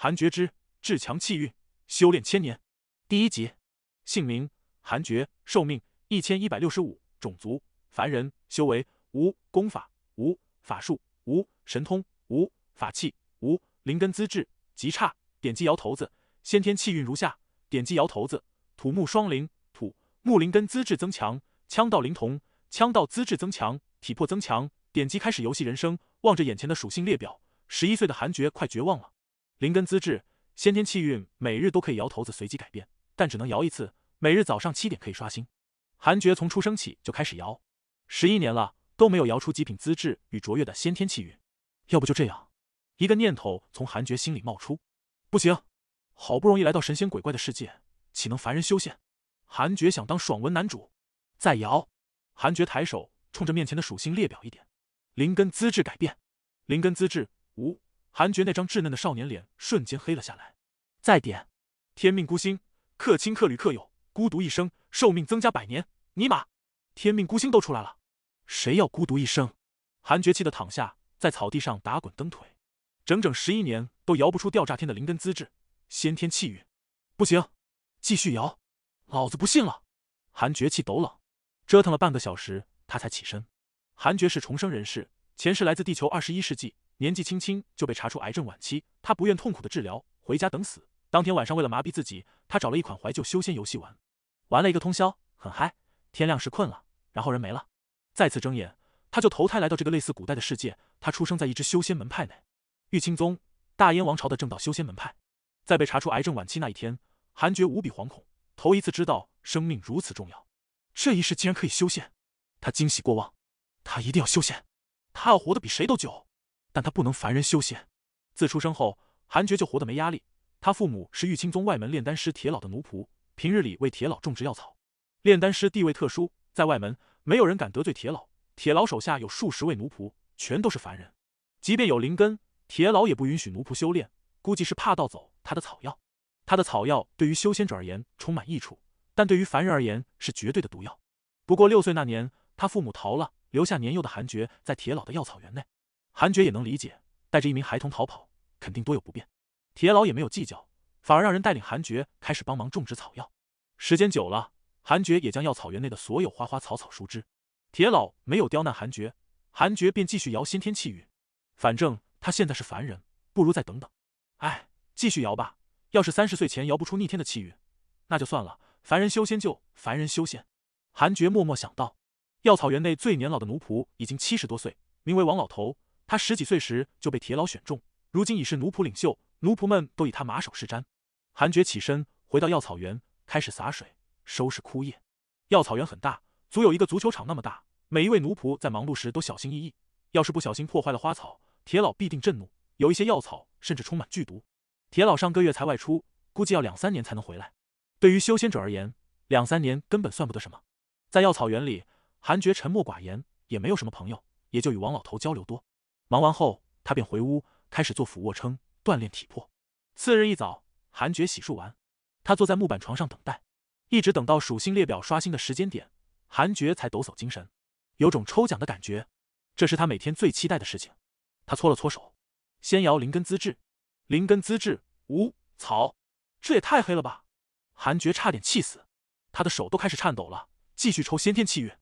韩觉之至强气运，修炼千年。第一集，姓名韩觉，寿命一千一百六十五，种族凡人，修为无，功法无，法术无，神通无，法器无，灵根资质极差。点击摇头子，先天气运如下：点击摇头子，土木双灵，土木灵根资质增强，枪道灵童，枪道资质增强，体魄增强。点击开始游戏人生。望着眼前的属性列表，十一岁的韩觉快绝望了。灵根资质、先天气运每日都可以摇骰子随机改变，但只能摇一次。每日早上七点可以刷新。韩爵从出生起就开始摇，十一年了都没有摇出极品资质与卓越的先天气运。要不就这样？一个念头从韩爵心里冒出。不行，好不容易来到神仙鬼怪的世界，岂能凡人修仙？韩爵想当爽文男主。再摇。韩爵抬手冲着面前的属性列表一点，灵根资质改变，灵根资质五。韩爵那张稚嫩的少年脸瞬间黑了下来。再点，天命孤星，克亲克旅克友，孤独一生，寿命增加百年。尼玛，天命孤星都出来了，谁要孤独一生？韩爵气得躺下，在草地上打滚蹬腿，整整十一年都摇不出吊炸天的灵根资质，先天气运，不行，继续摇，老子不信了！韩爵气抖冷，折腾了半个小时，他才起身。韩爵是重生人士，前世来自地球二十一世纪。年纪轻轻就被查出癌症晚期，他不愿痛苦的治疗，回家等死。当天晚上，为了麻痹自己，他找了一款怀旧修仙游戏玩，玩了一个通宵，很嗨。天亮时困了，然后人没了。再次睁眼，他就投胎来到这个类似古代的世界。他出生在一支修仙门派内，玉清宗，大燕王朝的正道修仙门派。在被查出癌症晚期那一天，韩爵无比惶恐，头一次知道生命如此重要。这一世竟然可以修仙，他惊喜过望，他一定要修仙，他要活得比谁都久。但他不能凡人修仙。自出生后，韩爵就活得没压力。他父母是玉清宗外门炼丹师铁老的奴仆，平日里为铁老种植药草。炼丹师地位特殊，在外门没有人敢得罪铁老。铁老手下有数十位奴仆，全都是凡人。即便有灵根，铁老也不允许奴仆修炼，估计是怕盗走他的草药。他的草药对于修仙者而言充满益处，但对于凡人而言是绝对的毒药。不过六岁那年，他父母逃了，留下年幼的韩爵在铁老的药草园内。韩爵也能理解，带着一名孩童逃跑，肯定多有不便。铁老也没有计较，反而让人带领韩爵开始帮忙种植草药。时间久了，韩爵也将药草园内的所有花花草草熟知。铁老没有刁难韩爵，韩爵便继续摇先天气运。反正他现在是凡人，不如再等等。哎，继续摇吧。要是三十岁前摇不出逆天的气运，那就算了。凡人修仙就凡人修仙。韩爵默默想到，药草园内最年老的奴仆已经七十多岁，名为王老头。他十几岁时就被铁老选中，如今已是奴仆领袖，奴仆们都以他马首是瞻。韩爵起身回到药草园，开始洒水、收拾枯叶。药草园很大，足有一个足球场那么大。每一位奴仆在忙碌时都小心翼翼，要是不小心破坏了花草，铁老必定震怒。有一些药草甚至充满剧毒。铁老上个月才外出，估计要两三年才能回来。对于修仙者而言，两三年根本算不得什么。在药草园里，韩爵沉默寡言，也没有什么朋友，也就与王老头交流多。忙完后，他便回屋开始做俯卧撑，锻炼体魄。次日一早，韩爵洗漱完，他坐在木板床上等待，一直等到属性列表刷新的时间点，韩爵才抖擞精神，有种抽奖的感觉。这是他每天最期待的事情。他搓了搓手，先摇灵根资质，灵根资质五草，这也太黑了吧！韩爵差点气死，他的手都开始颤抖了。继续抽先天气运，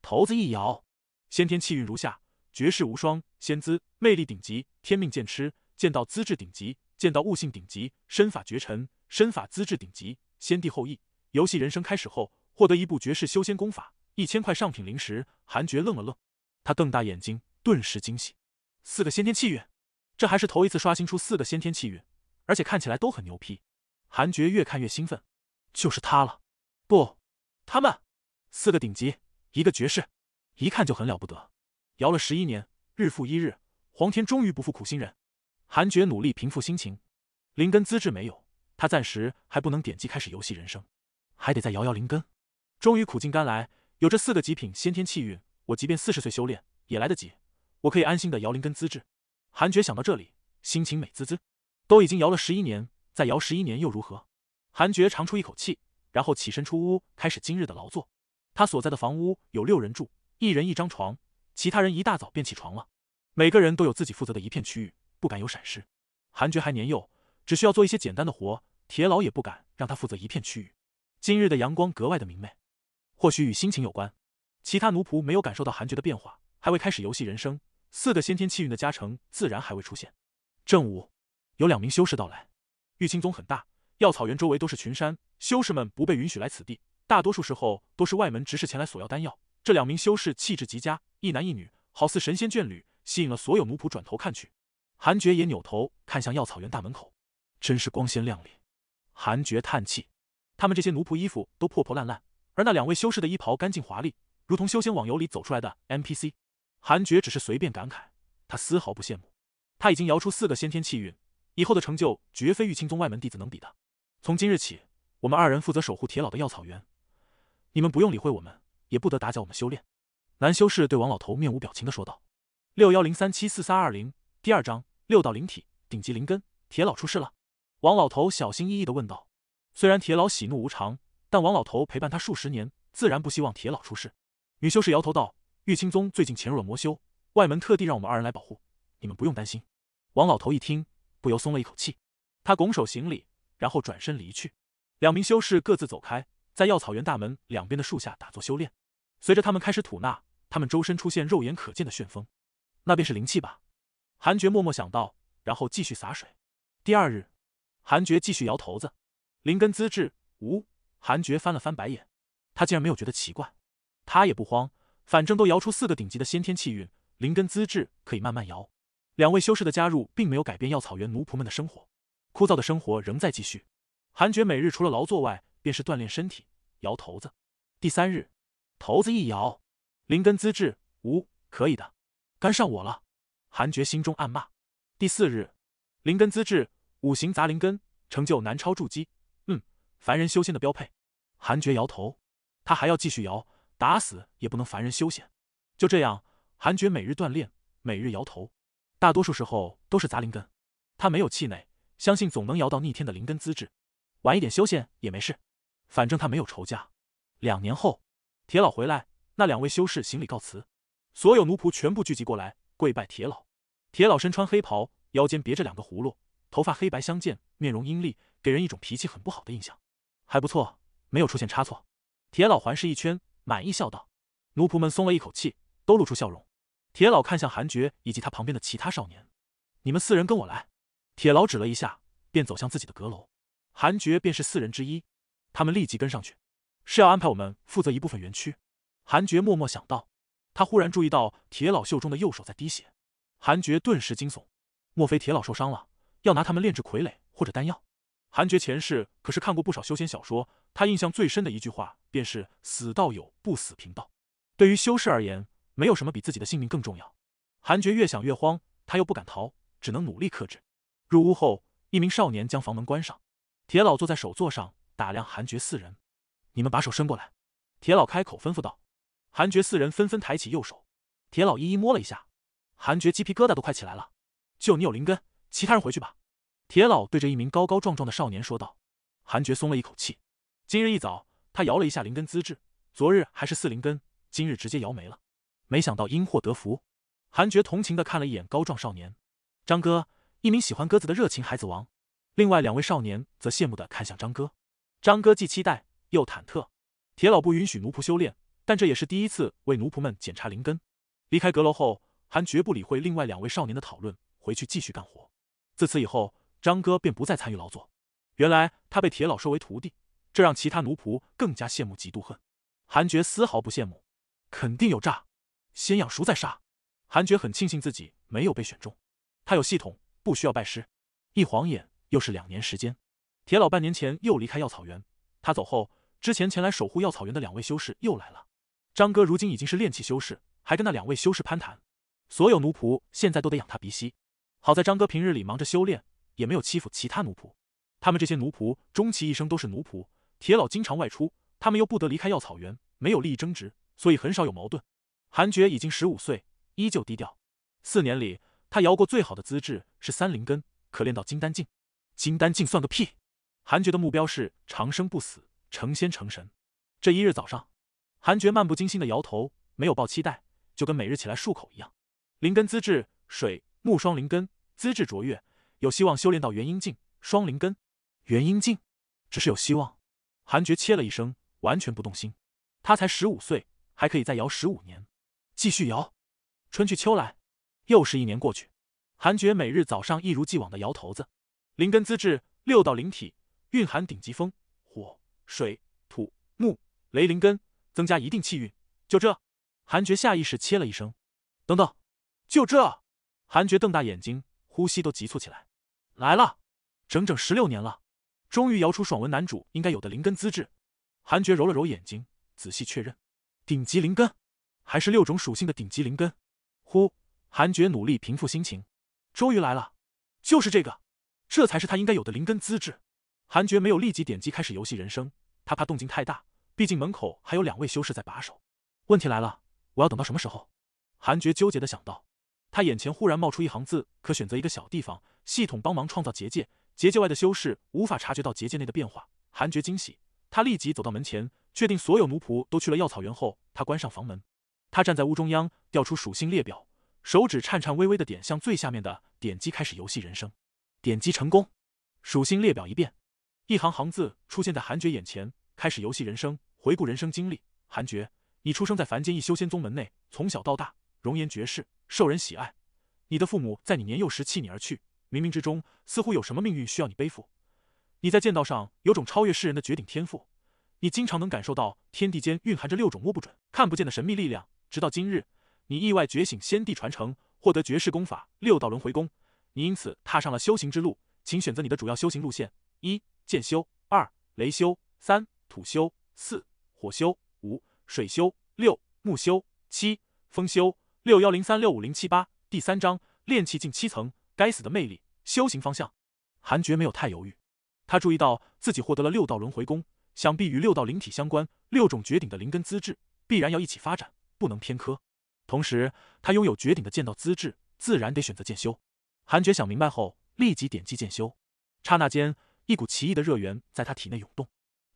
头子一摇，先天气运如下：绝世无双。仙姿魅力顶级，天命剑痴剑道资质顶级，剑道悟性顶级，身法绝尘，身法资质顶级，先帝后裔。游戏人生开始后，获得一部绝世修仙功法，一千块上品灵石。韩爵愣了愣，他瞪大眼睛，顿时惊喜。四个先天气运，这还是头一次刷新出四个先天气运，而且看起来都很牛批。韩爵越看越兴奋，就是他了，不，他们四个顶级，一个绝世，一看就很了不得。摇了十一年。日复一日，黄天终于不负苦心人。韩爵努力平复心情，灵根资质没有，他暂时还不能点击开始游戏人生，还得再摇摇灵根。终于苦尽甘来，有这四个极品先天气运，我即便四十岁修炼也来得及。我可以安心的摇灵根资质。韩爵想到这里，心情美滋滋。都已经摇了十一年，再摇十一年又如何？韩爵长出一口气，然后起身出屋，开始今日的劳作。他所在的房屋有六人住，一人一张床。其他人一大早便起床了，每个人都有自己负责的一片区域，不敢有闪失。韩爵还年幼，只需要做一些简单的活，铁老也不敢让他负责一片区域。今日的阳光格外的明媚，或许与心情有关。其他奴仆没有感受到韩爵的变化，还未开始游戏人生，四个先天气运的加成自然还未出现。正午，有两名修士到来。玉清宗很大，药草园周围都是群山，修士们不被允许来此地，大多数时候都是外门执事前来索要丹药。这两名修士气质极佳，一男一女，好似神仙眷侣，吸引了所有奴仆转头看去。韩爵也扭头看向药草园大门口，真是光鲜亮丽。韩爵叹气，他们这些奴仆衣服都破破烂烂，而那两位修士的衣袍干净华丽，如同修仙网游里走出来的 MPC。韩爵只是随便感慨，他丝毫不羡慕。他已经摇出四个先天气运，以后的成就绝非玉清宗外门弟子能比的。从今日起，我们二人负责守护铁老的药草园，你们不用理会我们。也不得打搅我们修炼。男修士对王老头面无表情的说道：“六幺零三七四三二零第二章六道灵体，顶级灵根，铁老出事了。”王老头小心翼翼的问道：“虽然铁老喜怒无常，但王老头陪伴他数十年，自然不希望铁老出事。”女修士摇头道：“玉清宗最近潜入了魔修，外门特地让我们二人来保护，你们不用担心。”王老头一听，不由松了一口气。他拱手行礼，然后转身离去。两名修士各自走开，在药草园大门两边的树下打坐修炼。随着他们开始吐纳，他们周身出现肉眼可见的旋风，那便是灵气吧？韩爵默默想到，然后继续洒水。第二日，韩爵继续摇头子，灵根资质无。韩爵翻了翻白眼，他竟然没有觉得奇怪。他也不慌，反正都摇出四个顶级的先天气运，灵根资质可以慢慢摇。两位修士的加入并没有改变药草原奴仆们的生活，枯燥的生活仍在继续。韩爵每日除了劳作外，便是锻炼身体，摇头子。第三日。头子一摇，灵根资质无可以的，赶上我了。韩觉心中暗骂。第四日，灵根资质五行杂灵根，成就南超筑基。嗯，凡人修仙的标配。韩觉摇头，他还要继续摇，打死也不能凡人修仙。就这样，韩觉每日锻炼，每日摇头，大多数时候都是杂灵根。他没有气馁，相信总能摇到逆天的灵根资质。晚一点修仙也没事，反正他没有仇家。两年后。铁老回来，那两位修士行礼告辞。所有奴仆全部聚集过来，跪拜铁老。铁老身穿黑袍，腰间别着两个葫芦，头发黑白相间，面容阴厉，给人一种脾气很不好的印象。还不错，没有出现差错。铁老环视一圈，满意笑道。奴仆们松了一口气，都露出笑容。铁老看向韩爵以及他旁边的其他少年：“你们四人跟我来。”铁老指了一下，便走向自己的阁楼。韩爵便是四人之一，他们立即跟上去。是要安排我们负责一部分园区，韩爵默默想到。他忽然注意到铁老袖中的右手在滴血，韩爵顿时惊悚。莫非铁老受伤了？要拿他们炼制傀儡或者丹药？韩爵前世可是看过不少修仙小说，他印象最深的一句话便是“死道友，不死贫道”。对于修士而言，没有什么比自己的性命更重要。韩爵越想越慌，他又不敢逃，只能努力克制。入屋后，一名少年将房门关上。铁老坐在首座上，打量韩爵四人。你们把手伸过来，铁老开口吩咐道。韩爵四人纷纷抬起右手，铁老一一摸了一下。韩爵鸡皮疙瘩都快起来了。就你有灵根，其他人回去吧。铁老对着一名高高壮壮的少年说道。韩爵松了一口气。今日一早，他摇了一下灵根资质，昨日还是四灵根，今日直接摇没了。没想到因祸得福。韩爵同情的看了一眼高壮少年，张哥，一名喜欢鸽子的热情孩子王。另外两位少年则羡慕的看向张哥，张哥既期待。又忐忑，铁老不允许奴仆修炼，但这也是第一次为奴仆们检查灵根。离开阁楼后，韩绝不理会另外两位少年的讨论，回去继续干活。自此以后，张哥便不再参与劳作。原来他被铁老收为徒弟，这让其他奴仆更加羡慕嫉妒恨。韩爵丝毫不羡慕，肯定有诈，先养熟再杀。韩爵很庆幸自己没有被选中，他有系统，不需要拜师。一晃眼又是两年时间，铁老半年前又离开药草园，他走后。之前前来守护药草园的两位修士又来了，张哥如今已经是炼气修士，还跟那两位修士攀谈。所有奴仆现在都得仰他鼻息。好在张哥平日里忙着修炼，也没有欺负其他奴仆。他们这些奴仆终其一生都是奴仆。铁老经常外出，他们又不得离开药草园，没有利益争执，所以很少有矛盾。韩觉已经十五岁，依旧低调。四年里，他摇过最好的资质是三灵根，可练到金丹境。金丹境算个屁！韩觉的目标是长生不死。成仙成神，这一日早上，韩爵漫不经心的摇头，没有抱期待，就跟每日起来漱口一样。灵根资质，水木双灵根资质卓越，有希望修炼到元婴境。双灵根，元婴境，只是有希望。韩爵切了一声，完全不动心。他才十五岁，还可以再摇十五年，继续摇。春去秋来，又是一年过去，韩爵每日早上一如既往的摇头子。灵根资质，六道灵体，蕴含顶级风火。水、土、木、雷灵根，增加一定气运。就这，韩爵下意识切了一声：“等等！”就这，韩爵瞪大眼睛，呼吸都急促起来。来了，整整十六年了，终于摇出爽文男主应该有的灵根资质。韩爵揉了揉眼睛，仔细确认，顶级灵根，还是六种属性的顶级灵根。呼，韩爵努力平复心情，终于来了，就是这个，这才是他应该有的灵根资质。韩爵没有立即点击开始游戏人生，他怕动静太大，毕竟门口还有两位修士在把守。问题来了，我要等到什么时候？韩爵纠结的想到，他眼前忽然冒出一行字：可选择一个小地方，系统帮忙创造结界，结界外的修士无法察觉到结界内的变化。韩爵惊喜，他立即走到门前，确定所有奴仆都去了药草园后，他关上房门。他站在屋中央，调出属性列表，手指颤颤巍巍的点向最下面的“点击开始游戏人生”，点击成功，属性列表一变。一行行字出现在韩爵眼前，开始游戏人生，回顾人生经历。韩爵，你出生在凡间一修仙宗门内，从小到大容颜绝世，受人喜爱。你的父母在你年幼时弃你而去，冥冥之中似乎有什么命运需要你背负。你在剑道上有种超越世人的绝顶天赋，你经常能感受到天地间蕴含着六种摸不准、看不见的神秘力量。直到今日，你意外觉醒先帝传承，获得绝世功法六道轮回功，你因此踏上了修行之路。请选择你的主要修行路线一。剑修二、雷修三、土修四、火修五、水修六、木修七、风修六幺零三六五零七八第三章炼气境七层，该死的魅力，修行方向。韩觉没有太犹豫，他注意到自己获得了六道轮回功，想必与六道灵体相关，六种绝顶的灵根资质必然要一起发展，不能偏科。同时，他拥有绝顶的剑道资质，自然得选择剑修。韩觉想明白后，立即点击剑修。刹那间。一股奇异的热源在他体内涌动，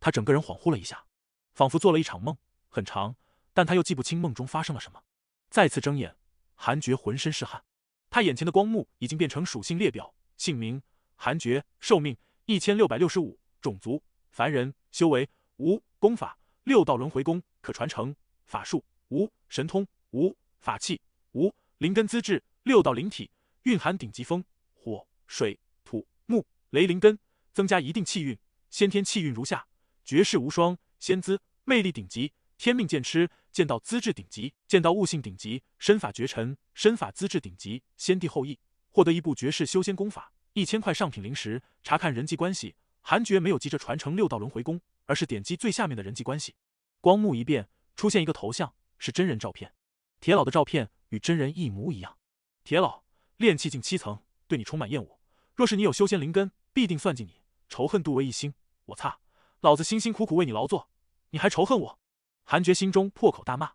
他整个人恍惚了一下，仿佛做了一场梦，很长，但他又记不清梦中发生了什么。再次睁眼，韩爵浑身是汗，他眼前的光幕已经变成属性列表：姓名韩爵，寿命一千六百六十五，种族凡人，修为无，功法六道轮回功，可传承，法术无，神通无，法器无，灵根资质六道灵体，蕴含顶级风、火、水、土、木、雷灵根。增加一定气运，先天气运如下：绝世无双，仙姿魅力顶级，天命剑痴，剑道资质顶级，剑道悟性顶级，身法绝尘，身法资质顶级。先帝后裔获得一部绝世修仙功法，一千块上品灵石。查看人际关系，韩爵没有急着传承六道轮回功，而是点击最下面的人际关系。光幕一变，出现一个头像，是真人照片，铁老的照片与真人一模一样。铁老炼气境七层，对你充满厌恶。若是你有修仙灵根，必定算计你。仇恨度为一星，我擦，老子辛辛苦苦为你劳作，你还仇恨我？韩爵心中破口大骂，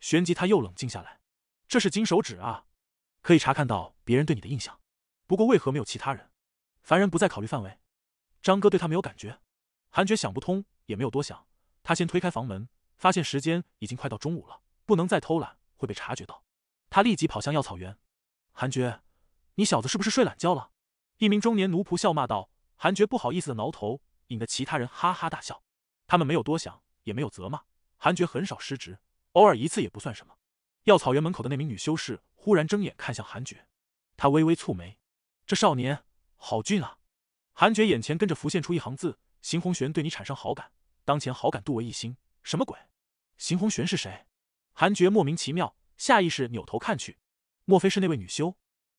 旋即他又冷静下来。这是金手指啊，可以查看到别人对你的印象。不过为何没有其他人？凡人不在考虑范围。张哥对他没有感觉？韩爵想不通，也没有多想。他先推开房门，发现时间已经快到中午了，不能再偷懒，会被察觉到。他立即跑向药草园。韩爵，你小子是不是睡懒觉了？一名中年奴仆笑骂道。韩爵不好意思的挠头，引得其他人哈哈大笑。他们没有多想，也没有责骂。韩爵很少失职，偶尔一次也不算什么。药草园门口的那名女修士忽然睁眼看向韩爵，他微微蹙眉：“这少年好俊啊！”韩爵眼前跟着浮现出一行字：“邢红玄对你产生好感，当前好感度为一星。”什么鬼？邢红玄是谁？韩爵莫名其妙，下意识扭头看去，莫非是那位女修？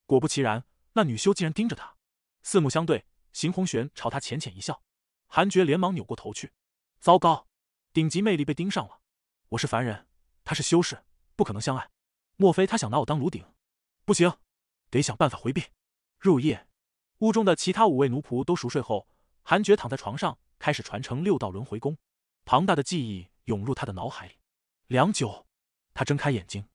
果不其然，那女修竟然盯着他，四目相对。邢红玄朝他浅浅一笑，韩爵连忙扭过头去。糟糕，顶级魅力被盯上了。我是凡人，他是修士，不可能相爱。莫非他想拿我当炉鼎？不行，得想办法回避。入夜，屋中的其他五位奴仆都熟睡后，韩爵躺在床上，开始传承六道轮回功。庞大的记忆涌入他的脑海里。良久，他睁开眼睛。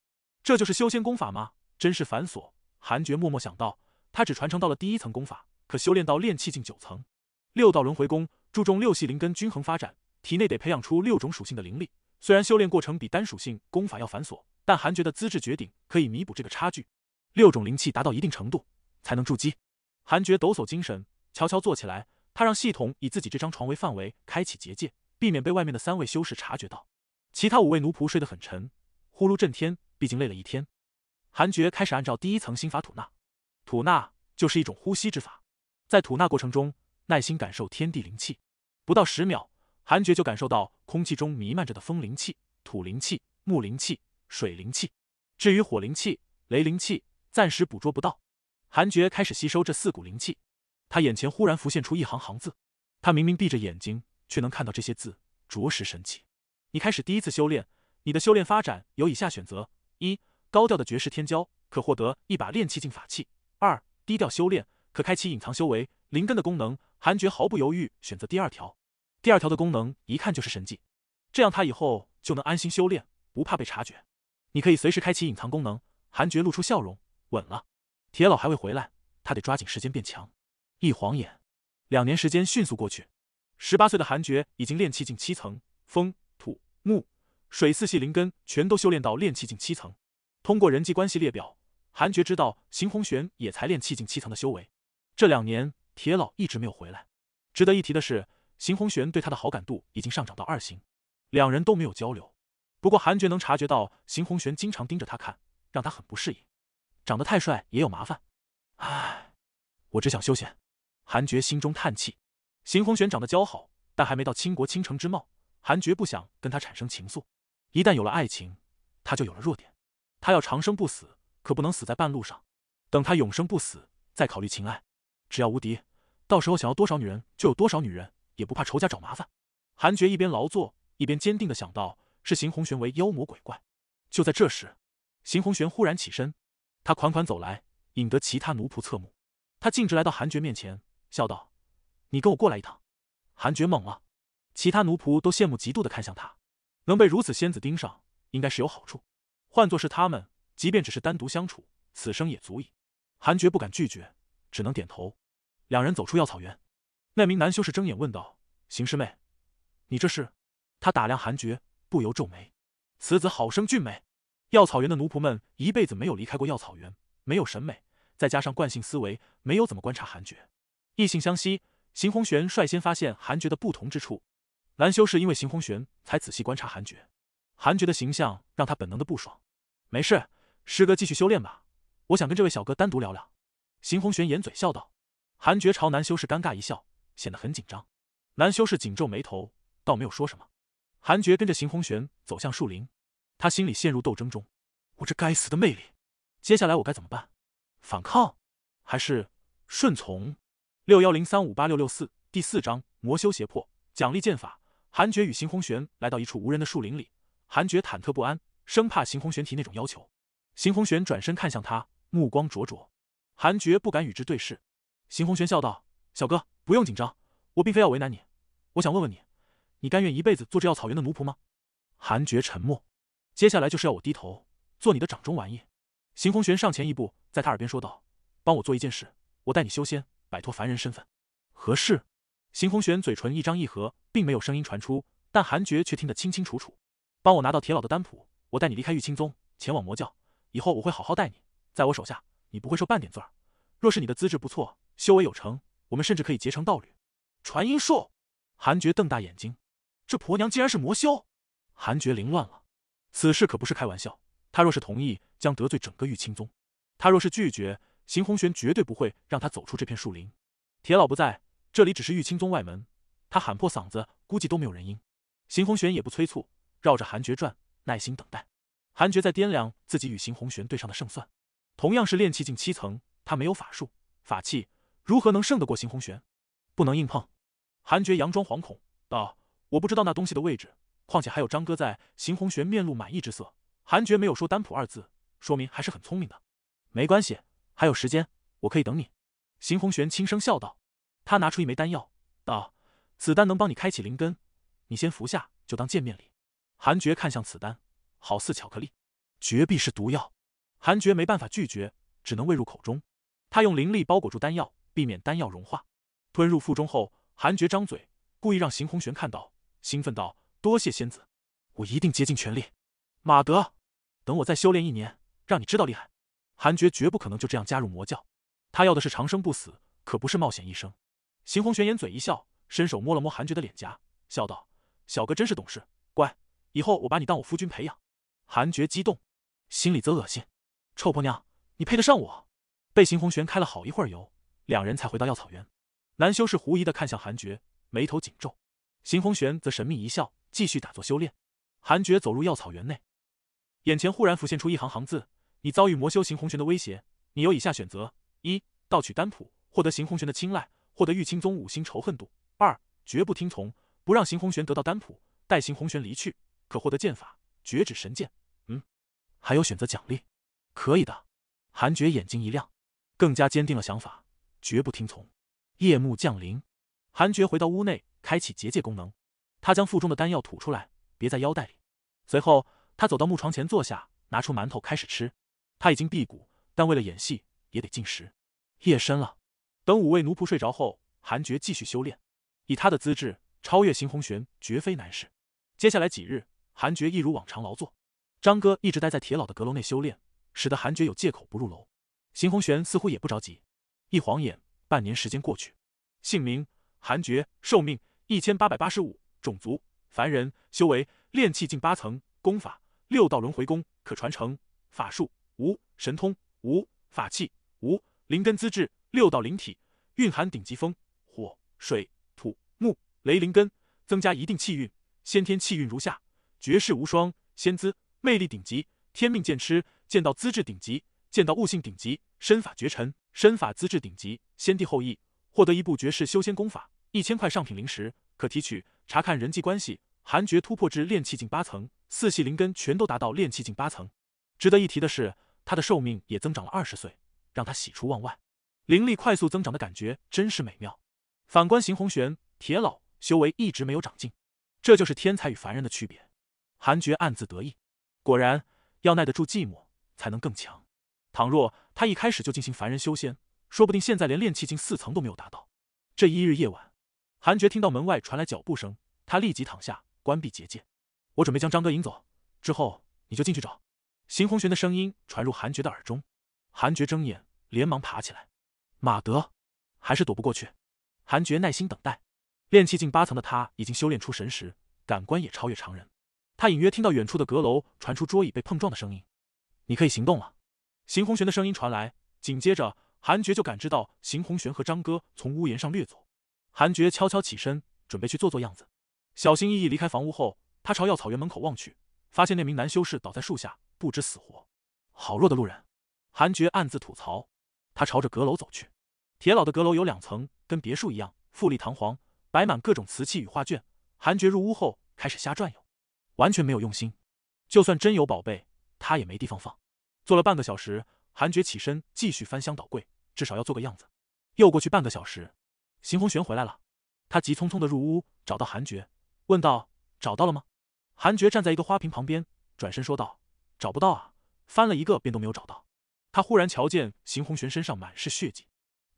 这就是修仙功法吗？真是繁琐。韩爵默默想到，他只传承到了第一层功法。可修炼到炼气境九层，六道轮回功注重六系灵根均衡发展，体内得培养出六种属性的灵力。虽然修炼过程比单属性功法要繁琐，但韩觉的资质绝顶，可以弥补这个差距。六种灵气达到一定程度，才能筑基。韩觉抖擞精神，悄悄坐起来，他让系统以自己这张床为范围开启结界，避免被外面的三位修士察觉到。其他五位奴仆睡得很沉，呼噜震天，毕竟累了一天。韩觉开始按照第一层心法吐纳，吐纳就是一种呼吸之法。在吐纳过程中，耐心感受天地灵气。不到十秒，韩爵就感受到空气中弥漫着的风灵气、土灵气、木灵气、水灵气。至于火灵气、雷灵气，暂时捕捉不到。韩爵开始吸收这四股灵气。他眼前忽然浮现出一行行字，他明明闭着眼睛，却能看到这些字，着实神奇。你开始第一次修炼，你的修炼发展有以下选择：一、高调的绝世天骄，可获得一把炼气境法器；二、低调修炼。可开启隐藏修为、灵根的功能。韩爵毫不犹豫选择第二条。第二条的功能一看就是神迹，这样他以后就能安心修炼，不怕被察觉。你可以随时开启隐藏功能。韩爵露出笑容，稳了。铁老还未回来，他得抓紧时间变强。一晃眼，两年时间迅速过去。十八岁的韩爵已经练气境七层，风、土、木、水四系灵根全都修炼到练气境七层。通过人际关系列表，韩爵知道邢红玄也才练气境七层的修为。这两年，铁老一直没有回来。值得一提的是，邢红玄对他的好感度已经上涨到二星，两人都没有交流。不过韩爵能察觉到邢红玄经常盯着他看，让他很不适应。长得太帅也有麻烦。唉，我只想休闲。韩爵心中叹气。邢红玄长得姣好，但还没到倾国倾城之貌。韩爵不想跟他产生情愫，一旦有了爱情，他就有了弱点。他要长生不死，可不能死在半路上。等他永生不死，再考虑情爱。只要无敌，到时候想要多少女人就有多少女人，也不怕仇家找麻烦。韩爵一边劳作一边坚定的想到：“是邢红玄为妖魔鬼怪。”就在这时，邢红玄忽然起身，他款款走来，引得其他奴仆侧目。他径直来到韩爵面前，笑道：“你跟我过来一趟。”韩爵懵了，其他奴仆都羡慕嫉妒的看向他，能被如此仙子盯上，应该是有好处。换作是他们，即便只是单独相处，此生也足矣。韩爵不敢拒绝，只能点头。两人走出药草园，那名男修士睁眼问道：“邢师妹，你这是？”他打量韩觉，不由皱眉：“此子好生俊美。”药草园的奴仆们一辈子没有离开过药草园，没有审美，再加上惯性思维，没有怎么观察韩觉。异性相吸，邢红玄率先发现韩觉的不同之处。蓝修士因为邢红玄才仔细观察韩觉，韩觉的形象让他本能的不爽。没事，师哥继续修炼吧，我想跟这位小哥单独聊聊。”邢红玄掩嘴笑道。韩爵朝男修士尴尬一笑，显得很紧张。男修士紧皱眉头，倒没有说什么。韩爵跟着邢红玄走向树林，他心里陷入斗争中。我这该死的魅力，接下来我该怎么办？反抗，还是顺从？六幺零三五八六六四第四章魔修胁迫奖励剑法。韩爵与邢红玄来到一处无人的树林里，韩爵忐忑不安，生怕邢红玄提那种要求。邢红玄转身看向他，目光灼灼，韩爵不敢与之对视。邢红轩笑道：“小哥，不用紧张，我并非要为难你。我想问问你，你甘愿一辈子做这药草原的奴仆吗？”韩爵沉默。接下来就是要我低头做你的掌中玩意。邢红玄上前一步，在他耳边说道：“帮我做一件事，我带你修仙，摆脱凡人身份。何事？”邢红玄嘴唇一张一合，并没有声音传出，但韩爵却听得清清楚楚：“帮我拿到铁老的丹谱，我带你离开玉清宗，前往魔教。以后我会好好待你，在我手下，你不会受半点罪儿。若是你的资质不错。”修为有成，我们甚至可以结成道侣。传音术，韩爵瞪大眼睛，这婆娘竟然是魔修！韩爵凌乱了，此事可不是开玩笑。他若是同意，将得罪整个玉清宗；他若是拒绝，邢红玄绝对不会让他走出这片树林。铁老不在这里，只是玉清宗外门，他喊破嗓子估计都没有人应。邢红玄也不催促，绕着韩爵转，耐心等待。韩爵在掂量自己与邢红玄对上的胜算。同样是练气境七层，他没有法术、法器。如何能胜得过邢红玄？不能硬碰。韩觉佯装惶恐道：“我不知道那东西的位置，况且还有张哥在。”邢红玄面露满意之色。韩觉没有说“丹谱二字，说明还是很聪明的。没关系，还有时间，我可以等你。”邢红玄轻声笑道。他拿出一枚丹药，道：“此丹能帮你开启灵根，你先服下，就当见面礼。”韩觉看向此丹，好似巧克力，绝壁是毒药。韩觉没办法拒绝，只能喂入口中。他用灵力包裹住丹药。避免丹药融化，吞入腹中后，韩爵张嘴，故意让邢红玄看到，兴奋道：“多谢仙子，我一定竭尽全力。”马德，等我再修炼一年，让你知道厉害。韩爵绝不可能就这样加入魔教，他要的是长生不死，可不是冒险一生。邢红玄掩嘴一笑，伸手摸了摸韩爵的脸颊，笑道：“小哥真是懂事，乖，以后我把你当我夫君培养。”韩爵激动，心里则恶心，臭婆娘，你配得上我？被邢红玄开了好一会儿油。两人才回到药草园，男修士狐疑的看向韩爵，眉头紧皱。邢红玄则神秘一笑，继续打坐修炼。韩爵走入药草园内，眼前忽然浮现出一行行字：你遭遇魔修行红玄的威胁，你有以下选择：一、盗取丹谱，获得邢红玄的青睐，获得玉清宗五星仇恨度；二、绝不听从，不让邢红玄得到丹谱，待邢红玄离去，可获得剑法绝指神剑。嗯，还有选择奖励？可以的。韩爵眼睛一亮，更加坚定了想法。绝不听从。夜幕降临，韩爵回到屋内，开启结界功能。他将腹中的丹药吐出来，别在腰带里。随后，他走到木床前坐下，拿出馒头开始吃。他已经辟谷，但为了演戏，也得进食。夜深了，等五位奴仆睡着后，韩爵继续修炼。以他的资质，超越邢红玄绝非难事。接下来几日，韩爵一如往常劳作。张哥一直待在铁老的阁楼内修炼，使得韩爵有借口不入楼。邢红玄似乎也不着急。一晃眼，半年时间过去。姓名：韩爵，寿命一千八百八十五，种族：凡人，修为：炼气境八层，功法：六道轮回功，可传承。法术：无，神通：无，法器：无，灵根资质：六道灵体，蕴含顶级风、火、水、土、木、雷灵根，增加一定气运。先天气运如下：绝世无双，仙姿，魅力顶级，天命剑痴，剑道资质顶级，剑道悟性顶级，身法绝尘。身法资质顶级，先帝后裔，获得一部绝世修仙功法，一千块上品灵石可提取。查看人际关系，韩爵突破至炼气境八层，四系灵根全都达到炼气境八层。值得一提的是，他的寿命也增长了二十岁，让他喜出望外。灵力快速增长的感觉真是美妙。反观邢红玄、铁老，修为一直没有长进，这就是天才与凡人的区别。韩爵暗自得意，果然要耐得住寂寞才能更强。倘若……他一开始就进行凡人修仙，说不定现在连炼气境四层都没有达到。这一日夜晚，韩爵听到门外传来脚步声，他立即躺下，关闭结界。我准备将张哥引走，之后你就进去找。邢红玄的声音传入韩爵的耳中。韩爵睁眼，连忙爬起来。马德，还是躲不过去。韩爵耐心等待。炼气境八层的他已经修炼出神识，感官也超越常人。他隐约听到远处的阁楼传出桌椅被碰撞的声音。你可以行动了。邢红玄的声音传来，紧接着韩爵就感知到邢红玄和张哥从屋檐上掠走。韩爵悄悄起身，准备去做做样子。小心翼翼离开房屋后，他朝药草园门口望去，发现那名男修士倒在树下，不知死活。好弱的路人，韩爵暗自吐槽。他朝着阁楼走去。铁老的阁楼有两层，跟别墅一样富丽堂皇，摆满各种瓷器与画卷。韩爵入屋后开始瞎转悠，完全没有用心。就算真有宝贝，他也没地方放。坐了半个小时，韩爵起身继续翻箱倒柜，至少要做个样子。又过去半个小时，邢红玄回来了，他急匆匆的入屋，找到韩爵，问道：“找到了吗？”韩爵站在一个花瓶旁边，转身说道：“找不到啊，翻了一个遍都没有找到。”他忽然瞧见邢红玄身上满是血迹，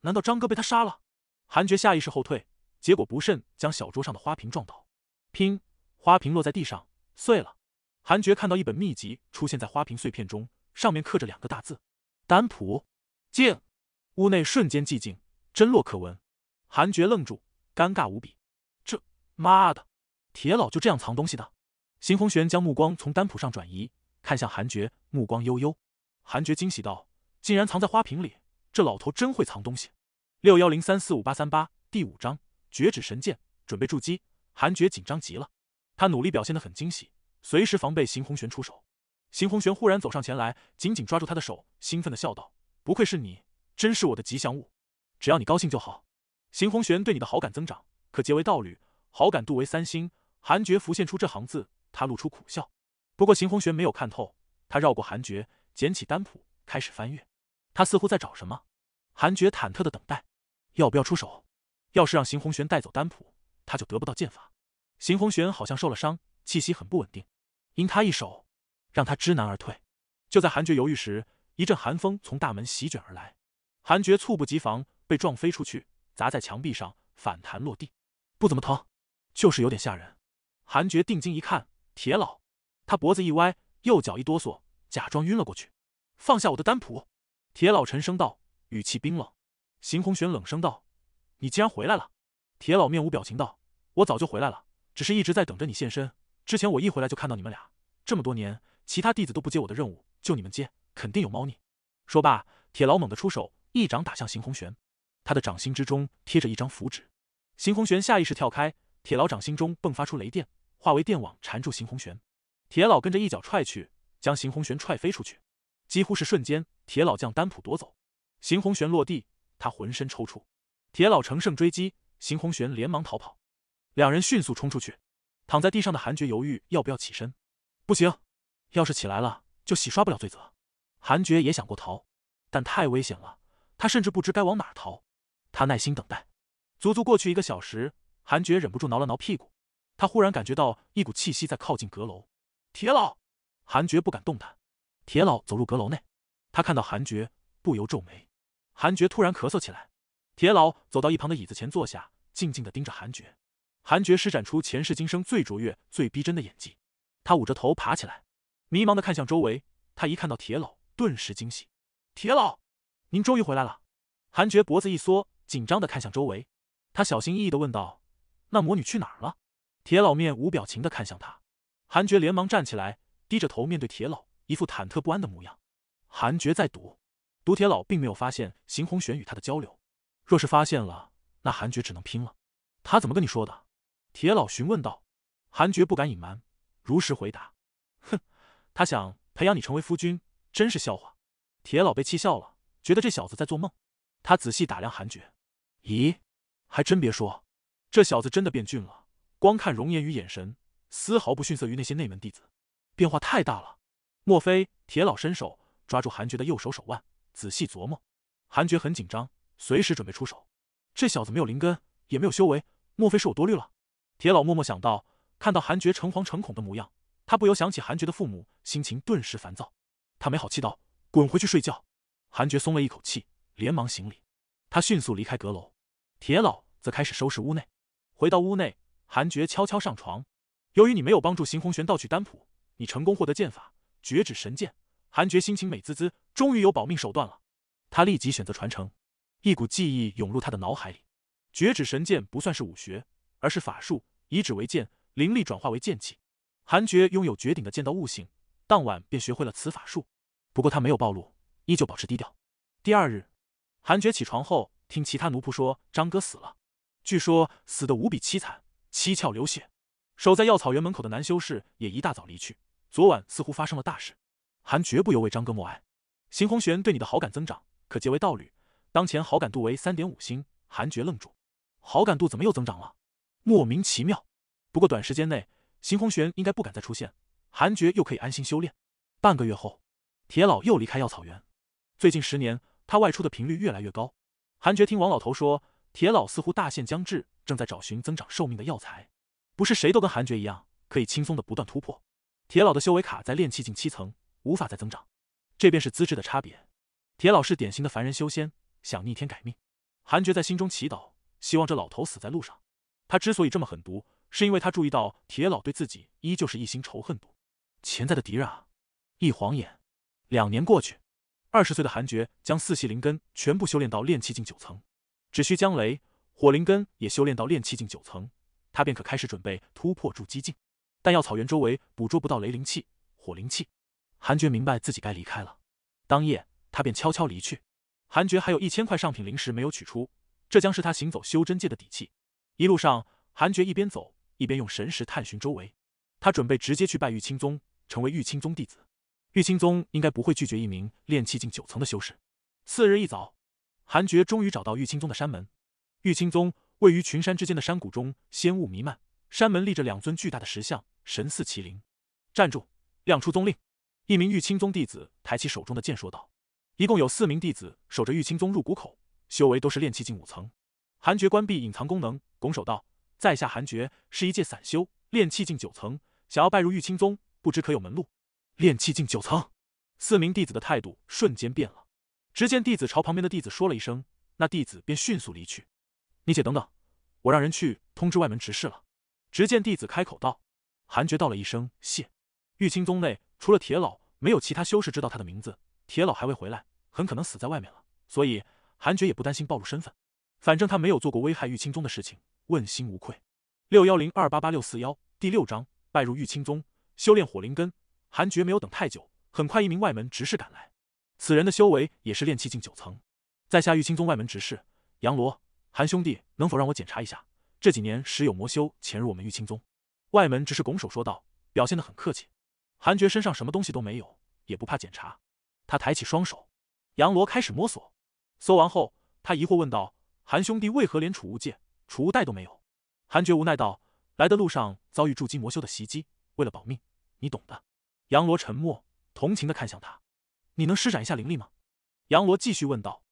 难道张哥被他杀了？韩爵下意识后退，结果不慎将小桌上的花瓶撞倒，拼，花瓶落在地上碎了。韩爵看到一本秘籍出现在花瓶碎片中。上面刻着两个大字：“丹普静”。屋内瞬间寂静，真洛可闻。韩爵愣住，尴尬无比。这妈的，铁老就这样藏东西的？邢红玄将目光从丹谱上转移，看向韩爵，目光悠悠。韩爵惊喜道：“竟然藏在花瓶里，这老头真会藏东西。”六幺零三四五八三八第五章：绝指神剑，准备筑基。韩爵紧张极了，他努力表现的很惊喜，随时防备邢红玄出手。邢红玄忽然走上前来，紧紧抓住他的手，兴奋的笑道：“不愧是你，真是我的吉祥物，只要你高兴就好。”邢红玄对你的好感增长，可结为道侣，好感度为三星。韩爵浮现出这行字，他露出苦笑。不过邢红玄没有看透，他绕过韩爵，捡起丹谱，开始翻阅。他似乎在找什么。韩爵忐忑的等待，要不要出手？要是让邢红玄带走丹谱，他就得不到剑法。邢红玄好像受了伤，气息很不稳定。因他一手。让他知难而退。就在韩爵犹豫时，一阵寒风从大门席卷而来，韩爵猝不及防，被撞飞出去，砸在墙壁上，反弹落地，不怎么疼，就是有点吓人。韩爵定睛一看，铁老，他脖子一歪，右脚一哆嗦，假装晕了过去。放下我的丹谱，铁老沉声道，语气冰冷。邢红玄冷声道：“你竟然回来了。”铁老面无表情道：“我早就回来了，只是一直在等着你现身。之前我一回来就看到你们俩，这么多年。”其他弟子都不接我的任务，就你们接，肯定有猫腻。说罢，铁老猛地出手，一掌打向邢红玄。他的掌心之中贴着一张符纸。邢红玄下意识跳开，铁老掌心中迸发出雷电，化为电网缠住邢红玄。铁老跟着一脚踹去，将邢红玄踹飞出去。几乎是瞬间，铁老将丹普夺走。邢红玄落地，他浑身抽搐。铁老乘胜追击，邢红玄连忙逃跑。两人迅速冲出去。躺在地上的韩爵犹豫要不要起身，不行。要是起来了，就洗刷不了罪责。韩爵也想过逃，但太危险了，他甚至不知该往哪逃。他耐心等待，足足过去一个小时，韩爵忍不住挠了挠屁股。他忽然感觉到一股气息在靠近阁楼。铁老，韩爵不敢动弹。铁老走入阁楼内，他看到韩爵，不由皱眉。韩爵突然咳嗽起来，铁老走到一旁的椅子前坐下，静静的盯着韩爵。韩爵施展出前世今生最卓越、最逼真的演技，他捂着头爬起来。迷茫的看向周围，他一看到铁老，顿时惊喜：“铁老，您终于回来了！”韩爵脖子一缩，紧张的看向周围，他小心翼翼的问道：“那魔女去哪儿了？”铁老面无表情的看向他，韩爵连忙站起来，低着头面对铁老，一副忐忑不安的模样。韩爵在赌，赌铁老并没有发现邢红玄与他的交流，若是发现了，那韩爵只能拼了。“他怎么跟你说的？”铁老询问道。韩爵不敢隐瞒，如实回答。他想培养你成为夫君，真是笑话！铁老被气笑了，觉得这小子在做梦。他仔细打量韩爵，咦，还真别说，这小子真的变俊了。光看容颜与眼神，丝毫不逊色于那些内门弟子，变化太大了。莫非？铁老伸手抓住韩爵的右手手腕，仔细琢磨。韩爵很紧张，随时准备出手。这小子没有灵根，也没有修为，莫非是我多虑了？铁老默默想到，看到韩爵诚惶诚恐的模样。他不由想起韩爵的父母，心情顿时烦躁。他没好气道：“滚回去睡觉！”韩爵松了一口气，连忙行礼。他迅速离开阁楼，铁老则开始收拾屋内。回到屋内，韩爵悄悄上床。由于你没有帮助邢红玄盗取丹谱，你成功获得剑法绝指神剑。韩爵心情美滋滋，终于有保命手段了。他立即选择传承，一股记忆涌入他的脑海里。绝指神剑不算是武学，而是法术，以指为剑，灵力转化为剑气。韩爵拥有绝顶的剑道悟性，当晚便学会了此法术。不过他没有暴露，依旧保持低调。第二日，韩爵起床后，听其他奴仆说张哥死了，据说死得无比凄惨，七窍流血。守在药草园门口的男修士也一大早离去，昨晚似乎发生了大事。韩爵不由为张哥默哀。邢红玄对你的好感增长，可结为道侣，当前好感度为三点五星。韩爵愣住，好感度怎么又增长了？莫名其妙。不过短时间内。邢红玄应该不敢再出现，韩爵又可以安心修炼。半个月后，铁老又离开药草园。最近十年，他外出的频率越来越高。韩爵听王老头说，铁老似乎大限将至，正在找寻增长寿命的药材。不是谁都跟韩爵一样，可以轻松的不断突破。铁老的修为卡在炼气境七层，无法再增长。这便是资质的差别。铁老是典型的凡人修仙，想逆天改命。韩爵在心中祈祷，希望这老头死在路上。他之所以这么狠毒。是因为他注意到铁老对自己依旧是一心仇恨毒，潜在的敌人啊！一晃眼，两年过去，二十岁的韩爵将四系灵根全部修炼到炼气境九层，只需将雷火灵根也修炼到炼气境九层，他便可开始准备突破筑基境。但药草原周围捕捉不到雷灵气、火灵气，韩爵明白自己该离开了。当夜，他便悄悄离去。韩爵还有一千块上品灵石没有取出，这将是他行走修真界的底气。一路上，韩爵一边走。一边用神识探寻周围，他准备直接去拜玉清宗，成为玉清宗弟子。玉清宗应该不会拒绝一名练气境九层的修士。次日一早，韩觉终于找到玉清宗的山门。玉清宗位于群山之间的山谷中，仙雾弥漫。山门立着两尊巨大的石像，神似麒麟。站住，亮出宗令！一名玉清宗弟子抬起手中的剑说道：“一共有四名弟子守着玉清宗入谷口，修为都是炼气境五层。”韩觉关闭隐藏功能，拱手道。在下韩爵，是一介散修，炼气境九层，想要拜入玉清宗，不知可有门路？炼气境九层，四名弟子的态度瞬间变了。只见弟子朝旁边的弟子说了一声，那弟子便迅速离去。你且等等，我让人去通知外门执事了。只见弟子开口道：“韩爵，道了一声谢。”玉清宗内除了铁老，没有其他修士知道他的名字。铁老还未回来，很可能死在外面了，所以韩爵也不担心暴露身份。反正他没有做过危害玉清宗的事情，问心无愧。六幺零二八八六四幺第六章，拜入玉清宗，修炼火灵根。韩爵没有等太久，很快一名外门执事赶来。此人的修为也是炼气境九层。在下玉清宗外门执事杨罗，韩兄弟能否让我检查一下？这几年时有魔修潜入我们玉清宗外门，只是拱手说道，表现的很客气。韩爵身上什么东西都没有，也不怕检查。他抬起双手，杨罗开始摸索。搜完后，他疑惑问道。韩兄弟为何连储物戒、储物袋都没有？韩觉无奈道：“来的路上遭遇筑基魔修的袭击，为了保命，你懂的。”杨罗沉默，同情的看向他。“你能施展一下灵力吗？”杨罗继续问道。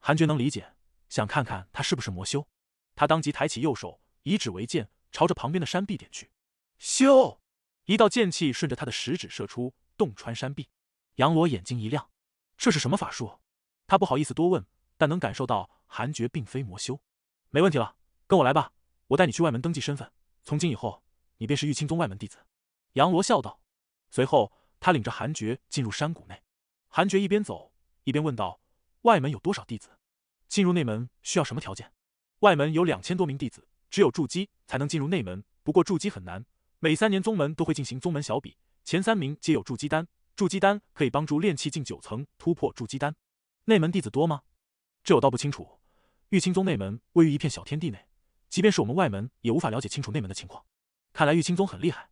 韩觉能理解，想看看他是不是魔修。他当即抬起右手，以指为剑，朝着旁边的山壁点去。咻！一道剑气顺着他的食指射出，洞穿山壁。杨罗眼睛一亮：“这是什么法术？”他不好意思多问，但能感受到。韩爵并非魔修，没问题了，跟我来吧，我带你去外门登记身份。从今以后，你便是玉清宗外门弟子。”杨罗笑道。随后，他领着韩爵进入山谷内。韩爵一边走一边问道：“外门有多少弟子？进入内门需要什么条件？”外门有两千多名弟子，只有筑基才能进入内门。不过筑基很难，每三年宗门都会进行宗门小比，前三名皆有筑基丹。筑基丹可以帮助炼气境九层突破筑基丹。内门弟子多吗？这我倒不清楚。玉清宗内门位于一片小天地内，即便是我们外门也无法了解清楚内门的情况。看来玉清宗很厉害，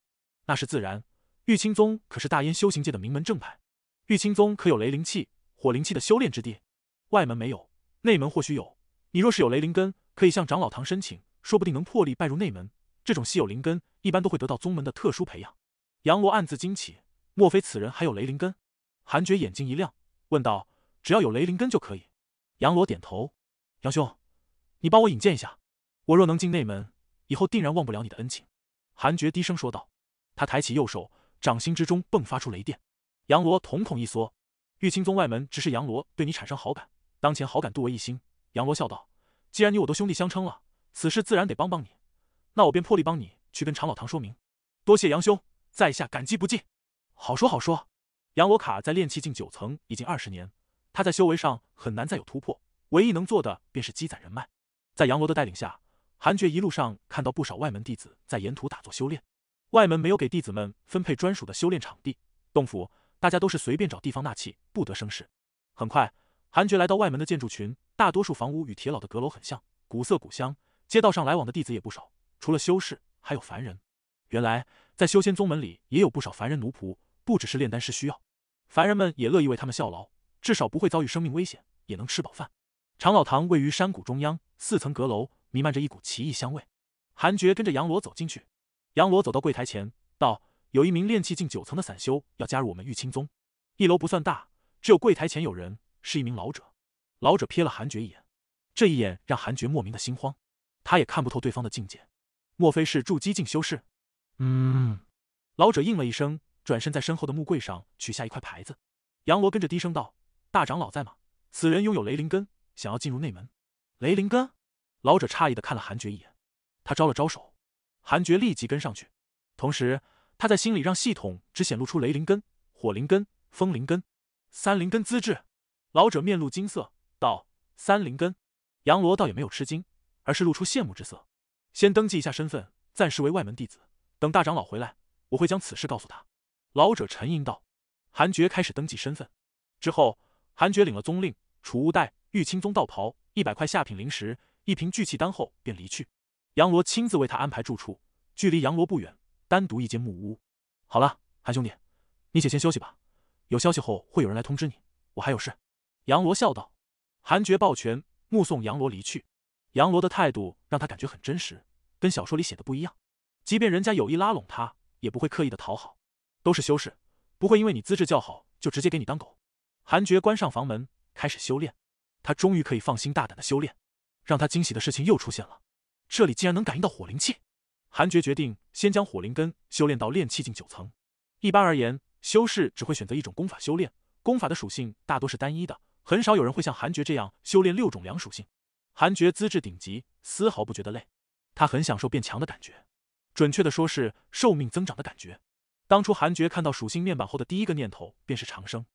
那是自然。玉清宗可是大燕修行界的名门正派。玉清宗可有雷灵气、火灵气的修炼之地？外门没有，内门或许有。你若是有雷灵根，可以向长老堂申请，说不定能破例拜入内门。这种稀有灵根一般都会得到宗门的特殊培养。杨罗暗自惊奇，莫非此人还有雷灵根？韩爵眼睛一亮，问道：“只要有雷灵根就可以？”杨罗点头。杨兄，你帮我引荐一下，我若能进内门，以后定然忘不了你的恩情。”韩爵低声说道。他抬起右手，掌心之中迸发出雷电。杨罗瞳孔一缩。玉清宗外门只是杨罗对你产生好感，当前好感度为一星。杨罗笑道：“既然你我都兄弟相称了，此事自然得帮帮你，那我便破例帮你去跟长老堂说明。”多谢杨兄，在下感激不尽。好说好说。杨罗卡在炼气境九层已经二十年，他在修为上很难再有突破。唯一能做的便是积攒人脉，在杨罗的带领下，韩爵一路上看到不少外门弟子在沿途打坐修炼。外门没有给弟子们分配专属的修炼场地、洞府，大家都是随便找地方纳气，不得生事。很快，韩爵来到外门的建筑群，大多数房屋与铁老的阁楼很像，古色古香。街道上来往的弟子也不少，除了修士，还有凡人。原来，在修仙宗门里也有不少凡人奴仆，不只是炼丹师需要，凡人们也乐意为他们效劳，至少不会遭遇生命危险，也能吃饱饭。长老堂位于山谷中央，四层阁楼弥漫着一股奇异香味。韩爵跟着杨罗走进去，杨罗走到柜台前，道：“有一名炼气境九层的散修要加入我们玉清宗。”一楼不算大，只有柜台前有人，是一名老者。老者瞥了韩爵一眼，这一眼让韩爵莫名的心慌。他也看不透对方的境界，莫非是筑基境修士？嗯。老者应了一声，转身在身后的木柜上取下一块牌子。杨罗跟着低声道：“大长老在吗？此人拥有雷灵根。”想要进入内门，雷灵根，老者诧异的看了韩爵一眼，他招了招手，韩爵立即跟上去，同时他在心里让系统只显露出雷灵根、火灵根、风灵根、三灵根资质。老者面露金色，道：“三灵根。”杨罗倒也没有吃惊，而是露出羡慕之色。先登记一下身份，暂时为外门弟子。等大长老回来，我会将此事告诉他。”老者沉吟道。韩爵开始登记身份，之后韩爵领了宗令、储物袋。玉清宗道袍一百块下品灵石，一瓶聚气丹后便离去。杨罗亲自为他安排住处，距离杨罗不远，单独一间木屋。好了，韩兄弟，你且先休息吧，有消息后会有人来通知你。我还有事。杨罗笑道。韩爵抱拳，目送杨罗离去。杨罗的态度让他感觉很真实，跟小说里写的不一样。即便人家有意拉拢他，也不会刻意的讨好。都是修士，不会因为你资质较好就直接给你当狗。韩爵关上房门，开始修炼。他终于可以放心大胆的修炼，让他惊喜的事情又出现了，这里竟然能感应到火灵气。韩爵决定先将火灵根修炼到炼气境九层。一般而言，修士只会选择一种功法修炼，功法的属性大多是单一的，很少有人会像韩爵这样修炼六种两属性。韩爵资质顶级，丝毫不觉得累，他很享受变强的感觉，准确的说是寿命增长的感觉。当初韩爵看到属性面板后的第一个念头便是长生，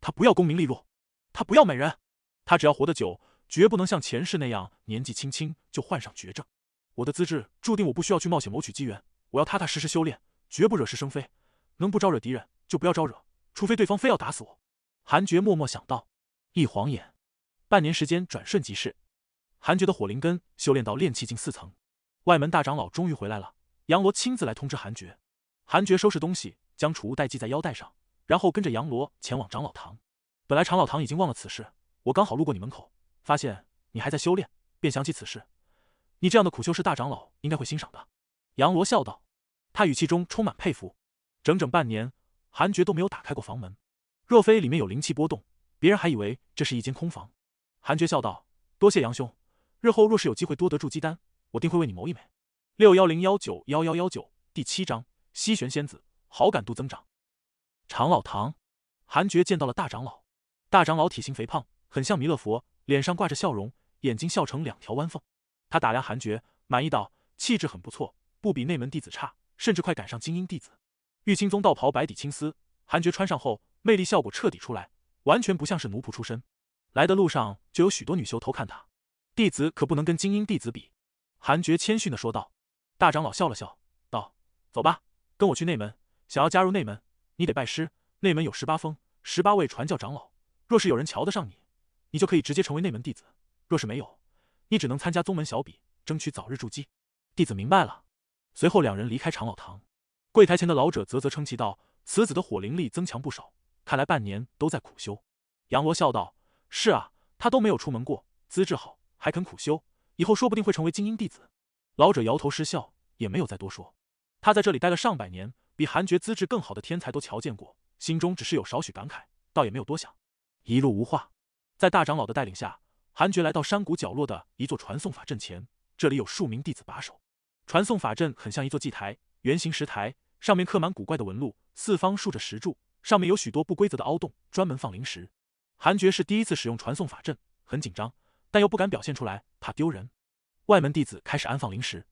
他不要功名利禄，他不要美人。他只要活得久，绝不能像前世那样年纪轻轻就患上绝症。我的资质注定我不需要去冒险谋取机缘，我要踏踏实实修炼，绝不惹是生非。能不招惹敌人就不要招惹，除非对方非要打死我。韩爵默默想到。一晃眼，半年时间转瞬即逝。韩爵的火灵根修炼到炼气境四层，外门大长老终于回来了。杨罗亲自来通知韩爵。韩爵收拾东西，将储物袋系在腰带上，然后跟着杨罗前往长老堂。本来长老堂已经忘了此事。我刚好路过你门口，发现你还在修炼，便想起此事。你这样的苦修是大长老应该会欣赏的。”杨罗笑道，他语气中充满佩服。整整半年，韩觉都没有打开过房门，若非里面有灵气波动，别人还以为这是一间空房。韩觉笑道：“多谢杨兄，日后若是有机会多得筑基丹，我定会为你谋一枚。”六幺零幺九幺幺幺九第七章：西玄仙子好感度增长。长老堂，韩觉见到了大长老。大长老体型肥胖。很像弥勒佛，脸上挂着笑容，眼睛笑成两条弯缝。他打量韩爵，满意道：“气质很不错，不比内门弟子差，甚至快赶上精英弟子。”玉清宗道袍白底青丝，韩爵穿上后，魅力效果彻底出来，完全不像是奴仆出身。来的路上就有许多女修偷看他，弟子可不能跟精英弟子比。韩爵谦逊地说道。大长老笑了笑，道：“走吧，跟我去内门。想要加入内门，你得拜师。内门有十八峰，十八位传教长老，若是有人瞧得上你。”你就可以直接成为内门弟子，若是没有，你只能参加宗门小比，争取早日筑基。弟子明白了。随后两人离开长老堂，柜台前的老者啧啧称奇道：“此子的火灵力增强不少，看来半年都在苦修。”杨罗笑道：“是啊，他都没有出门过，资质好还肯苦修，以后说不定会成为精英弟子。”老者摇头失笑，也没有再多说。他在这里待了上百年，比韩爵资质更好的天才都瞧见过，心中只是有少许感慨，倒也没有多想。一路无话。在大长老的带领下，韩爵来到山谷角落的一座传送法阵前。这里有数名弟子把守。传送法阵很像一座祭台，圆形石台，上面刻满古怪的纹路，四方竖着石柱，上面有许多不规则的凹洞，专门放灵石。韩爵是第一次使用传送法阵，很紧张，但又不敢表现出来，怕丢人。外门弟子开始安放灵石。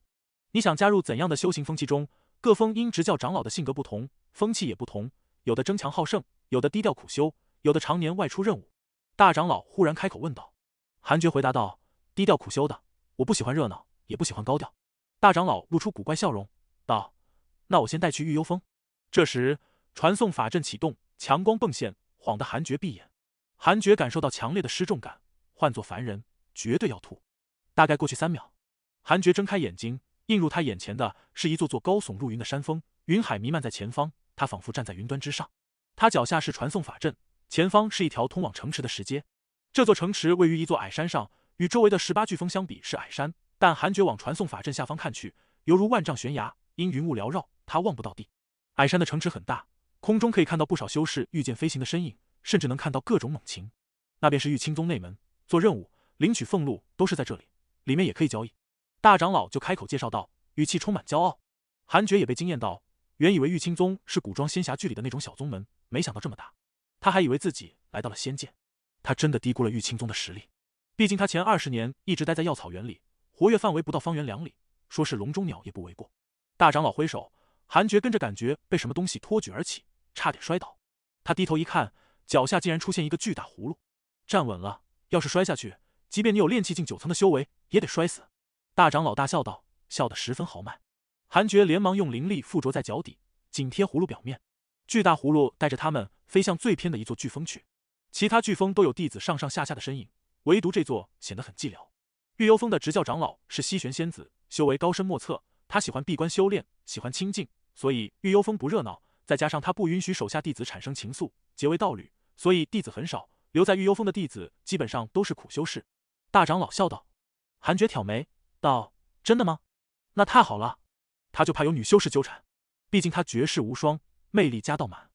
你想加入怎样的修行风气中？各峰因执教长老的性格不同，风气也不同。有的争强好胜，有的低调苦修，有的常年外出任务。大长老忽然开口问道：“韩爵，回答道：低调苦修的，我不喜欢热闹，也不喜欢高调。”大长老露出古怪笑容，道：“那我先带去玉幽峰。”这时，传送法阵启动，强光迸现，晃得韩爵闭眼。韩爵感受到强烈的失重感，换作凡人绝对要吐。大概过去三秒，韩爵睁开眼睛，映入他眼前的是一座座高耸入云的山峰，云海弥漫在前方，他仿佛站在云端之上。他脚下是传送法阵。前方是一条通往城池的石阶，这座城池位于一座矮山上，与周围的十八巨峰相比是矮山，但韩爵往传送法阵下方看去，犹如万丈悬崖，因云雾缭绕，他望不到地。矮山的城池很大，空中可以看到不少修士御剑飞行的身影，甚至能看到各种猛禽。那便是玉清宗内门，做任务、领取俸禄都是在这里，里面也可以交易。大长老就开口介绍道，语气充满骄傲。韩爵也被惊艳到，原以为玉清宗是古装仙侠剧里的那种小宗门，没想到这么大。他还以为自己来到了仙界，他真的低估了玉清宗的实力。毕竟他前二十年一直待在药草园里，活跃范围不到方圆两里，说是笼中鸟也不为过。大长老挥手，韩觉跟着感觉被什么东西托举而起，差点摔倒。他低头一看，脚下竟然出现一个巨大葫芦。站稳了，要是摔下去，即便你有练气境九层的修为，也得摔死。大长老大笑道，笑得十分豪迈。韩觉连忙用灵力附着在脚底，紧贴葫芦表面。巨大葫芦带着他们。飞向最偏的一座飓风去，其他飓风都有弟子上上下下的身影，唯独这座显得很寂寥。玉幽峰的执教长老是西玄仙子，修为高深莫测。他喜欢闭关修炼，喜欢清静，所以玉幽峰不热闹。再加上他不允许手下弟子产生情愫，结为道侣，所以弟子很少。留在玉幽峰的弟子基本上都是苦修士。大长老笑道，韩爵挑眉道：“真的吗？那太好了。他就怕有女修士纠缠，毕竟他绝世无双，魅力加到满。”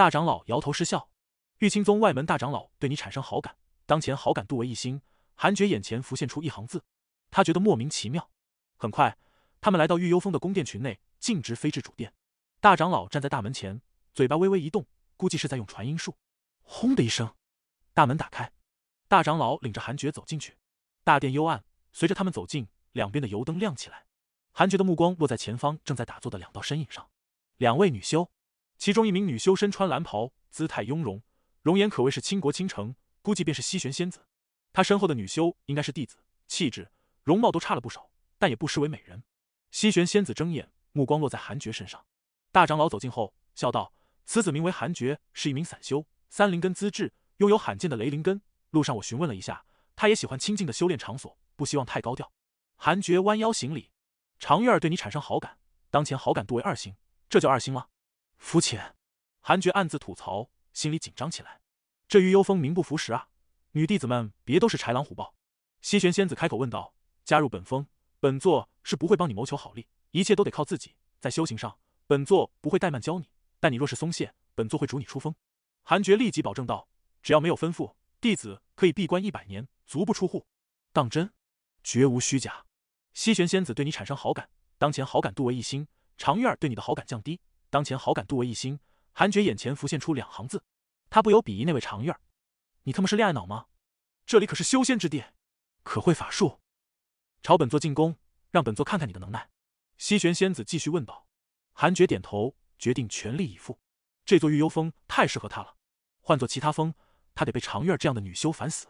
大长老摇头失笑，玉清宗外门大长老对你产生好感，当前好感度为一星。韩爵眼前浮现出一行字，他觉得莫名其妙。很快，他们来到玉幽峰的宫殿群内，径直飞至主殿。大长老站在大门前，嘴巴微微一动，估计是在用传音术。轰的一声，大门打开，大长老领着韩爵走进去。大殿幽暗，随着他们走近，两边的油灯亮起来。韩爵的目光落在前方正在打坐的两道身影上，两位女修。其中一名女修身穿蓝袍，姿态雍容，容颜可谓是倾国倾城，估计便是西玄仙子。她身后的女修应该是弟子，气质、容貌都差了不少，但也不失为美人。西玄仙子睁眼，目光落在韩爵身上。大长老走近后笑道：“此子名为韩爵，是一名散修，三灵根资质，拥有罕见的雷灵根。路上我询问了一下，他也喜欢清静的修炼场所，不希望太高调。”韩爵弯腰行礼。长月儿对你产生好感，当前好感度为二星，这就二星了。肤浅，韩爵暗自吐槽，心里紧张起来。这于幽风名不符实啊！女弟子们别都是豺狼虎豹。西玄仙子开口问道：“加入本峰，本座是不会帮你谋求好利，一切都得靠自己。在修行上，本座不会怠慢教你，但你若是松懈，本座会逐你出峰。”韩爵立即保证道：“只要没有吩咐，弟子可以闭关一百年，足不出户。”当真，绝无虚假。西玄仙子对你产生好感，当前好感度为一星，长月儿对你的好感降低。当前好感度为一星，韩爵眼前浮现出两行字，他不由鄙夷那位长月儿：“你他妈是恋爱脑吗？这里可是修仙之地，可会法术？朝本座进攻，让本座看看你的能耐。”西玄仙子继续问道。韩爵点头，决定全力以赴。这座玉幽峰太适合他了，换做其他峰，他得被长月儿这样的女修烦死。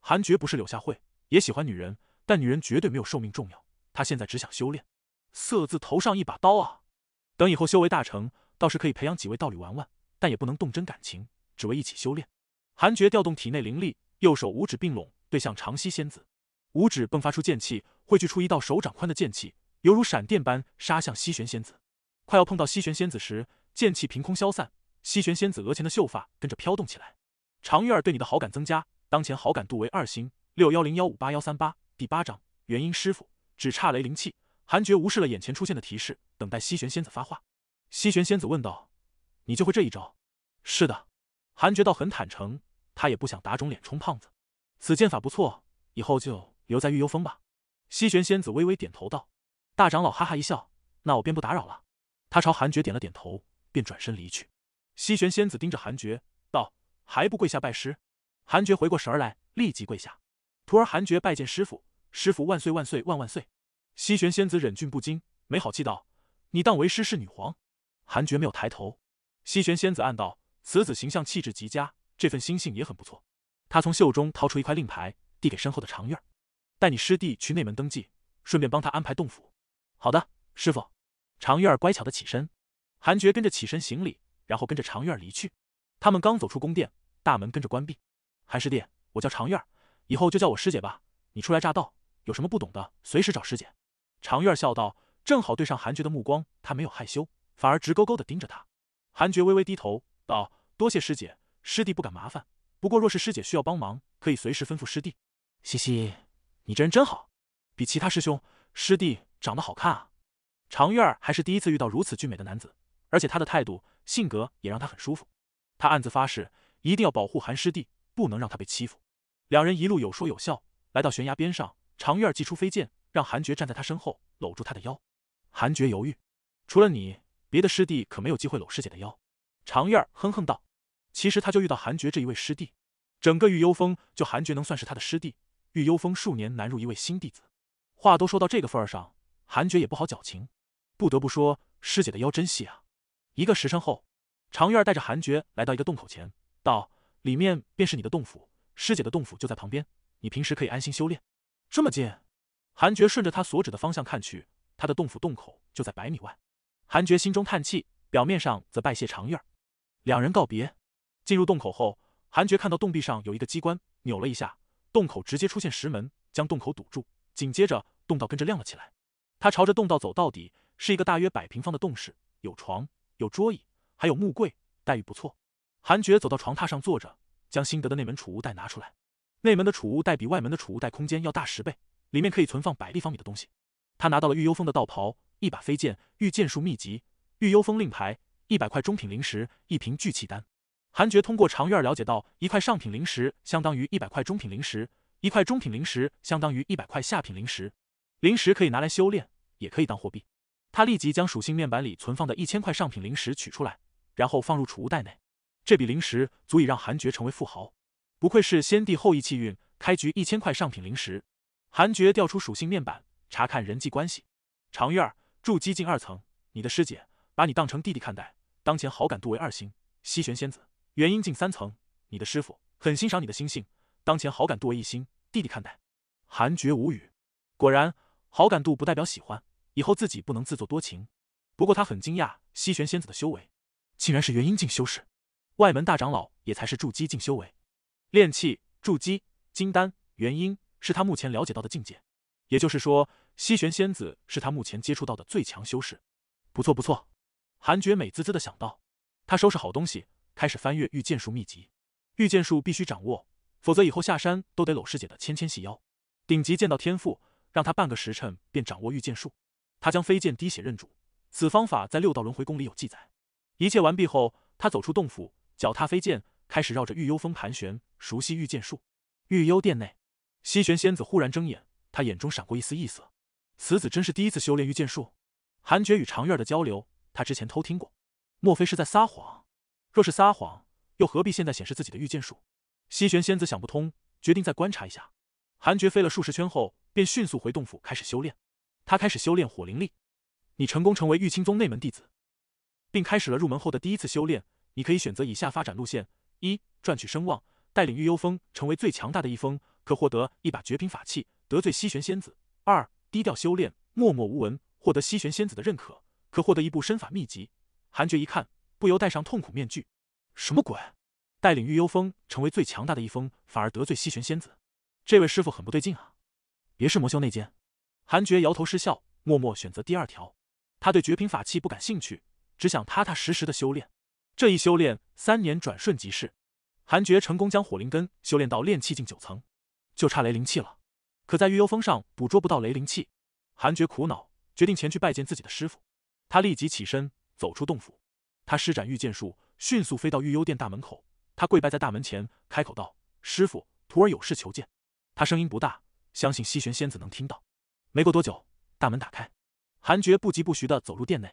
韩爵不是柳下惠，也喜欢女人，但女人绝对没有寿命重要。他现在只想修炼，色字头上一把刀啊！等以后修为大成，倒是可以培养几位道侣玩玩，但也不能动真感情，只为一起修炼。韩爵调动体内灵力，右手五指并拢，对向长溪仙子，五指迸发出剑气，汇聚出一道手掌宽的剑气，犹如闪电般杀向西玄仙子。快要碰到西玄仙子时，剑气凭空消散，西玄仙子额前的秀发跟着飘动起来。长月儿对你的好感增加，当前好感度为二星六幺零幺五八幺三八。第八章，元婴师傅只差雷灵气。韩爵无视了眼前出现的提示，等待西玄仙子发话。西玄仙子问道：“你就会这一招？”“是的。”韩爵倒很坦诚，他也不想打肿脸充胖子。此剑法不错，以后就留在玉幽峰吧。西玄仙子微微点头道：“大长老哈哈一笑，那我便不打扰了。”他朝韩爵点了点头，便转身离去。西玄仙子盯着韩爵道：“还不跪下拜师？”韩爵回过神来，立即跪下：“徒儿韩爵拜见师傅，师傅万岁万岁万万岁！”西玄仙子忍俊不禁，没好气道：“你当为师是女皇？”韩觉没有抬头。西玄仙子暗道：“此子形象气质极佳，这份心性也很不错。”他从袖中掏出一块令牌，递给身后的长月儿：“带你师弟去内门登记，顺便帮他安排洞府。”“好的，师傅。”长月儿乖巧的起身。韩觉跟着起身行礼，然后跟着长月儿离去。他们刚走出宫殿，大门跟着关闭。韩师弟，我叫长月儿，以后就叫我师姐吧。你初来乍到，有什么不懂的，随时找师姐。长院笑道：“正好对上韩爵的目光，他没有害羞，反而直勾勾的盯着他。”韩爵微微低头道：“多谢师姐，师弟不敢麻烦。不过若是师姐需要帮忙，可以随时吩咐师弟。”“嘻嘻，你这人真好，比其他师兄师弟长得好看啊！”长院儿还是第一次遇到如此俊美的男子，而且他的态度、性格也让他很舒服。他暗自发誓，一定要保护韩师弟，不能让他被欺负。两人一路有说有笑，来到悬崖边上，长院儿祭出飞剑。让韩爵站在他身后，搂住他的腰。韩爵犹豫，除了你，别的师弟可没有机会搂师姐的腰。常燕儿哼哼道：“其实他就遇到韩爵这一位师弟，整个玉幽峰就韩爵能算是他的师弟。玉幽峰数年难入一位新弟子。”话都说到这个份儿上，韩爵也不好矫情。不得不说，师姐的腰真细啊。一个时辰后，常燕儿带着韩爵来到一个洞口前，道：“里面便是你的洞府，师姐的洞府就在旁边，你平时可以安心修炼。这么近。”韩爵顺着他所指的方向看去，他的洞府洞口就在百米外。韩爵心中叹气，表面上则拜谢长月儿，两人告别。进入洞口后，韩爵看到洞壁上有一个机关，扭了一下，洞口直接出现石门，将洞口堵住。紧接着，洞道跟着亮了起来。他朝着洞道走到底，是一个大约百平方的洞室，有床、有桌椅，还有木柜，待遇不错。韩爵走到床榻上坐着，将新得的那门储物袋拿出来。内门的储物袋比外门的储物袋空间要大十倍。里面可以存放百立方米的东西。他拿到了玉幽风的道袍、一把飞剑、御剑术秘籍、玉幽风令牌、一百块中品灵石、一瓶聚气丹。韩爵通过长院了解到，一块上品灵石相当于一百块中品灵石，一块中品灵石相当于一百块下品灵石。灵石可以拿来修炼，也可以当货币。他立即将属性面板里存放的一千块上品灵石取出来，然后放入储物袋内。这笔灵石足以让韩爵成为富豪。不愧是先帝后裔，气运开局一千块上品灵石。韩爵调出属性面板，查看人际关系。长月，筑基境二层，你的师姐把你当成弟弟看待，当前好感度为二星。西玄仙子，元婴境三层，你的师傅很欣赏你的心性，当前好感度为一星，弟弟看待。韩爵无语，果然好感度不代表喜欢，以后自己不能自作多情。不过他很惊讶，西玄仙子的修为竟然是元婴境修士，外门大长老也才是筑基境修为。炼气、筑基、金丹、元婴。是他目前了解到的境界，也就是说，西玄仙子是他目前接触到的最强修士。不错不错，韩觉美滋滋的想到。他收拾好东西，开始翻阅御剑术秘籍。御剑术必须掌握，否则以后下山都得搂师姐的纤纤细腰。顶级剑道天赋，让他半个时辰便掌握御剑术。他将飞剑滴血认主，此方法在六道轮回宫里有记载。一切完毕后，他走出洞府，脚踏飞剑，开始绕着玉幽峰盘旋，熟悉御剑术。玉幽殿内。西玄仙子忽然睁眼，他眼中闪过一丝异色。此子真是第一次修炼御剑术。韩爵与长院的交流，他之前偷听过。莫非是在撒谎？若是撒谎，又何必现在显示自己的御剑术？西玄仙子想不通，决定再观察一下。韩爵飞了数十圈后，便迅速回洞府开始修炼。他开始修炼火灵力。你成功成为玉清宗内门弟子，并开始了入门后的第一次修炼。你可以选择以下发展路线：一、赚取声望，带领玉幽峰成为最强大的一峰。可获得一把绝品法器，得罪西玄仙子；二，低调修炼，默默无闻，获得西玄仙子的认可，可获得一部身法秘籍。韩爵一看，不由戴上痛苦面具。什么鬼？带领玉幽风成为最强大的一风，反而得罪西玄仙子？这位师傅很不对劲啊！别是魔修内奸？韩爵摇头失笑，默默选择第二条。他对绝品法器不感兴趣，只想踏踏实实的修炼。这一修炼三年转瞬即逝，韩爵成功将火灵根修炼到炼气境九层。就差雷灵气了，可在玉幽峰上捕捉不到雷灵气，韩爵苦恼，决定前去拜见自己的师傅。他立即起身，走出洞府。他施展御剑术，迅速飞到玉幽殿大门口。他跪拜在大门前，开口道：“师傅，徒儿有事求见。”他声音不大，相信西玄仙子能听到。没过多久，大门打开，韩爵不疾不徐的走入殿内。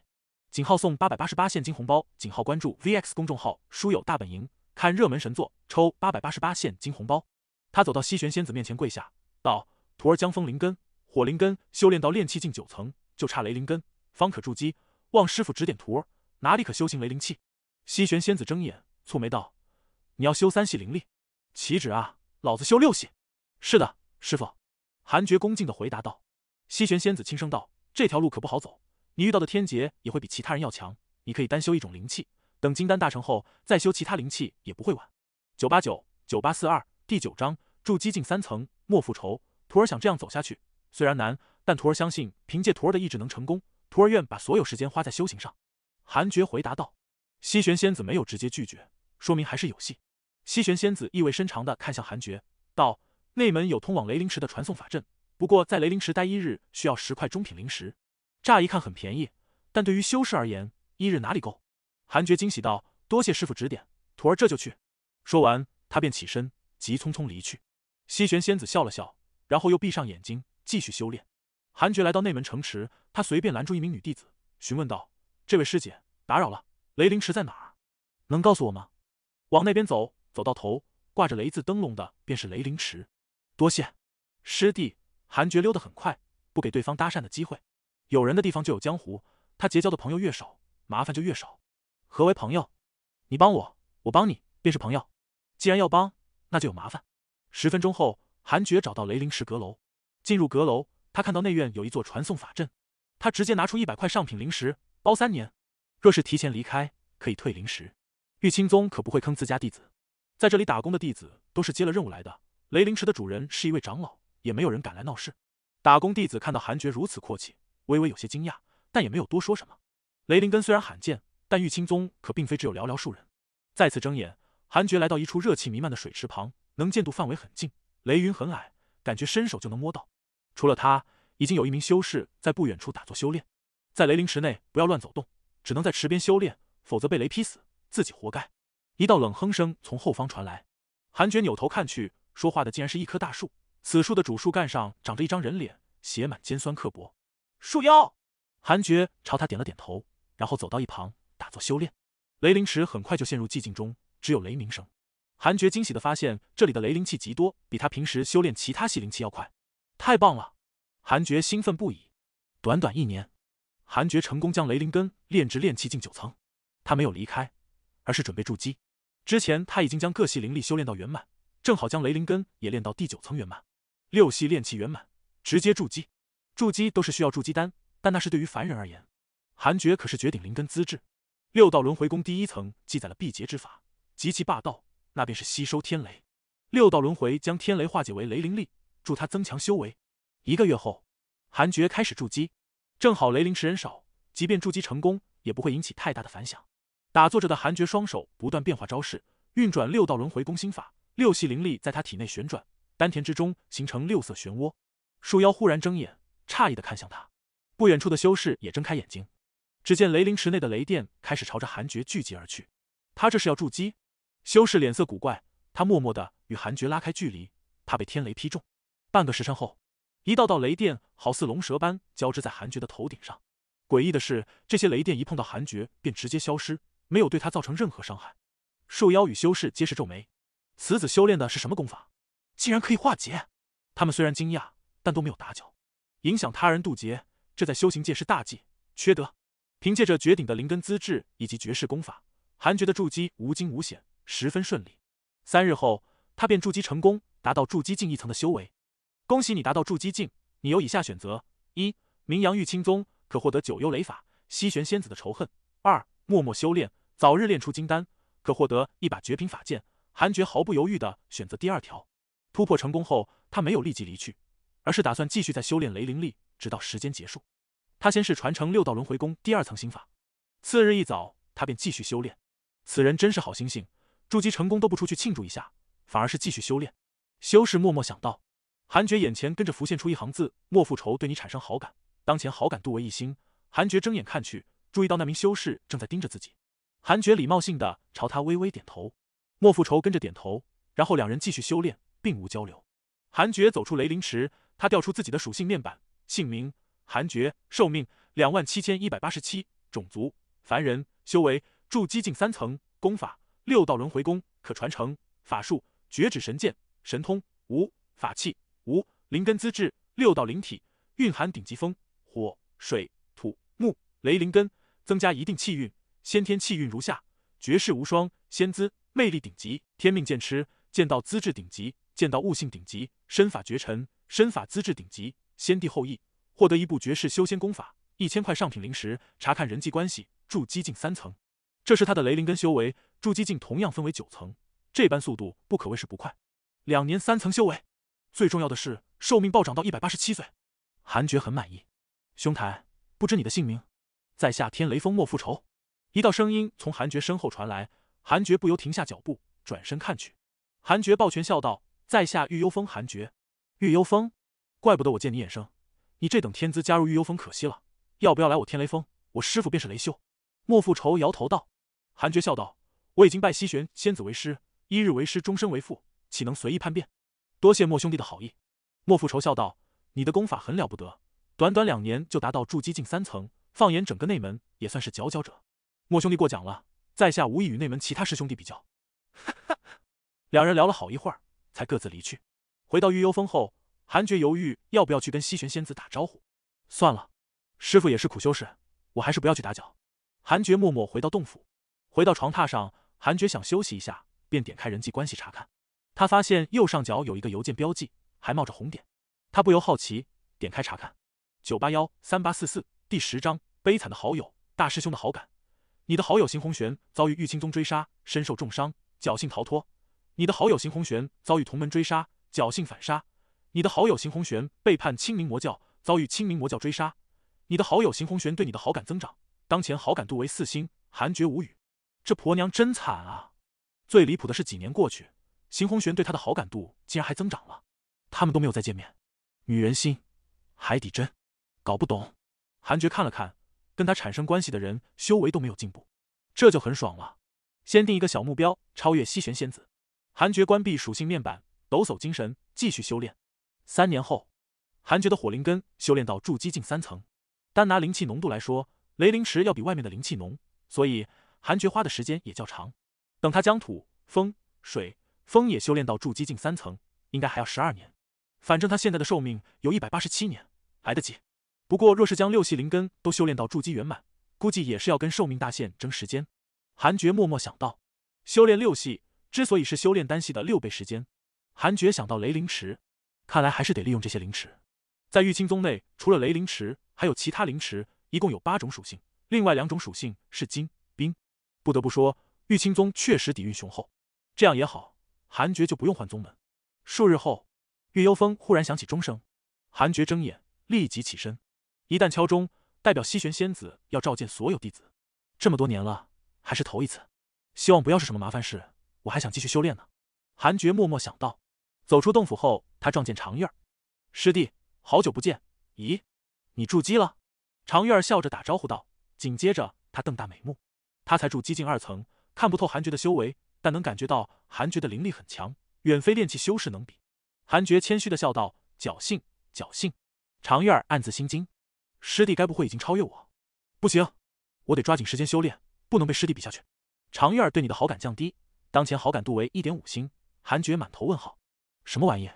景浩送八百八十八现金红包，景浩关注 VX 公众号“书友大本营”，看热门神作，抽八百八十八现金红包。他走到西玄仙子面前，跪下道：“徒儿将风灵根、火灵根修炼到炼气境九层，就差雷灵根，方可筑基。望师傅指点徒儿，哪里可修行雷灵气？”西玄仙子睁眼，蹙眉道：“你要修三系灵力？岂止啊，老子修六系！”“是的，师傅。”韩觉恭敬地回答道。西玄仙子轻声道：“这条路可不好走，你遇到的天劫也会比其他人要强。你可以单修一种灵气，等金丹大成后再修其他灵气，也不会晚。”九八九九八四二。第九章，筑基境三层，莫复仇。徒儿想这样走下去，虽然难，但徒儿相信凭借徒儿的意志能成功。徒儿愿把所有时间花在修行上。”韩爵回答道。西玄仙子没有直接拒绝，说明还是有戏。西玄仙子意味深长的看向韩爵，道：“内门有通往雷灵池的传送法阵，不过在雷灵池待一日需要十块中品灵石。乍一看很便宜，但对于修士而言，一日哪里够？”韩爵惊喜道：“多谢师傅指点，徒儿这就去。”说完，他便起身。急匆匆离去，西玄仙子笑了笑，然后又闭上眼睛继续修炼。韩爵来到内门城池，他随便拦住一名女弟子，询问道：“这位师姐，打扰了，雷灵池在哪儿？能告诉我吗？”“往那边走，走到头挂着‘雷’字灯笼的便是雷灵池。”“多谢。”师弟韩爵溜得很快，不给对方搭讪的机会。有人的地方就有江湖，他结交的朋友越少，麻烦就越少。何为朋友？你帮我，我帮你，便是朋友。既然要帮。那就有麻烦。十分钟后，韩爵找到雷灵石阁楼，进入阁楼，他看到内院有一座传送法阵，他直接拿出一百块上品灵石，包三年。若是提前离开，可以退灵石。玉清宗可不会坑自家弟子，在这里打工的弟子都是接了任务来的。雷灵池的主人是一位长老，也没有人敢来闹事。打工弟子看到韩爵如此阔气，微微有些惊讶，但也没有多说什么。雷灵根虽然罕见，但玉清宗可并非只有寥寥数人。再次睁眼。韩爵来到一处热气弥漫的水池旁，能见度范围很近，雷云很矮，感觉伸手就能摸到。除了他，已经有一名修士在不远处打坐修炼。在雷灵池内，不要乱走动，只能在池边修炼，否则被雷劈死，自己活该。一道冷哼声从后方传来，韩爵扭头看去，说话的竟然是一棵大树。此树的主树干上长着一张人脸，写满尖酸刻薄。树妖，韩爵朝他点了点头，然后走到一旁打坐修炼。雷灵池很快就陷入寂静中。只有雷鸣声，韩觉惊喜的发现这里的雷灵气极多，比他平时修炼其他系灵气要快，太棒了！韩觉兴奋不已。短短一年，韩觉成功将雷灵根炼至炼气境九层。他没有离开，而是准备筑基。之前他已经将各系灵力修炼到圆满，正好将雷灵根也练到第九层圆满。六系炼气圆满，直接筑基。筑基都是需要筑基丹，但那是对于凡人而言。韩觉可是绝顶灵根资质。六道轮回宫第一层记载了辟劫之法。极其霸道，那便是吸收天雷，六道轮回将天雷化解为雷灵力，助他增强修为。一个月后，韩爵开始筑基，正好雷灵池人少，即便筑基成功，也不会引起太大的反响。打坐着的韩爵双手不断变化招式，运转六道轮回攻心法，六系灵力在他体内旋转，丹田之中形成六色漩涡。树妖忽然睁眼，诧异的看向他，不远处的修士也睁开眼睛，只见雷灵池内的雷电开始朝着韩爵聚集而去，他这是要筑基？修士脸色古怪，他默默地与韩爵拉开距离，怕被天雷劈中。半个时辰后，一道道雷电好似龙蛇般交织在韩爵的头顶上。诡异的是，这些雷电一碰到韩爵便直接消失，没有对他造成任何伤害。树妖与修士皆是皱眉：此子修炼的是什么功法，竟然可以化解？他们虽然惊讶，但都没有打搅，影响他人渡劫，这在修行界是大忌，缺德。凭借着绝顶的灵根资质以及绝世功法，韩爵的筑基无惊无险。十分顺利，三日后他便筑基成功，达到筑基境一层的修为。恭喜你达到筑基境，你有以下选择：一，名扬玉清宗，可获得九幽雷法、西玄仙子的仇恨；二，默默修炼，早日练出金丹，可获得一把绝品法剑。韩爵毫不犹豫的选择第二条。突破成功后，他没有立即离去，而是打算继续再修炼雷灵力，直到时间结束。他先是传承六道轮回功第二层心法，次日一早，他便继续修炼。此人真是好心性。筑基成功都不出去庆祝一下，反而是继续修炼。修士默默想到，韩爵眼前跟着浮现出一行字：莫复仇对你产生好感，当前好感度为一星。”韩爵睁眼看去，注意到那名修士正在盯着自己。韩爵礼貌性的朝他微微点头，莫复仇跟着点头，然后两人继续修炼，并无交流。韩爵走出雷灵池，他调出自己的属性面板，姓名：韩爵，寿命：两万七千一百八十七，种族：凡人，修为：筑基境三层，功法。六道轮回功可传承，法术绝指神剑神通无法器无灵根资质六道灵体蕴含顶级风火水土木雷灵根，增加一定气运。先天气运如下：绝世无双，仙姿魅力顶级，天命剑痴剑道资质顶级，剑道悟性顶级，身法绝尘身法资质顶级。先帝后裔获得一部绝世修仙功法，一千块上品灵石。查看人际关系，筑基进三层。这是他的雷灵根修为，筑基境同样分为九层。这般速度不可谓是不快。两年三层修为，最重要的是寿命暴涨到一百八十七岁。韩爵很满意。兄台，不知你的姓名？在下天雷峰莫复仇。一道声音从韩爵身后传来，韩爵不由停下脚步，转身看去。韩爵抱拳笑道：“在下玉幽风，韩爵。”玉幽风，怪不得我见你眼生。你这等天资加入玉幽风可惜了。要不要来我天雷峰？我师傅便是雷修。莫复仇摇头道。韩爵笑道：“我已经拜西玄仙子为师，一日为师，终身为父，岂能随意叛变？”多谢莫兄弟的好意。莫复仇笑道：“你的功法很了不得，短短两年就达到筑基境三层，放眼整个内门也算是佼佼者。”莫兄弟过奖了，在下无意与内门其他师兄弟比较。哈哈。两人聊了好一会儿，才各自离去。回到玉幽峰后，韩爵犹豫要不要去跟西玄仙子打招呼。算了，师傅也是苦修士，我还是不要去打搅。韩爵默默回到洞府。回到床榻上，韩爵想休息一下，便点开人际关系查看。他发现右上角有一个邮件标记，还冒着红点。他不由好奇，点开查看。九八幺三八四四第十章悲惨的好友大师兄的好感。你的好友邢红玄遭遇玉清宗追杀，身受重伤，侥幸逃脱。你的好友邢红玄遭遇同门追杀，侥幸反杀。你的好友邢红玄背叛清明魔教，遭遇清明魔教追杀。你的好友邢红玄对你的好感增长，当前好感度为四星。韩爵无语。这婆娘真惨啊！最离谱的是，几年过去，邢红玄对她的好感度竟然还增长了。他们都没有再见面。女人心，海底针，搞不懂。韩爵看了看，跟他产生关系的人修为都没有进步，这就很爽了。先定一个小目标，超越西玄仙子。韩爵关闭属性面板，抖擞精神继续修炼。三年后，韩爵的火灵根修炼到筑基境三层。单拿灵气浓度来说，雷灵池要比外面的灵气浓，所以。寒绝花的时间也较长，等他将土、风、水、风也修炼到筑基境三层，应该还要十二年。反正他现在的寿命有一百八十七年，来得及。不过，若是将六系灵根都修炼到筑基圆满，估计也是要跟寿命大限争时间。韩绝默默想到，修炼六系之所以是修炼单系的六倍时间，韩绝想到雷灵池，看来还是得利用这些灵池。在玉清宗内，除了雷灵池，还有其他灵池，一共有八种属性，另外两种属性是金。不得不说，玉清宗确实底蕴雄厚。这样也好，韩爵就不用换宗门。数日后，玉幽风忽然响起钟声，韩爵睁眼，立即起身。一旦敲钟，代表西玄仙子要召见所有弟子。这么多年了，还是头一次。希望不要是什么麻烦事，我还想继续修炼呢。韩爵默默想到。走出洞府后，他撞见长月儿，师弟，好久不见。咦，你筑基了？长月儿笑着打招呼道，紧接着他瞪大美目。他才住基境二层，看不透韩爵的修为，但能感觉到韩爵的灵力很强，远非炼气修士能比。韩爵谦虚的笑道：“侥幸，侥幸。”长月儿暗自心惊，师弟该不会已经超越我？不行，我得抓紧时间修炼，不能被师弟比下去。长月儿对你的好感降低，当前好感度为一点五星。韩爵满头问号，什么玩意？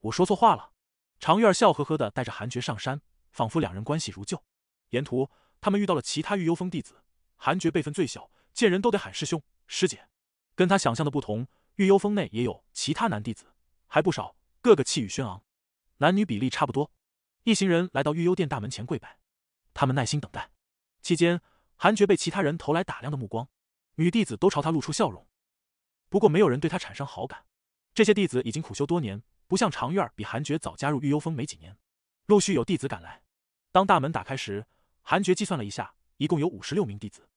我说错话了？长月儿笑呵呵的带着韩爵上山，仿佛两人关系如旧。沿途，他们遇到了其他玉幽峰弟子。韩爵辈分最小，见人都得喊师兄师姐。跟他想象的不同，玉幽峰内也有其他男弟子，还不少，个个气宇轩昂，男女比例差不多。一行人来到玉幽殿大门前跪拜，他们耐心等待。期间，韩爵被其他人投来打量的目光，女弟子都朝他露出笑容，不过没有人对他产生好感。这些弟子已经苦修多年，不像长院儿比韩爵早加入玉幽峰没几年。陆续有弟子赶来，当大门打开时，韩爵计算了一下，一共有五十六名弟子。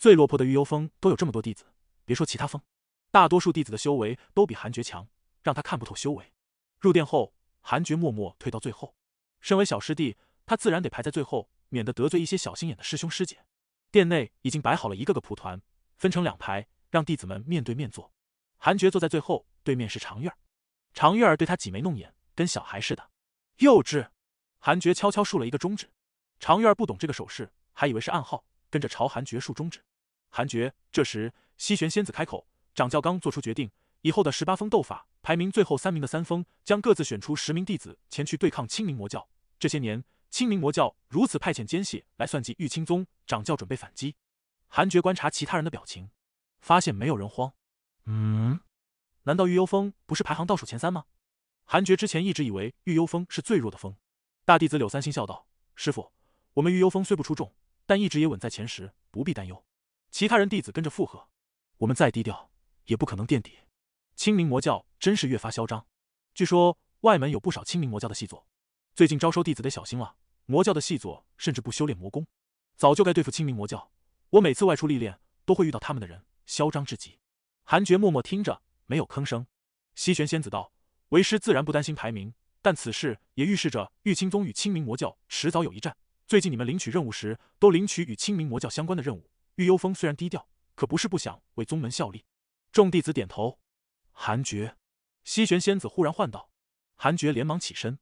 最落魄的玉幽峰都有这么多弟子，别说其他峰，大多数弟子的修为都比韩爵强，让他看不透修为。入殿后，韩爵默默退到最后，身为小师弟，他自然得排在最后，免得得罪一些小心眼的师兄师姐。殿内已经摆好了一个个蒲团，分成两排，让弟子们面对面坐。韩爵坐在最后，对面是常月儿。常月儿对他挤眉弄眼，跟小孩似的，幼稚。韩爵悄悄竖了一个中指，常月儿不懂这个手势，还以为是暗号，跟着朝韩爵竖中指。韩爵这时，西玄仙子开口：“掌教刚做出决定，以后的十八峰斗法，排名最后三名的三峰将各自选出十名弟子前去对抗清明魔教。这些年，清明魔教如此派遣奸细来算计玉清宗，掌教准备反击。”韩爵观察其他人的表情，发现没有人慌。嗯，难道玉幽峰不是排行倒数前三吗？韩爵之前一直以为玉幽峰是最弱的峰。大弟子柳三星笑道：“师傅，我们玉幽峰虽不出众，但一直也稳在前十，不必担忧。”其他人弟子跟着附和，我们再低调也不可能垫底。清明魔教真是越发嚣张，据说外门有不少清明魔教的细作，最近招收弟子得小心了。魔教的细作甚至不修炼魔功，早就该对付清明魔教。我每次外出历练都会遇到他们的人，嚣张至极。韩爵默默听着，没有吭声。西玄仙子道：“为师自然不担心排名，但此事也预示着玉清宗与清明魔教迟早有一战。最近你们领取任务时，都领取与清明魔教相关的任务。”玉幽风虽然低调，可不是不想为宗门效力。众弟子点头。韩爵，西玄仙子忽然唤道。韩爵连忙起身，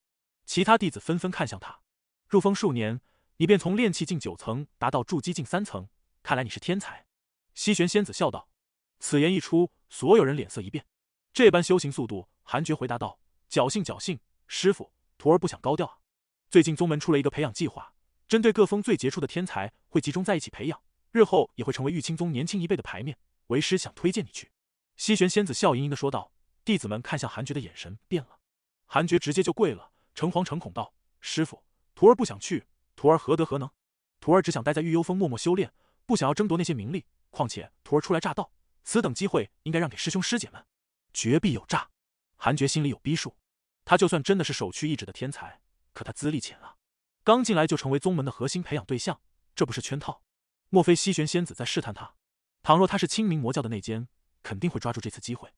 其他弟子纷纷看向他。入峰数年，你便从炼气境九层达到筑基境三层，看来你是天才。西玄仙子笑道。此言一出，所有人脸色一变。这般修行速度，韩爵回答道：“侥幸，侥幸。师傅，徒儿不想高调啊。最近宗门出了一个培养计划，针对各峰最杰出的天才，会集中在一起培养。”日后也会成为玉清宗年轻一辈的牌面，为师想推荐你去。西玄仙子笑盈盈的说道。弟子们看向韩觉的眼神变了，韩觉直接就跪了，诚惶诚恐道：“师傅，徒儿不想去，徒儿何德何能？徒儿只想待在玉幽峰默默修炼，不想要争夺那些名利。况且徒儿初来乍到，此等机会应该让给师兄师姐们。绝壁有诈，韩觉心里有逼数。他就算真的是首屈一指的天才，可他资历浅啊，刚进来就成为宗门的核心培养对象，这不是圈套？”莫非西玄仙子在试探他？倘若他是清明魔教的内奸，肯定会抓住这次机会。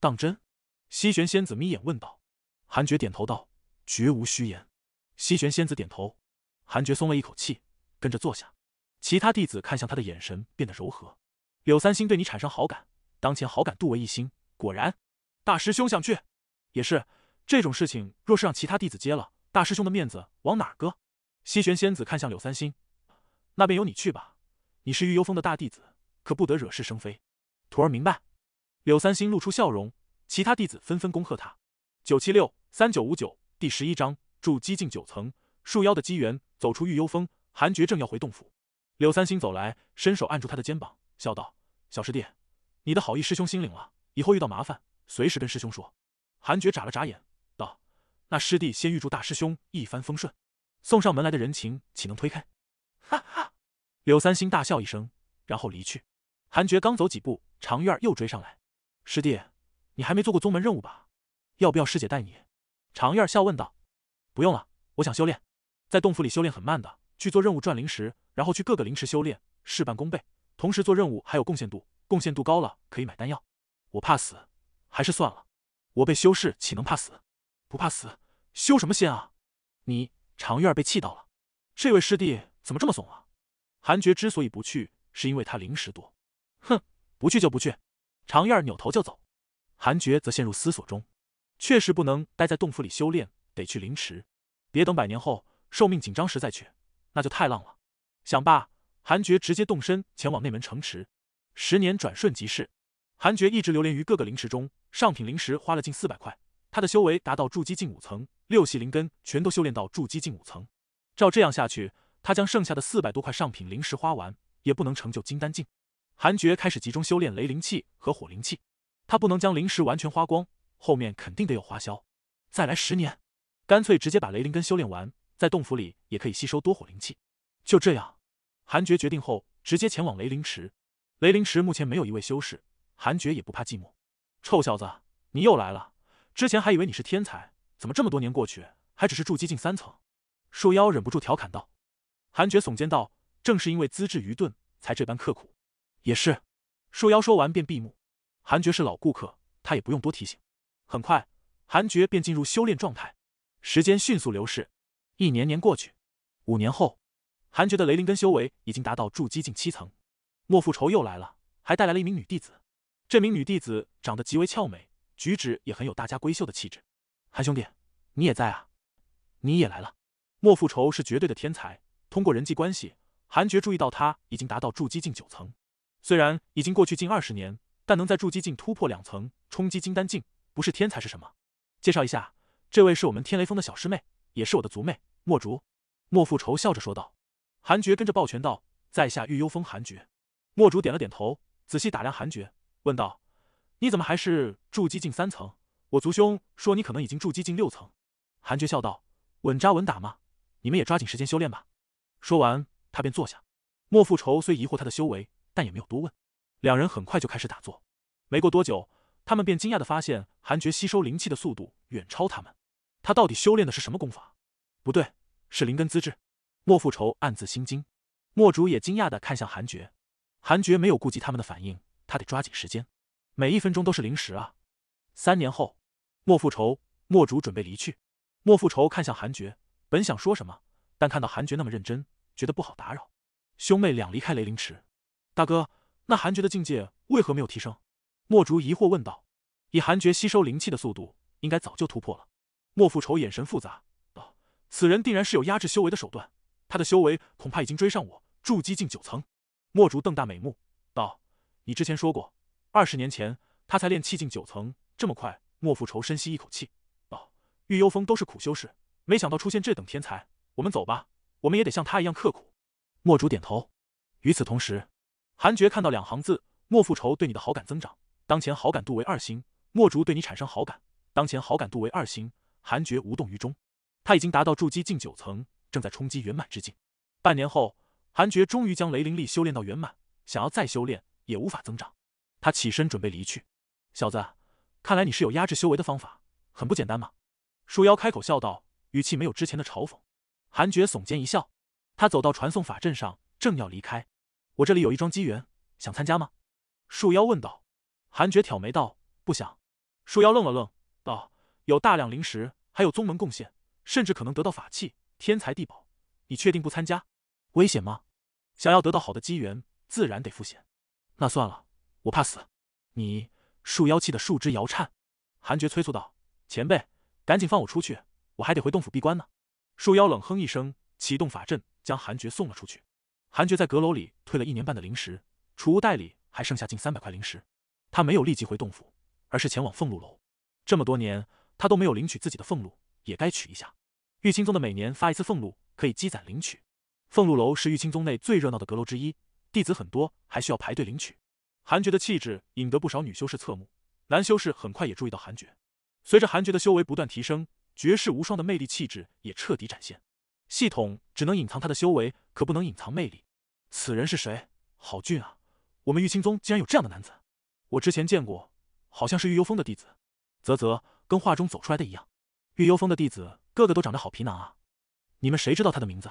当真？西玄仙子眯眼问道。韩觉点头道：“绝无虚言。”西玄仙子点头。韩觉松了一口气，跟着坐下。其他弟子看向他的眼神变得柔和。柳三星对你产生好感，当前好感度为一星。果然，大师兄想去，也是这种事情，若是让其他弟子接了，大师兄的面子往哪搁？西玄仙子看向柳三星：“那便由你去吧。”你是玉幽峰的大弟子，可不得惹是生非。徒儿明白。柳三星露出笑容，其他弟子纷纷恭贺他。九七六三九五九第十一章：筑基境九层，树妖的机缘，走出玉幽峰。韩爵正要回洞府，柳三星走来，伸手按住他的肩膀，笑道：“小师弟，你的好意，师兄心领了。以后遇到麻烦，随时跟师兄说。”韩爵眨了眨眼，道：“那师弟先预祝大师兄一帆风顺，送上门来的人情，岂能推开？”柳三星大笑一声，然后离去。韩爵刚走几步，长月儿又追上来：“师弟，你还没做过宗门任务吧？要不要师姐带你？”长月儿笑问道：“不用了，我想修炼。在洞府里修炼很慢的，去做任务赚灵石，然后去各个灵池修炼，事半功倍。同时做任务还有贡献度，贡献度高了可以买丹药。我怕死，还是算了。我被修士岂能怕死？不怕死，修什么仙啊？”你长月儿被气到了，这位师弟怎么这么怂啊？韩爵之所以不去，是因为他灵石多。哼，不去就不去。常燕儿扭头就走，韩爵则陷入思索中。确实不能待在洞府里修炼，得去灵池。别等百年后寿命紧张时再去，那就太浪了。想罢，韩爵直接动身前往内门城池。十年转瞬即逝，韩爵一直流连于各个灵池中，上品灵石花了近四百块。他的修为达到筑基境五层，六系灵根全都修炼到筑基境五层。照这样下去。他将剩下的四百多块上品灵石花完，也不能成就金丹境。韩爵开始集中修炼雷灵气和火灵气。他不能将灵石完全花光，后面肯定得有花销。再来十年，干脆直接把雷灵根修炼完，在洞府里也可以吸收多火灵气。就这样，韩爵决定后，直接前往雷灵池。雷灵池目前没有一位修士，韩爵也不怕寂寞。臭小子，你又来了！之前还以为你是天才，怎么这么多年过去，还只是筑基近三层？树妖忍不住调侃道。韩爵耸肩道：“正是因为资质愚钝，才这般刻苦。”也是，树妖说完便闭目。韩爵是老顾客，他也不用多提醒。很快，韩爵便进入修炼状态。时间迅速流逝，一年年过去。五年后，韩爵的雷灵根修为已经达到筑基境七层。莫复仇又来了，还带来了一名女弟子。这名女弟子长得极为俏美，举止也很有大家闺秀的气质。韩兄弟，你也在啊？你也来了。莫复仇是绝对的天才。通过人际关系，韩爵注意到他已经达到筑基境九层。虽然已经过去近二十年，但能在筑基境突破两层，冲击金丹境，不是天才是什么？介绍一下，这位是我们天雷峰的小师妹，也是我的族妹，墨竹。莫复仇笑着说道。韩爵跟着抱拳道：“在下玉幽风，韩爵。”墨竹点了点头，仔细打量韩爵，问道：“你怎么还是筑基境三层？我族兄说你可能已经筑基境六层。”韩爵笑道：“稳扎稳打嘛。你们也抓紧时间修炼吧。”说完，他便坐下。莫复仇虽疑惑他的修为，但也没有多问。两人很快就开始打坐。没过多久，他们便惊讶地发现，韩爵吸收灵气的速度远超他们。他到底修炼的是什么功法？不对，是灵根资质。莫复仇暗自心惊。莫竹也惊讶地看向韩爵。韩爵没有顾及他们的反应，他得抓紧时间，每一分钟都是零食啊。三年后，莫复仇、莫竹准备离去。莫复仇看向韩爵，本想说什么，但看到韩爵那么认真。觉得不好打扰，兄妹俩离开雷灵池。大哥，那韩爵的境界为何没有提升？墨竹疑惑问道。以韩爵吸收灵气的速度，应该早就突破了。莫复仇眼神复杂道：“此人定然是有压制修为的手段，他的修为恐怕已经追上我筑基近九层。”墨竹瞪大美目道：“你之前说过，二十年前他才练气境九层，这么快？”莫复仇深吸一口气道：“玉幽峰都是苦修士，没想到出现这等天才。我们走吧。”我们也得像他一样刻苦。墨竹点头。与此同时，韩爵看到两行字：莫复仇对你的好感增长，当前好感度为二星；墨竹对你产生好感，当前好感度为二星。韩爵无动于衷。他已经达到筑基近九层，正在冲击圆满之境。半年后，韩爵终于将雷灵力修炼到圆满，想要再修炼也无法增长。他起身准备离去。小子，看来你是有压制修为的方法，很不简单嘛！树妖开口笑道，语气没有之前的嘲讽。韩爵耸肩一笑，他走到传送法阵上，正要离开。我这里有一桩机缘，想参加吗？树妖问道。韩爵挑眉道：“不想。”树妖愣了愣，道：“有大量灵石，还有宗门贡献，甚至可能得到法器、天才地宝。你确定不参加？危险吗？”想要得到好的机缘，自然得付险。那算了，我怕死。你树妖气的树枝摇颤，韩爵催促道：“前辈，赶紧放我出去，我还得回洞府闭关呢。”树妖冷哼一声，启动法阵，将韩爵送了出去。韩爵在阁楼里退了一年半的灵石，储物袋里还剩下近三百块灵石。他没有立即回洞府，而是前往俸禄楼。这么多年，他都没有领取自己的俸禄，也该取一下。玉清宗的每年发一次俸禄，可以积攒领取。俸禄楼是玉清宗内最热闹的阁楼之一，弟子很多，还需要排队领取。韩爵的气质引得不少女修士侧目，男修士很快也注意到韩爵。随着韩爵的修为不断提升。绝世无双的魅力气质也彻底展现。系统只能隐藏他的修为，可不能隐藏魅力。此人是谁？好俊啊！我们玉清宗竟然有这样的男子，我之前见过，好像是玉幽风的弟子。啧啧，跟画中走出来的一样。玉幽风的弟子个个都长得好皮囊啊！你们谁知道他的名字？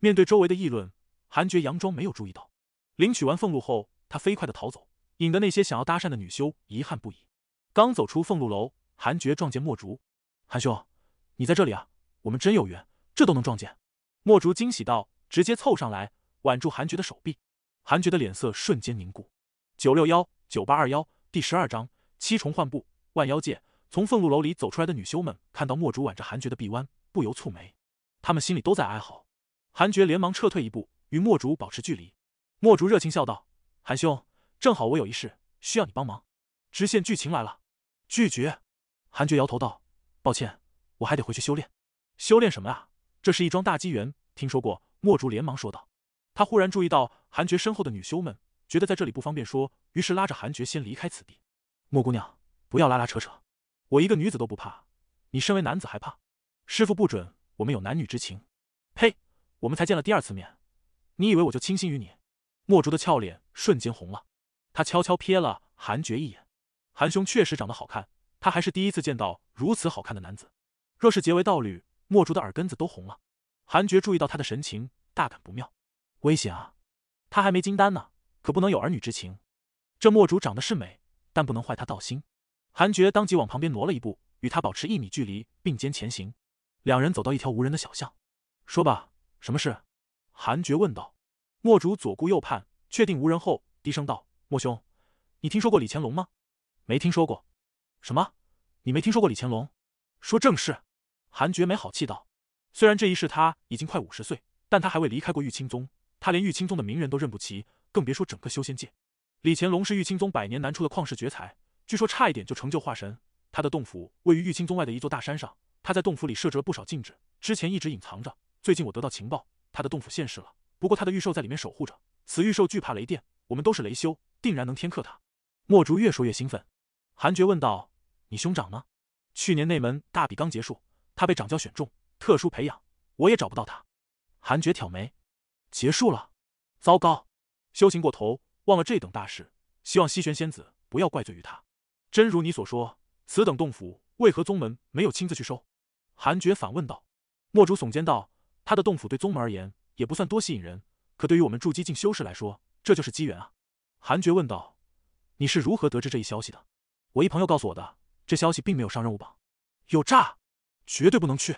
面对周围的议论，韩爵佯装没有注意到。领取完俸禄后，他飞快的逃走，引得那些想要搭讪的女修遗憾不已。刚走出俸禄楼，韩爵撞见墨竹，韩兄。你在这里啊！我们真有缘，这都能撞见。墨竹惊喜道，直接凑上来挽住韩爵的手臂。韩爵的脸色瞬间凝固。九六幺九八二幺第十二章七重换步万妖界。从俸禄楼里走出来的女修们看到墨竹挽着韩爵的臂弯，不由蹙眉。他们心里都在哀嚎。韩爵连忙撤退一步，与墨竹保持距离。墨竹热情笑道：“韩兄，正好我有一事需要你帮忙。”直线剧情来了，拒绝。韩爵摇头道：“抱歉。”我还得回去修炼，修炼什么啊？这是一桩大机缘，听说过？墨竹连忙说道。他忽然注意到韩爵身后的女修们，觉得在这里不方便说，于是拉着韩爵先离开此地。墨姑娘，不要拉拉扯扯，我一个女子都不怕，你身为男子还怕？师傅不准我们有男女之情。呸！我们才见了第二次面，你以为我就倾心于你？墨竹的俏脸瞬间红了，她悄悄瞥了韩爵一眼。韩兄确实长得好看，他还是第一次见到如此好看的男子。若是结为道侣，墨竹的耳根子都红了。韩爵注意到他的神情，大感不妙，危险啊！他还没金丹呢，可不能有儿女之情。这墨竹长得是美，但不能坏他道心。韩爵当即往旁边挪了一步，与他保持一米距离，并肩前行。两人走到一条无人的小巷，说吧，什么事？韩爵问道。墨竹左顾右盼，确定无人后，低声道：“墨兄，你听说过李乾隆吗？没听说过。什么？你没听说过李乾隆？说正事。”韩爵没好气道：“虽然这一世他已经快五十岁，但他还未离开过玉清宗。他连玉清宗的名人都认不齐，更别说整个修仙界。”李乾隆是玉清宗百年难出的旷世绝才，据说差一点就成就化神。他的洞府位于玉清宗外的一座大山上，他在洞府里设置了不少禁制，之前一直隐藏着。最近我得到情报，他的洞府现世了。不过他的玉兽在里面守护着，此玉兽惧怕雷电，我们都是雷修，定然能天克他。墨竹越说越兴奋。韩爵问道：“你兄长呢？去年内门大比刚结束。”他被掌教选中，特殊培养，我也找不到他。韩爵挑眉，结束了，糟糕，修行过头，忘了这等大事。希望西玄仙子不要怪罪于他。真如你所说，此等洞府为何宗门没有亲自去收？韩爵反问道。墨竹耸肩道：“他的洞府对宗门而言也不算多吸引人，可对于我们筑基境修士来说，这就是机缘啊。”韩爵问道：“你是如何得知这一消息的？”我一朋友告诉我的，这消息并没有上任务榜，有诈。绝对不能去，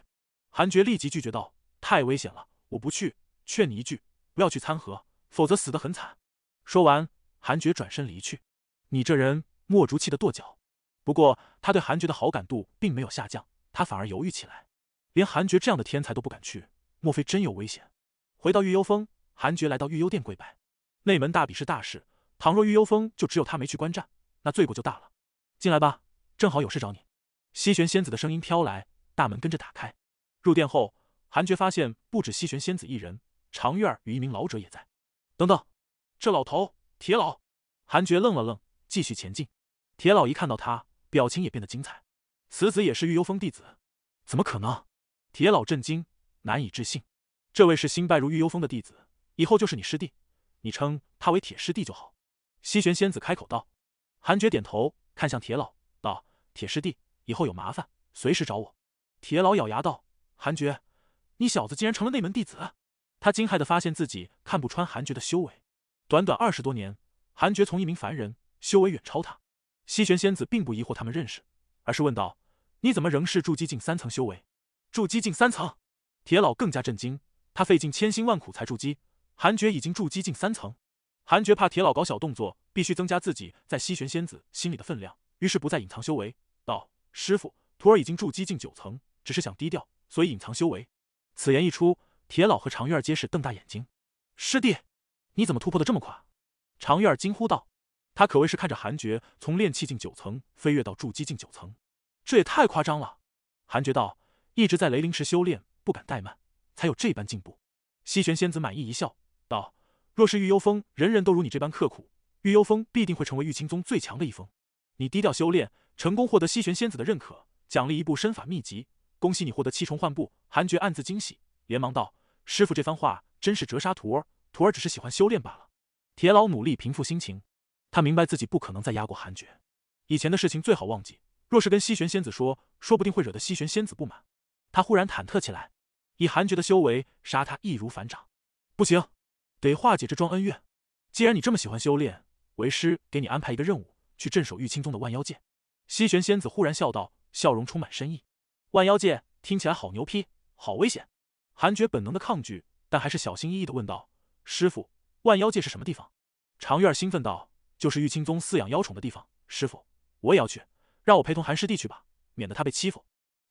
韩爵立即拒绝道：“太危险了，我不去。劝你一句，不要去参合，否则死得很惨。”说完，韩爵转身离去。你这人，墨竹气得跺脚。不过他对韩爵的好感度并没有下降，他反而犹豫起来。连韩爵这样的天才都不敢去，莫非真有危险？回到玉幽峰，韩爵来到玉幽殿跪拜。内门大比是大事，倘若玉幽峰就只有他没去观战，那罪过就大了。进来吧，正好有事找你。西玄仙子的声音飘来。大门跟着打开，入殿后，韩爵发现不止西玄仙子一人，长月儿与一名老者也在。等等，这老头，铁老！韩爵愣了愣，继续前进。铁老一看到他，表情也变得精彩。此子也是玉幽峰弟子，怎么可能？铁老震惊，难以置信。这位是新拜入玉幽峰的弟子，以后就是你师弟，你称他为铁师弟就好。西玄仙子开口道。韩爵点头，看向铁老，道：“铁师弟，以后有麻烦，随时找我。”铁老咬牙道：“韩爵，你小子竟然成了内门弟子！”他惊骇的发现自己看不穿韩爵的修为。短短二十多年，韩爵从一名凡人，修为远超他。西玄仙子并不疑惑他们认识，而是问道：“你怎么仍是筑基境三层修为？”筑基境三层，铁老更加震惊。他费尽千辛万苦才筑基，韩爵已经筑基境三层。韩爵怕铁老搞小动作，必须增加自己在西玄仙子心里的分量，于是不再隐藏修为，道：“师傅，徒儿已经筑基境九层。”只是想低调，所以隐藏修为。此言一出，铁老和常月儿皆是瞪大眼睛。师弟，你怎么突破的这么快？常月儿惊呼道。他可谓是看着韩爵从炼气境九层飞跃到筑基境九层，这也太夸张了。韩爵道：“一直在雷灵池修炼，不敢怠慢，才有这般进步。”西玄仙子满意一笑，道：“若是玉幽峰人人都如你这般刻苦，玉幽峰必定会成为玉清宗最强的一峰。你低调修炼，成功获得西玄仙子的认可，奖励一部身法秘籍。”恭喜你获得七重幻步，韩爵暗自惊喜，连忙道：“师傅这番话真是折杀徒儿，徒儿只是喜欢修炼罢了。”铁老努力平复心情，他明白自己不可能再压过韩爵，以前的事情最好忘记。若是跟西玄仙子说，说不定会惹得西玄仙子不满。他忽然忐忑起来，以韩爵的修为，杀他易如反掌。不行，得化解这桩恩怨。既然你这么喜欢修炼，为师给你安排一个任务，去镇守玉清宗的万妖界。”西玄仙子忽然笑道，笑容充满深意。万妖界听起来好牛批，好危险。韩觉本能的抗拒，但还是小心翼翼的问道：“师傅，万妖界是什么地方？”常月儿兴奋道：“就是玉清宗饲养妖宠的地方。师傅，我也要去，让我陪同韩师弟去吧，免得他被欺负。”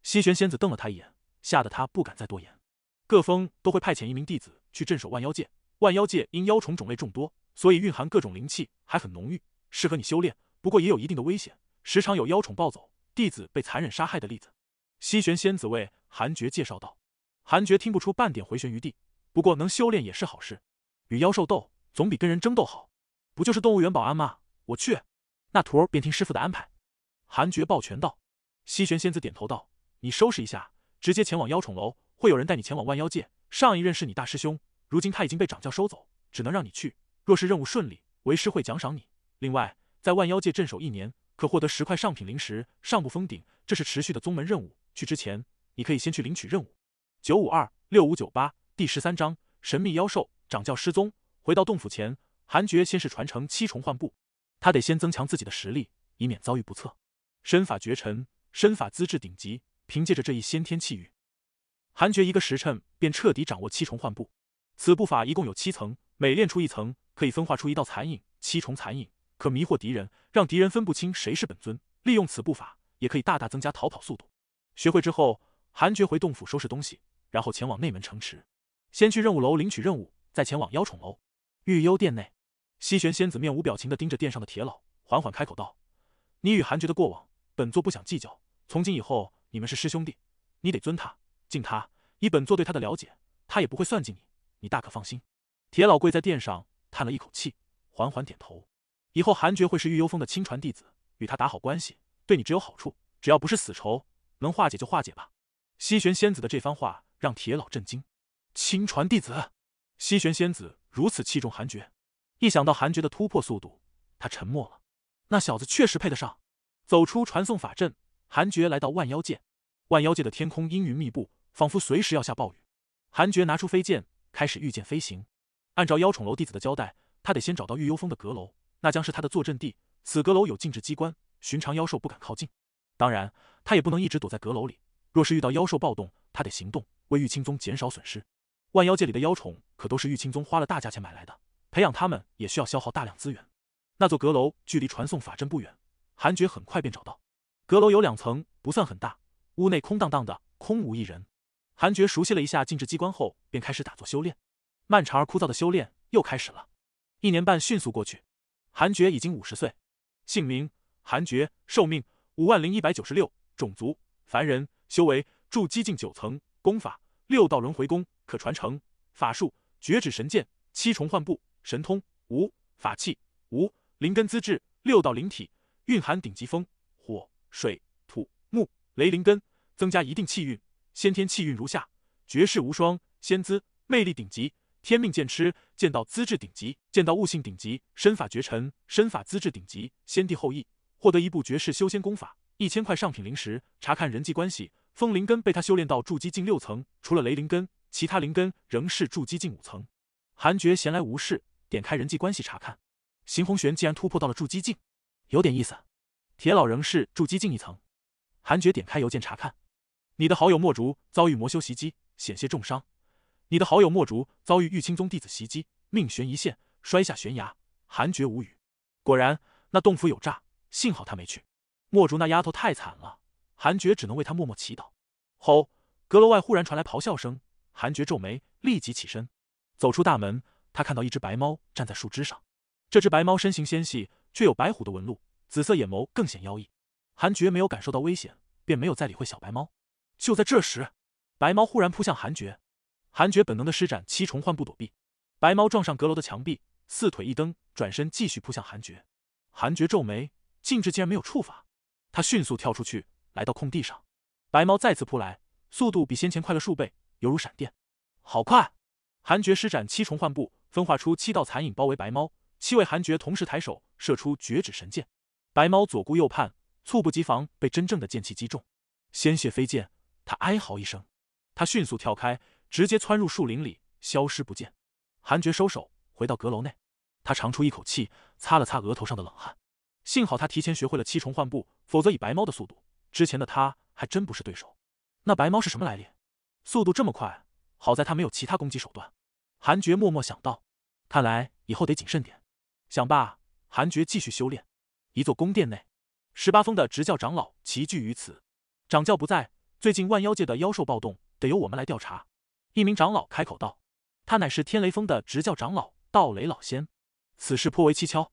西玄仙子瞪了他一眼，吓得他不敢再多言。各峰都会派遣一名弟子去镇守万妖界。万妖界因妖宠种类众多，所以蕴含各种灵气，还很浓郁，适合你修炼。不过也有一定的危险，时常有妖宠暴走，弟子被残忍杀害的例子。西玄仙子为韩爵介绍道：“韩爵听不出半点回旋余地，不过能修炼也是好事。与妖兽斗总比跟人争斗好。不就是动物园保安吗？我去，那徒儿便听师傅的安排。”韩爵抱拳道：“西玄仙子点头道：‘你收拾一下，直接前往妖宠楼，会有人带你前往万妖界。上一任是你大师兄，如今他已经被掌教收走，只能让你去。若是任务顺利，为师会奖赏你。另外，在万妖界镇守一年，可获得十块上品灵石，上不封顶。这是持续的宗门任务。’”去之前，你可以先去领取任务。九五二六五九八第十三章：神秘妖兽，掌教失踪。回到洞府前，韩爵先是传承七重幻步，他得先增强自己的实力，以免遭遇不测。身法绝尘，身法资质顶级，凭借着这一先天气运，韩爵一个时辰便彻底掌握七重幻步。此步法一共有七层，每练出一层，可以分化出一道残影，七重残影可迷惑敌人，让敌人分不清谁是本尊。利用此步法，也可以大大增加逃跑速度。学会之后，韩爵回洞府收拾东西，然后前往内门城池，先去任务楼领取任务，再前往妖宠楼。玉幽殿内，西玄仙子面无表情的盯着殿上的铁老，缓缓开口道：“你与韩爵的过往，本座不想计较。从今以后，你们是师兄弟，你得尊他敬他。以本座对他的了解，他也不会算计你，你大可放心。”铁老跪在殿上，叹了一口气，缓缓点头。以后韩爵会是玉幽峰的亲传弟子，与他打好关系，对你只有好处。只要不是死仇。能化解就化解吧。西玄仙子的这番话让铁老震惊。亲传弟子，西玄仙子如此器重韩爵，一想到韩爵的突破速度，他沉默了。那小子确实配得上。走出传送法阵，韩爵来到万妖界。万妖界的天空阴云密布，仿佛随时要下暴雨。韩爵拿出飞剑，开始御剑飞行。按照妖宠楼弟子的交代，他得先找到玉幽峰的阁楼，那将是他的坐镇地。此阁楼有禁制机关，寻常妖兽不敢靠近。当然，他也不能一直躲在阁楼里。若是遇到妖兽暴动，他得行动，为玉清宗减少损失。万妖界里的妖宠可都是玉清宗花了大价钱买来的，培养他们也需要消耗大量资源。那座阁楼距离传送法阵不远，韩爵很快便找到。阁楼有两层，不算很大，屋内空荡荡的，空无一人。韩爵熟悉了一下禁制机关后，便开始打坐修炼。漫长而枯燥的修炼又开始了，一年半迅速过去，韩爵已经五十岁。姓名：韩爵，寿命。五万零一百九十六，种族凡人，修为筑基境九层，功法六道轮回功可传承，法术绝指神剑，七重幻步，神通无，法器无，灵根资质六道灵体，蕴含顶级风、火、水、土、木、雷灵根，增加一定气运，先天气运如下：绝世无双，仙姿，魅力顶级，天命剑痴，剑道资质顶级，剑道悟性顶级，身法绝尘，身法资质顶级，先帝后裔。获得一部绝世修仙功法，一千块上品灵石。查看人际关系，风灵根被他修炼到筑基境六层，除了雷灵根，其他灵根仍是筑基境五层。韩爵闲来无事，点开人际关系查看，邢红玄竟然突破到了筑基境，有点意思。铁老仍是筑基境一层。韩爵点开邮件查看，你的好友墨竹遭遇魔修袭击，险些重伤；你的好友墨竹遭遇玉清宗弟子袭击，命悬一线，摔下悬崖。韩爵无语，果然那洞府有诈。幸好他没去，墨竹那丫头太惨了，韩爵只能为她默默祈祷。吼！阁楼外忽然传来咆哮声，韩爵皱眉，立即起身，走出大门。他看到一只白猫站在树枝上，这只白猫身形纤细，却有白虎的纹路，紫色眼眸更显妖异。韩爵没有感受到危险，便没有再理会小白猫。就在这时，白猫忽然扑向韩爵，韩爵本能的施展七重幻步躲避，白猫撞上阁楼的墙壁，四腿一蹬，转身继续扑向韩爵。韩爵皱眉。禁制竟然没有触发，他迅速跳出去，来到空地上。白猫再次扑来，速度比先前快了数倍，犹如闪电。好快！韩爵施展七重幻步，分化出七道残影包围白猫。七位韩爵同时抬手射出绝指神剑。白猫左顾右盼，猝不及防被真正的剑气击中，鲜血飞溅。他哀嚎一声，他迅速跳开，直接窜入树林里，消失不见。韩爵收手，回到阁楼内，他长出一口气，擦了擦额头上的冷汗。幸好他提前学会了七重换步，否则以白猫的速度，之前的他还真不是对手。那白猫是什么来历？速度这么快，好在他没有其他攻击手段。韩爵默默想到，看来以后得谨慎点。想罢，韩爵继续修炼。一座宫殿内，十八峰的执教长老齐聚于此，掌教不在，最近万妖界的妖兽暴动，得由我们来调查。一名长老开口道：“他乃是天雷峰的执教长老，道雷老仙。此事颇为蹊跷。”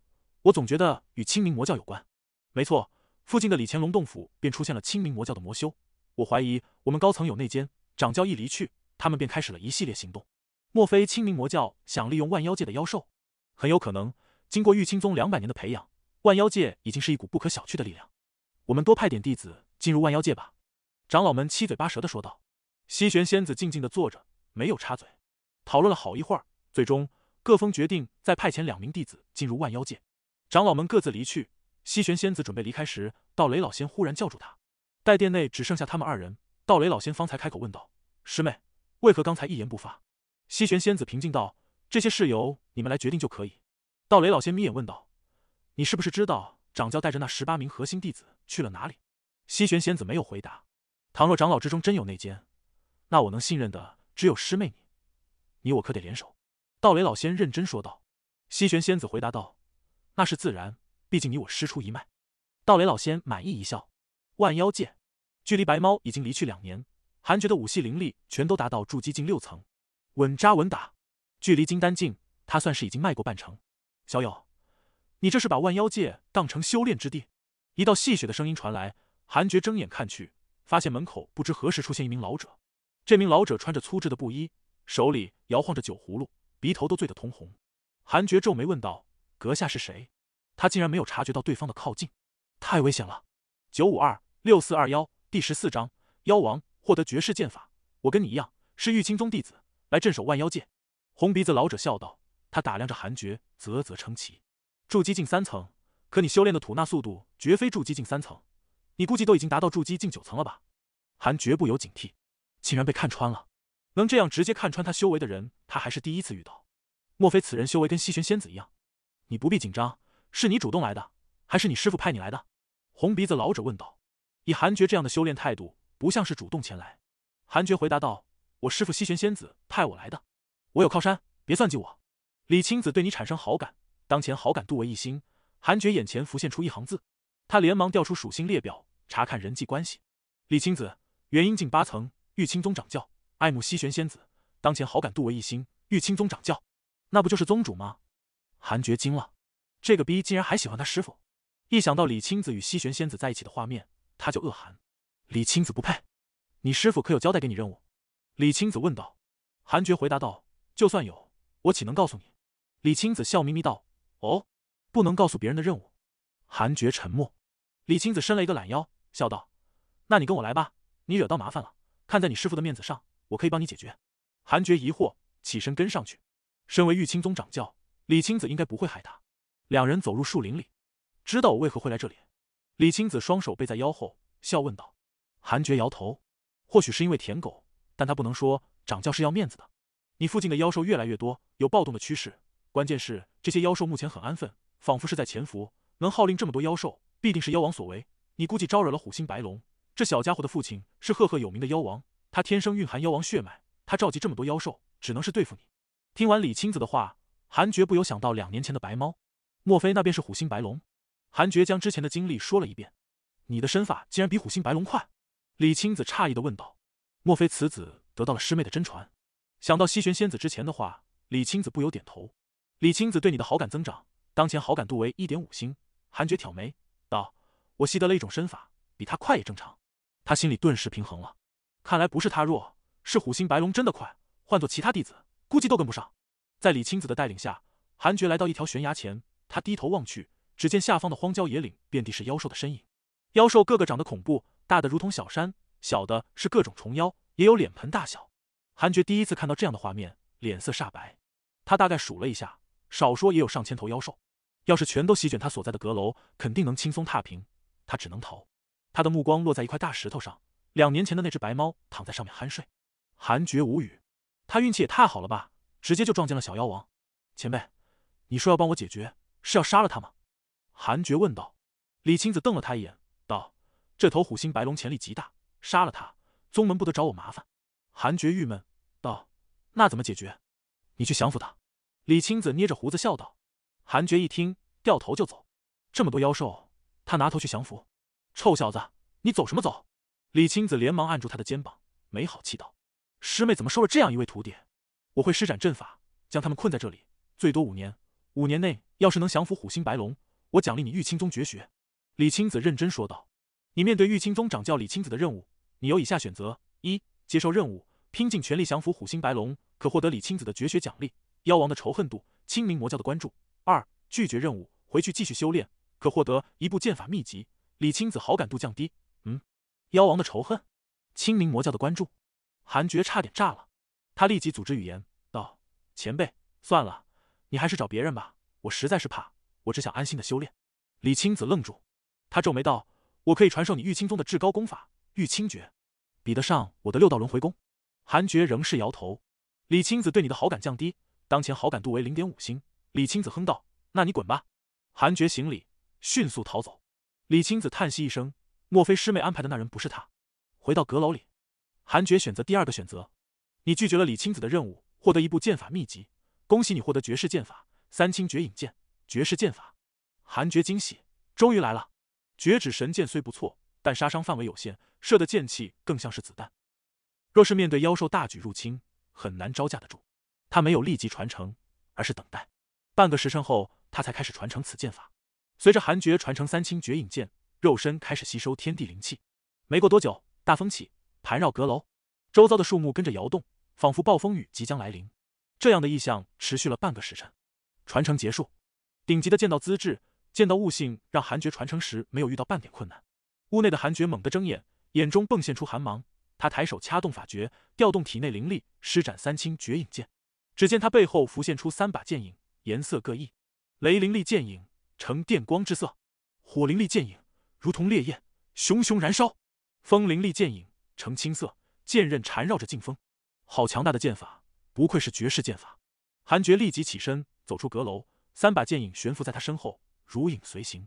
我总觉得与清明魔教有关。没错，附近的李乾龙洞府便出现了清明魔教的魔修。我怀疑我们高层有内奸，掌教一离去，他们便开始了一系列行动。莫非清明魔教想利用万妖界的妖兽？很有可能。经过玉清宗两百年的培养，万妖界已经是一股不可小觑的力量。我们多派点弟子进入万妖界吧。长老们七嘴八舌的说道。西玄仙子静静的坐着，没有插嘴。讨论了好一会儿，最终各峰决定再派遣两名弟子进入万妖界。长老们各自离去。西玄仙子准备离开时，道雷老仙忽然叫住他。待殿内只剩下他们二人，道雷老仙方才开口问道：“师妹，为何刚才一言不发？”西玄仙子平静道：“这些事由你们来决定就可以。”道雷老仙眯眼问道：“你是不是知道掌教带着那十八名核心弟子去了哪里？”西玄仙子没有回答。倘若长老之中真有内奸，那我能信任的只有师妹你。你我可得联手。”道雷老仙认真说道。西玄仙子回答道。那是自然，毕竟你我师出一脉。道雷老仙满意一笑。万妖界，距离白猫已经离去两年，韩觉的武系灵力全都达到筑基境六层，稳扎稳打，距离金丹境，他算是已经迈过半程。小友，你这是把万妖界当成修炼之地？一道戏谑的声音传来，韩觉睁眼看去，发现门口不知何时出现一名老者。这名老者穿着粗制的布衣，手里摇晃着酒葫芦，鼻头都醉得通红。韩觉皱眉问道。阁下是谁？他竟然没有察觉到对方的靠近，太危险了。九五二六四二幺第十四章：妖王获得绝世剑法。我跟你一样，是玉清宗弟子，来镇守万妖界。红鼻子老者笑道，他打量着韩爵，啧啧称奇。筑基境三层，可你修炼的吐纳速度绝非筑基境三层，你估计都已经达到筑基境九层了吧？韩爵不由警惕，竟然被看穿了。能这样直接看穿他修为的人，他还是第一次遇到。莫非此人修为跟西玄仙子一样？你不必紧张，是你主动来的，还是你师傅派你来的？红鼻子老者问道。以韩爵这样的修炼态度，不像是主动前来。韩爵回答道：“我师傅西玄仙子派我来的，我有靠山，别算计我。”李青子对你产生好感，当前好感度为一星。韩爵眼前浮现出一行字，他连忙调出属性列表查看人际关系。李青子，元婴境八层，玉清宗掌教，爱慕西玄仙子，当前好感度为一星。玉清宗掌教，那不就是宗主吗？韩爵惊了，这个逼竟然还喜欢他师傅！一想到李青子与西玄仙子在一起的画面，他就恶寒。李青子不配！你师傅可有交代给你任务？李青子问道。韩爵回答道：“就算有，我岂能告诉你？”李青子笑眯眯道：“哦，不能告诉别人的任务。”韩爵沉默。李青子伸了一个懒腰，笑道：“那你跟我来吧，你惹到麻烦了。看在你师傅的面子上，我可以帮你解决。”韩爵疑惑，起身跟上去。身为玉清宗掌教。李青子应该不会害他。两人走入树林里，知道我为何会来这里。李青子双手背在腰后，笑问道：“韩爵，摇头。或许是因为舔狗，但他不能说。长教是要面子的。你附近的妖兽越来越多，有暴动的趋势。关键是这些妖兽目前很安分，仿佛是在潜伏。能号令这么多妖兽，必定是妖王所为。你估计招惹了虎星白龙。这小家伙的父亲是赫赫有名的妖王，他天生蕴含妖王血脉。他召集这么多妖兽，只能是对付你。”听完李青子的话。韩爵不由想到两年前的白猫，莫非那便是虎心白龙？韩爵将之前的经历说了一遍。你的身法竟然比虎心白龙快？李青子诧异的问道。莫非此子得到了师妹的真传？想到西玄仙子之前的话，李青子不由点头。李青子对你的好感增长，当前好感度为一点五星。韩爵挑眉道：“我习得了一种身法，比他快也正常。”他心里顿时平衡了。看来不是他弱，是虎心白龙真的快，换做其他弟子，估计都跟不上。在李青子的带领下，韩爵来到一条悬崖前。他低头望去，只见下方的荒郊野岭遍地是妖兽的身影，妖兽个个长得恐怖，大的如同小山，小的是各种虫妖，也有脸盆大小。韩爵第一次看到这样的画面，脸色煞白。他大概数了一下，少说也有上千头妖兽，要是全都席卷他所在的阁楼，肯定能轻松踏平。他只能逃。他的目光落在一块大石头上，两年前的那只白猫躺在上面酣睡。韩爵无语，他运气也太好了吧。直接就撞见了小妖王，前辈，你说要帮我解决，是要杀了他吗？韩爵问道。李青子瞪了他一眼，道：“这头虎心白龙潜力极大，杀了他，宗门不得找我麻烦。”韩爵郁闷道：“那怎么解决？你去降服他。”李青子捏着胡子笑道。韩爵一听，掉头就走。这么多妖兽，他拿头去降服？臭小子，你走什么走？李青子连忙按住他的肩膀，没好气道：“师妹怎么收了这样一位徒弟？”我会施展阵法，将他们困在这里，最多五年。五年内，要是能降服虎心白龙，我奖励你玉清宗绝学。李青子认真说道：“你面对玉清宗掌教李青子的任务，你有以下选择：一、接受任务，拼尽全力降服虎心白龙，可获得李青子的绝学奖励、妖王的仇恨度、清明魔教的关注；二、拒绝任务，回去继续修炼，可获得一部剑法秘籍，李青子好感度降低。嗯，妖王的仇恨、清明魔教的关注，韩爵差点炸了。”他立即组织语言道：“前辈，算了，你还是找别人吧。我实在是怕，我只想安心的修炼。”李青子愣住，他皱眉道：“我可以传授你玉清宗的至高功法玉清诀，比得上我的六道轮回功。”韩觉仍是摇头。李青子对你的好感降低，当前好感度为零点五星。李青子哼道：“那你滚吧。”韩觉行礼，迅速逃走。李青子叹息一声：“莫非师妹安排的那人不是他？”回到阁楼里，韩觉选择第二个选择。你拒绝了李青子的任务，获得一部剑法秘籍。恭喜你获得绝世剑法——三清绝影剑。绝世剑法，韩爵惊喜，终于来了。绝指神剑虽不错，但杀伤范围有限，射的剑气更像是子弹。若是面对妖兽大举入侵，很难招架得住。他没有立即传承，而是等待。半个时辰后，他才开始传承此剑法。随着韩爵传承三清绝影剑，肉身开始吸收天地灵气。没过多久，大风起，盘绕阁楼，周遭的树木跟着摇动。仿佛暴风雨即将来临，这样的意象持续了半个时辰。传承结束，顶级的剑道资质、剑道悟性让韩爵传承时没有遇到半点困难。屋内的韩爵猛地睁眼，眼中迸现出寒芒。他抬手掐动法诀，调动体内灵力，施展三清绝影剑。只见他背后浮现出三把剑影，颜色各异：雷灵力剑影呈电光之色，火灵力剑影如同烈焰熊熊燃烧，风灵力剑影呈青色，剑刃缠绕着劲风。好强大的剑法，不愧是绝世剑法。韩爵立即起身走出阁楼，三把剑影悬浮在他身后，如影随形。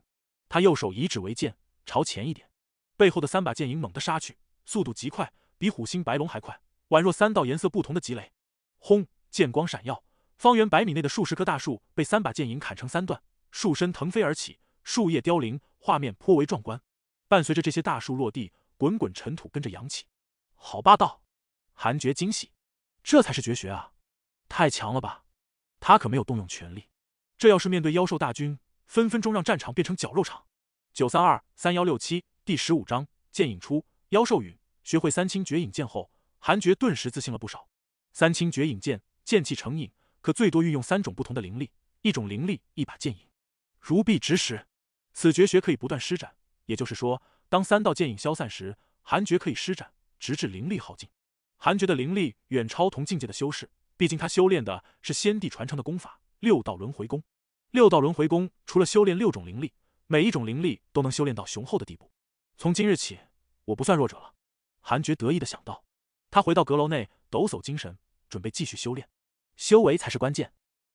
他右手以指为剑，朝前一点，背后的三把剑影猛地杀去，速度极快，比虎星白龙还快，宛若三道颜色不同的积雷。轰！剑光闪耀，方圆百米内的数十棵大树被三把剑影砍成三段，树身腾飞而起，树叶凋零，画面颇为壮观。伴随着这些大树落地，滚滚尘土跟着扬起，好霸道！韩爵惊喜，这才是绝学啊！太强了吧！他可没有动用全力，这要是面对妖兽大军，分分钟让战场变成绞肉场。九三二三幺六七第十五章：剑影出，妖兽陨。学会三清绝影剑后，韩爵顿时自信了不少。三清绝影剑，剑气成影，可最多运用三种不同的灵力，一种灵力一把剑影，如臂直使。此绝学可以不断施展，也就是说，当三道剑影消散时，韩爵可以施展，直至灵力耗尽。韩觉的灵力远超同境界的修士，毕竟他修炼的是先帝传承的功法六道轮回功。六道轮回功除了修炼六种灵力，每一种灵力都能修炼到雄厚的地步。从今日起，我不算弱者了。韩觉得意的想到，他回到阁楼内，抖擞精神，准备继续修炼。修为才是关键，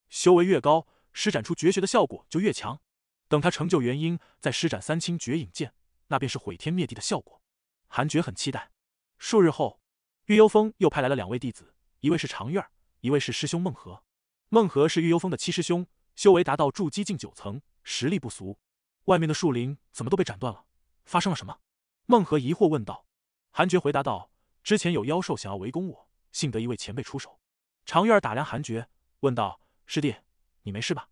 修为越高，施展出绝学的效果就越强。等他成就元婴，再施展三清绝影剑，那便是毁天灭地的效果。韩觉很期待。数日后。玉幽峰又派来了两位弟子，一位是长月儿，一位是师兄孟和。孟和是玉幽峰的七师兄，修为达到筑基境九层，实力不俗。外面的树林怎么都被斩断了？发生了什么？孟和疑惑问道。韩爵回答道：“之前有妖兽想要围攻我，幸得一位前辈出手。”长月儿打量韩爵，问道：“师弟，你没事吧？”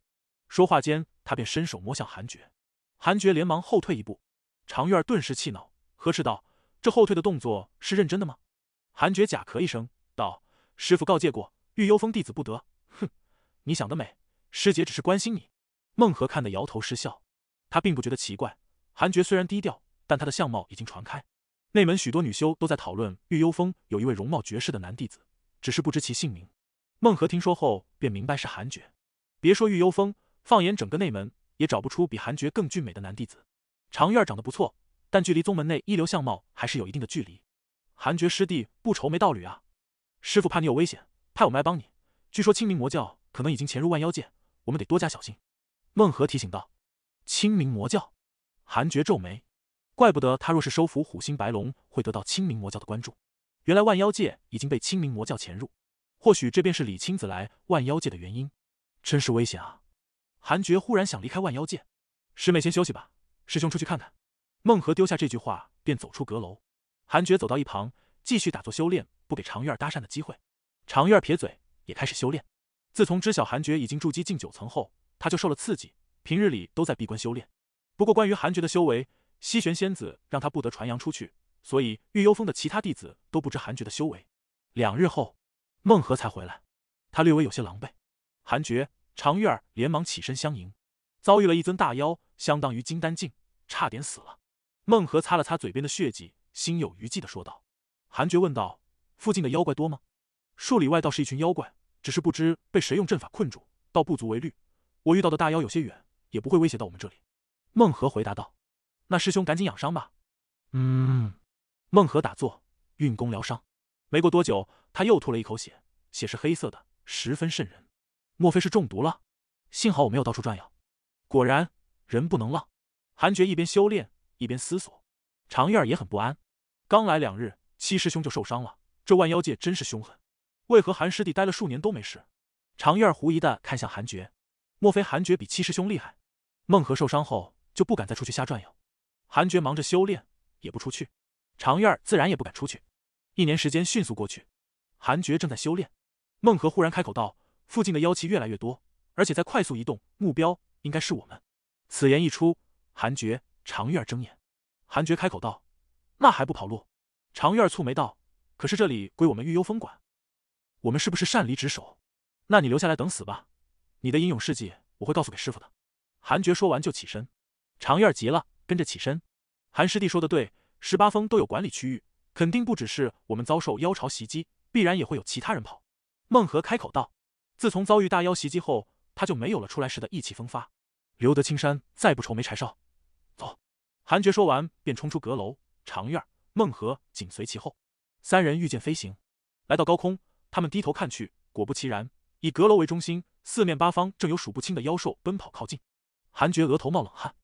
说话间，他便伸手摸向韩爵。韩爵连忙后退一步。长月儿顿时气恼，呵斥道：“这后退的动作是认真的吗？”韩诀假咳一声，道：“师傅告诫过，玉幽峰弟子不得……哼，你想得美！师姐只是关心你。”孟和看得摇头失笑，他并不觉得奇怪。韩诀虽然低调，但他的相貌已经传开，内门许多女修都在讨论玉幽峰有一位容貌绝世的男弟子，只是不知其姓名。孟和听说后，便明白是韩诀。别说玉幽峰，放眼整个内门，也找不出比韩诀更俊美的男弟子。长院长得不错，但距离宗门内一流相貌还是有一定的距离。韩爵师弟不愁没道侣啊，师傅怕你有危险，派我们来帮你。据说清明魔教可能已经潜入万妖界，我们得多加小心。”孟和提醒道。“清明魔教？”韩爵皱眉，怪不得他若是收服虎心白龙，会得到清明魔教的关注。原来万妖界已经被清明魔教潜入，或许这便是李青子来万妖界的原因。真是危险啊！韩爵忽然想离开万妖界。师妹先休息吧，师兄出去看看。”孟和丢下这句话，便走出阁楼。韩诀走到一旁，继续打坐修炼，不给长月儿搭讪的机会。长月儿撇嘴，也开始修炼。自从知晓韩诀已经筑基近九层后，他就受了刺激，平日里都在闭关修炼。不过，关于韩诀的修为，西玄仙子让他不得传扬出去，所以玉幽峰的其他弟子都不知韩诀的修为。两日后，孟和才回来，他略微有些狼狈。韩诀、长月儿连忙起身相迎。遭遇了一尊大妖，相当于金丹境，差点死了。孟和擦了擦嘴边的血迹。心有余悸的说道。韩爵问道：“附近的妖怪多吗？”数里外倒是一群妖怪，只是不知被谁用阵法困住，倒不足为虑。我遇到的大妖有些远，也不会威胁到我们这里。”孟和回答道。“那师兄赶紧养伤吧。”“嗯。”孟和打坐运功疗伤。没过多久，他又吐了一口血，血是黑色的，十分渗人。莫非是中毒了？幸好我没有到处转悠。果然，人不能浪。韩爵一边修炼一边思索。常月儿也很不安。刚来两日，七师兄就受伤了。这万妖界真是凶狠，为何韩师弟待了数年都没事？常月狐疑的看向韩爵，莫非韩爵比七师兄厉害？孟和受伤后就不敢再出去瞎转悠，韩爵忙着修炼，也不出去，常月自然也不敢出去。一年时间迅速过去，韩爵正在修炼，孟和忽然开口道：“附近的妖气越来越多，而且在快速移动，目标应该是我们。”此言一出，韩爵、常月睁眼，韩爵开口道。那还不跑路？长院蹙眉道：“可是这里归我们玉幽峰管，我们是不是擅离职守？”“那你留下来等死吧。”“你的英勇事迹我会告诉给师傅的。”韩爵说完就起身。长院急了，跟着起身。韩师弟说的对，十八峰都有管理区域，肯定不只是我们遭受妖潮袭击，必然也会有其他人跑。孟和开口道：“自从遭遇大妖袭击后，他就没有了出来时的意气风发。留得青山再不愁没柴烧。”走。韩爵说完便冲出阁楼。长院、孟和紧随其后，三人御剑飞行，来到高空。他们低头看去，果不其然，以阁楼为中心，四面八方正有数不清的妖兽奔跑靠近。韩爵额头冒冷汗，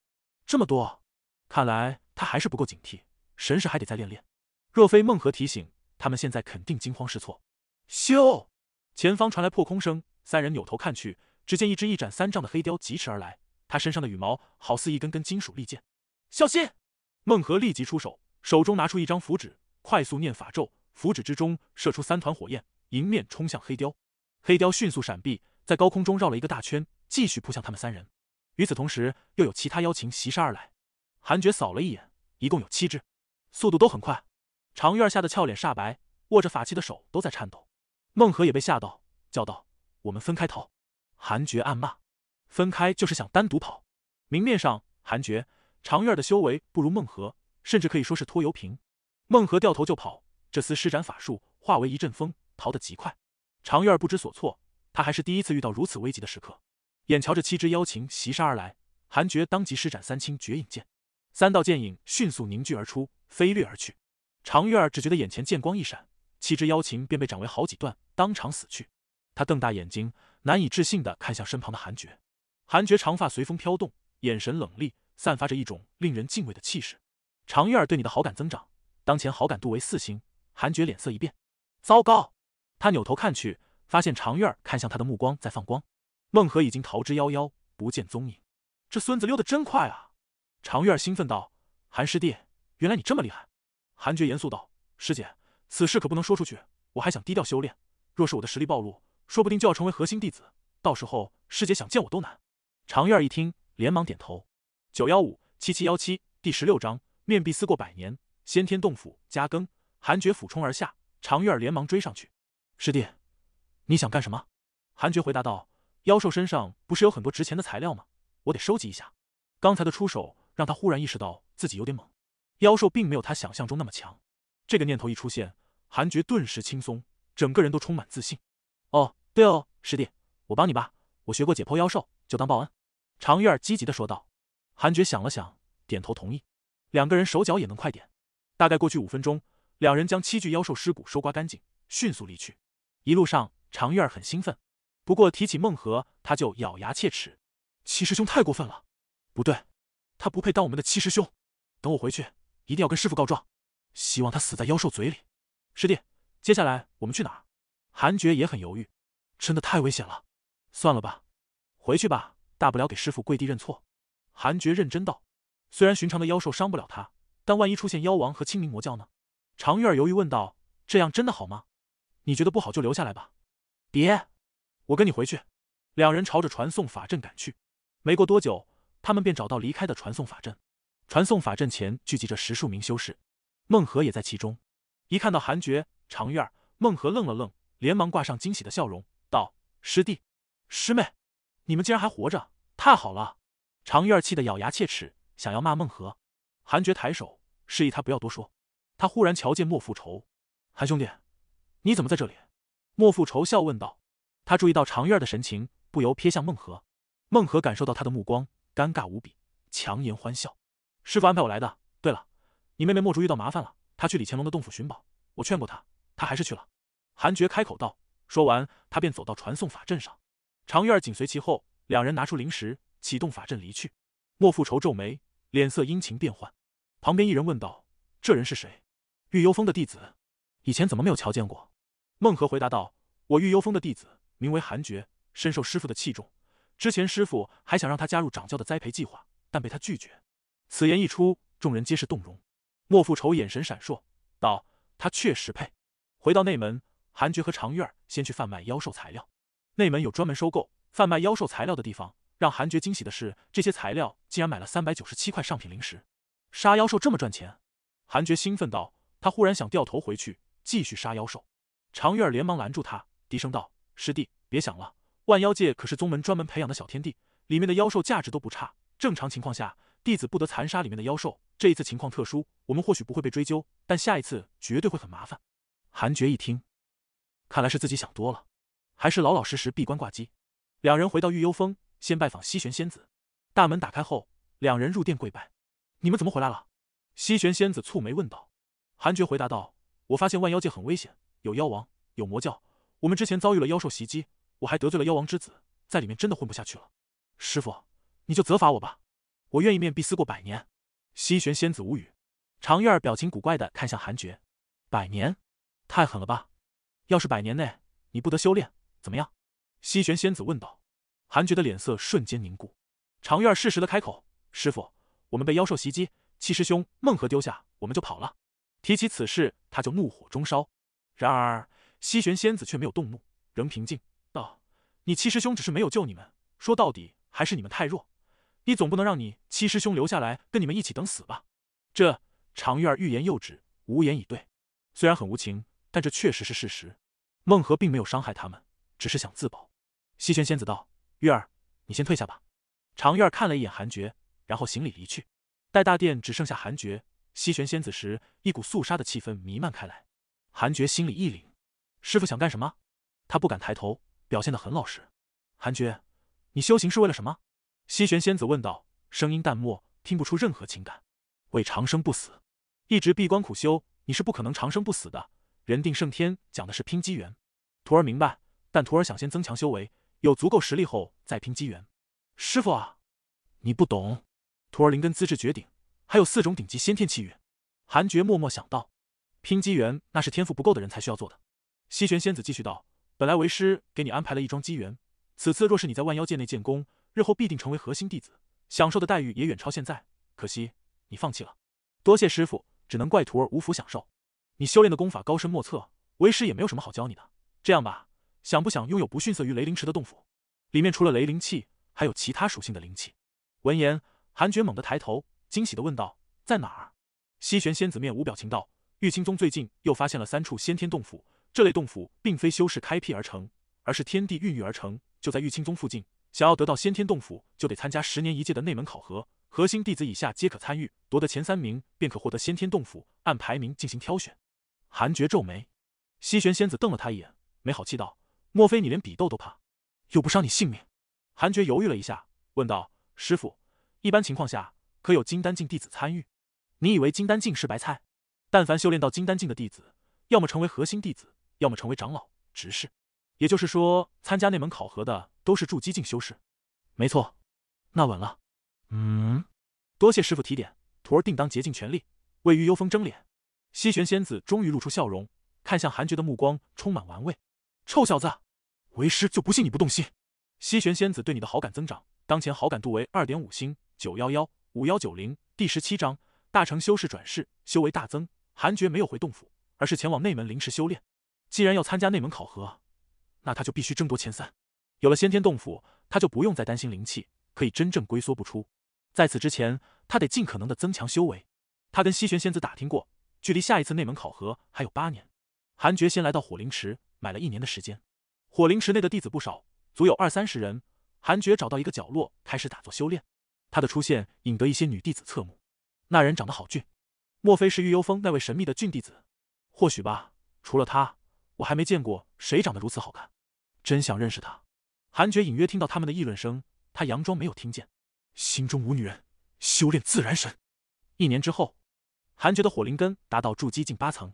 这么多，看来他还是不够警惕，神识还得再练练。若非孟和提醒，他们现在肯定惊慌失措。咻！前方传来破空声，三人扭头看去，只见一只一展三丈的黑雕疾驰而来，它身上的羽毛好似一根根金属利剑。小心！孟和立即出手。手中拿出一张符纸，快速念法咒，符纸之中射出三团火焰，迎面冲向黑雕。黑雕迅速闪避，在高空中绕了一个大圈，继续扑向他们三人。与此同时，又有其他妖禽袭杀而来。韩爵扫了一眼，一共有七只，速度都很快。长月吓得俏脸煞白，握着法器的手都在颤抖。孟和也被吓到，叫道：“我们分开逃。”韩爵暗骂：“分开就是想单独跑。”明面上，韩爵、长月的修为不如孟和。甚至可以说是拖油瓶，孟和掉头就跑，这厮施展法术，化为一阵风，逃得极快。长月儿不知所措，他还是第一次遇到如此危急的时刻。眼瞧着七只妖禽袭杀而来，韩爵当即施展三清绝影剑，三道剑影迅速凝聚而出，飞掠而去。长月儿只觉得眼前剑光一闪，七只妖禽便被斩为好几段，当场死去。他瞪大眼睛，难以置信的看向身旁的韩爵。韩爵长发随风飘动，眼神冷厉，散发着一种令人敬畏的气势。常月儿对你的好感增长，当前好感度为四星。韩爵脸色一变，糟糕！他扭头看去，发现常月儿看向他的目光在放光。孟和已经逃之夭夭，不见踪影。这孙子溜得真快啊！常月儿兴奋道：“韩师弟，原来你这么厉害！”韩爵严肃道：“师姐，此事可不能说出去。我还想低调修炼，若是我的实力暴露，说不定就要成为核心弟子。到时候师姐想见我都难。”常月儿一听，连忙点头。九幺五七七幺七第十六章。面壁思过百年，先天洞府加更，韩爵俯冲而下，长月儿连忙追上去。师弟，你想干什么？韩爵回答道：“妖兽身上不是有很多值钱的材料吗？我得收集一下。”刚才的出手让他忽然意识到自己有点猛，妖兽并没有他想象中那么强。这个念头一出现，韩爵顿时轻松，整个人都充满自信。哦，对哦，师弟，我帮你吧，我学过解剖妖兽，就当报恩。长月儿积极的说道。韩爵想了想，点头同意。两个人手脚也能快点，大概过去五分钟，两人将七具妖兽尸骨收刮干净，迅速离去。一路上，常月儿很兴奋，不过提起孟和，他就咬牙切齿：“七师兄太过分了，不对，他不配当我们的七师兄。等我回去，一定要跟师傅告状，希望他死在妖兽嘴里。”师弟，接下来我们去哪儿？韩爵也很犹豫，真的太危险了，算了吧，回去吧，大不了给师傅跪地认错。”韩爵认真道。虽然寻常的妖兽伤不了他，但万一出现妖王和青冥魔教呢？常月儿犹豫问道：“这样真的好吗？你觉得不好就留下来吧。”别，我跟你回去。两人朝着传送法阵赶去。没过多久，他们便找到离开的传送法阵。传送法阵前聚集着十数名修士，孟和也在其中。一看到韩爵、常月儿，孟和愣了愣，连忙挂上惊喜的笑容，道：“师弟，师妹，你们竟然还活着，太好了！”常月儿气得咬牙切齿。想要骂孟和，韩爵抬手示意他不要多说。他忽然瞧见莫复仇，韩兄弟，你怎么在这里？莫复仇笑问道。他注意到长月的神情，不由瞥向孟和。孟和感受到他的目光，尴尬无比，强颜欢笑。师傅安排我来的。对了，你妹妹莫竹遇到麻烦了，她去李乾隆的洞府寻宝，我劝过她，她还是去了。韩爵开口道。说完，他便走到传送法阵上，长月紧随其后，两人拿出灵石，启动法阵离去。莫复仇皱眉。脸色阴晴变幻，旁边一人问道：“这人是谁？玉幽风的弟子，以前怎么没有瞧见过？”孟和回答道：“我玉幽风的弟子名为韩爵，深受师傅的器重。之前师傅还想让他加入掌教的栽培计划，但被他拒绝。”此言一出，众人皆是动容。莫复仇眼神闪烁，道：“他确实配。”回到内门，韩爵和常月儿先去贩卖妖兽材料。内门有专门收购、贩卖妖兽材料的地方。让韩爵惊喜的是，这些材料竟然买了三百九十七块上品灵石。杀妖兽这么赚钱？韩爵兴奋道。他忽然想掉头回去继续杀妖兽，长月儿连忙拦住他，低声道：“师弟，别想了。万妖界可是宗门专门培养的小天地，里面的妖兽价值都不差。正常情况下，弟子不得残杀里面的妖兽。这一次情况特殊，我们或许不会被追究，但下一次绝对会很麻烦。”韩爵一听，看来是自己想多了，还是老老实实闭关挂机。两人回到玉幽峰。先拜访西玄仙子，大门打开后，两人入殿跪拜。你们怎么回来了？西玄仙子蹙眉问道。韩爵回答道：“我发现万妖界很危险，有妖王，有魔教，我们之前遭遇了妖兽袭击，我还得罪了妖王之子，在里面真的混不下去了。师傅，你就责罚我吧，我愿意面壁思过百年。”西玄仙子无语，长月儿表情古怪的看向韩爵：“百年，太狠了吧？要是百年内你不得修炼，怎么样？”西玄仙子问道。韩爵的脸色瞬间凝固，长月适时的开口：“师傅，我们被妖兽袭击，七师兄孟和丢下我们就跑了。”提起此事，他就怒火中烧。然而西玄仙子却没有动怒，仍平静道：“你七师兄只是没有救你们，说到底还是你们太弱。你总不能让你七师兄留下来跟你们一起等死吧？”这长月欲言又止，无言以对。虽然很无情，但这确实是事实。孟和并没有伤害他们，只是想自保。西玄仙子道。玉儿，你先退下吧。长月儿看了一眼韩爵，然后行礼离去。待大殿只剩下韩爵、西玄仙子时，一股肃杀的气氛弥漫开来。韩爵心里一凛，师傅想干什么？他不敢抬头，表现得很老实。韩爵，你修行是为了什么？西玄仙子问道，声音淡漠，听不出任何情感。为长生不死，一直闭关苦修，你是不可能长生不死的。人定胜天，讲的是拼机缘。徒儿明白，但徒儿想先增强修为。有足够实力后再拼机缘，师傅啊，你不懂，徒儿灵根资质绝顶，还有四种顶级先天气运。韩爵默默想到，拼机缘那是天赋不够的人才需要做的。西玄仙子继续道：“本来为师给你安排了一桩机缘，此次若是你在万妖界内建功，日后必定成为核心弟子，享受的待遇也远超现在。可惜你放弃了。多谢师傅，只能怪徒儿无福享受。你修炼的功法高深莫测，为师也没有什么好教你的。这样吧。”想不想拥有不逊色于雷灵池的洞府？里面除了雷灵气，还有其他属性的灵气。闻言，韩觉猛地抬头，惊喜地问道：“在哪儿？”西玄仙子面无表情道：“玉清宗最近又发现了三处先天洞府，这类洞府并非修士开辟而成，而是天地孕育而成，就在玉清宗附近。想要得到先天洞府，就得参加十年一届的内门考核，核心弟子以下皆可参与，夺得前三名便可获得先天洞府，按排名进行挑选。”韩觉皱眉，西玄仙子瞪了他一眼，没好气道。莫非你连比斗都怕，又不伤你性命？韩爵犹豫了一下，问道：“师傅，一般情况下可有金丹境弟子参与？你以为金丹境是白菜？但凡修炼到金丹境的弟子，要么成为核心弟子，要么成为长老、执事。也就是说，参加那门考核的都是筑基境修士。没错，那稳了。嗯，多谢师傅提点，徒儿定当竭尽全力为玉幽风争脸。”西玄仙子终于露出笑容，看向韩觉的目光充满玩味。臭小子，为师就不信你不动心。西玄仙子对你的好感增长，当前好感度为二点五星九幺幺五幺九零。第十七章：大成修士转世，修为大增。韩爵没有回洞府，而是前往内门临时修炼。既然要参加内门考核，那他就必须争夺前三。有了先天洞府，他就不用再担心灵气，可以真正龟缩不出。在此之前，他得尽可能的增强修为。他跟西玄仙子打听过，距离下一次内门考核还有八年。韩爵先来到火灵池。买了一年的时间，火灵池内的弟子不少，足有二三十人。韩爵找到一个角落，开始打坐修炼。他的出现引得一些女弟子侧目。那人长得好俊，莫非是玉幽峰那位神秘的俊弟子？或许吧，除了他，我还没见过谁长得如此好看。真想认识他。韩爵隐约听到他们的议论声，他佯装没有听见。心中无女人，修炼自然神。一年之后，韩爵的火灵根达到筑基境八层，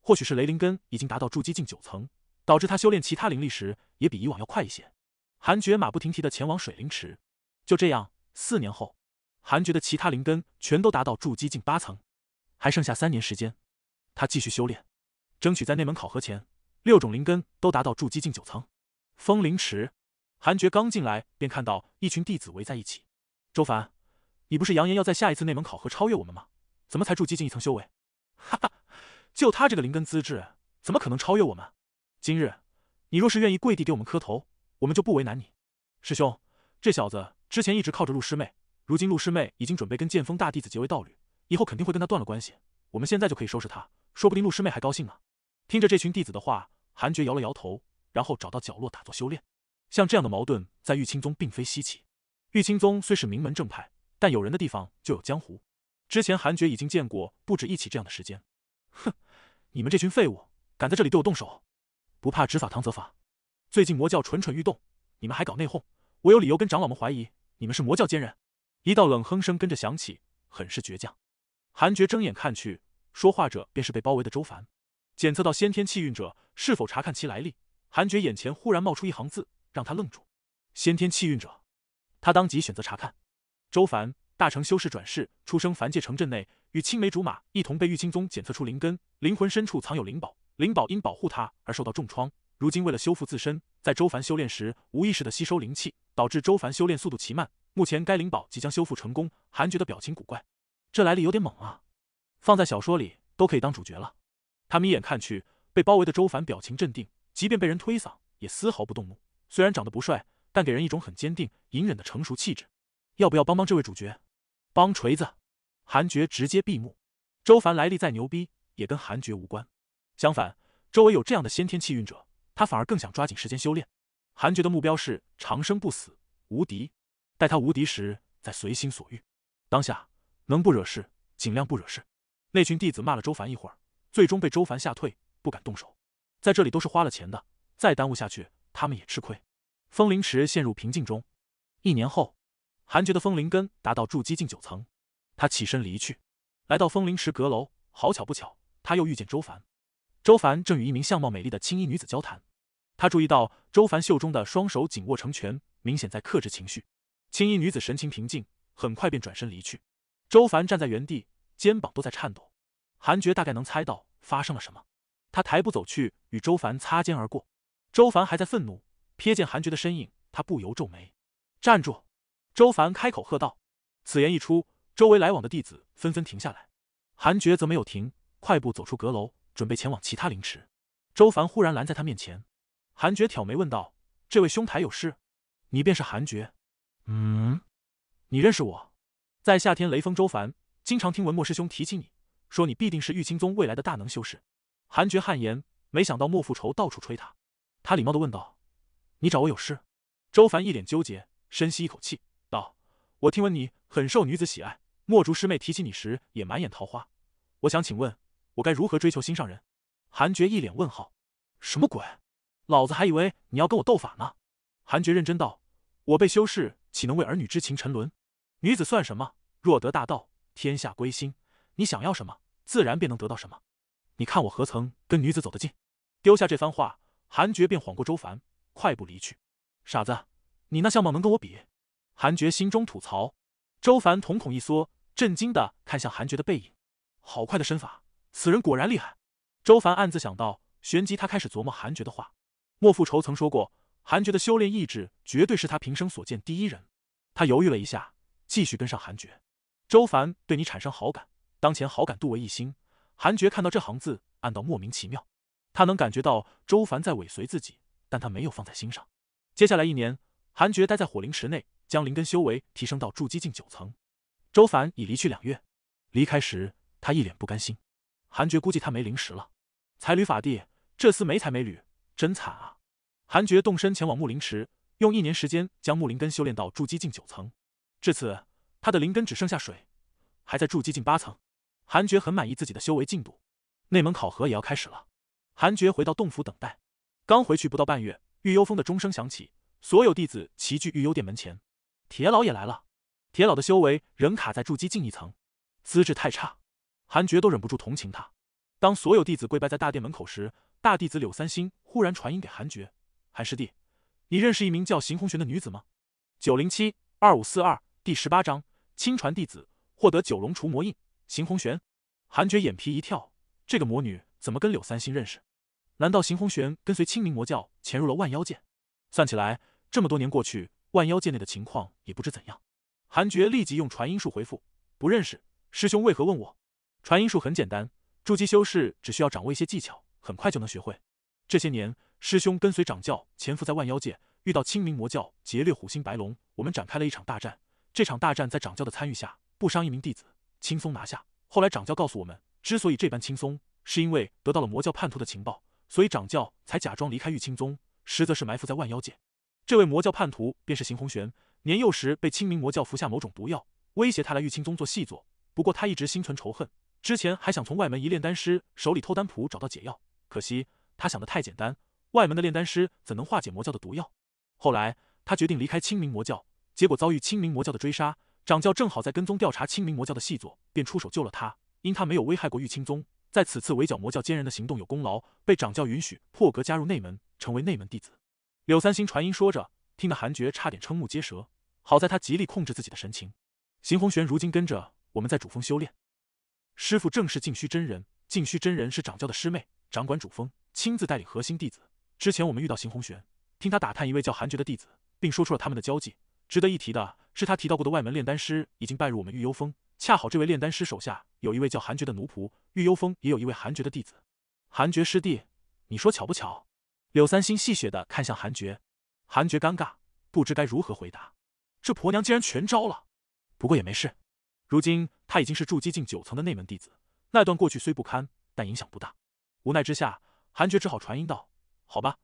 或许是雷灵根已经达到筑基境九层。导致他修炼其他灵力时也比以往要快一些。韩觉马不停蹄的前往水灵池。就这样，四年后，韩觉的其他灵根全都达到筑基境八层，还剩下三年时间，他继续修炼，争取在内门考核前六种灵根都达到筑基境九层。风灵池，韩觉刚进来便看到一群弟子围在一起。周凡，你不是扬言要在下一次内门考核超越我们吗？怎么才筑基进一层修为？哈哈，就他这个灵根资质，怎么可能超越我们？今日，你若是愿意跪地给我们磕头，我们就不为难你。师兄，这小子之前一直靠着陆师妹，如今陆师妹已经准备跟剑锋大弟子结为道侣，以后肯定会跟他断了关系。我们现在就可以收拾他，说不定陆师妹还高兴呢。听着这群弟子的话，韩爵摇了摇头，然后找到角落打坐修炼。像这样的矛盾，在玉清宗并非稀奇。玉清宗虽是名门正派，但有人的地方就有江湖。之前韩爵已经见过不止一起这样的时间。哼，你们这群废物，敢在这里对我动手！不怕执法堂责罚，最近魔教蠢蠢欲动，你们还搞内讧，我有理由跟长老们怀疑你们是魔教奸人。一道冷哼声跟着响起，很是倔强。韩觉睁眼看去，说话者便是被包围的周凡。检测到先天气运者，是否查看其来历？韩觉眼前忽然冒出一行字，让他愣住。先天气运者，他当即选择查看。周凡，大成修士转世，出生凡界城镇内，与青梅竹马一同被玉清宗检测出灵根，灵魂深处藏有灵宝。灵宝因保护他而受到重创，如今为了修复自身，在周凡修炼时无意识的吸收灵气，导致周凡修炼速度奇慢。目前该灵宝即将修复成功。韩爵的表情古怪，这来历有点猛啊，放在小说里都可以当主角了。他眯眼看去，被包围的周凡表情镇定，即便被人推搡也丝毫不动怒。虽然长得不帅，但给人一种很坚定、隐忍的成熟气质。要不要帮帮这位主角？帮锤子！韩爵直接闭目。周凡来历再牛逼，也跟韩爵无关。相反，周围有这样的先天气运者，他反而更想抓紧时间修炼。韩觉的目标是长生不死、无敌。待他无敌时，再随心所欲。当下能不惹事，尽量不惹事。那群弟子骂了周凡一会儿，最终被周凡吓退，不敢动手。在这里都是花了钱的，再耽误下去，他们也吃亏。风灵池陷入平静中。一年后，韩觉的风灵根达到筑基近九层，他起身离去，来到风灵池阁楼。好巧不巧，他又遇见周凡。周凡正与一名相貌美丽的青衣女子交谈，他注意到周凡袖中的双手紧握成拳，明显在克制情绪。青衣女子神情平静，很快便转身离去。周凡站在原地，肩膀都在颤抖。韩爵大概能猜到发生了什么，他抬步走去，与周凡擦肩而过。周凡还在愤怒，瞥见韩爵的身影，他不由皱眉：“站住！”周凡开口喝道。此言一出，周围来往的弟子纷纷停下来，韩爵则没有停，快步走出阁楼。准备前往其他灵池，周凡忽然拦在他面前，韩爵挑眉问道：“这位兄台有事？你便是韩爵？嗯，你认识我？在夏天，雷锋周凡经常听闻莫师兄提起你，说你必定是玉清宗未来的大能修士。”韩爵汗颜，没想到莫复仇到处吹他。他礼貌的问道：“你找我有事？”周凡一脸纠结，深吸一口气道：“我听闻你很受女子喜爱，墨竹师妹提起你时也满眼桃花。我想请问。”我该如何追求心上人？韩爵一脸问号。什么鬼？老子还以为你要跟我斗法呢。韩爵认真道：“我辈修士岂能为儿女之情沉沦？女子算什么？若得大道，天下归心。你想要什么，自然便能得到什么。你看我何曾跟女子走得近？”丢下这番话，韩爵便晃过周凡，快步离去。傻子，你那相貌能跟我比？韩爵心中吐槽。周凡瞳孔一缩，震惊的看向韩爵的背影。好快的身法！此人果然厉害，周凡暗自想到。旋即，他开始琢磨韩爵的话。莫复仇曾说过，韩爵的修炼意志绝对是他平生所见第一人。他犹豫了一下，继续跟上韩爵。周凡对你产生好感，当前好感度为一星。韩爵看到这行字，暗道莫名其妙。他能感觉到周凡在尾随自己，但他没有放在心上。接下来一年，韩爵待在火灵池内，将灵根修为提升到筑基境九层。周凡已离去两月，离开时他一脸不甘心。韩爵估计他没灵石了，才吕法帝，这厮没才没吕，真惨啊！韩爵动身前往木灵池，用一年时间将木灵根修炼到筑基境九层，至此他的灵根只剩下水，还在筑基境八层。韩爵很满意自己的修为进度，内门考核也要开始了。韩爵回到洞府等待，刚回去不到半月，玉幽峰的钟声响起，所有弟子齐聚玉幽殿门前。铁老也来了，铁老的修为仍卡在筑基境一层，资质太差。韩觉都忍不住同情他。当所有弟子跪拜在大殿门口时，大弟子柳三星忽然传音给韩觉：“韩师弟，你认识一名叫邢红玄的女子吗？”九零七二五四二第十八章亲传弟子获得九龙除魔印。邢红玄，韩觉眼皮一跳，这个魔女怎么跟柳三星认识？难道邢红玄跟随清明魔教潜入了万妖界？算起来，这么多年过去，万妖界内的情况也不知怎样。韩觉立即用传音术回复：“不认识，师兄为何问我？”传音术很简单，筑基修士只需要掌握一些技巧，很快就能学会。这些年，师兄跟随掌教潜伏在万妖界，遇到清明魔教劫掠虎心白龙，我们展开了一场大战。这场大战在掌教的参与下，不伤一名弟子，轻松拿下。后来掌教告诉我们，之所以这般轻松，是因为得到了魔教叛徒的情报，所以掌教才假装离开玉清宗，实则是埋伏在万妖界。这位魔教叛徒便是邢红玄，年幼时被清明魔教服下某种毒药，威胁他来玉清宗做细作。不过他一直心存仇恨。之前还想从外门一炼丹师手里偷丹谱找到解药，可惜他想的太简单，外门的炼丹师怎能化解魔教的毒药？后来他决定离开清明魔教，结果遭遇清明魔教的追杀，掌教正好在跟踪调查清明魔教的细作，便出手救了他。因他没有危害过玉清宗，在此次围剿魔教奸人的行动有功劳，被掌教允许破格加入内门，成为内门弟子。柳三星传音说着，听得韩爵差点瞠目结舌，好在他极力控制自己的神情。邢红玄如今跟着我们在主峰修炼。师傅正是静虚真人，静虚真人是掌教的师妹，掌管主峰，亲自带领核心弟子。之前我们遇到邢红玄，听他打探一位叫韩爵的弟子，并说出了他们的交际。值得一提的是，他提到过的外门炼丹师已经拜入我们玉幽峰，恰好这位炼丹师手下有一位叫韩爵的奴仆，玉幽峰也有一位韩爵的弟子，韩爵师弟，你说巧不巧？柳三星戏谑的看向韩爵，韩爵尴尬，不知该如何回答。这婆娘竟然全招了，不过也没事。如今他已经是筑基境九层的内门弟子，那段过去虽不堪，但影响不大。无奈之下，韩爵只好传音道：“好吧，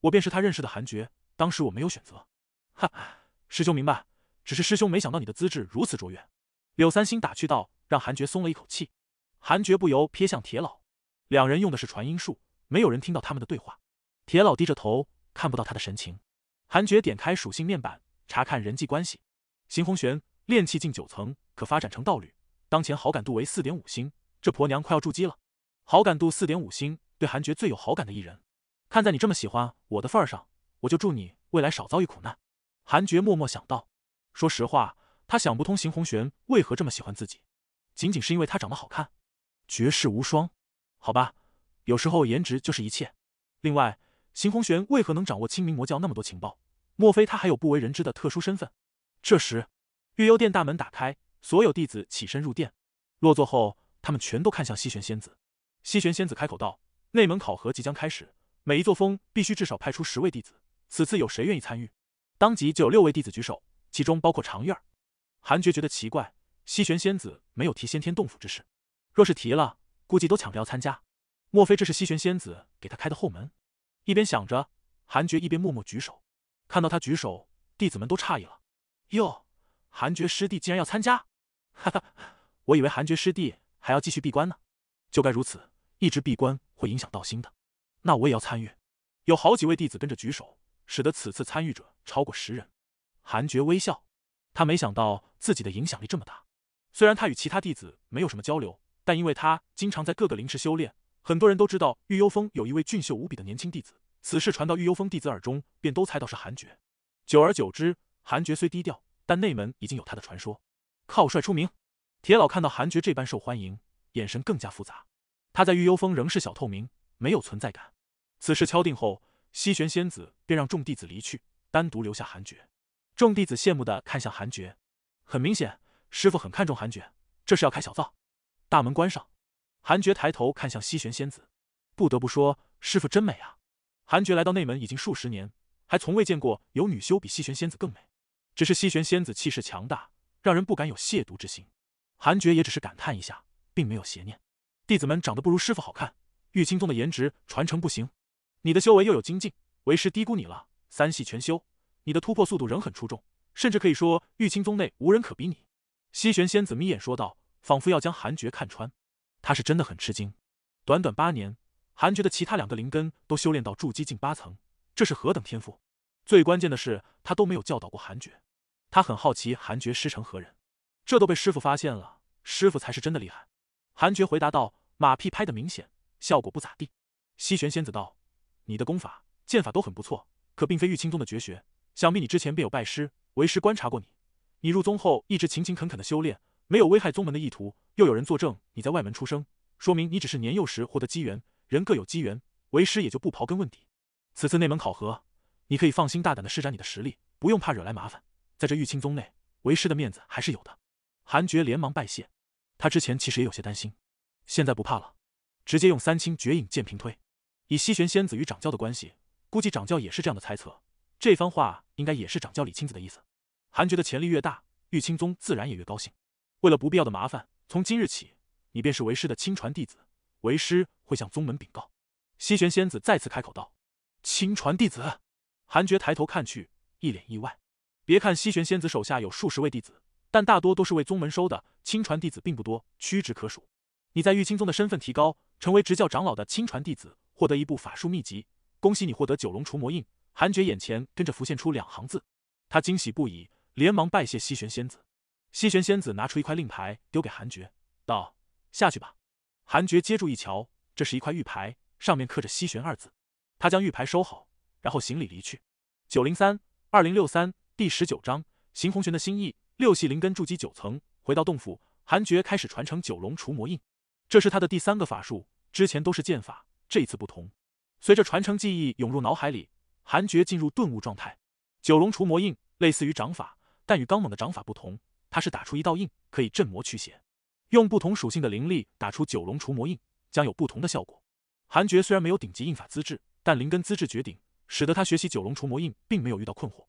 我便是他认识的韩爵。当时我没有选择。”哈哈，师兄明白，只是师兄没想到你的资质如此卓越。”柳三星打趣道，让韩爵松了一口气。韩爵不由瞥向铁老，两人用的是传音术，没有人听到他们的对话。铁老低着头，看不到他的神情。韩爵点开属性面板，查看人际关系。邢红玄，炼气境九层。可发展成道侣，当前好感度为四点五星。这婆娘快要筑基了，好感度四点五星，对韩爵最有好感的一人。看在你这么喜欢我的份上，我就祝你未来少遭遇苦难。韩爵默默想到。说实话，他想不通邢红玄为何这么喜欢自己，仅仅是因为他长得好看，绝世无双？好吧，有时候颜值就是一切。另外，邢红玄为何能掌握清明魔教那么多情报？莫非他还有不为人知的特殊身份？这时，月幽殿大门打开。所有弟子起身入殿，落座后，他们全都看向西玄仙子。西玄仙子开口道：“内门考核即将开始，每一座峰必须至少派出十位弟子。此次有谁愿意参与？”当即就有六位弟子举手，其中包括长月儿。韩觉觉得奇怪，西玄仙子没有提先天洞府之事，若是提了，估计都抢着要参加。莫非这是西玄仙子给他开的后门？一边想着，韩觉一边默默举手。看到他举手，弟子们都诧异了：“哟，韩觉师弟竟然要参加！”哈哈，我以为韩爵师弟还要继续闭关呢，就该如此，一直闭关会影响道心的。那我也要参与，有好几位弟子跟着举手，使得此次参与者超过十人。韩爵微笑，他没想到自己的影响力这么大。虽然他与其他弟子没有什么交流，但因为他经常在各个灵池修炼，很多人都知道玉幽峰有一位俊秀无比的年轻弟子。此事传到玉幽峰弟子耳中，便都猜到是韩爵。久而久之，韩爵虽低调，但内门已经有他的传说。靠帅出名，铁老看到韩爵这般受欢迎，眼神更加复杂。他在玉幽峰仍是小透明，没有存在感。此事敲定后，西玄仙子便让众弟子离去，单独留下韩爵。众弟子羡慕的看向韩爵，很明显，师傅很看重韩爵，这是要开小灶。大门关上，韩爵抬头看向西玄仙子，不得不说，师傅真美啊。韩爵来到内门已经数十年，还从未见过有女修比西玄仙子更美。只是西玄仙子气势强大。让人不敢有亵渎之心，韩爵也只是感叹一下，并没有邪念。弟子们长得不如师傅好看，玉清宗的颜值传承不行。你的修为又有精进，为师低估你了。三系全修，你的突破速度仍很出众，甚至可以说玉清宗内无人可比你。西玄仙子眯眼说道，仿佛要将韩爵看穿。他是真的很吃惊，短短八年，韩爵的其他两个灵根都修炼到筑基境八层，这是何等天赋？最关键的是，他都没有教导过韩爵。他很好奇韩觉师承何人，这都被师傅发现了，师傅才是真的厉害。韩觉回答道，马屁拍的明显，效果不咋地。西玄仙子道：“你的功法、剑法都很不错，可并非玉清宗的绝学。想必你之前便有拜师，为师观察过你，你入宗后一直勤勤恳恳的修炼，没有危害宗门的意图，又有人作证你在外门出生，说明你只是年幼时获得机缘。人各有机缘，为师也就不刨根问底。此次内门考核，你可以放心大胆的施展你的实力，不用怕惹来麻烦。”在这玉清宗内，为师的面子还是有的。韩觉连忙拜谢。他之前其实也有些担心，现在不怕了，直接用三清绝影剑平推。以西玄仙子与掌教的关系，估计掌教也是这样的猜测。这番话应该也是掌教李青子的意思。韩觉的潜力越大，玉清宗自然也越高兴。为了不必要的麻烦，从今日起，你便是为师的亲传弟子。为师会向宗门禀告。西玄仙子再次开口道：“亲传弟子。”韩觉抬头看去，一脸意外。别看西玄仙子手下有数十位弟子，但大多都是为宗门收的亲传弟子，并不多，屈指可数。你在玉清宗的身份提高，成为执教长老的亲传弟子，获得一部法术秘籍。恭喜你获得九龙除魔印！韩觉眼前跟着浮现出两行字，他惊喜不已，连忙拜谢西玄仙子。西玄仙子拿出一块令牌，丢给韩觉，道：“下去吧。”韩觉接住一瞧，这是一块玉牌，上面刻着西玄二字。他将玉牌收好，然后行礼离去。九零三二零六三。第十九章，邢红玄的心意。六系灵根筑基九层，回到洞府，韩爵开始传承九龙除魔印。这是他的第三个法术，之前都是剑法，这一次不同。随着传承记忆涌入脑海里，韩爵进入顿悟状态。九龙除魔印类似于掌法，但与刚猛的掌法不同，它是打出一道印，可以镇魔驱邪。用不同属性的灵力打出九龙除魔印，将有不同的效果。韩爵虽然没有顶级印法资质，但灵根资质绝顶，使得他学习九龙除魔印并没有遇到困惑。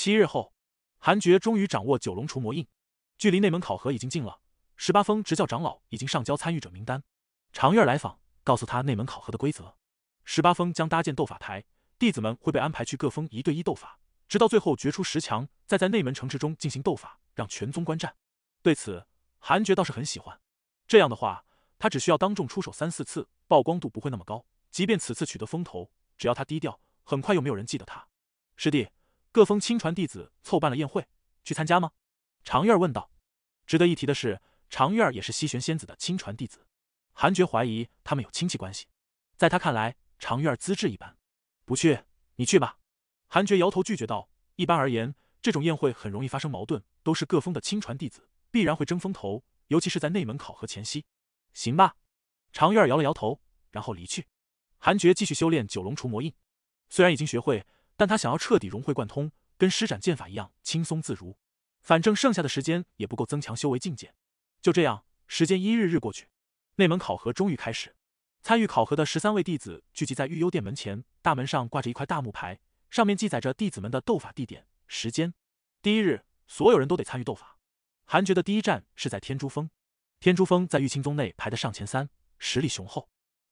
七日后，韩爵终于掌握九龙除魔印，距离内门考核已经近了。十八峰执教长老已经上交参与者名单。长月来访，告诉他内门考核的规则。十八峰将搭建斗法台，弟子们会被安排去各峰一对一斗法，直到最后决出十强，再在内门城池中进行斗法，让全宗观战。对此，韩爵倒是很喜欢。这样的话，他只需要当众出手三四次，曝光度不会那么高。即便此次取得风头，只要他低调，很快又没有人记得他。师弟。各峰亲传弟子凑办了宴会，去参加吗？常月儿问道。值得一提的是，常月儿也是西玄仙子的亲传弟子，韩觉怀疑他们有亲戚关系。在他看来，常月儿资质一般，不去。你去吧。韩觉摇头拒绝道。一般而言，这种宴会很容易发生矛盾，都是各峰的亲传弟子，必然会争风头，尤其是在内门考核前夕。行吧。常月儿摇了摇头，然后离去。韩觉继续修炼九龙除魔印，虽然已经学会。但他想要彻底融会贯通，跟施展剑法一样轻松自如。反正剩下的时间也不够增强修为境界。就这样，时间一日日过去，内门考核终于开始。参与考核的十三位弟子聚集在御幽殿门前，大门上挂着一块大木牌，上面记载着弟子们的斗法地点、时间。第一日，所有人都得参与斗法。韩觉的第一站是在天珠峰。天珠峰在玉清宗内排的上前三，实力雄厚。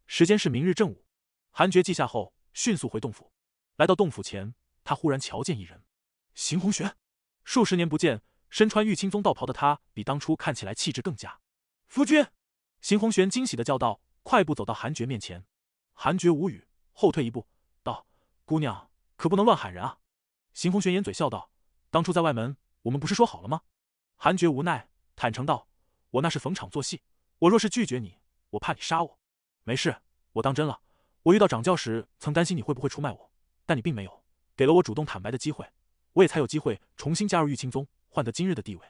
时间是明日正午。韩觉记下后，迅速回洞府。来到洞府前，他忽然瞧见一人，邢红玄。数十年不见，身穿玉清宗道袍的他，比当初看起来气质更佳。夫君，邢红玄惊喜的叫道，快步走到韩爵面前。韩爵无语，后退一步，道：“姑娘可不能乱喊人啊。”邢红玄掩嘴笑道：“当初在外门，我们不是说好了吗？”韩爵无奈，坦诚道：“我那是逢场作戏，我若是拒绝你，我怕你杀我。没事，我当真了。我遇到掌教时，曾担心你会不会出卖我。”但你并没有给了我主动坦白的机会，我也才有机会重新加入玉清宗，换得今日的地位。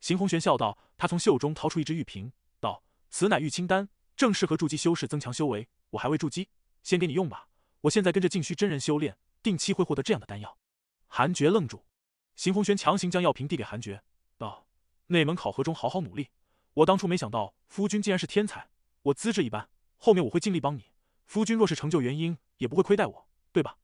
邢红玄笑道，他从袖中掏出一只玉瓶，道：“此乃玉清丹，正适合筑基修士增强修为。我还未筑基，先给你用吧。我现在跟着静虚真人修炼，定期会获得这样的丹药。”韩爵愣住，邢红玄强行将药瓶递给韩爵，道：“内门考核中好好努力。我当初没想到夫君竟然是天才，我资质一般，后面我会尽力帮你。夫君若是成就元婴，也不会亏待我，对吧？”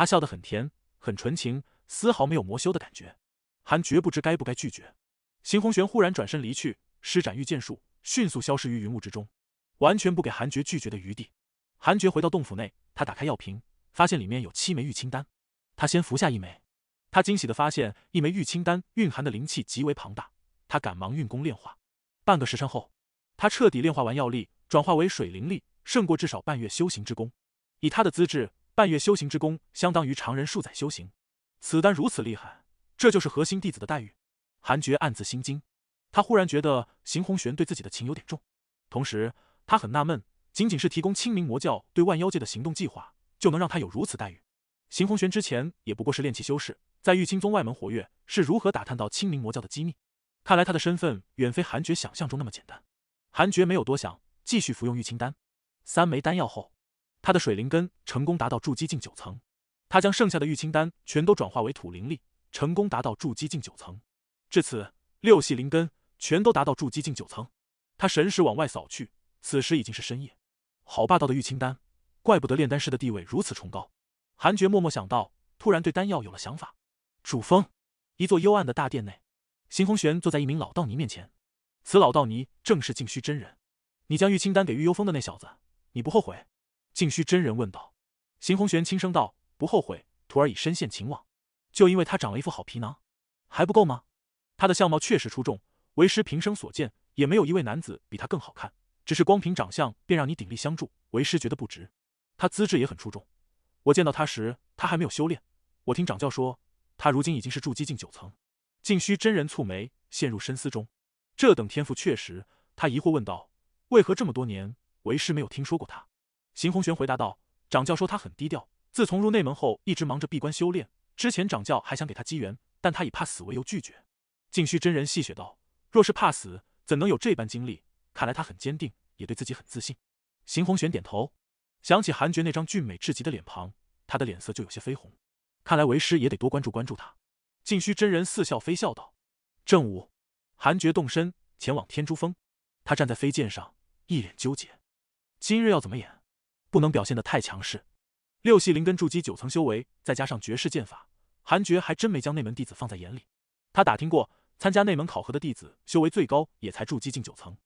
他笑得很甜，很纯情，丝毫没有魔修的感觉。韩绝不知该不该拒绝。邢红玄忽然转身离去，施展御剑术，迅速消失于云雾之中，完全不给韩绝拒绝的余地。韩绝回到洞府内，他打开药瓶，发现里面有七枚玉清丹。他先服下一枚，他惊喜的发现一枚玉清丹蕴含的灵气极为庞大，他赶忙运功炼化。半个时辰后，他彻底炼化完药力，转化为水灵力，胜过至少半月修行之功。以他的资质。半月修行之功，相当于常人数载修行。此丹如此厉害，这就是核心弟子的待遇。韩爵暗自心惊，他忽然觉得邢红玄对自己的情有点重。同时，他很纳闷，仅仅是提供清明魔教对万妖界的行动计划，就能让他有如此待遇。邢红玄之前也不过是炼气修士，在玉清宗外门活跃，是如何打探到清明魔教的机密？看来他的身份远非韩爵想象中那么简单。韩爵没有多想，继续服用玉清丹，三枚丹药后。他的水灵根成功达到筑基境九层，他将剩下的玉清丹全都转化为土灵力，成功达到筑基境九层。至此，六系灵根全都达到筑基境九层。他神识往外扫去，此时已经是深夜。好霸道的玉清丹，怪不得炼丹师的地位如此崇高。韩爵默默想到，突然对丹药有了想法。主峰，一座幽暗的大殿内，邢红玄坐在一名老道尼面前。此老道尼正是静虚真人。你将玉清丹给玉幽峰的那小子，你不后悔？静虚真人问道：“邢红玄轻声道，不后悔。徒儿已深陷情网，就因为他长了一副好皮囊，还不够吗？他的相貌确实出众，为师平生所见也没有一位男子比他更好看。只是光凭长相便让你鼎力相助，为师觉得不值。他资质也很出众，我见到他时，他还没有修炼。我听掌教说，他如今已经是筑基境九层。”静虚真人蹙眉，陷入深思中。这等天赋确实，他疑惑问道：“为何这么多年，为师没有听说过他？”邢红玄回答道：“掌教说他很低调，自从入内门后一直忙着闭关修炼。之前掌教还想给他机缘，但他以怕死为由拒绝。”静虚真人戏谑道：“若是怕死，怎能有这般经历？看来他很坚定，也对自己很自信。”邢红玄点头，想起韩爵那张俊美至极的脸庞，他的脸色就有些绯红。看来为师也得多关注关注他。”静虚真人似笑非笑道：“正午，韩爵动身前往天珠峰。他站在飞剑上，一脸纠结，今日要怎么演？”不能表现的太强势，六系灵根筑基九层修为，再加上绝世剑法，韩爵还真没将内门弟子放在眼里。他打听过，参加内门考核的弟子，修为最高也才筑基近九层，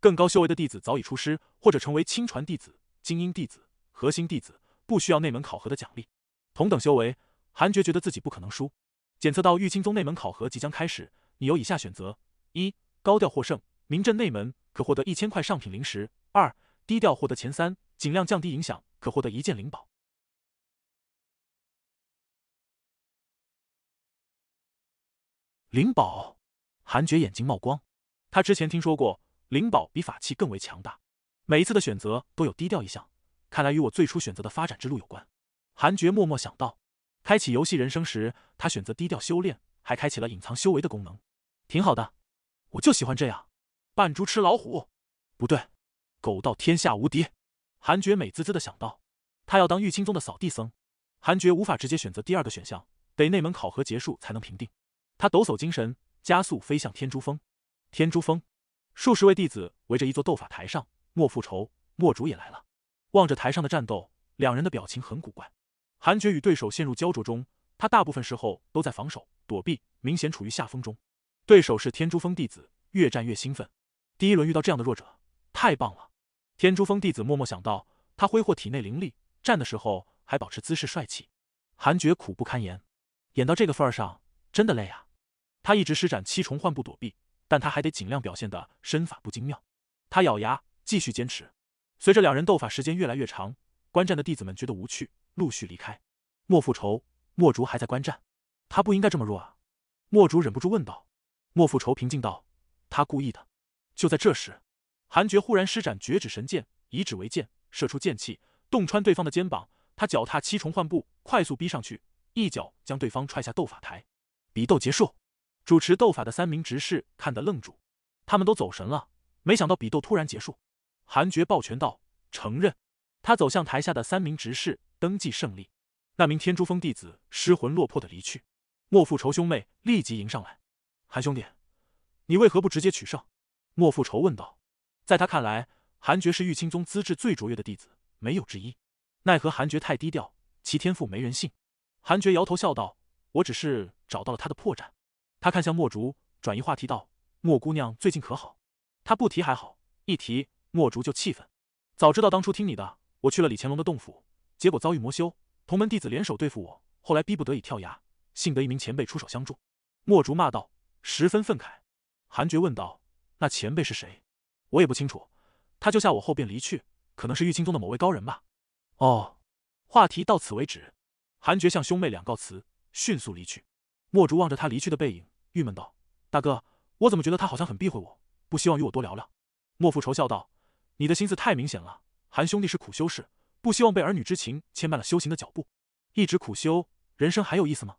更高修为的弟子早已出师，或者成为亲传弟子、精英弟子、核心弟子，不需要内门考核的奖励。同等修为，韩爵觉得自己不可能输。检测到玉清宗内门考核即将开始，你有以下选择：一、高调获胜，名震内门，可获得一千块上品灵石；二、低调获得前三。尽量降低影响，可获得一件灵宝。灵宝，韩爵眼睛冒光。他之前听说过，灵宝比法器更为强大。每一次的选择都有低调一项，看来与我最初选择的发展之路有关。韩爵默默想到，开启游戏人生时，他选择低调修炼，还开启了隐藏修为的功能，挺好的。我就喜欢这样，扮猪吃老虎。不对，狗到天下无敌。韩爵美滋滋的想到，他要当玉清宗的扫地僧。韩爵无法直接选择第二个选项，得内门考核结束才能评定。他抖擞精神，加速飞向天珠峰。天珠峰，数十位弟子围着一座斗法台上。莫复仇，莫主也来了。望着台上的战斗，两人的表情很古怪。韩爵与对手陷入焦灼中，他大部分时候都在防守躲避，明显处于下风中。对手是天珠峰弟子，越战越兴奋。第一轮遇到这样的弱者，太棒了。天珠峰弟子默默想到，他挥霍体内灵力，战的时候还保持姿势帅气。韩爵苦不堪言，演到这个份儿上，真的累啊！他一直施展七重幻步躲避，但他还得尽量表现的身法不精妙。他咬牙继续坚持。随着两人斗法时间越来越长，观战的弟子们觉得无趣，陆续离开。莫复仇、莫竹还在观战，他不应该这么弱啊！莫竹忍不住问道。莫复仇平静道：“他故意的。”就在这时。韩爵忽然施展绝指神剑，以指为剑，射出剑气，洞穿对方的肩膀。他脚踏七重幻步，快速逼上去，一脚将对方踹下斗法台。比斗结束，主持斗法的三名执事看得愣住，他们都走神了，没想到比斗突然结束。韩爵抱拳道：“承认。”他走向台下的三名执事，登记胜利。那名天珠峰弟子失魂落魄的离去。莫复仇兄妹立即迎上来：“韩兄弟，你为何不直接取胜？”莫复仇问道。在他看来，韩爵是玉清宗资质最卓越的弟子，没有之一。奈何韩爵太低调，其天赋没人信。韩爵摇头笑道：“我只是找到了他的破绽。”他看向墨竹，转移话题道：“墨姑娘最近可好？”他不提还好，一提墨竹就气愤。早知道当初听你的，我去了李乾隆的洞府，结果遭遇魔修同门弟子联手对付我。后来逼不得已跳崖，幸得一名前辈出手相助。墨竹骂道，十分愤慨。韩爵问道：“那前辈是谁？”我也不清楚，他救下我后便离去，可能是玉清宗的某位高人吧。哦，话题到此为止。韩爵向兄妹两告辞，迅速离去。墨竹望着他离去的背影，郁闷道：“大哥，我怎么觉得他好像很避讳我，不希望与我多聊聊？”莫复仇笑道：“你的心思太明显了。韩兄弟是苦修士，不希望被儿女之情牵绊了修行的脚步，一直苦修，人生还有意思吗？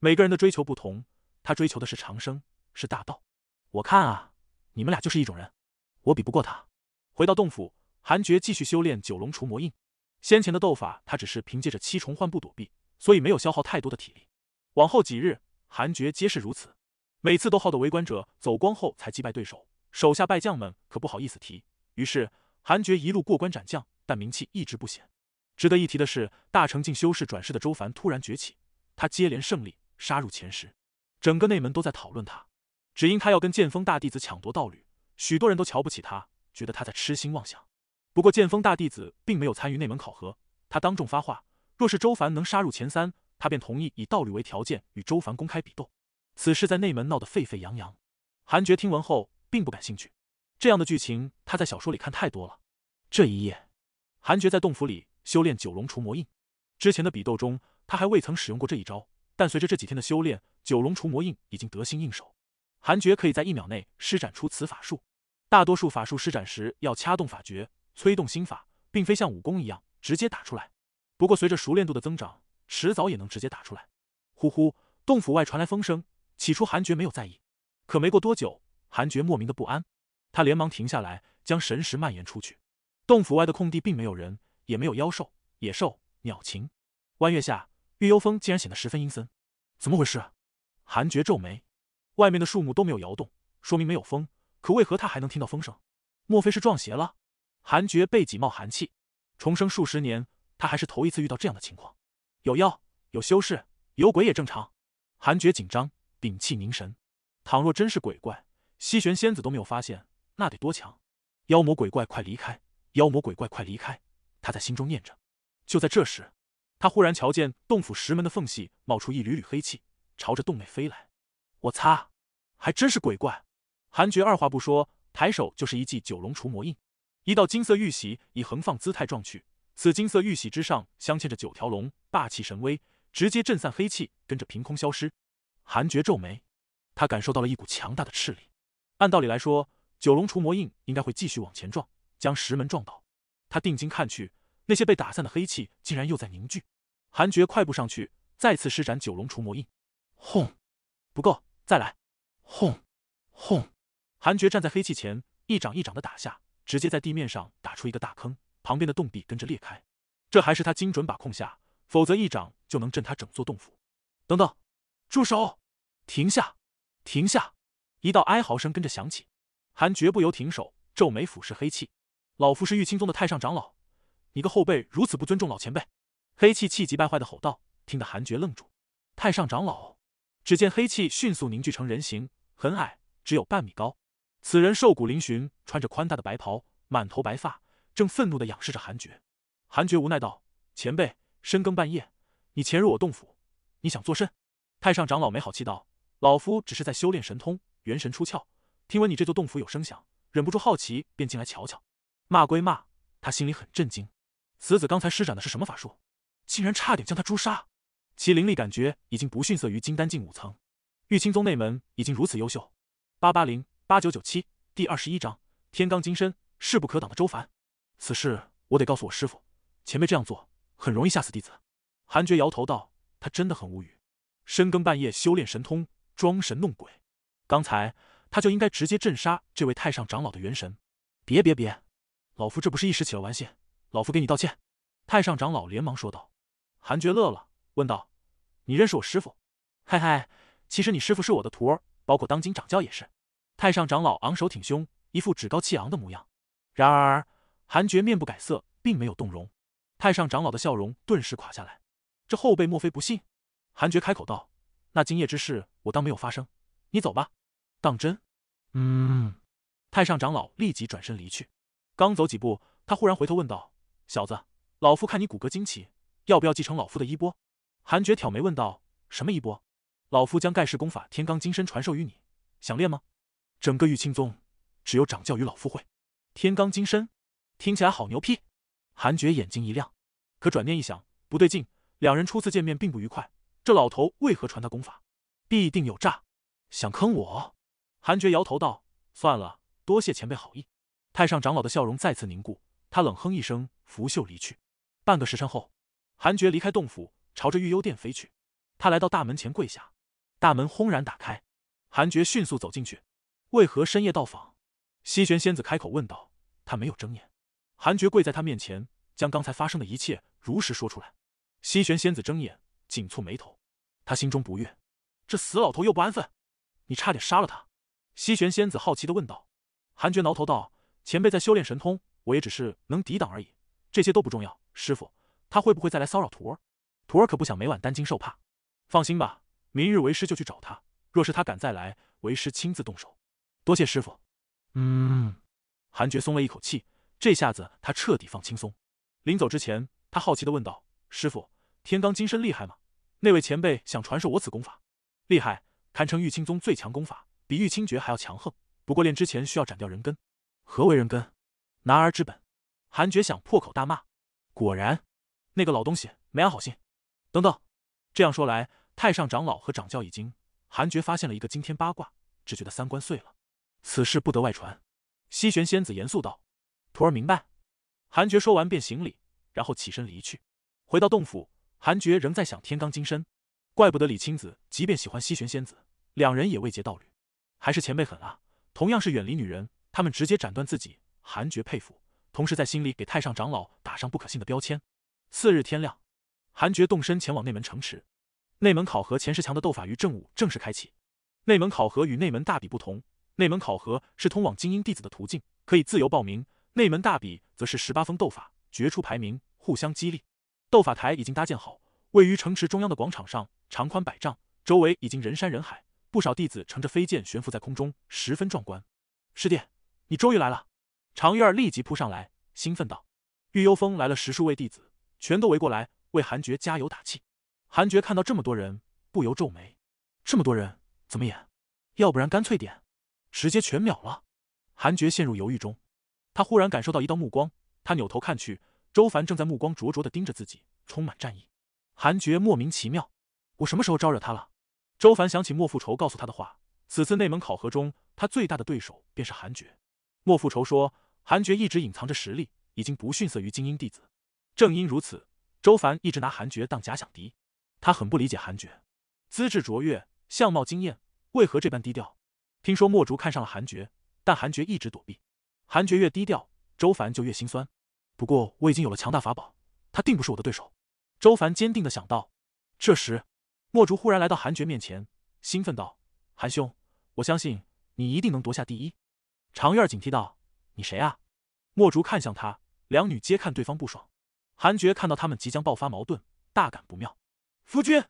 每个人的追求不同，他追求的是长生，是大道。我看啊，你们俩就是一种人。”我比不过他。回到洞府，韩爵继续修炼九龙除魔印。先前的斗法，他只是凭借着七重幻步躲避，所以没有消耗太多的体力。往后几日，韩爵皆是如此，每次都耗得围观者走光后才击败对手。手下败将们可不好意思提，于是韩爵一路过关斩将，但名气一直不显。值得一提的是，大成境修士转世的周凡突然崛起，他接连胜利，杀入前十，整个内门都在讨论他，只因他要跟剑锋大弟子抢夺道侣。许多人都瞧不起他，觉得他在痴心妄想。不过剑锋大弟子并没有参与内门考核，他当众发话，若是周凡能杀入前三，他便同意以道侣为条件与周凡公开比斗。此事在内门闹得沸沸扬扬。韩爵听闻后并不感兴趣，这样的剧情他在小说里看太多了。这一夜，韩爵在洞府里修炼九龙除魔印。之前的比斗中，他还未曾使用过这一招，但随着这几天的修炼，九龙除魔印已经得心应手。韩爵可以在一秒内施展出此法术，大多数法术施展时要掐动法诀，催动心法，并非像武功一样直接打出来。不过随着熟练度的增长，迟早也能直接打出来。呼呼，洞府外传来风声。起初韩爵没有在意，可没过多久，韩爵莫名的不安，他连忙停下来，将神识蔓延出去。洞府外的空地并没有人，也没有妖兽、野兽、鸟禽。弯月下，玉幽风竟然显得十分阴森。怎么回事？韩爵皱眉。外面的树木都没有摇动，说明没有风。可为何他还能听到风声？莫非是撞邪了？韩爵背脊冒寒气，重生数十年，他还是头一次遇到这样的情况。有妖，有修士，有鬼也正常。韩爵紧张，屏气凝神。倘若真是鬼怪，西玄仙子都没有发现，那得多强？妖魔鬼怪，快离开！妖魔鬼怪，快离开！他在心中念着。就在这时，他忽然瞧见洞府石门的缝隙冒出一缕缕黑气，朝着洞内飞来。我擦，还真是鬼怪！韩爵二话不说，抬手就是一记九龙除魔印，一道金色玉玺以横放姿态撞去。此金色玉玺之上镶嵌着九条龙，霸气神威，直接震散黑气，跟着凭空消失。韩爵皱眉，他感受到了一股强大的斥力。按道理来说，九龙除魔印应该会继续往前撞，将石门撞倒。他定睛看去，那些被打散的黑气竟然又在凝聚。韩爵快步上去，再次施展九龙除魔印，轰！不够，再来！轰，轰！韩爵站在黑气前，一掌一掌的打下，直接在地面上打出一个大坑，旁边的洞壁跟着裂开。这还是他精准把控下，否则一掌就能震塌整座洞府。等等，住手！停下！停下！一道哀嚎声跟着响起，韩爵不由停手，皱眉俯视黑气：“老夫是玉清宗的太上长老，你个后辈如此不尊重老前辈！”黑气气急败坏的吼道，听得韩爵愣住。太上长老。只见黑气迅速凝聚成人形，很矮，只有半米高。此人瘦骨嶙峋，穿着宽大的白袍，满头白发，正愤怒地仰视着韩爵。韩爵无奈道：“前辈，深更半夜，你潜入我洞府，你想做甚？”太上长老没好气道：“老夫只是在修炼神通，元神出窍，听闻你这座洞府有声响，忍不住好奇，便进来瞧瞧。”骂归骂，他心里很震惊，此子刚才施展的是什么法术，竟然差点将他诛杀。其灵力感觉已经不逊色于金丹境五层，玉清宗内门已经如此优秀。八八零八九九七第二十一章：天罡金身，势不可挡的周凡。此事我得告诉我师傅前辈，这样做很容易吓死弟子。韩爵摇头道：“他真的很无语，深更半夜修炼神通，装神弄鬼。刚才他就应该直接震杀这位太上长老的元神。”别别别，老夫这不是一时起了玩心，老夫给你道歉。太上长老连忙说道。韩爵乐了。问道：“你认识我师傅？”“嘿嘿，其实你师傅是我的徒儿，包括当今掌教也是。”太上长老昂首挺胸，一副趾高气昂的模样。然而，韩爵面不改色，并没有动容。太上长老的笑容顿时垮下来。这后辈莫非不信？韩爵开口道：“那今夜之事，我当没有发生。你走吧。”“当真？”“嗯。”太上长老立即转身离去。刚走几步，他忽然回头问道：“小子，老夫看你骨骼惊奇，要不要继承老夫的衣钵？”韩爵挑眉问道：“什么衣钵？老夫将盖世功法天罡金身传授于你，想练吗？整个玉清宗，只有掌教与老夫会天罡金身，听起来好牛批。”韩爵眼睛一亮，可转念一想，不对劲。两人初次见面并不愉快，这老头为何传他功法？必定有诈，想坑我？韩爵摇头道：“算了，多谢前辈好意。”太上长老的笑容再次凝固，他冷哼一声，拂袖离去。半个时辰后，韩爵离开洞府。朝着玉幽殿飞去，他来到大门前跪下，大门轰然打开，韩爵迅速走进去。为何深夜到访？西玄仙子开口问道。他没有睁眼，韩爵跪在他面前，将刚才发生的一切如实说出来。西玄仙子睁眼，紧蹙眉头，他心中不悦，这死老头又不安分。你差点杀了他？西玄仙子好奇的问道。韩爵挠头道：“前辈在修炼神通，我也只是能抵挡而已，这些都不重要。师傅，他会不会再来骚扰徒儿？”徒儿可不想每晚担惊受怕，放心吧，明日为师就去找他。若是他敢再来，为师亲自动手。多谢师傅。嗯。韩觉松了一口气，这下子他彻底放轻松。临走之前，他好奇的问道：“师傅，天罡金身厉害吗？那位前辈想传授我此功法？厉害，堪称玉清宗最强功法，比玉清诀还要强横。不过练之前需要斩掉人根。何为人根？男儿之本。”韩觉想破口大骂，果然，那个老东西没安好心。等等，这样说来，太上长老和掌教已经，韩觉发现了一个惊天八卦，只觉得三观碎了。此事不得外传。西玄仙子严肃道：“徒儿明白。”韩觉说完便行礼，然后起身离去。回到洞府，韩觉仍在想天罡金身。怪不得李青子即便喜欢西玄仙子，两人也未结道侣，还是前辈狠啊！同样是远离女人，他们直接斩断自己。韩觉佩服，同时在心里给太上长老打上不可信的标签。次日天亮。韩爵动身前往内门城池，内门考核前十强的斗法于正午正式开启。内门考核与内门大比不同，内门考核是通往精英弟子的途径，可以自由报名；内门大比则是十八峰斗法决出排名，互相激励。斗法台已经搭建好，位于城池中央的广场上，长宽百丈，周围已经人山人海，不少弟子乘着飞剑悬浮在空中，十分壮观。师弟，你终于来了！长月立即扑上来，兴奋道：“玉幽峰来了十数位弟子，全都围过来。”为韩爵加油打气，韩爵看到这么多人，不由皱眉。这么多人怎么演？要不然干脆点，直接全秒了。韩爵陷入犹豫中，他忽然感受到一道目光，他扭头看去，周凡正在目光灼灼的盯着自己，充满战意。韩爵莫名其妙，我什么时候招惹他了？周凡想起莫复仇告诉他的话，此次内门考核中，他最大的对手便是韩爵。莫复仇说，韩爵一直隐藏着实力，已经不逊色于精英弟子。正因如此。周凡一直拿韩爵当假想敌，他很不理解韩爵，资质卓越，相貌惊艳，为何这般低调？听说墨竹看上了韩爵，但韩爵一直躲避。韩爵越低调，周凡就越心酸。不过我已经有了强大法宝，他定不是我的对手。周凡坚定的想到。这时，墨竹忽然来到韩爵面前，兴奋道：“韩兄，我相信你一定能夺下第一。”长院警惕道：“你谁啊？”墨竹看向他，两女皆看对方不爽。韩爵看到他们即将爆发矛盾，大感不妙。夫君，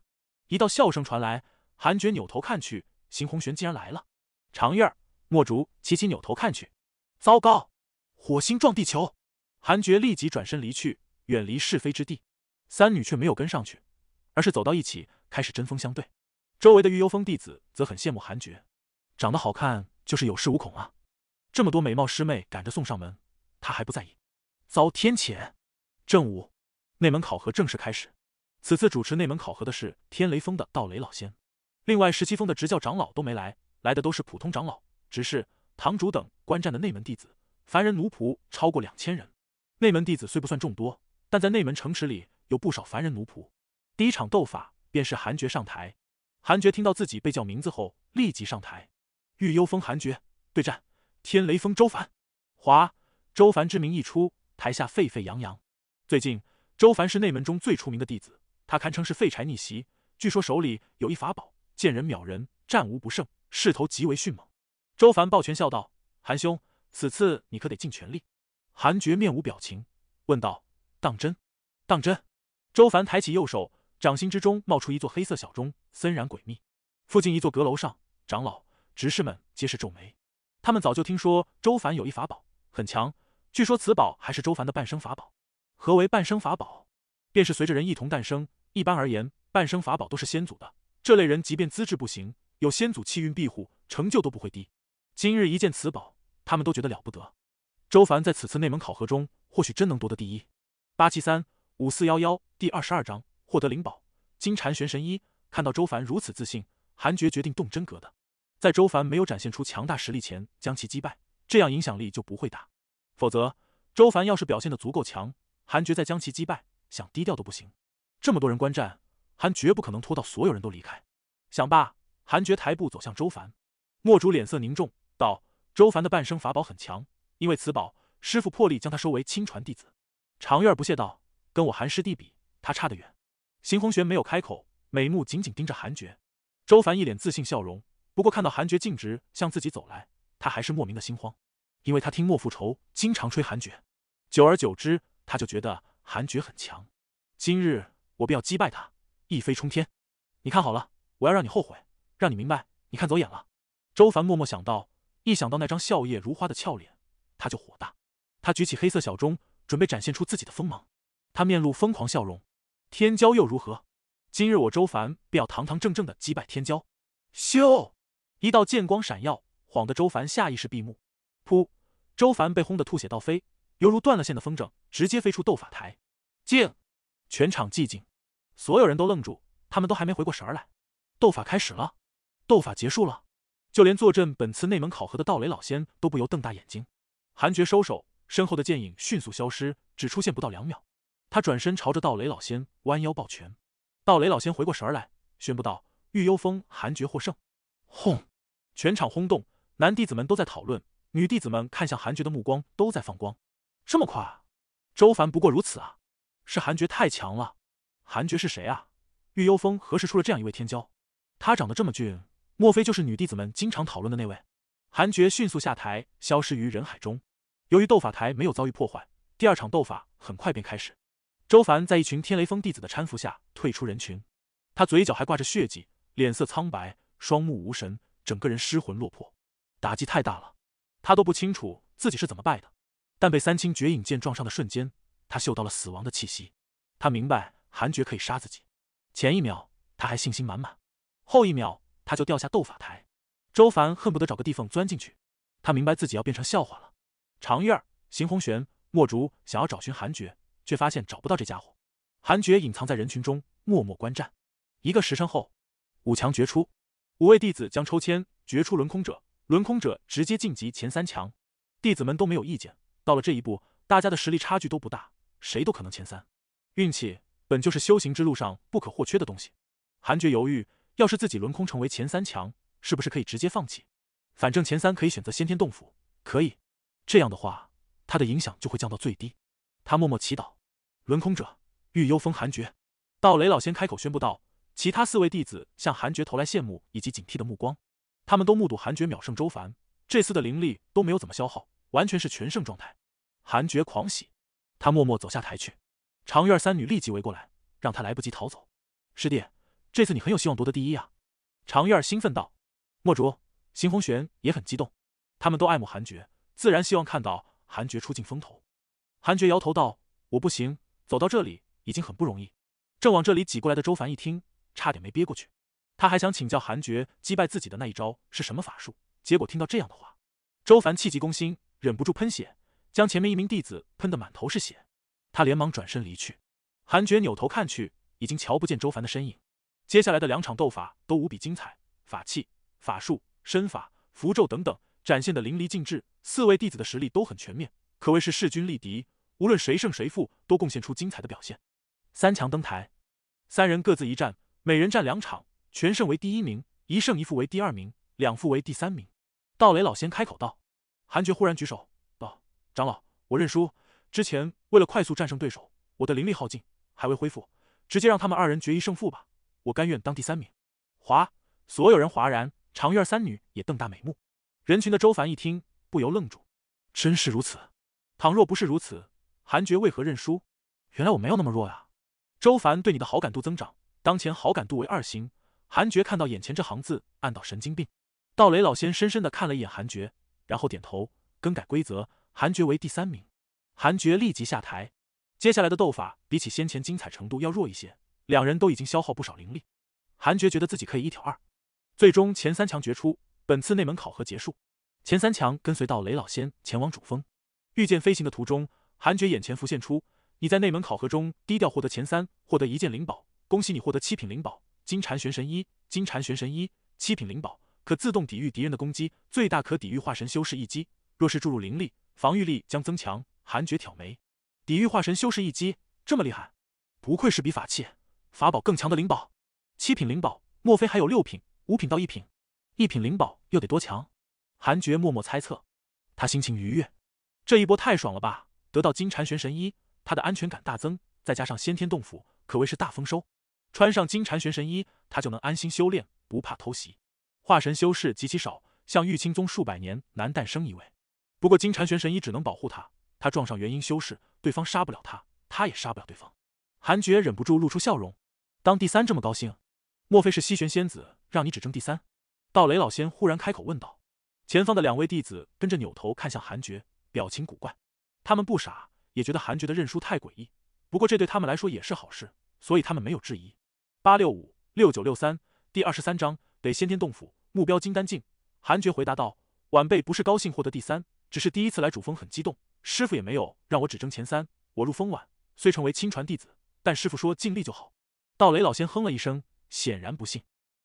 一道笑声传来，韩爵扭头看去，邢红玄竟然来了。长月、墨竹齐齐扭头看去，糟糕，火星撞地球！韩爵立即转身离去，远离是非之地。三女却没有跟上去，而是走到一起，开始针锋相对。周围的玉幽峰弟子则很羡慕韩爵，长得好看就是有恃无恐啊！这么多美貌师妹赶着送上门，他还不在意，遭天谴！正午，内门考核正式开始。此次主持内门考核的是天雷峰的道雷老仙，另外十七峰的执教长老都没来，来的都是普通长老、执事、堂主等观战的内门弟子、凡人奴仆，超过两千人。内门弟子虽不算众多，但在内门城池里有不少凡人奴仆。第一场斗法便是韩爵上台。韩爵听到自己被叫名字后，立即上台。玉幽峰韩爵对战天雷峰周凡。华周凡之名一出，台下沸沸扬扬。最近，周凡是内门中最出名的弟子，他堪称是废柴逆袭。据说手里有一法宝，见人秒人，战无不胜，势头极为迅猛。周凡抱拳笑道：“韩兄，此次你可得尽全力。”韩爵面无表情问道：“当真？当真？”周凡抬起右手，掌心之中冒出一座黑色小钟，森然诡秘。附近一座阁楼上，长老、执事们皆是皱眉。他们早就听说周凡有一法宝，很强。据说此宝还是周凡的半生法宝。何为半生法宝？便是随着人一同诞生。一般而言，半生法宝都是先祖的。这类人即便资质不行，有先祖气运庇护，成就都不会低。今日一见此宝，他们都觉得了不得。周凡在此次内门考核中，或许真能夺得第一。八七三五四幺幺第二十二章获得灵宝金蝉玄神衣。看到周凡如此自信，韩爵决定动真格的，在周凡没有展现出强大实力前将其击败，这样影响力就不会大。否则，周凡要是表现的足够强。韩爵再将其击败，想低调都不行。这么多人观战，韩绝不可能拖到所有人都离开。想罢，韩爵抬步走向周凡。墨竹脸色凝重，道：“周凡的半生法宝很强，因为此宝，师傅破例将他收为亲传弟子。”长月不屑道：“跟我韩师弟比，他差得远。”邢红玄没有开口，美目紧紧盯着韩爵。周凡一脸自信笑容，不过看到韩爵径直向自己走来，他还是莫名的心慌，因为他听莫复仇经常吹韩爵，久而久之。他就觉得韩爵很强，今日我便要击败他，一飞冲天。你看好了，我要让你后悔，让你明白，你看走眼了。周凡默默想到，一想到那张笑靥如花的俏脸，他就火大。他举起黑色小钟，准备展现出自己的锋芒。他面露疯狂笑容，天骄又如何？今日我周凡便要堂堂正正的击败天骄。咻！一道剑光闪耀，晃得周凡下意识闭目。噗！周凡被轰得吐血倒飞。犹如断了线的风筝，直接飞出斗法台。静，全场寂静，所有人都愣住，他们都还没回过神儿来。斗法开始了，斗法结束了，就连坐镇本次内门考核的道雷老仙都不由瞪大眼睛。韩爵收手，身后的剑影迅速消失，只出现不到两秒。他转身朝着道雷老仙弯腰抱拳。道雷老仙回过神儿来，宣布道：“玉幽风，韩爵获胜。”轰，全场轰动，男弟子们都在讨论，女弟子们看向韩爵的目光都在放光。这么快，周凡不过如此啊！是韩爵太强了。韩爵是谁啊？玉幽峰何时出了这样一位天骄？他长得这么俊，莫非就是女弟子们经常讨论的那位？韩爵迅速下台，消失于人海中。由于斗法台没有遭遇破坏，第二场斗法很快便开始。周凡在一群天雷峰弟子的搀扶下退出人群，他嘴角还挂着血迹，脸色苍白，双目无神，整个人失魂落魄。打击太大了，他都不清楚自己是怎么败的。但被三清绝影剑撞上的瞬间，他嗅到了死亡的气息。他明白韩爵可以杀自己。前一秒他还信心满满，后一秒他就掉下斗法台。周凡恨不得找个地缝钻进去。他明白自己要变成笑话了。长月、邢红玄、墨竹想要找寻韩爵，却发现找不到这家伙。韩爵隐藏在人群中，默默观战。一个时辰后，五强决出，五位弟子将抽签决出轮空者，轮空者直接晋级前三强。弟子们都没有意见。到了这一步，大家的实力差距都不大，谁都可能前三。运气本就是修行之路上不可或缺的东西。韩诀犹豫，要是自己轮空成为前三强，是不是可以直接放弃？反正前三可以选择先天洞府，可以。这样的话，他的影响就会降到最低。他默默祈祷。轮空者，玉幽风，韩爵。道雷老仙开口宣布道，其他四位弟子向韩爵投来羡慕以及警惕的目光。他们都目睹韩爵秒胜周凡，这次的灵力都没有怎么消耗。完全是全胜状态，韩爵狂喜，他默默走下台去，长院三女立即围过来，让他来不及逃走。师弟，这次你很有希望夺得第一啊！长院兴奋道。墨竹、邢红玄也很激动，他们都爱慕韩爵，自然希望看到韩爵出尽风头。韩爵摇头道：“我不行，走到这里已经很不容易。”正往这里挤过来的周凡一听，差点没憋过去。他还想请教韩爵击败自己的那一招是什么法术，结果听到这样的话，周凡气急攻心。忍不住喷血，将前面一名弟子喷得满头是血，他连忙转身离去。韩爵扭头看去，已经瞧不见周凡的身影。接下来的两场斗法都无比精彩，法器、法术、身法、符咒等等展现的淋漓尽致。四位弟子的实力都很全面，可谓是势均力敌。无论谁胜谁负，都贡献出精彩的表现。三强登台，三人各自一战，每人战两场，全胜为第一名，一胜一负为第二名，两负为第三名。道雷老仙开口道。韩爵忽然举手道：“长老，我认输。之前为了快速战胜对手，我的灵力耗尽，还未恢复，直接让他们二人决一胜负吧。我甘愿当第三名。”哗，所有人哗然，长月三女也瞪大美目。人群的周凡一听，不由愣住：“真是如此？倘若不是如此，韩爵为何认输？原来我没有那么弱呀！”周凡对你的好感度增长，当前好感度为二星。韩爵看到眼前这行字，暗道神经病。道雷老仙深深的看了一眼韩爵。然后点头，更改规则，韩爵为第三名。韩爵立即下台。接下来的斗法比起先前精彩程度要弱一些，两人都已经消耗不少灵力。韩爵觉得自己可以一挑二。最终前三强决出，本次内门考核结束。前三强跟随到雷老仙前往主峰。御剑飞行的途中，韩爵眼前浮现出：你在内门考核中低调获得前三，获得一件灵宝，恭喜你获得七品灵宝金蝉玄神衣。金蝉玄神衣，七品灵宝。可自动抵御敌人的攻击，最大可抵御化神修士一击。若是注入灵力，防御力将增强。韩觉挑眉，抵御化神修士一击，这么厉害？不愧是比法器、法宝更强的灵宝。七品灵宝，莫非还有六品、五品到一品？一品灵宝又得多强？韩觉默默猜测。他心情愉悦，这一波太爽了吧！得到金蝉玄神衣，他的安全感大增。再加上先天洞府，可谓是大丰收。穿上金蝉玄神衣，他就能安心修炼，不怕偷袭。化神修士极其少，像玉清宗数百年难诞生一位。不过金蝉玄神医只能保护他，他撞上元婴修士，对方杀不了他，他也杀不了对方。韩爵忍不住露出笑容。当第三这么高兴，莫非是西玄仙子让你只争第三？道雷老仙忽然开口问道。前方的两位弟子跟着扭头看向韩爵，表情古怪。他们不傻，也觉得韩爵的认输太诡异。不过这对他们来说也是好事，所以他们没有质疑。八六五六九六三第二十三章得先天洞府。目标金丹境，韩爵回答道：“晚辈不是高兴获得第三，只是第一次来主峰很激动。师傅也没有让我只争前三，我入峰晚，虽成为亲传弟子，但师傅说尽力就好。”道雷老仙哼了一声，显然不信。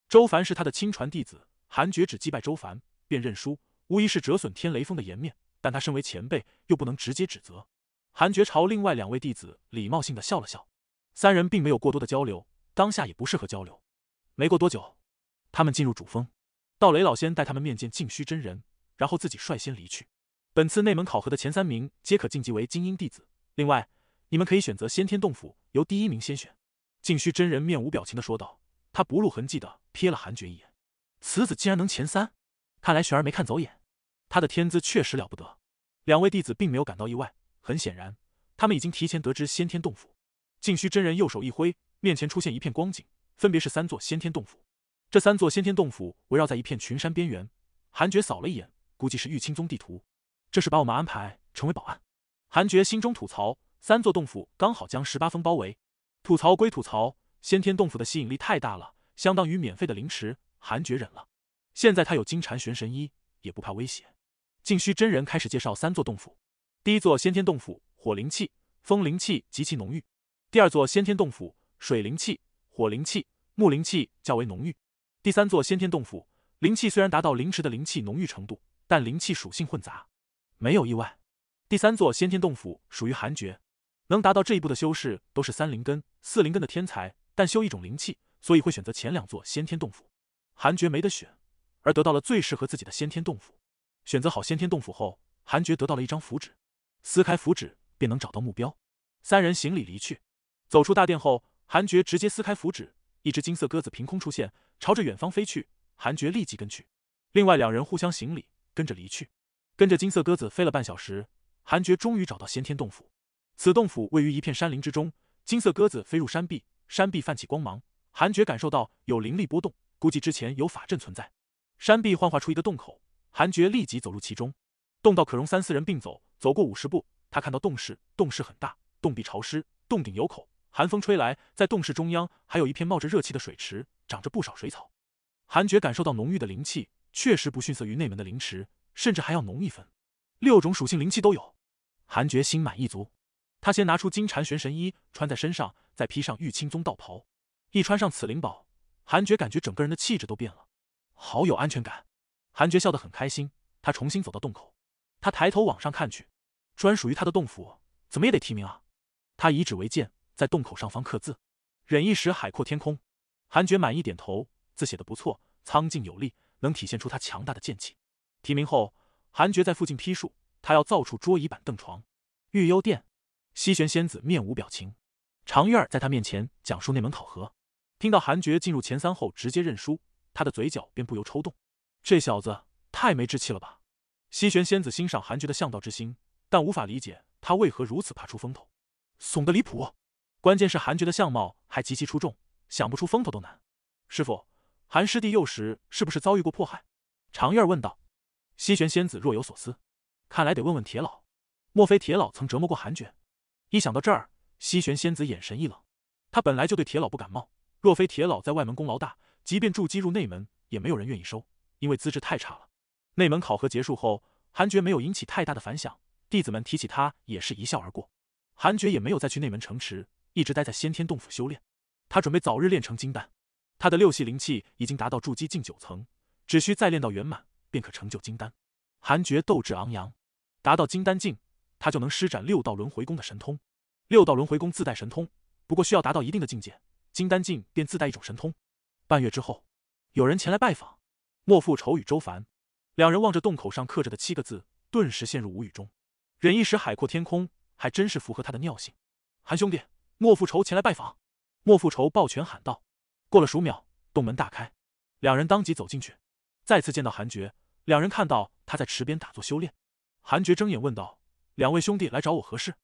周凡是他的亲传弟子，韩爵只击败周凡便认输，无疑是折损天雷峰的颜面。但他身为前辈，又不能直接指责。韩爵朝另外两位弟子礼貌性的笑了笑。三人并没有过多的交流，当下也不适合交流。没过多久，他们进入主峰。道雷老仙带他们面见静虚真人，然后自己率先离去。本次内门考核的前三名皆可晋级为精英弟子。另外，你们可以选择先天洞府，由第一名先选。静虚真人面无表情的说道，他不露痕迹的瞥了韩爵一眼，此子竟然能前三，看来玄儿没看走眼，他的天资确实了不得。两位弟子并没有感到意外，很显然，他们已经提前得知先天洞府。静虚真人右手一挥，面前出现一片光景，分别是三座先天洞府。这三座先天洞府围绕在一片群山边缘，韩爵扫了一眼，估计是玉清宗地图。这是把我们安排成为保安？韩爵心中吐槽。三座洞府刚好将十八峰包围。吐槽归吐槽，先天洞府的吸引力太大了，相当于免费的灵池。韩爵忍了。现在他有金蝉玄神医，也不怕威胁。静虚真人开始介绍三座洞府。第一座先天洞府，火灵气、风灵气极其浓郁；第二座先天洞府，水灵气、火灵气、木灵气较为浓郁。第三座先天洞府灵气虽然达到灵池的灵气浓郁程度，但灵气属性混杂，没有意外。第三座先天洞府属于韩觉，能达到这一步的修士都是三灵根、四灵根的天才，但修一种灵气，所以会选择前两座先天洞府。韩觉没得选，而得到了最适合自己的先天洞府。选择好先天洞府后，韩觉得到了一张符纸，撕开符纸便能找到目标。三人行礼离去，走出大殿后，韩觉直接撕开符纸，一只金色鸽子凭空出现。朝着远方飞去，韩爵立即跟去。另外两人互相行礼，跟着离去。跟着金色鸽子飞了半小时，韩爵终于找到先天洞府。此洞府位于一片山林之中，金色鸽子飞入山壁，山壁泛起光芒。韩爵感受到有灵力波动，估计之前有法阵存在。山壁幻化出一个洞口，韩爵立即走入其中。洞道可容三四人并走。走过五十步，他看到洞室，洞室很大，洞壁潮湿，洞顶有口寒风吹来。在洞室中央还有一片冒着热气的水池。长着不少水草，韩爵感受到浓郁的灵气，确实不逊色于内门的灵池，甚至还要浓一分。六种属性灵气都有，韩爵心满意足。他先拿出金蝉玄神衣穿在身上，再披上玉清宗道袍。一穿上此灵宝，韩爵感觉整个人的气质都变了，好有安全感。韩爵笑得很开心。他重新走到洞口，他抬头往上看去，专属于他的洞府怎么也得提名啊！他以指为剑，在洞口上方刻字：“忍一时，海阔天空。”韩爵满意点头，字写的不错，苍劲有力，能体现出他强大的剑气。提名后，韩爵在附近劈树，他要造出桌椅板凳床。玉幽殿，西玄仙子面无表情，长月儿在他面前讲述那门考核。听到韩爵进入前三后直接认输，他的嘴角便不由抽动。这小子太没志气了吧！西玄仙子欣赏韩爵的向道之心，但无法理解他为何如此怕出风头，怂得离谱。关键是韩爵的相貌还极其出众。想不出风头都难，师傅，韩师弟幼时是不是遭遇过迫害？常月儿问道。西玄仙子若有所思，看来得问问铁老。莫非铁老曾折磨过韩决？一想到这儿，西玄仙子眼神一冷。他本来就对铁老不感冒，若非铁老在外门功劳大，即便筑基入内门，也没有人愿意收，因为资质太差了。内门考核结束后，韩决没有引起太大的反响，弟子们提起他也是一笑而过。韩决也没有再去内门城池，一直待在先天洞府修炼。他准备早日练成金丹，他的六系灵气已经达到筑基近九层，只需再练到圆满，便可成就金丹。韩爵斗志昂扬，达到金丹境，他就能施展六道轮回功的神通。六道轮回功自带神通，不过需要达到一定的境界，金丹境便自带一种神通。半月之后，有人前来拜访，莫复仇与周凡两人望着洞口上刻着的七个字，顿时陷入无语中。忍一时海阔天空，还真是符合他的尿性。韩兄弟，莫复仇前来拜访。莫复仇抱拳喊道：“过了数秒，洞门大开，两人当即走进去。再次见到韩爵，两人看到他在池边打坐修炼。韩爵睁眼问道：‘两位兄弟来找我何事？’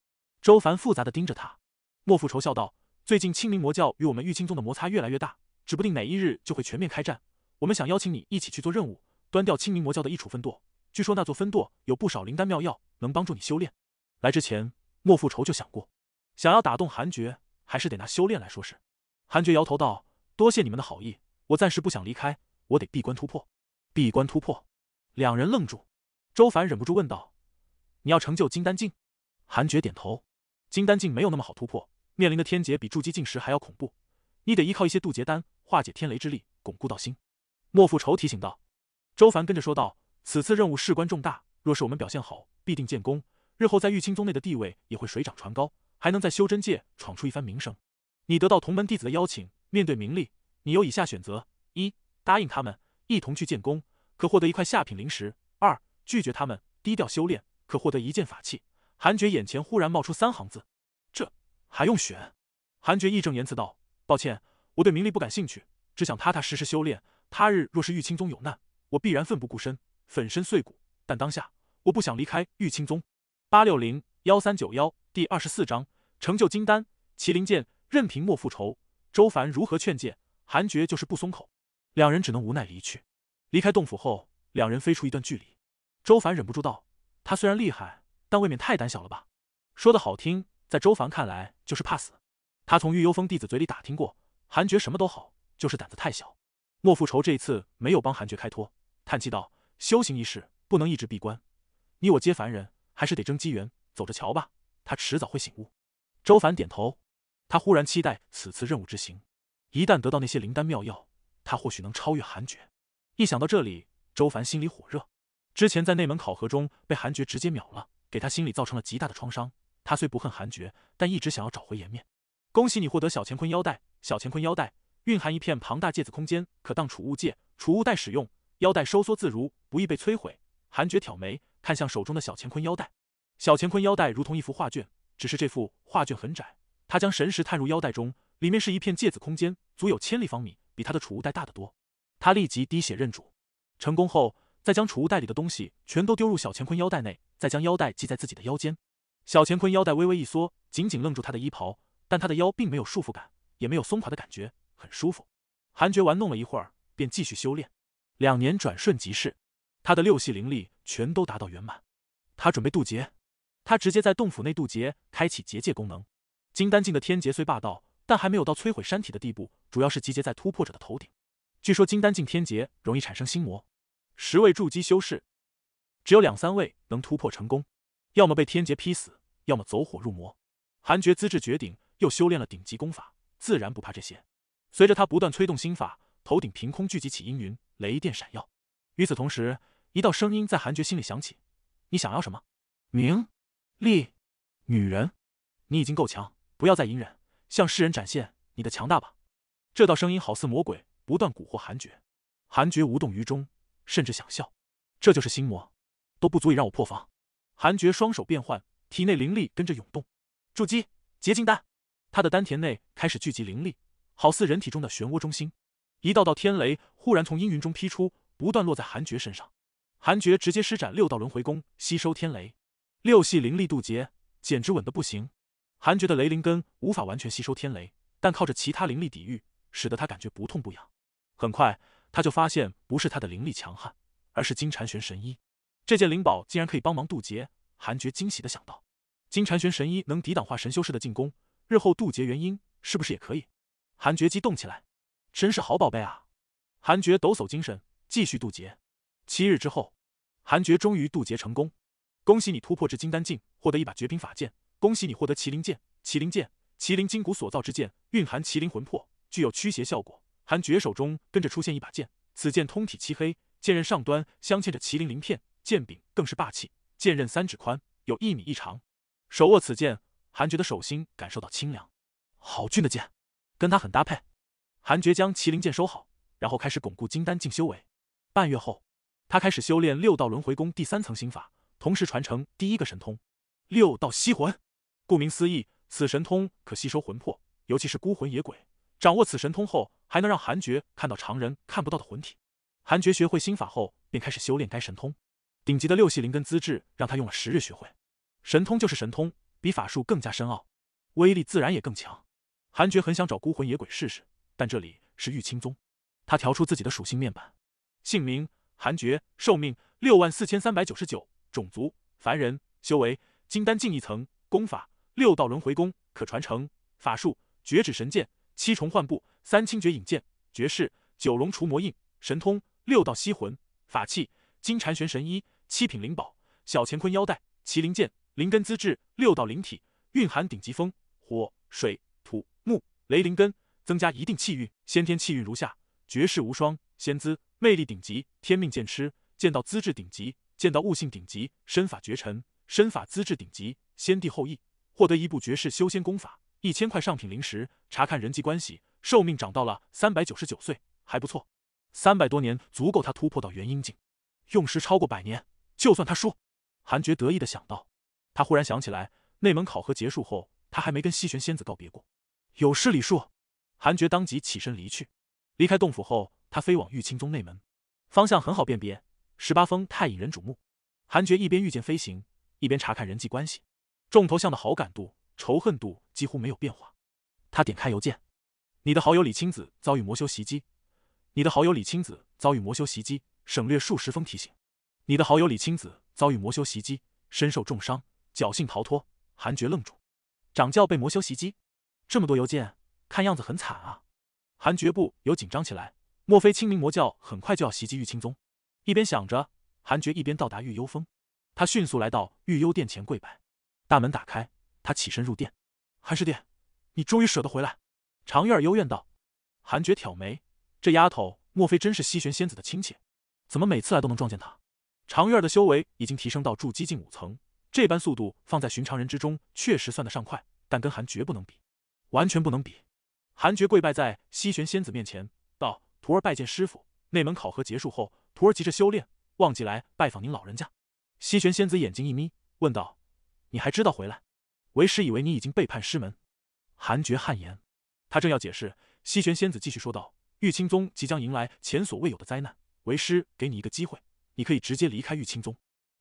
周凡复杂的盯着他。莫复仇笑道：‘最近清明魔教与我们玉清宗的摩擦越来越大，指不定哪一日就会全面开战。我们想邀请你一起去做任务，端掉清明魔教的一处分舵。据说那座分舵有不少灵丹妙药，能帮助你修炼。’来之前，莫复仇就想过，想要打动韩爵。”还是得拿修炼来说事。韩爵摇头道：“多谢你们的好意，我暂时不想离开，我得闭关突破。”闭关突破，两人愣住。周凡忍不住问道：“你要成就金丹境？”韩爵点头。金丹境没有那么好突破，面临的天劫比筑基境时还要恐怖，你得依靠一些渡劫丹化解天雷之力，巩固道心。”莫复仇提醒道。周凡跟着说道：“此次任务事关重大，若是我们表现好，必定建功，日后在玉清宗内的地位也会水涨船高。”还能在修真界闯出一番名声。你得到同门弟子的邀请，面对名利，你有以下选择：一、答应他们，一同去建功，可获得一块下品灵石；二、拒绝他们，低调修炼，可获得一件法器。韩觉眼前忽然冒出三行字：这还用选？韩觉义正言辞道：“抱歉，我对名利不感兴趣，只想踏踏实实修炼。他日若是玉清宗有难，我必然奋不顾身，粉身碎骨。但当下，我不想离开玉清宗。”八六零。幺三九幺第二十四章成就金丹，麒麟剑任凭莫复仇，周凡如何劝诫，韩爵就是不松口，两人只能无奈离去。离开洞府后，两人飞出一段距离，周凡忍不住道：“他虽然厉害，但未免太胆小了吧？说的好听，在周凡看来就是怕死。他从玉幽峰弟子嘴里打听过，韩爵什么都好，就是胆子太小。”莫复仇这一次没有帮韩爵开脱，叹气道：“修行一事不能一直闭关，你我皆凡人，还是得争机缘。”走着瞧吧，他迟早会醒悟。周凡点头，他忽然期待此次任务之行，一旦得到那些灵丹妙药，他或许能超越韩爵。一想到这里，周凡心里火热。之前在内门考核中被韩爵直接秒了，给他心里造成了极大的创伤。他虽不恨韩爵，但一直想要找回颜面。恭喜你获得小乾坤腰带。小乾坤腰带蕴含一片庞大芥子空间，可当储物戒、储物袋使用。腰带收缩自如，不易被摧毁。韩爵挑眉，看向手中的小乾坤腰带。小乾坤腰带如同一幅画卷，只是这幅画卷很窄。他将神识探入腰带中，里面是一片芥子空间，足有千立方米，比他的储物袋大得多。他立即滴血认主，成功后，再将储物袋里的东西全都丢入小乾坤腰带内，再将腰带系在自己的腰间。小乾坤腰带微微一缩，紧紧愣住他的衣袍，但他的腰并没有束缚感，也没有松垮的感觉，很舒服。韩爵玩弄了一会儿，便继续修炼。两年转瞬即逝，他的六系灵力全都达到圆满，他准备渡劫。他直接在洞府内渡劫，开启结界功能。金丹境的天劫虽霸道，但还没有到摧毁山体的地步，主要是集结在突破者的头顶。据说金丹境天劫容易产生心魔，十位筑基修士，只有两三位能突破成功，要么被天劫劈死，要么走火入魔。韩觉资质绝顶，又修炼了顶级功法，自然不怕这些。随着他不断催动心法，头顶凭空聚集起阴云，雷电闪耀。与此同时，一道声音在韩觉心里响起：“你想要什么？”明。力，女人，你已经够强，不要再隐忍，向世人展现你的强大吧。这道声音好似魔鬼，不断蛊惑韩爵。韩爵无动于衷，甚至想笑。这就是心魔，都不足以让我破防。韩爵双手变换，体内灵力跟着涌动，筑基结晶丹。他的丹田内开始聚集灵力，好似人体中的漩涡中心。一道道天雷忽然从阴云中劈出，不断落在韩爵身上。韩爵直接施展六道轮回功，吸收天雷。六系灵力渡劫，简直稳的不行。韩觉的雷灵根无法完全吸收天雷，但靠着其他灵力抵御，使得他感觉不痛不痒。很快，他就发现不是他的灵力强悍，而是金蝉玄神医这件灵宝竟然可以帮忙渡劫。韩觉惊喜的想到：金蝉玄神医能抵挡化神修士的进攻，日后渡劫元婴是不是也可以？韩觉激动起来，真是好宝贝啊！韩觉抖擞精神，继续渡劫。七日之后，韩觉终于渡劫成功。恭喜你突破至金丹境，获得一把绝品法剑。恭喜你获得麒麟剑。麒麟剑，麒麟筋骨所造之剑，蕴含麒麟魂魄，具有驱邪效果。韩绝手中跟着出现一把剑，此剑通体漆黑，剑刃上端镶嵌着麒麟鳞片，剑柄更是霸气，剑刃三指宽，有一米一长。手握此剑，韩爵的手心感受到清凉。好俊的剑，跟他很搭配。韩爵将麒麟剑收好，然后开始巩固金丹境修为。半月后，他开始修炼六道轮回功第三层心法。同时传承第一个神通，六道吸魂。顾名思义，此神通可吸收魂魄，尤其是孤魂野鬼。掌握此神通后，还能让韩爵看到常人看不到的魂体。韩爵学会心法后，便开始修炼该神通。顶级的六系灵根资质让他用了十日学会。神通就是神通，比法术更加深奥，威力自然也更强。韩爵很想找孤魂野鬼试试，但这里是玉清宗。他调出自己的属性面板，姓名：韩爵，寿命：六万四千三百九十九。种族：凡人，修为：金丹境一层，功法：六道轮回功，可传承；法术：绝指神剑、七重幻步、三清绝影剑；绝世：九龙除魔印；神通：六道吸魂；法器：金蝉玄神衣；七品灵宝：小乾坤腰带、麒麟剑；灵根资质：六道灵体，蕴含顶级风、火、水、土、木、雷灵根，增加一定气运；先天气运如下：绝世无双，仙姿魅力顶级，天命剑痴，剑道资质顶级。见到悟性顶级，身法绝尘，身法资质顶级，先帝后裔，获得一部绝世修仙功法，一千块上品灵石。查看人际关系，寿命长到了三百九十九岁，还不错。三百多年足够他突破到元婴境，用时超过百年，就算他输。韩觉得意的想到，他忽然想起来，内门考核结束后，他还没跟西玄仙子告别过，有失礼数。韩觉当即起身离去。离开洞府后，他飞往玉清宗内门，方向很好辨别。十八封太引人瞩目，韩爵一边御剑飞行，一边查看人际关系，众头像的好感度、仇恨度几乎没有变化。他点开邮件：“你的好友李青子遭遇魔修袭击，你的好友李青子遭遇魔修袭击，省略数十封提醒，你的好友李青子遭遇魔修袭击，身受重伤，侥幸逃脱。”韩爵愣住：“掌教被魔修袭击，这么多邮件，看样子很惨啊！”韩爵不由紧张起来：“莫非清明魔教很快就要袭击玉清宗？”一边想着，韩爵一边到达玉幽峰。他迅速来到玉幽殿前跪拜，大门打开，他起身入殿。韩师弟，你终于舍得回来。”长月儿幽怨道。韩爵挑眉：“这丫头，莫非真是西玄仙子的亲戚？怎么每次来都能撞见她？”长月儿的修为已经提升到筑基境五层，这般速度放在寻常人之中确实算得上快，但跟韩爵不能比，完全不能比。韩爵跪拜在西玄仙子面前，道：“徒儿拜见师傅。内门考核结束后。”徒儿急着修炼，忘记来拜访您老人家。西玄仙子眼睛一眯，问道：“你还知道回来？为师以为你已经背叛师门。”韩诀汗颜，他正要解释，西玄仙子继续说道：“玉清宗即将迎来前所未有的灾难，为师给你一个机会，你可以直接离开玉清宗。”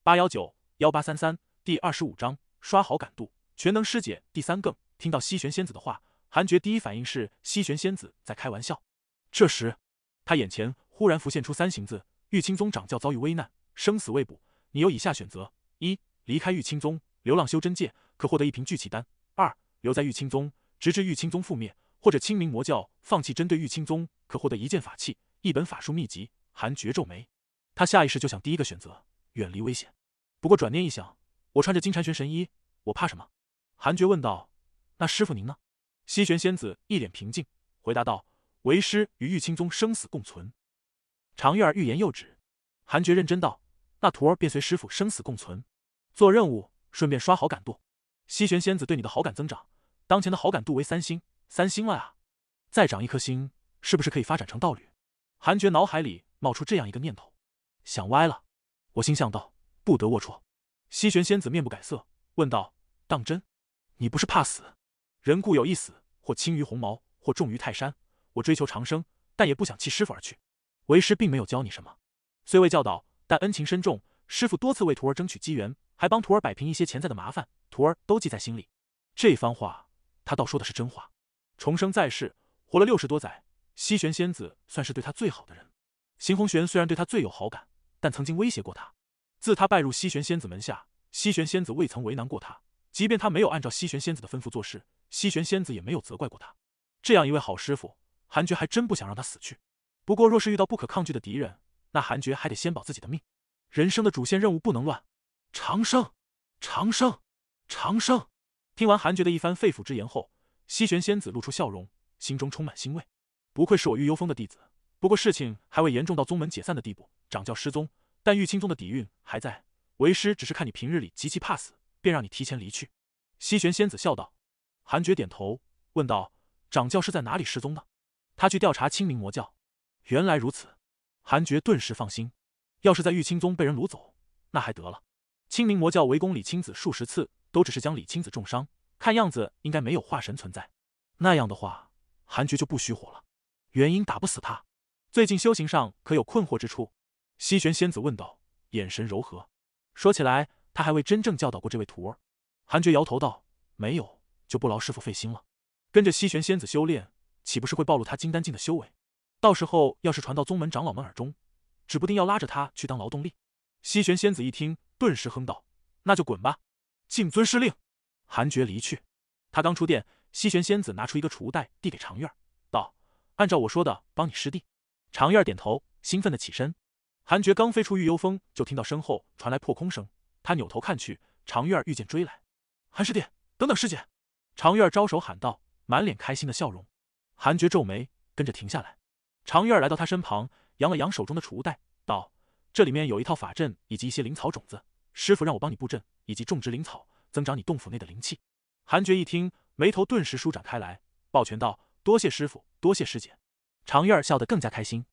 八幺九幺八三三第二十五章刷好感度，全能师姐第三更。听到西玄仙子的话，韩诀第一反应是西玄仙子在开玩笑。这时，他眼前忽然浮现出三行字。玉清宗掌教遭遇危难，生死未卜。你有以下选择：一、离开玉清宗，流浪修真界，可获得一瓶聚气丹；二、留在玉清宗，直至玉清宗覆灭，或者清明魔教放弃针对玉清宗，可获得一件法器、一本法术秘籍。韩绝皱眉，他下意识就想第一个选择，远离危险。不过转念一想，我穿着金蝉玄神衣，我怕什么？韩爵问道。那师傅您呢？西玄仙子一脸平静，回答道：“为师与玉清宗生死共存。”常玉儿欲言又止，韩觉认真道：“那徒儿便随师傅生死共存，做任务，顺便刷好感度。西玄仙子对你的好感增长，当前的好感度为三星，三星了啊！再长一颗星，是不是可以发展成道侣？”韩觉脑海里冒出这样一个念头，想歪了。我心想道：“不得龌龊。”西玄仙子面不改色，问道：“当真？你不是怕死？人固有一死，或轻于鸿毛，或重于泰山。我追求长生，但也不想弃师傅而去。”为师并没有教你什么，虽未教导，但恩情深重。师傅多次为徒儿争取机缘，还帮徒儿摆平一些潜在的麻烦，徒儿都记在心里。这番话，他倒说的是真话。重生在世，活了六十多载，西玄仙子算是对他最好的人。邢红玄虽然对他最有好感，但曾经威胁过他。自他拜入西玄仙子门下，西玄仙子未曾为难过他，即便他没有按照西玄仙子的吩咐做事，西玄仙子也没有责怪过他。这样一位好师傅，韩觉还真不想让他死去。不过，若是遇到不可抗拒的敌人，那韩爵还得先保自己的命。人生的主线任务不能乱，长生，长生，长生。听完韩爵的一番肺腑之言后，西玄仙子露出笑容，心中充满欣慰。不愧是我玉幽风的弟子。不过事情还未严重到宗门解散的地步，掌教失踪，但玉清宗的底蕴还在。为师只是看你平日里极其怕死，便让你提前离去。”西玄仙子笑道。韩爵点头，问道：“掌教是在哪里失踪的？他去调查清明魔教。”原来如此，韩爵顿时放心。要是在玉清宗被人掳走，那还得了？清明魔教围攻李青子数十次，都只是将李青子重伤，看样子应该没有化神存在。那样的话，韩爵就不虚火了。元婴打不死他。最近修行上可有困惑之处？西玄仙子问道，眼神柔和。说起来，他还未真正教导过这位徒儿。韩爵摇头道：“没有，就不劳师傅费心了。跟着西玄仙子修炼，岂不是会暴露他金丹境的修为？”到时候要是传到宗门长老们耳中，指不定要拉着他去当劳动力。西玄仙子一听，顿时哼道：“那就滚吧！”敬遵师令。韩爵离去。他刚出殿，西玄仙子拿出一个储物袋递给常月儿，道：“按照我说的，帮你师弟。”常月儿点头，兴奋的起身。韩爵刚飞出玉幽峰，就听到身后传来破空声。他扭头看去，常月儿御剑追来。“韩师弟，等等师姐！”常月儿招手喊道，满脸开心的笑容。韩爵皱眉，跟着停下来。常月儿来到他身旁，扬了扬手中的储物袋，道：“这里面有一套法阵以及一些灵草种子，师傅让我帮你布阵以及种植灵草，增长你洞府内的灵气。”韩觉一听，眉头顿时舒展开来，抱拳道：“多谢师傅，多谢师姐。”常月儿笑得更加开心。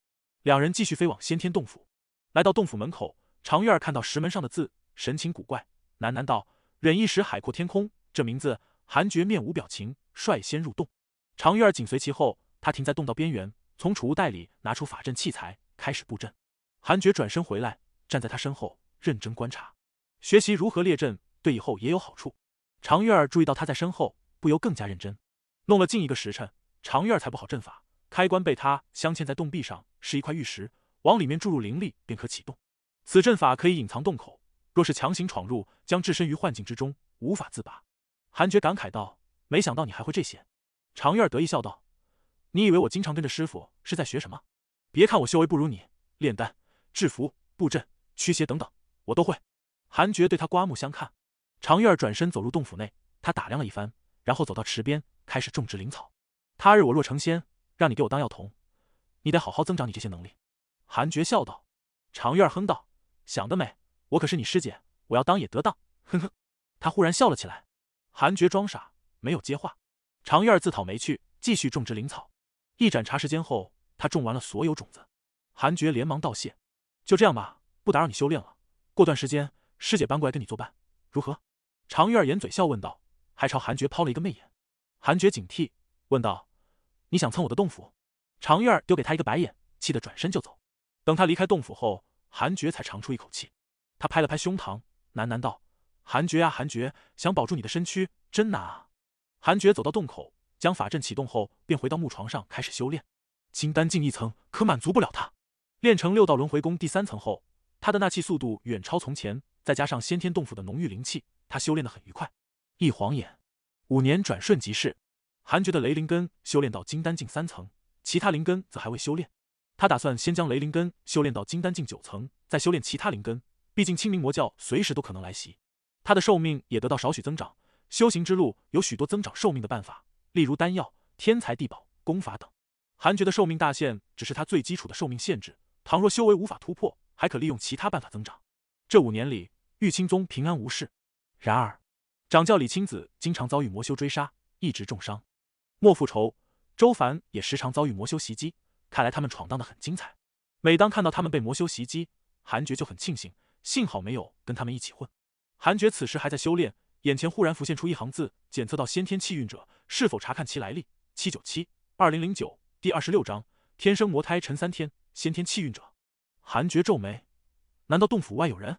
两人继续飞往先天洞府，来到洞府门口，常月儿看到石门上的字，神情古怪，喃喃道：“忍一时，海阔天空。”这名字，韩觉面无表情，率先入洞，常月儿紧随其后。他停在洞道边缘。从储物袋里拿出法阵器材，开始布阵。韩爵转身回来，站在他身后，认真观察，学习如何列阵，对以后也有好处。常月儿注意到他在身后，不由更加认真。弄了近一个时辰，常月儿才布好阵法。开关被他镶嵌在洞壁上，是一块玉石，往里面注入灵力便可启动。此阵法可以隐藏洞口，若是强行闯入，将置身于幻境之中，无法自拔。韩爵感慨道：“没想到你还会这些。”常月儿得意笑道。你以为我经常跟着师傅是在学什么？别看我修为不如你，炼丹、制符、布阵、驱邪等等，我都会。韩厥对他刮目相看。常月儿转身走入洞府内，他打量了一番，然后走到池边开始种植灵草。他日我若成仙，让你给我当药童，你得好好增长你这些能力。韩厥笑道。常月儿哼道：“想得美，我可是你师姐，我要当也得当。”哼哼。他忽然笑了起来。韩厥装傻，没有接话。常月儿自讨没趣，继续种植灵草。一盏茶时间后，他种完了所有种子。韩爵连忙道谢：“就这样吧，不打扰你修炼了。过段时间，师姐搬过来跟你作伴，如何？”常玉儿掩嘴笑问道，还朝韩爵抛了一个媚眼。韩爵警惕问道：“你想蹭我的洞府？”常玉儿丢给他一个白眼，气得转身就走。等他离开洞府后，韩爵才长出一口气，他拍了拍胸膛，喃喃道：“韩爵呀，韩爵，想保住你的身躯真难啊。”韩爵走到洞口。将法阵启动后，便回到木床上开始修炼。金丹境一层可满足不了他。练成六道轮回功第三层后，他的纳气速度远超从前，再加上先天洞府的浓郁灵气，他修炼的很愉快。一晃眼，五年转瞬即逝。韩觉的雷灵根修炼到金丹境三层，其他灵根则还未修炼。他打算先将雷灵根修炼到金丹境九层，再修炼其他灵根。毕竟清明魔教随时都可能来袭，他的寿命也得到少许增长。修行之路有许多增长寿命的办法。例如丹药、天才地宝、功法等。韩觉的寿命大限只是他最基础的寿命限制，倘若修为无法突破，还可利用其他办法增长。这五年里，玉清宗平安无事。然而，掌教李青子经常遭遇魔修追杀，一直重伤。莫复仇，周凡也时常遭遇魔修袭击。看来他们闯荡的很精彩。每当看到他们被魔修袭击，韩觉就很庆幸，幸好没有跟他们一起混。韩觉此时还在修炼，眼前忽然浮现出一行字：检测到先天气运者。是否查看其来历？七九七二零零九第二十六章：天生魔胎陈三天，先天气运者。韩爵皱眉，难道洞府外有人？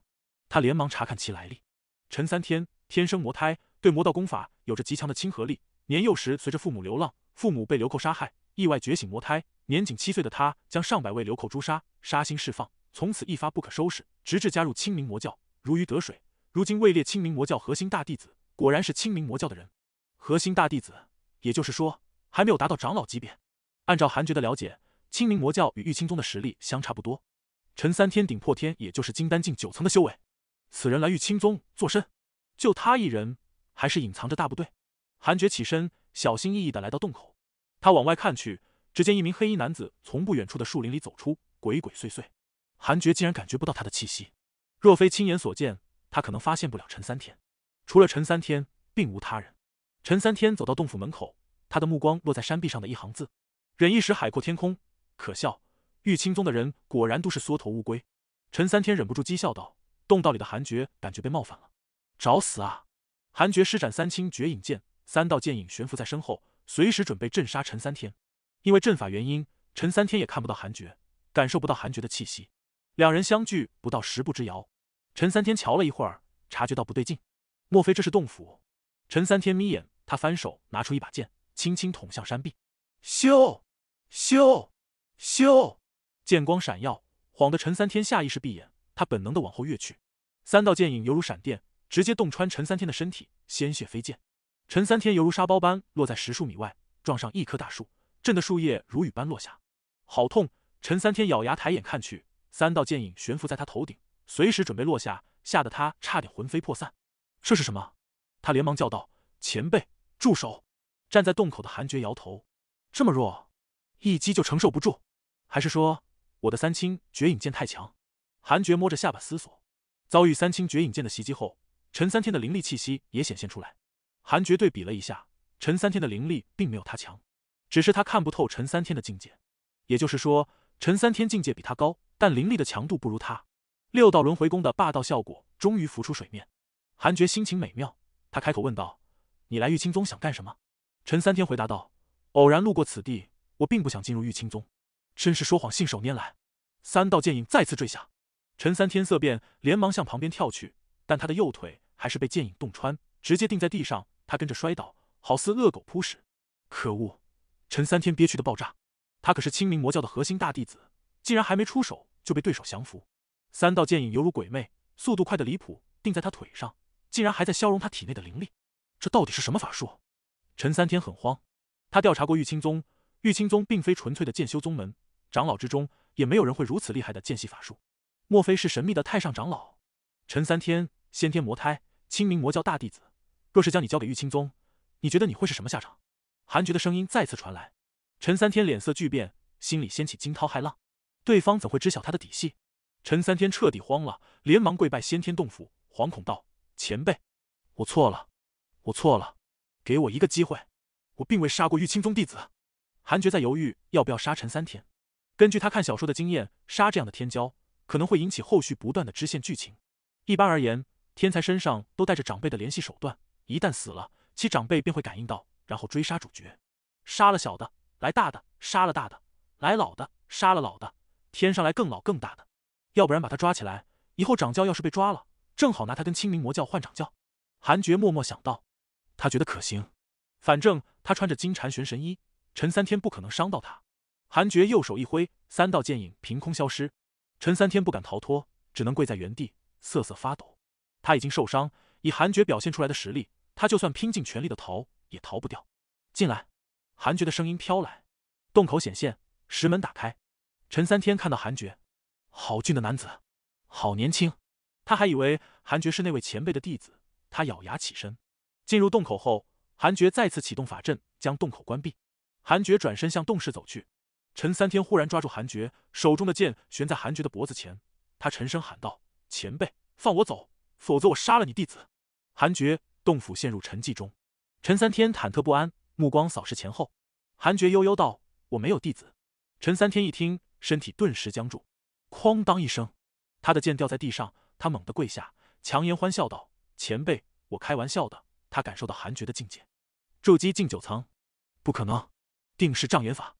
他连忙查看其来历。陈三天天生魔胎，对魔道功法有着极强的亲和力。年幼时随着父母流浪，父母被流寇杀害，意外觉醒魔胎。年仅七岁的他将上百位流寇诛杀，杀心释放，从此一发不可收拾，直至加入清明魔教，如鱼得水。如今位列清明魔教核心大弟子，果然是清明魔教的人。核心大弟子，也就是说，还没有达到长老级别。按照韩觉的了解，清明魔教与玉清宗的实力相差不多。陈三天顶破天，也就是金丹境九层的修为。此人来玉清宗做甚？就他一人，还是隐藏着大部队？韩觉起身，小心翼翼的来到洞口，他往外看去，只见一名黑衣男子从不远处的树林里走出，鬼鬼祟祟。韩觉竟然感觉不到他的气息，若非亲眼所见，他可能发现不了陈三天。除了陈三天，并无他人。陈三天走到洞府门口，他的目光落在山壁上的一行字：“忍一时，海阔天空。”可笑，玉清宗的人果然都是缩头乌龟。陈三天忍不住讥笑道。洞道里的韩爵感觉被冒犯了，找死啊！韩爵施展三清绝影剑，三道剑影悬浮在身后，随时准备镇杀陈三天。因为阵法原因，陈三天也看不到韩爵，感受不到韩爵的气息。两人相距不到十步之遥，陈三天瞧了一会儿，察觉到不对劲，莫非这是洞府？陈三天眯眼。他翻手拿出一把剑，轻轻捅向山壁，咻，咻，咻，剑光闪耀，晃得陈三天下意识闭眼。他本能的往后跃去，三道剑影犹如闪电，直接洞穿陈三天的身体，鲜血飞溅。陈三天犹如沙包般落在十数米外，撞上一棵大树，震得树叶如雨般落下。好痛！陈三天咬牙抬眼看去，三道剑影悬浮在他头顶，随时准备落下，吓得他差点魂飞魄散。这是什么？他连忙叫道：“前辈！”住手！站在洞口的韩爵摇头，这么弱，一击就承受不住，还是说我的三清绝影剑太强？韩爵摸着下巴思索。遭遇三清绝影剑的袭击后，陈三天的灵力气息也显现出来。韩爵对比了一下，陈三天的灵力并没有他强，只是他看不透陈三天的境界，也就是说，陈三天境界比他高，但灵力的强度不如他。六道轮回功的霸道效果终于浮出水面，韩爵心情美妙，他开口问道。你来玉清宗想干什么？陈三天回答道：“偶然路过此地，我并不想进入玉清宗。”真是说谎信手拈来。三道剑影再次坠下，陈三天色变，连忙向旁边跳去，但他的右腿还是被剑影洞穿，直接钉在地上，他跟着摔倒，好似恶狗扑食。可恶！陈三天憋屈的爆炸。他可是清明魔教的核心大弟子，竟然还没出手就被对手降服。三道剑影犹如鬼魅，速度快的离谱，钉在他腿上，竟然还在消融他体内的灵力。这到底是什么法术？陈三天很慌，他调查过玉清宗，玉清宗并非纯粹的剑修宗门，长老之中也没有人会如此厉害的剑系法术。莫非是神秘的太上长老？陈三天先天魔胎，清明魔教大弟子。若是将你交给玉清宗，你觉得你会是什么下场？韩觉的声音再次传来，陈三天脸色巨变，心里掀起惊涛骇浪。对方怎会知晓他的底细？陈三天彻底慌了，连忙跪拜先天洞府，惶恐道：“前辈，我错了。”我错了，给我一个机会，我并未杀过玉清宗弟子。韩爵在犹豫要不要杀陈三天。根据他看小说的经验，杀这样的天骄可能会引起后续不断的支线剧情。一般而言，天才身上都带着长辈的联系手段，一旦死了，其长辈便会感应到，然后追杀主角。杀了小的，来大的；杀了大的，来老的；杀了老的，天上来更老更大的。要不然把他抓起来，以后掌教要是被抓了，正好拿他跟清明魔教换掌教。韩爵默默想到。他觉得可行，反正他穿着金蝉玄神衣，陈三天不可能伤到他。韩爵右手一挥，三道剑影凭空消失。陈三天不敢逃脱，只能跪在原地瑟瑟发抖。他已经受伤，以韩爵表现出来的实力，他就算拼尽全力的逃也逃不掉。进来，韩爵的声音飘来，洞口显现，石门打开。陈三天看到韩爵，好俊的男子，好年轻。他还以为韩爵是那位前辈的弟子。他咬牙起身。进入洞口后，韩爵再次启动法阵，将洞口关闭。韩爵转身向洞室走去。陈三天忽然抓住韩爵手中的剑，悬在韩爵的脖子前。他沉声喊道：“前辈，放我走，否则我杀了你弟子。”韩爵洞府陷入沉寂中。陈三天忐忑不安，目光扫视前后。韩爵悠悠道：“我没有弟子。”陈三天一听，身体顿时僵住。哐当一声，他的剑掉在地上。他猛地跪下，强颜欢笑道：“前辈，我开玩笑的。”他感受到韩爵的境界，筑基进九层，不可能，定是障眼法，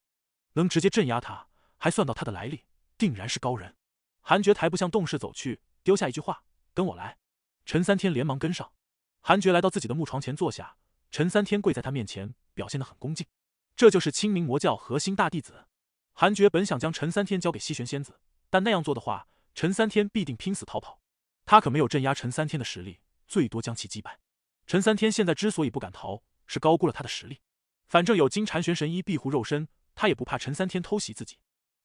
能直接镇压他，还算到他的来历，定然是高人。韩爵抬步向洞室走去，丢下一句话：“跟我来。”陈三天连忙跟上。韩爵来到自己的木床前坐下，陈三天跪在他面前，表现的很恭敬。这就是清明魔教核心大弟子。韩爵本想将陈三天交给西玄仙子，但那样做的话，陈三天必定拼死逃跑。他可没有镇压陈三天的实力，最多将其击败。陈三天现在之所以不敢逃，是高估了他的实力。反正有金蝉玄神医庇护肉身，他也不怕陈三天偷袭自己。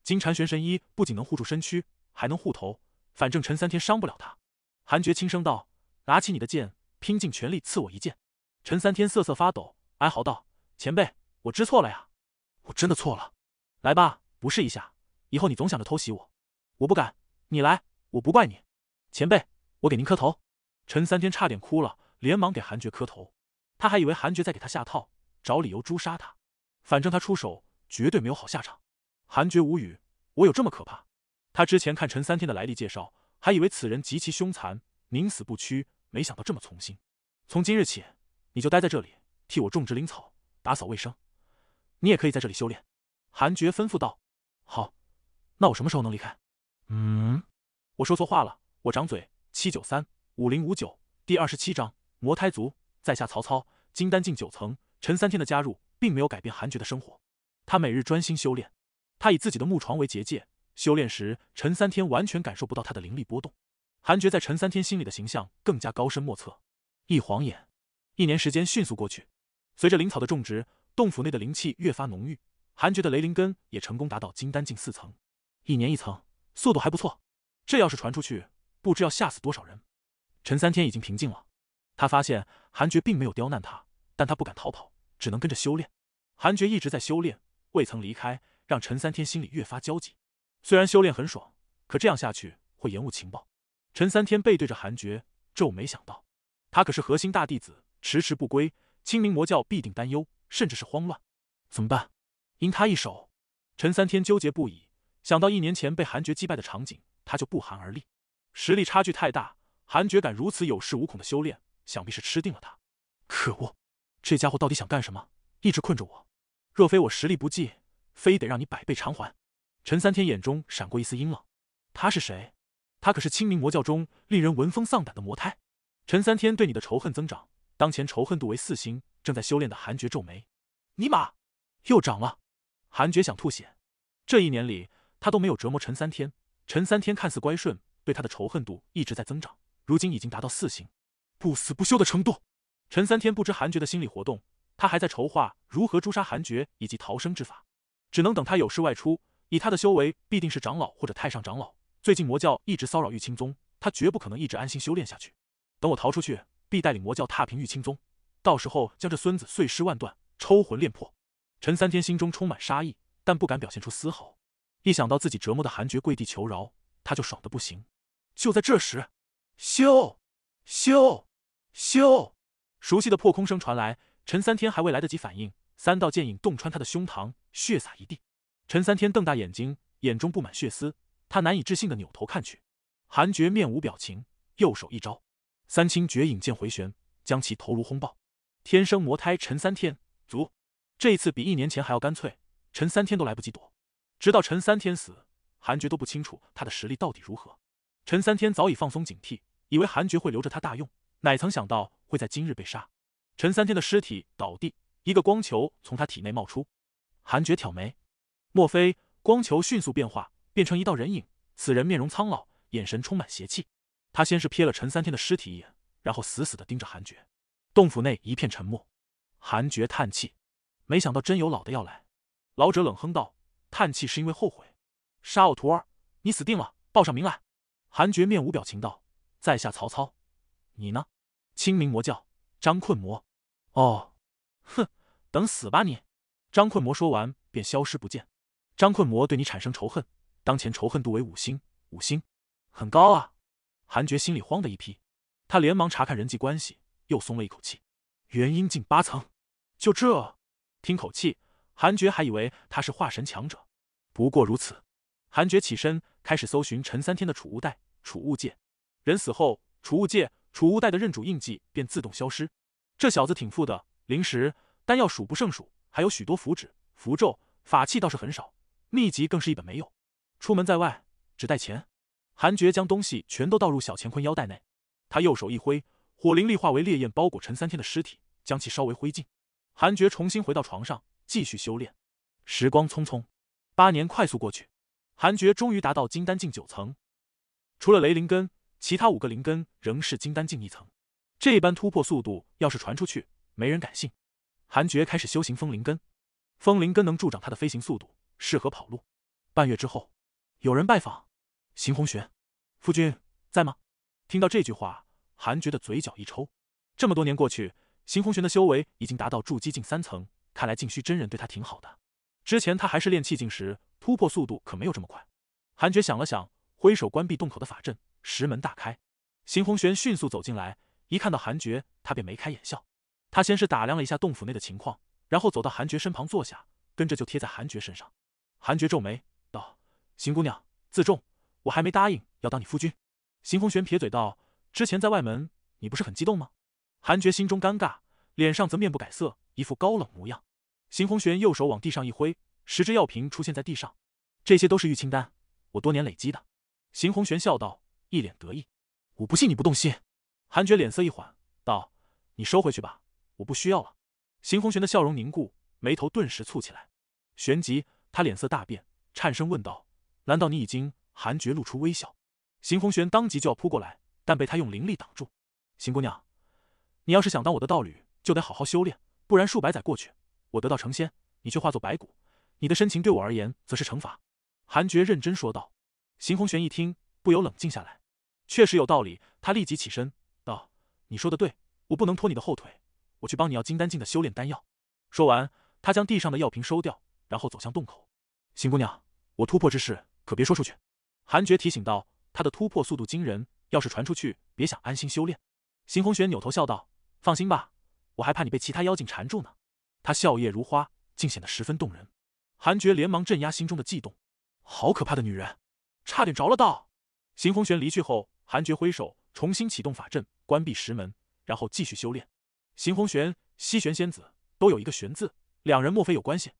金蝉玄神医不仅能护住身躯，还能护头。反正陈三天伤不了他。韩爵轻声道：“拿起你的剑，拼尽全力刺我一剑。”陈三天瑟瑟发抖，哀嚎道：“前辈，我知错了呀，我真的错了。来吧，不试一下，以后你总想着偷袭我，我不敢。你来，我不怪你。前辈，我给您磕头。”陈三天差点哭了。连忙给韩爵磕头，他还以为韩爵在给他下套，找理由诛杀他。反正他出手绝对没有好下场。韩爵无语：“我有这么可怕？”他之前看陈三天的来历介绍，还以为此人极其凶残，宁死不屈，没想到这么从心。从今日起，你就待在这里，替我种植灵草，打扫卫生。你也可以在这里修炼。”韩爵吩咐道：“好，那我什么时候能离开？”嗯，我说错话了，我掌嘴七九三五零五九第二十七章。魔胎族，在下曹操，金丹境九层。陈三天的加入，并没有改变韩爵的生活，他每日专心修炼。他以自己的木床为结界，修炼时，陈三天完全感受不到他的灵力波动。韩爵在陈三天心里的形象更加高深莫测。一晃眼，一年时间迅速过去。随着灵草的种植，洞府内的灵气越发浓郁，韩爵的雷灵根也成功达到金丹境四层。一年一层，速度还不错。这要是传出去，不知要吓死多少人。陈三天已经平静了。他发现韩爵并没有刁难他，但他不敢逃跑，只能跟着修炼。韩爵一直在修炼，未曾离开，让陈三天心里越发焦急。虽然修炼很爽，可这样下去会延误情报。陈三天背对着韩爵，皱眉想到，他可是核心大弟子，迟迟不归，清明魔教必定担忧，甚至是慌乱。怎么办？因他一手，陈三天纠结不已。想到一年前被韩爵击败的场景，他就不寒而栗。实力差距太大，韩爵敢如此有恃无恐的修炼？想必是吃定了他，可恶，这家伙到底想干什么？一直困着我，若非我实力不济，非得让你百倍偿还。陈三天眼中闪过一丝阴冷。他是谁？他可是清明魔教中令人闻风丧胆的魔胎。陈三天对你的仇恨增长，当前仇恨度为四星。正在修炼的韩爵皱眉：“尼玛，又涨了！”韩爵想吐血。这一年里，他都没有折磨陈三天。陈三天看似乖顺，对他的仇恨度一直在增长，如今已经达到四星。不死不休的程度，陈三天不知韩爵的心理活动，他还在筹划如何诛杀韩爵以及逃生之法，只能等他有事外出。以他的修为，必定是长老或者太上长老。最近魔教一直骚扰玉清宗，他绝不可能一直安心修炼下去。等我逃出去，必带领魔教踏平玉清宗，到时候将这孙子碎尸万段，抽魂炼魄。陈三天心中充满杀意，但不敢表现出丝毫。一想到自己折磨的韩爵跪地求饶，他就爽的不行。就在这时，修。修。咻！熟悉的破空声传来，陈三天还未来得及反应，三道剑影洞穿他的胸膛，血洒一地。陈三天瞪大眼睛，眼中布满血丝，他难以置信的扭头看去，韩爵面无表情，右手一招，三清绝影剑回旋，将其头颅轰爆。天生魔胎陈三天，足！这一次比一年前还要干脆，陈三天都来不及躲。直到陈三天死，韩爵都不清楚他的实力到底如何。陈三天早已放松警惕，以为韩爵会留着他大用。乃曾想到会在今日被杀，陈三天的尸体倒地，一个光球从他体内冒出。韩爵挑眉，莫非光球迅速变化，变成一道人影？此人面容苍老，眼神充满邪气。他先是瞥了陈三天的尸体一眼，然后死死的盯着韩爵。洞府内一片沉默。韩爵叹气，没想到真有老的要来。老者冷哼道：“叹气是因为后悔，杀我徒儿，你死定了！报上名来。”韩爵面无表情道：“在下曹操。”你呢？清明魔教张困魔，哦，哼，等死吧你！张困魔说完便消失不见。张困魔对你产生仇恨，当前仇恨度为五星，五星，很高啊！韩觉心里慌的一批，他连忙查看人际关系，又松了一口气。元婴境八层，就这？听口气，韩觉还以为他是化神强者，不过如此。韩觉起身开始搜寻陈三天的储物袋、储物戒。人死后，储物戒。储物袋的认主印记便自动消失。这小子挺富的，灵石、丹药数不胜数，还有许多符纸、符咒、法器倒是很少，秘籍更是一本没有。出门在外只带钱。韩爵将东西全都倒入小乾坤腰带内，他右手一挥，火灵力化为烈焰包裹陈三天的尸体，将其烧为灰烬。韩爵重新回到床上，继续修炼。时光匆匆，八年快速过去，韩爵终于达到金丹境九层，除了雷灵根。其他五个灵根仍是金丹境一层，这般突破速度要是传出去，没人敢信。韩爵开始修行风灵根，风灵根能助长他的飞行速度，适合跑路。半月之后，有人拜访，邢红玄，夫君在吗？听到这句话，韩爵的嘴角一抽。这么多年过去，邢红玄的修为已经达到筑基境三层，看来静虚真人对他挺好的。之前他还是练气境时，突破速度可没有这么快。韩爵想了想，挥手关闭洞口的法阵。石门大开，邢红玄迅速走进来，一看到韩爵，他便眉开眼笑。他先是打量了一下洞府内的情况，然后走到韩爵身旁坐下，跟着就贴在韩爵身上。韩爵皱眉道：“邢姑娘，自重，我还没答应要当你夫君。”邢红玄撇嘴道：“之前在外门，你不是很激动吗？”韩爵心中尴尬，脸上则面不改色，一副高冷模样。邢红玄右手往地上一挥，十只药瓶出现在地上，这些都是玉清丹，我多年累积的。邢红玄笑道。一脸得意，我不信你不动心。韩爵脸色一缓，道：“你收回去吧，我不需要了。”邢红玄的笑容凝固，眉头顿时蹙起来。旋即，他脸色大变，颤声问道：“难道你已经？”韩爵露出微笑。邢红玄当即就要扑过来，但被他用灵力挡住。“邢姑娘，你要是想当我的道侣，就得好好修炼，不然数百载过去，我得道成仙，你却化作白骨，你的深情对我而言则是惩罚。”韩爵认真说道。邢红玄一听，不由冷静下来。确实有道理，他立即起身道：“你说的对，我不能拖你的后腿，我去帮你要金丹境的修炼丹药。”说完，他将地上的药瓶收掉，然后走向洞口。邢姑娘，我突破之事可别说出去。”韩爵提醒道：“他的突破速度惊人，要是传出去，别想安心修炼。”邢红玄扭头笑道：“放心吧，我还怕你被其他妖精缠住呢。”他笑靥如花，竟显得十分动人。韩爵连忙镇压心中的悸动：“好可怕的女人，差点着了道。”邢红玄离去后。韩爵挥手重新启动法阵，关闭石门，然后继续修炼。邢红玄、西玄仙子都有一个玄字，两人莫非有关系？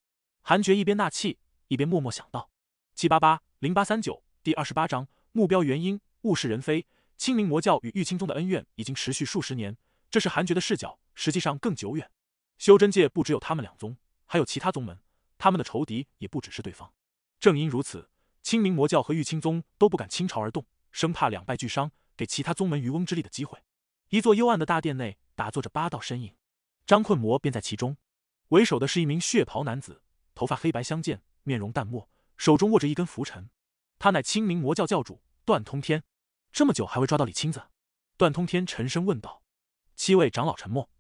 韩爵一边纳气，一边默默想到。七八八零八三九第二十八章目标原因。物是人非，清明魔教与玉清宗的恩怨已经持续数十年，这是韩爵的视角，实际上更久远。修真界不只有他们两宗，还有其他宗门，他们的仇敌也不只是对方。正因如此，清明魔教和玉清宗都不敢倾巢而动。生怕两败俱伤，给其他宗门渔翁之利的机会。一座幽暗的大殿内，打坐着八道身影，张困魔便在其中。为首的是一名血袍男子，头发黑白相间，面容淡漠，手中握着一根拂尘。他乃清明魔教教主段通天。这么久还未抓到李青子？段通天沉声问道。七位长老沉默。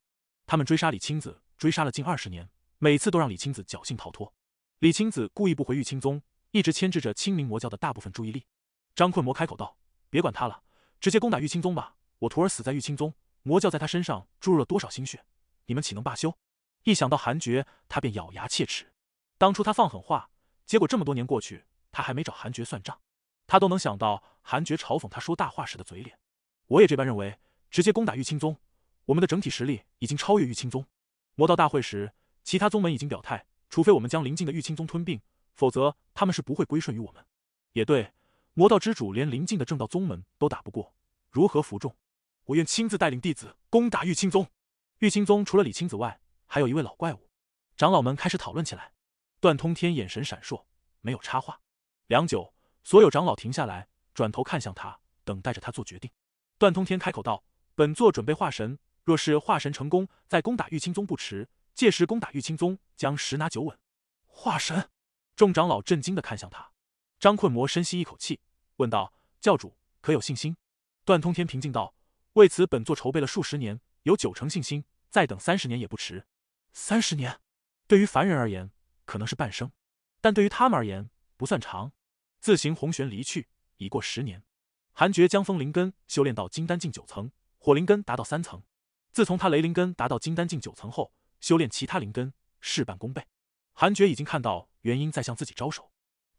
他们追杀李青子，追杀了近二十年，每次都让李青子侥幸逃脱。李青子故意不回玉清宗，一直牵制着清明魔教的大部分注意力。张困魔开口道。别管他了，直接攻打玉清宗吧！我徒儿死在玉清宗，魔教在他身上注入了多少心血，你们岂能罢休？一想到韩爵，他便咬牙切齿。当初他放狠话，结果这么多年过去，他还没找韩爵算账，他都能想到韩爵嘲讽他说大话时的嘴脸。我也这般认为，直接攻打玉清宗，我们的整体实力已经超越玉清宗。魔道大会时，其他宗门已经表态，除非我们将临近的玉清宗吞并，否则他们是不会归顺于我们。也对。魔道之主连临近的正道宗门都打不过，如何服众？我愿亲自带领弟子攻打玉清宗。玉清宗除了李青子外，还有一位老怪物。长老们开始讨论起来。段通天眼神闪烁，没有插话。良久，所有长老停下来，转头看向他，等待着他做决定。段通天开口道：“本座准备化神，若是化神成功，再攻打玉清宗不迟。届时攻打玉清宗将十拿九稳。”化神！众长老震惊地看向他。张困魔深吸一口气，问道：“教主，可有信心？”段通天平静道：“为此，本座筹备了数十年，有九成信心。再等三十年也不迟。三十年，对于凡人而言可能是半生，但对于他们而言不算长。”自行红玄离去，已过十年。韩觉将风灵根修炼到金丹境九层，火灵根达到三层。自从他雷灵根达到金丹境九层后，修炼其他灵根事半功倍。韩觉已经看到原因在向自己招手。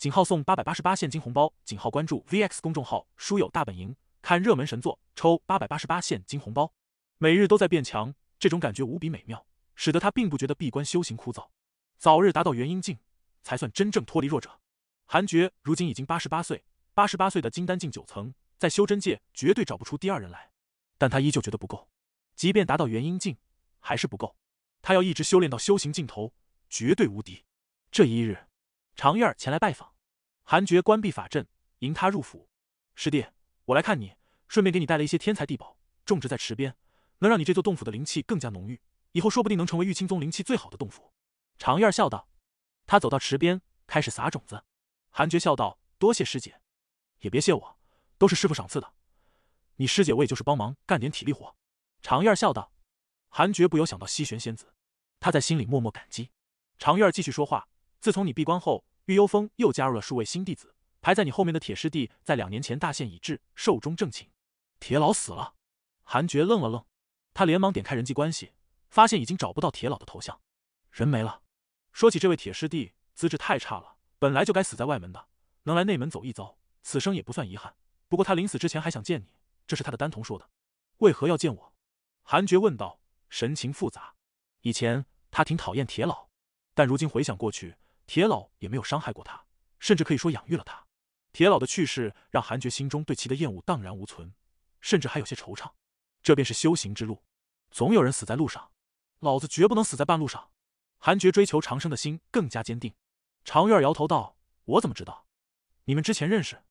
井号送八百八十八现金红包，井号关注 VX 公众号“书友大本营”，看热门神作，抽八百八十八现金红包。每日都在变强，这种感觉无比美妙，使得他并不觉得闭关修行枯燥。早日达到元婴境，才算真正脱离弱者。韩爵如今已经八十八岁，八十八岁的金丹境九层，在修真界绝对找不出第二人来。但他依旧觉得不够，即便达到元婴境，还是不够。他要一直修炼到修行尽头，绝对无敌。这一日，常燕儿前来拜访。韩爵关闭法阵，迎他入府。师弟，我来看你，顺便给你带了一些天才地宝，种植在池边，能让你这座洞府的灵气更加浓郁。以后说不定能成为玉清宗灵气最好的洞府。长燕笑道。他走到池边，开始撒种子。韩爵笑道：“多谢师姐，也别谢我，都是师父赏赐的。你师姐我也就是帮忙干点体力活。”长燕笑道。韩爵不由想到西玄仙子，他在心里默默感激。长燕继续说话：“自从你闭关后。”玉幽峰又加入了数位新弟子，排在你后面的铁师弟在两年前大限已至，寿终正寝。铁老死了。韩爵愣了愣，他连忙点开人际关系，发现已经找不到铁老的头像，人没了。说起这位铁师弟，资质太差了，本来就该死在外门的，能来内门走一遭，此生也不算遗憾。不过他临死之前还想见你，这是他的丹童说的。为何要见我？韩爵问道，神情复杂。以前他挺讨厌铁老，但如今回想过去。铁老也没有伤害过他，甚至可以说养育了他。铁老的去世让韩觉心中对其的厌恶荡然无存，甚至还有些惆怅。这便是修行之路，总有人死在路上，老子绝不能死在半路上。韩觉追求长生的心更加坚定。长月儿摇头道：“我怎么知道？你们之前认识？”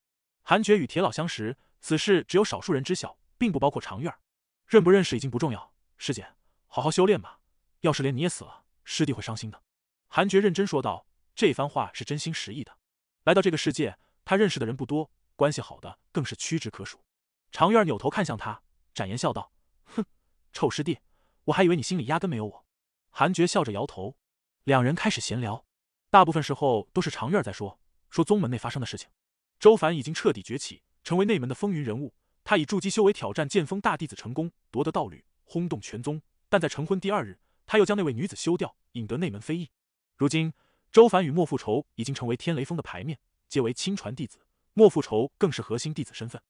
韩觉与铁老相识，此事只有少数人知晓，并不包括长月儿。认不认识已经不重要，师姐，好好修炼吧。要是连你也死了，师弟会伤心的。韩觉认真说道。这番话是真心实意的。来到这个世界，他认识的人不多，关系好的更是屈指可数。长月儿扭头看向他，展颜笑道：“哼，臭师弟，我还以为你心里压根没有我。”韩爵笑着摇头。两人开始闲聊，大部分时候都是长月儿在说说宗门内发生的事情。周凡已经彻底崛起，成为内门的风云人物。他以筑基修为挑战剑锋大弟子，成功夺得道侣，轰动全宗。但在成婚第二日，他又将那位女子休掉，引得内门非议。如今。周凡与莫复仇已经成为天雷峰的牌面，皆为亲传弟子。莫复仇更是核心弟子身份。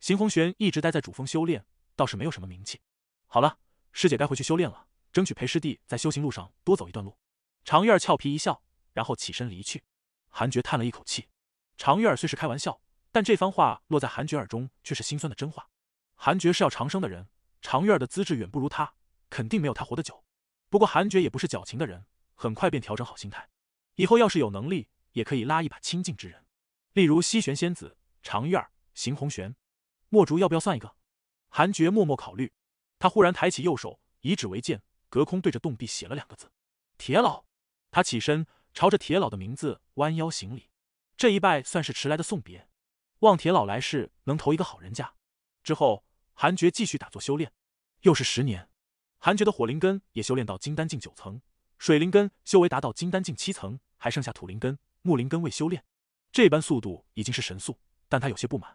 邢红玄一直待在主峰修炼，倒是没有什么名气。好了，师姐该回去修炼了，争取陪师弟在修行路上多走一段路。长月儿俏皮一笑，然后起身离去。韩觉叹了一口气。长月儿虽是开玩笑，但这番话落在韩觉耳中却是心酸的真话。韩觉是要长生的人，长月儿的资质远不如他，肯定没有他活得久。不过韩觉也不是矫情的人，很快便调整好心态。以后要是有能力，也可以拉一把清净之人，例如西玄仙子、长月儿、邢红玄、墨竹，要不要算一个？韩觉默默考虑，他忽然抬起右手，以指为剑，隔空对着洞壁写了两个字：铁老。他起身，朝着铁老的名字弯腰行礼，这一拜算是迟来的送别，望铁老来世能投一个好人家。之后，韩觉继续打坐修炼，又是十年，韩觉的火灵根也修炼到金丹境九层，水灵根修为达到金丹境七层。还剩下土灵根、木灵根未修炼，这般速度已经是神速，但他有些不满。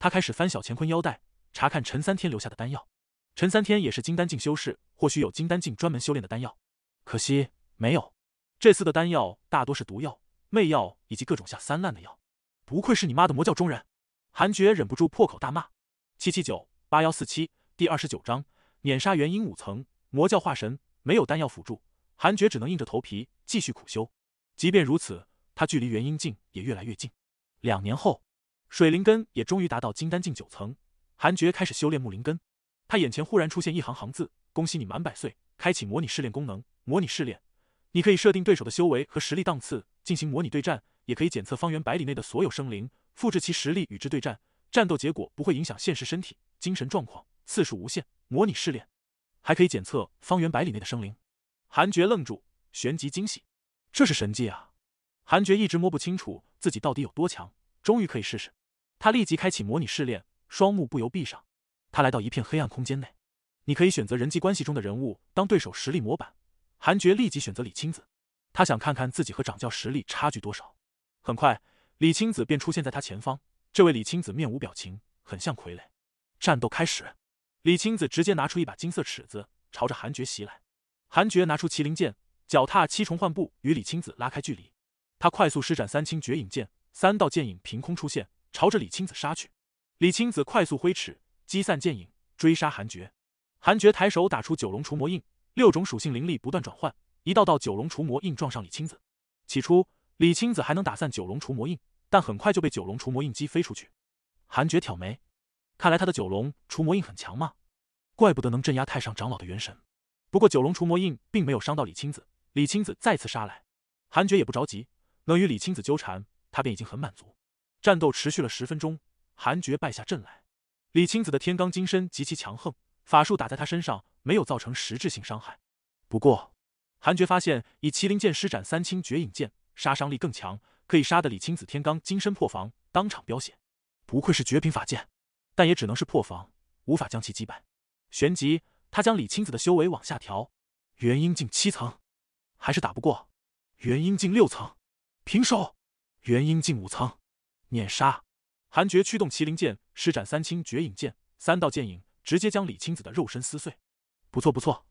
他开始翻小乾坤腰带，查看陈三天留下的丹药。陈三天也是金丹境修士，或许有金丹境专门修炼的丹药，可惜没有。这次的丹药大多是毒药、媚药以及各种下三滥的药。不愧是你妈的魔教中人，韩爵忍不住破口大骂。七七九八幺四七第二十九章：碾杀元婴五层魔教化神。没有丹药辅助，韩爵只能硬着头皮继续苦修。即便如此，他距离元婴境也越来越近。两年后，水灵根也终于达到金丹境九层。韩爵开始修炼木灵根，他眼前忽然出现一行行字：“恭喜你满百岁，开启模拟试炼功能。模拟试炼，你可以设定对手的修为和实力档次进行模拟对战，也可以检测方圆百里内的所有生灵，复制其实力与之对战。战斗结果不会影响现实身体、精神状况，次数无限。模拟试炼，还可以检测方圆百里内的生灵。”韩爵愣住，旋即惊喜。这是神迹啊！韩爵一直摸不清楚自己到底有多强，终于可以试试。他立即开启模拟试炼，双目不由闭上。他来到一片黑暗空间内，你可以选择人际关系中的人物当对手实力模板。韩爵立即选择李青子，他想看看自己和掌教实力差距多少。很快，李青子便出现在他前方。这位李青子面无表情，很像傀儡。战斗开始，李青子直接拿出一把金色尺子，朝着韩爵袭来。韩爵拿出麒麟剑。脚踏七重幻步，与李青子拉开距离。他快速施展三清绝影剑，三道剑影凭空出现，朝着李青子杀去。李青子快速挥尺，击散剑影，追杀韩爵。韩爵抬手打出九龙除魔印，六种属性灵力不断转换，一道道九龙除魔印撞上李青子。起初，李青子还能打散九龙除魔印，但很快就被九龙除魔印击飞出去。韩爵挑眉，看来他的九龙除魔印很强嘛，怪不得能镇压太上长老的元神。不过，九龙除魔印并没有伤到李青子。李青子再次杀来，韩爵也不着急，能与李青子纠缠，他便已经很满足。战斗持续了十分钟，韩爵败下阵来。李青子的天罡金身极其强横，法术打在他身上没有造成实质性伤害。不过，韩觉发现以麒麟剑施展三清绝影剑，杀伤力更强，可以杀得李青子天罡金身破防，当场飙血。不愧是绝品法剑，但也只能是破防，无法将其击败。旋即，他将李青子的修为往下调，元婴境七层。还是打不过，元婴境六层，平手；元婴境五层，碾杀。韩爵驱动麒麟剑，施展三清绝影剑，三道剑影直接将李青子的肉身撕碎。不错，不错，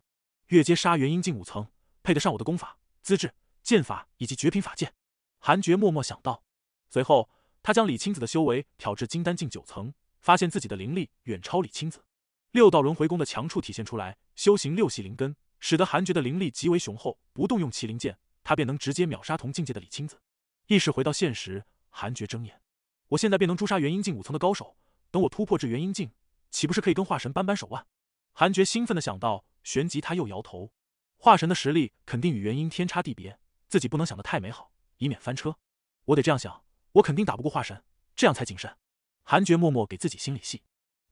越阶杀元婴境五层，配得上我的功法、资质、剑法以及绝品法剑。韩爵默默想到，随后他将李青子的修为挑至金丹境九层，发现自己的灵力远超李青子，六道轮回功的强处体现出来，修行六系灵根。使得韩爵的灵力极为雄厚，不动用麒麟剑，他便能直接秒杀同境界的李青子。意识回到现实，韩爵睁眼，我现在便能诛杀元婴境五层的高手。等我突破至元婴境，岂不是可以跟化神扳扳手腕？韩爵兴奋的想到，旋即他又摇头，化神的实力肯定与元婴天差地别，自己不能想得太美好，以免翻车。我得这样想，我肯定打不过化神，这样才谨慎。韩爵默默给自己心理戏。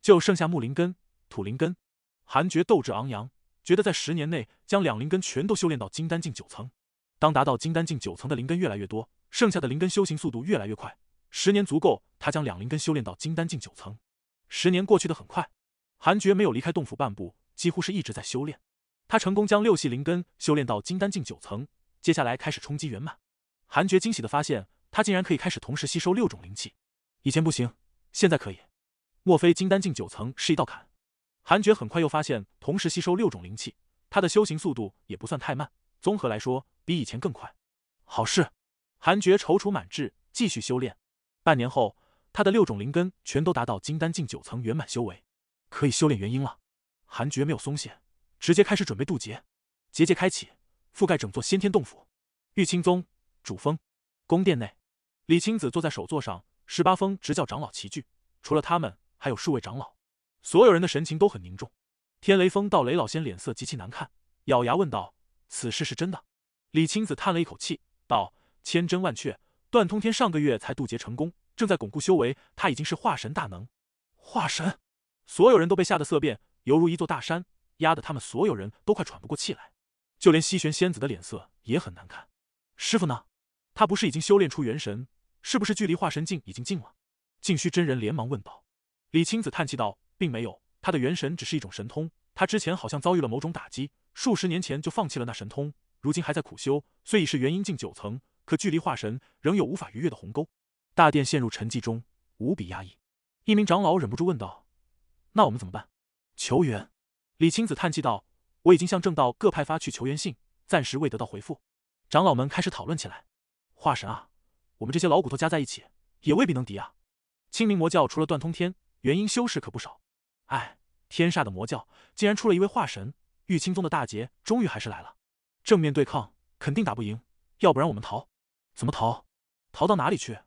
就剩下木灵根、土灵根，韩爵斗志昂扬。觉得在十年内将两灵根全都修炼到金丹境九层，当达到金丹境九层的灵根越来越多，剩下的灵根修行速度越来越快，十年足够他将两灵根修炼到金丹境九层。十年过去的很快，韩爵没有离开洞府半步，几乎是一直在修炼。他成功将六系灵根修炼到金丹境九层，接下来开始冲击圆满。韩爵惊喜的发现，他竟然可以开始同时吸收六种灵气，以前不行，现在可以。莫非金丹境九层是一道坎？韩厥很快又发现，同时吸收六种灵气，他的修行速度也不算太慢。综合来说，比以前更快。好事，韩厥踌躇满志，继续修炼。半年后，他的六种灵根全都达到金丹境九层圆满修为，可以修炼元婴了。韩厥没有松懈，直接开始准备渡劫。结界开启，覆盖整座先天洞府。玉清宗主峰宫殿内，李青子坐在首座上，十八峰执教长老齐聚，除了他们，还有数位长老。所有人的神情都很凝重，天雷峰道雷老仙脸色极其难看，咬牙问道：“此事是真的？”李青子叹了一口气道：“千真万确。”段通天上个月才渡劫成功，正在巩固修为，他已经是化神大能。化神！所有人都被吓得色变，犹如一座大山压得他们所有人都快喘不过气来，就连西玄仙子的脸色也很难看。师傅呢？他不是已经修炼出元神？是不是距离化神境已经近了？静虚真人连忙问道。李青子叹气道。并没有，他的元神只是一种神通。他之前好像遭遇了某种打击，数十年前就放弃了那神通，如今还在苦修。虽已是元婴境九层，可距离化神仍有无法逾越的鸿沟。大殿陷入沉寂中，无比压抑。一名长老忍不住问道：“那我们怎么办？求援？”李青子叹气道：“我已经向正道各派发去求援信，暂时未得到回复。”长老们开始讨论起来：“化神啊，我们这些老骨头加在一起，也未必能敌啊！清明魔教除了段通天，元婴修士可不少。”哎，天煞的魔教竟然出了一位化神，玉清宗的大劫终于还是来了。正面对抗肯定打不赢，要不然我们逃？怎么逃？逃到哪里去？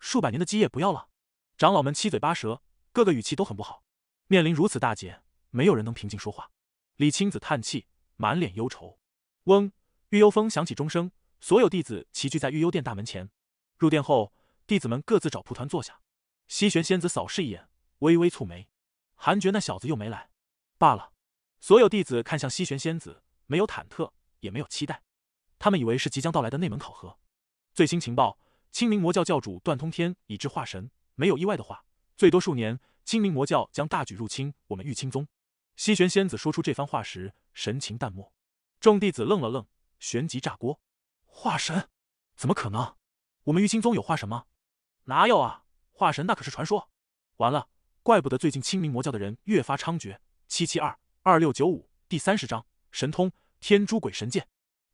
数百年的基业不要了？长老们七嘴八舌，各个语气都很不好。面临如此大劫，没有人能平静说话。李青子叹气，满脸忧愁。嗡，玉幽风响起钟声，所有弟子齐聚在玉幽殿大门前。入殿后，弟子们各自找蒲团坐下。西玄仙子扫视一眼，微微蹙眉。韩爵那小子又没来，罢了。所有弟子看向西玄仙子，没有忐忑，也没有期待。他们以为是即将到来的内门考核。最新情报：清明魔教教主段通天已至化神，没有意外的话，最多数年，清明魔教将大举入侵我们玉清宗。西玄仙子说出这番话时，神情淡漠。众弟子愣了愣，旋即炸锅：化神？怎么可能？我们玉清宗有化神吗？哪有啊！化神那可是传说。完了。怪不得最近清明魔教的人越发猖獗。七七二二六九五第三十章：神通天诛鬼神剑。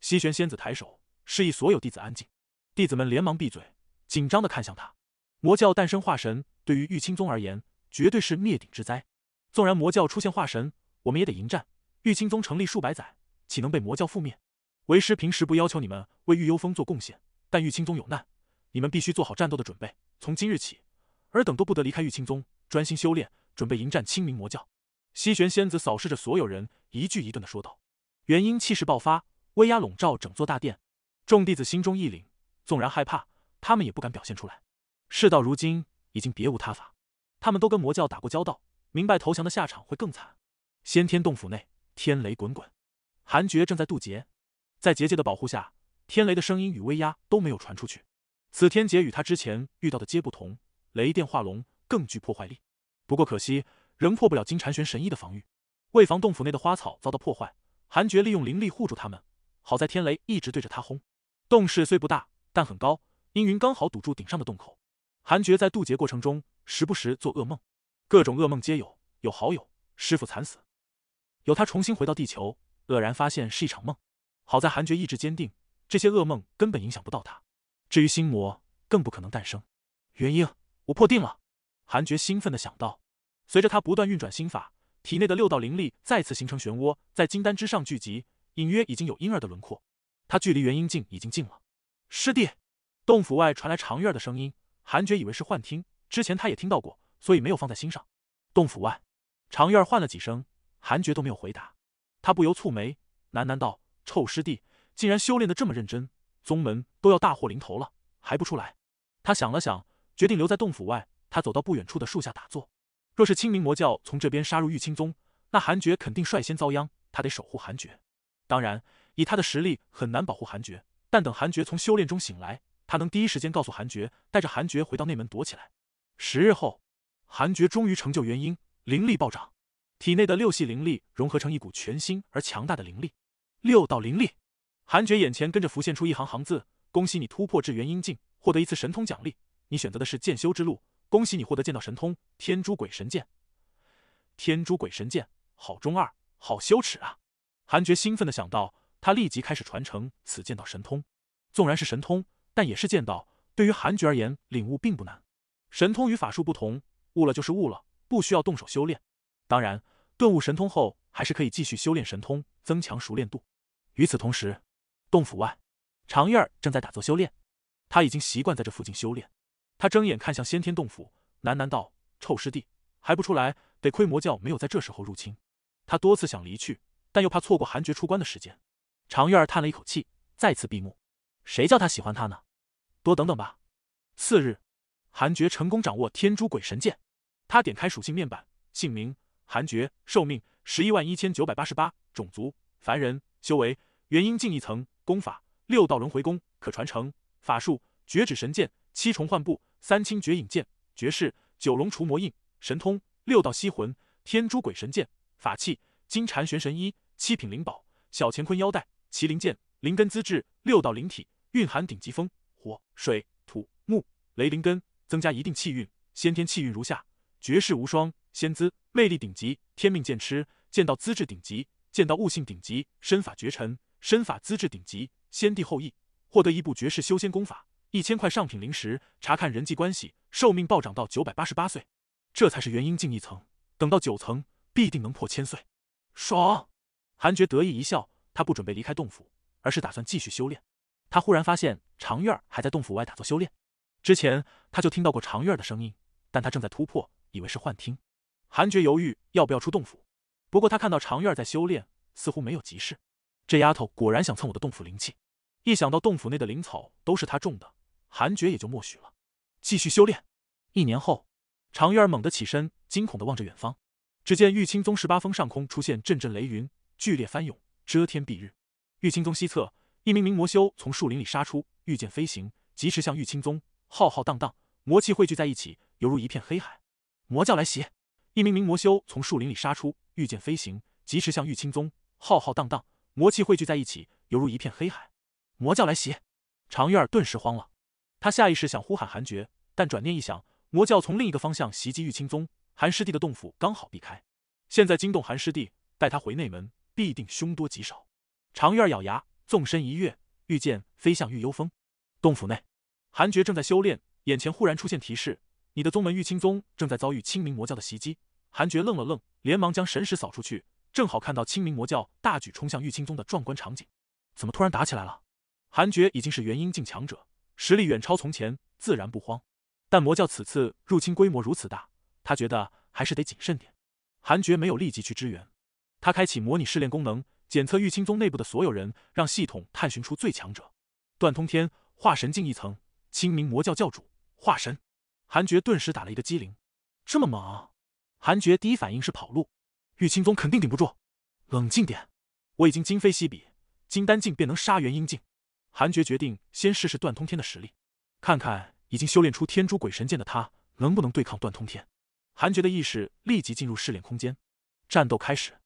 西玄仙子抬手示意所有弟子安静，弟子们连忙闭嘴，紧张的看向他。魔教诞生化神，对于玉清宗而言绝对是灭顶之灾。纵然魔教出现化神，我们也得迎战。玉清宗成立数百载，岂能被魔教覆灭？为师平时不要求你们为玉幽峰做贡献，但玉清宗有难，你们必须做好战斗的准备。从今日起，尔等都不得离开玉清宗。专心修炼，准备迎战清明魔教。西玄仙子扫视着所有人，一句一顿的说道：“元婴气势爆发，威压笼罩整座大殿。”众弟子心中一凛，纵然害怕，他们也不敢表现出来。事到如今，已经别无他法。他们都跟魔教打过交道，明白投降的下场会更惨。先天洞府内，天雷滚滚。韩爵正在渡劫，在结界的保护下，天雷的声音与威压都没有传出去。此天劫与他之前遇到的皆不同，雷电化龙。更具破坏力，不过可惜仍破不了金蝉玄神医的防御。为防洞府内的花草遭到破坏，韩爵利用灵力护住他们。好在天雷一直对着他轰，洞室虽不大，但很高，阴云刚好堵住顶上的洞口。韩爵在渡劫过程中时不时做噩梦，各种噩梦皆有：有好友、师傅惨死，有他重新回到地球，愕然发现是一场梦。好在韩爵意志坚定，这些噩梦根本影响不到他。至于心魔，更不可能诞生。元婴，我破定了。韩觉兴奋地想到，随着他不断运转心法，体内的六道灵力再次形成漩涡，在金丹之上聚集，隐约已经有婴儿的轮廓。他距离元婴境已经近了。师弟，洞府外传来长月儿的声音。韩觉以为是幻听，之前他也听到过，所以没有放在心上。洞府外，长月儿唤了几声，韩觉都没有回答。他不由蹙眉，喃喃道：“臭师弟，竟然修炼的这么认真，宗门都要大祸临头了，还不出来？”他想了想，决定留在洞府外。他走到不远处的树下打坐。若是清明魔教从这边杀入玉清宗，那韩爵肯定率先遭殃。他得守护韩爵。当然，以他的实力很难保护韩爵，但等韩爵从修炼中醒来，他能第一时间告诉韩爵，带着韩爵回到内门躲起来。十日后，韩爵终于成就元婴，灵力暴涨，体内的六系灵力融合成一股全新而强大的灵力——六道灵力。韩爵眼前跟着浮现出一行行字：“恭喜你突破至元婴境，获得一次神通奖励。你选择的是剑修之路。”恭喜你获得剑道神通天诛鬼神剑！天诛鬼神剑，好中二，好羞耻啊！韩觉兴奋的想到，他立即开始传承此剑道神通。纵然是神通，但也是剑道，对于韩觉而言，领悟并不难。神通与法术不同，悟了就是悟了，不需要动手修炼。当然，顿悟神通后，还是可以继续修炼神通，增强熟练度。与此同时，洞府外，常燕儿正在打坐修炼，他已经习惯在这附近修炼。他睁眼看向先天洞府，喃喃道：“臭师弟还不出来？得亏魔教没有在这时候入侵。”他多次想离去，但又怕错过韩爵出关的时间。长月儿叹了一口气，再次闭目。谁叫他喜欢他呢？多等等吧。次日，韩爵成功掌握天诛鬼神剑。他点开属性面板，姓名：韩爵，寿命：十一万一千九百八十八，种族：凡人，修为：元婴进一层，功法：六道轮回功，可传承，法术：绝指神剑，七重幻步。三清绝影剑，绝世九龙除魔印，神通六道吸魂，天诛鬼神剑，法器金蝉玄神衣，七品灵宝小乾坤腰带，麒麟剑，灵根资质六道灵体，蕴含顶级风、火、水、土、木、雷灵根，增加一定气运，先天气运如下：绝世无双，仙姿魅力顶级，天命剑痴，剑道资质顶级，剑道悟性顶级，身法绝尘，身法资质顶级，先帝后裔，获得一部绝世修仙功法。一千块上品灵石，查看人际关系，寿命暴涨到九百八十八岁，这才是元婴境一层。等到九层，必定能破千岁，爽！韩觉得意一笑，他不准备离开洞府，而是打算继续修炼。他忽然发现长院儿还在洞府外打坐修炼，之前他就听到过长院儿的声音，但他正在突破，以为是幻听。韩觉犹豫要不要出洞府，不过他看到长院儿在修炼，似乎没有急事。这丫头果然想蹭我的洞府灵气，一想到洞府内的灵草都是她种的。韩爵也就默许了，继续修炼。一年后，长月儿猛地起身，惊恐的望着远方。只见玉清宗十八峰上空出现阵阵雷云，剧烈翻涌，遮天蔽日。玉清宗西侧，一名名魔修从树林里杀出，御剑飞行，疾驰向玉清宗。浩浩荡荡，魔气汇聚在一起，犹如一片黑海。魔教来袭！一名名魔修从树林里杀出，御剑飞行，疾驰向玉清宗。浩浩荡荡，魔气汇聚在一起，犹如一片黑海。魔教来袭！长月儿顿时慌了。他下意识想呼喊韩爵，但转念一想，魔教从另一个方向袭击玉清宗，韩师弟的洞府刚好避开。现在惊动韩师弟，带他回内门，必定凶多吉少。长月咬牙，纵身一跃，御剑飞向玉幽峰洞府内。韩爵正在修炼，眼前忽然出现提示：你的宗门玉清宗正在遭遇清明魔教的袭击。韩爵愣了愣，连忙将神识扫出去，正好看到清明魔教大举冲向玉清宗的壮观场景。怎么突然打起来了？韩爵已经是元婴境强者。实力远超从前，自然不慌。但魔教此次入侵规模如此大，他觉得还是得谨慎点。韩爵没有立即去支援，他开启模拟试炼功能，检测玉清宗内部的所有人，让系统探寻出最强者。段通天，化神境一层，清明魔教教主，化神。韩爵顿时打了一个激灵，这么猛！韩爵第一反应是跑路，玉清宗肯定顶不住。冷静点，我已经今非昔比，金丹境便能杀元婴境。韩爵决定先试试段通天的实力，看看已经修炼出天诛鬼神剑的他能不能对抗段通天。韩爵的意识立即进入试炼空间，战斗开始。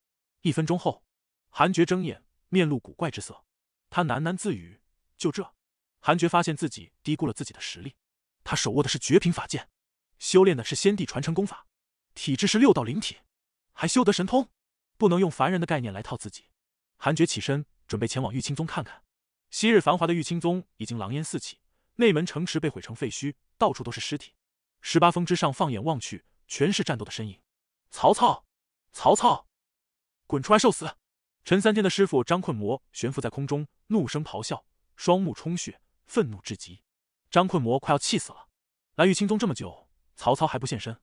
一分钟后，韩爵睁眼，面露古怪之色。他喃喃自语：“就这？”韩爵发现自己低估了自己的实力。他手握的是绝品法剑，修炼的是先帝传承功法，体质是六道灵体，还修得神通，不能用凡人的概念来套自己。韩爵起身，准备前往玉清宗看看。昔日繁华的玉清宗已经狼烟四起，内门城池被毁成废墟，到处都是尸体。十八峰之上，放眼望去，全是战斗的身影。曹操，曹操，滚出来受死！陈三天的师傅张困魔悬浮在空中，怒声咆哮，双目充血，愤怒至极。张困魔快要气死了。来玉清宗这么久，曹操还不现身，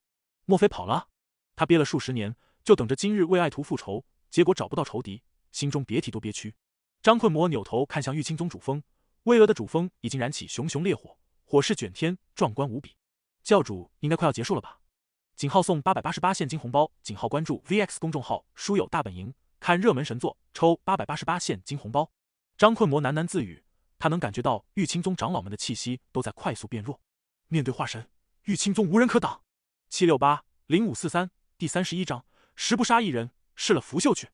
莫非跑了？他憋了数十年，就等着今日为爱徒复仇，结果找不到仇敌，心中别提多憋屈。张困魔扭头看向玉清宗主峰，巍峨的主峰已经燃起熊熊烈火，火势卷天，壮观无比。教主应该快要结束了吧？井号送八百八十八现金红包，井号关注 VX 公众号“书友大本营”，看热门神作，抽八百八十八现金红包。张困魔喃喃自语，他能感觉到玉清宗长老们的气息都在快速变弱。面对化神，玉清宗无人可挡。七六八零五四三第三十一章：十不杀一人，试了拂袖去。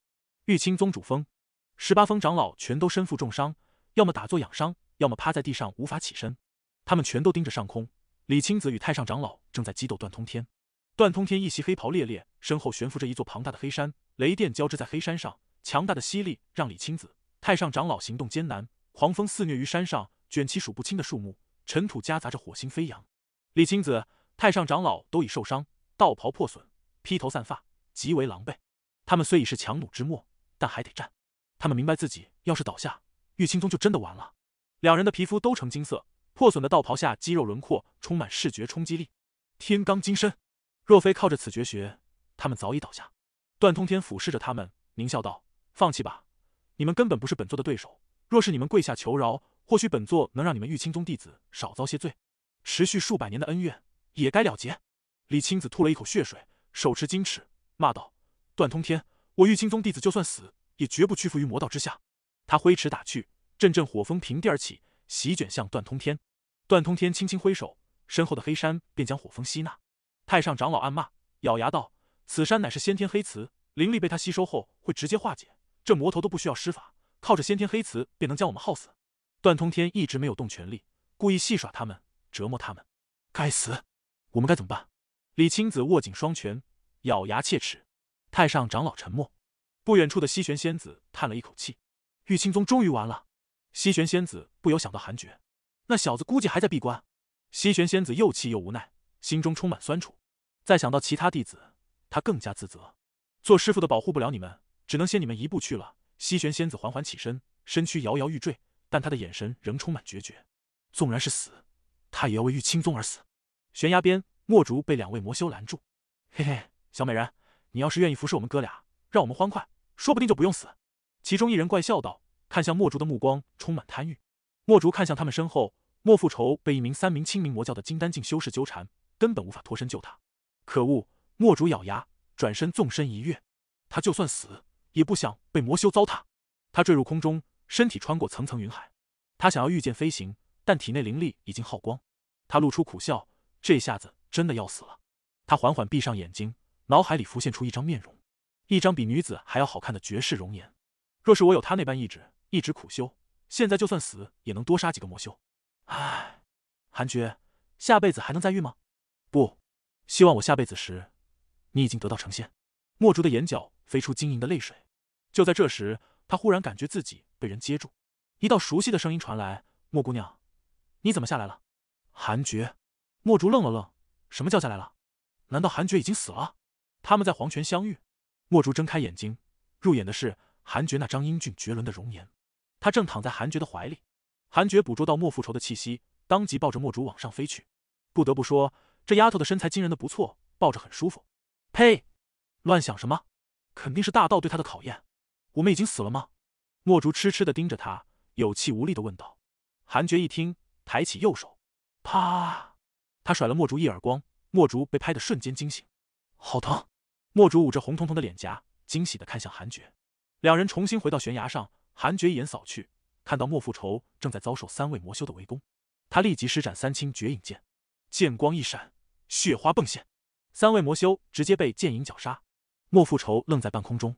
玉清宗主峰。十八峰长老全都身负重伤，要么打坐养伤，要么趴在地上无法起身。他们全都盯着上空，李青子与太上长老正在激斗段通天。段通天一袭黑袍猎猎，身后悬浮着一座庞大的黑山，雷电交织在黑山上，强大的吸力让李青子、太上长老行动艰难。狂风肆虐于山上，卷起数不清的树木，尘土夹杂着火星飞扬。李青子、太上长老都已受伤，道袍破损，披头散发，极为狼狈。他们虽已是强弩之末，但还得战。他们明白，自己要是倒下，玉清宗就真的完了。两人的皮肤都呈金色，破损的道袍下肌肉轮廓充满视觉冲击力。天罡金身，若非靠着此绝学，他们早已倒下。段通天俯视着他们，狞笑道：“放弃吧，你们根本不是本座的对手。若是你们跪下求饶，或许本座能让你们玉清宗弟子少遭些罪。持续数百年的恩怨也该了结。”李青子吐了一口血水，手持金尺骂道：“段通天，我玉清宗弟子就算死。”也绝不屈服于魔道之下。他挥尺打去，阵阵火风平地而起，席卷向段通天。段通天轻轻挥手，身后的黑山便将火风吸纳。太上长老暗骂，咬牙道：“此山乃是先天黑瓷，灵力被他吸收后会直接化解。这魔头都不需要施法，靠着先天黑瓷便能将我们耗死。”段通天一直没有动全力，故意戏耍他们，折磨他们。该死！我们该怎么办？李青子握紧双拳，咬牙切齿。太上长老沉默。不远处的西玄仙子叹了一口气：“玉清宗终于完了。”西玄仙子不由想到韩爵，那小子估计还在闭关。西玄仙子又气又无奈，心中充满酸楚。再想到其他弟子，他更加自责。做师傅的保护不了你们，只能先你们一步去了。西玄仙子缓缓起身，身躯摇摇欲坠，但他的眼神仍充满决绝。纵然是死，他也要为玉清宗而死。悬崖边，墨竹被两位魔修拦住：“嘿嘿，小美人，你要是愿意服侍我们哥俩，让我们欢快。”说不定就不用死，其中一人怪笑道，看向墨竹的目光充满贪欲。墨竹看向他们身后，莫复仇被一名三名青冥魔教的金丹境修士纠缠，根本无法脱身救他。可恶！墨竹咬牙，转身纵身一跃，他就算死也不想被魔修糟蹋。他坠入空中，身体穿过层层云海，他想要御剑飞行，但体内灵力已经耗光。他露出苦笑，这下子真的要死了。他缓缓闭上眼睛，脑海里浮现出一张面容。一张比女子还要好看的绝世容颜，若是我有他那般意志，一直苦修，现在就算死也能多杀几个魔修。唉，韩爵，下辈子还能再遇吗？不，希望我下辈子时，你已经得道成仙。墨竹的眼角飞出晶莹的泪水。就在这时，他忽然感觉自己被人接住，一道熟悉的声音传来：“墨姑娘，你怎么下来了？”韩爵。墨竹愣了愣：“什么叫下来了？难道韩爵已经死了？他们在黄泉相遇？”墨竹睁开眼睛，入眼的是韩爵那张英俊绝伦的容颜，他正躺在韩爵的怀里。韩爵捕捉到莫复仇的气息，当即抱着墨竹往上飞去。不得不说，这丫头的身材惊人的不错，抱着很舒服。呸！乱想什么？肯定是大道对他的考验。我们已经死了吗？墨竹痴痴的盯着他，有气无力的问道。韩爵一听，抬起右手，啪！他甩了墨竹一耳光，墨竹被拍的瞬间惊醒，好疼。墨竹捂着红彤彤的脸颊，惊喜的看向韩爵。两人重新回到悬崖上，韩爵一眼扫去，看到莫复仇正在遭受三位魔修的围攻，他立即施展三清绝影剑，剑光一闪，血花迸现，三位魔修直接被剑影绞杀。莫复仇愣在半空中，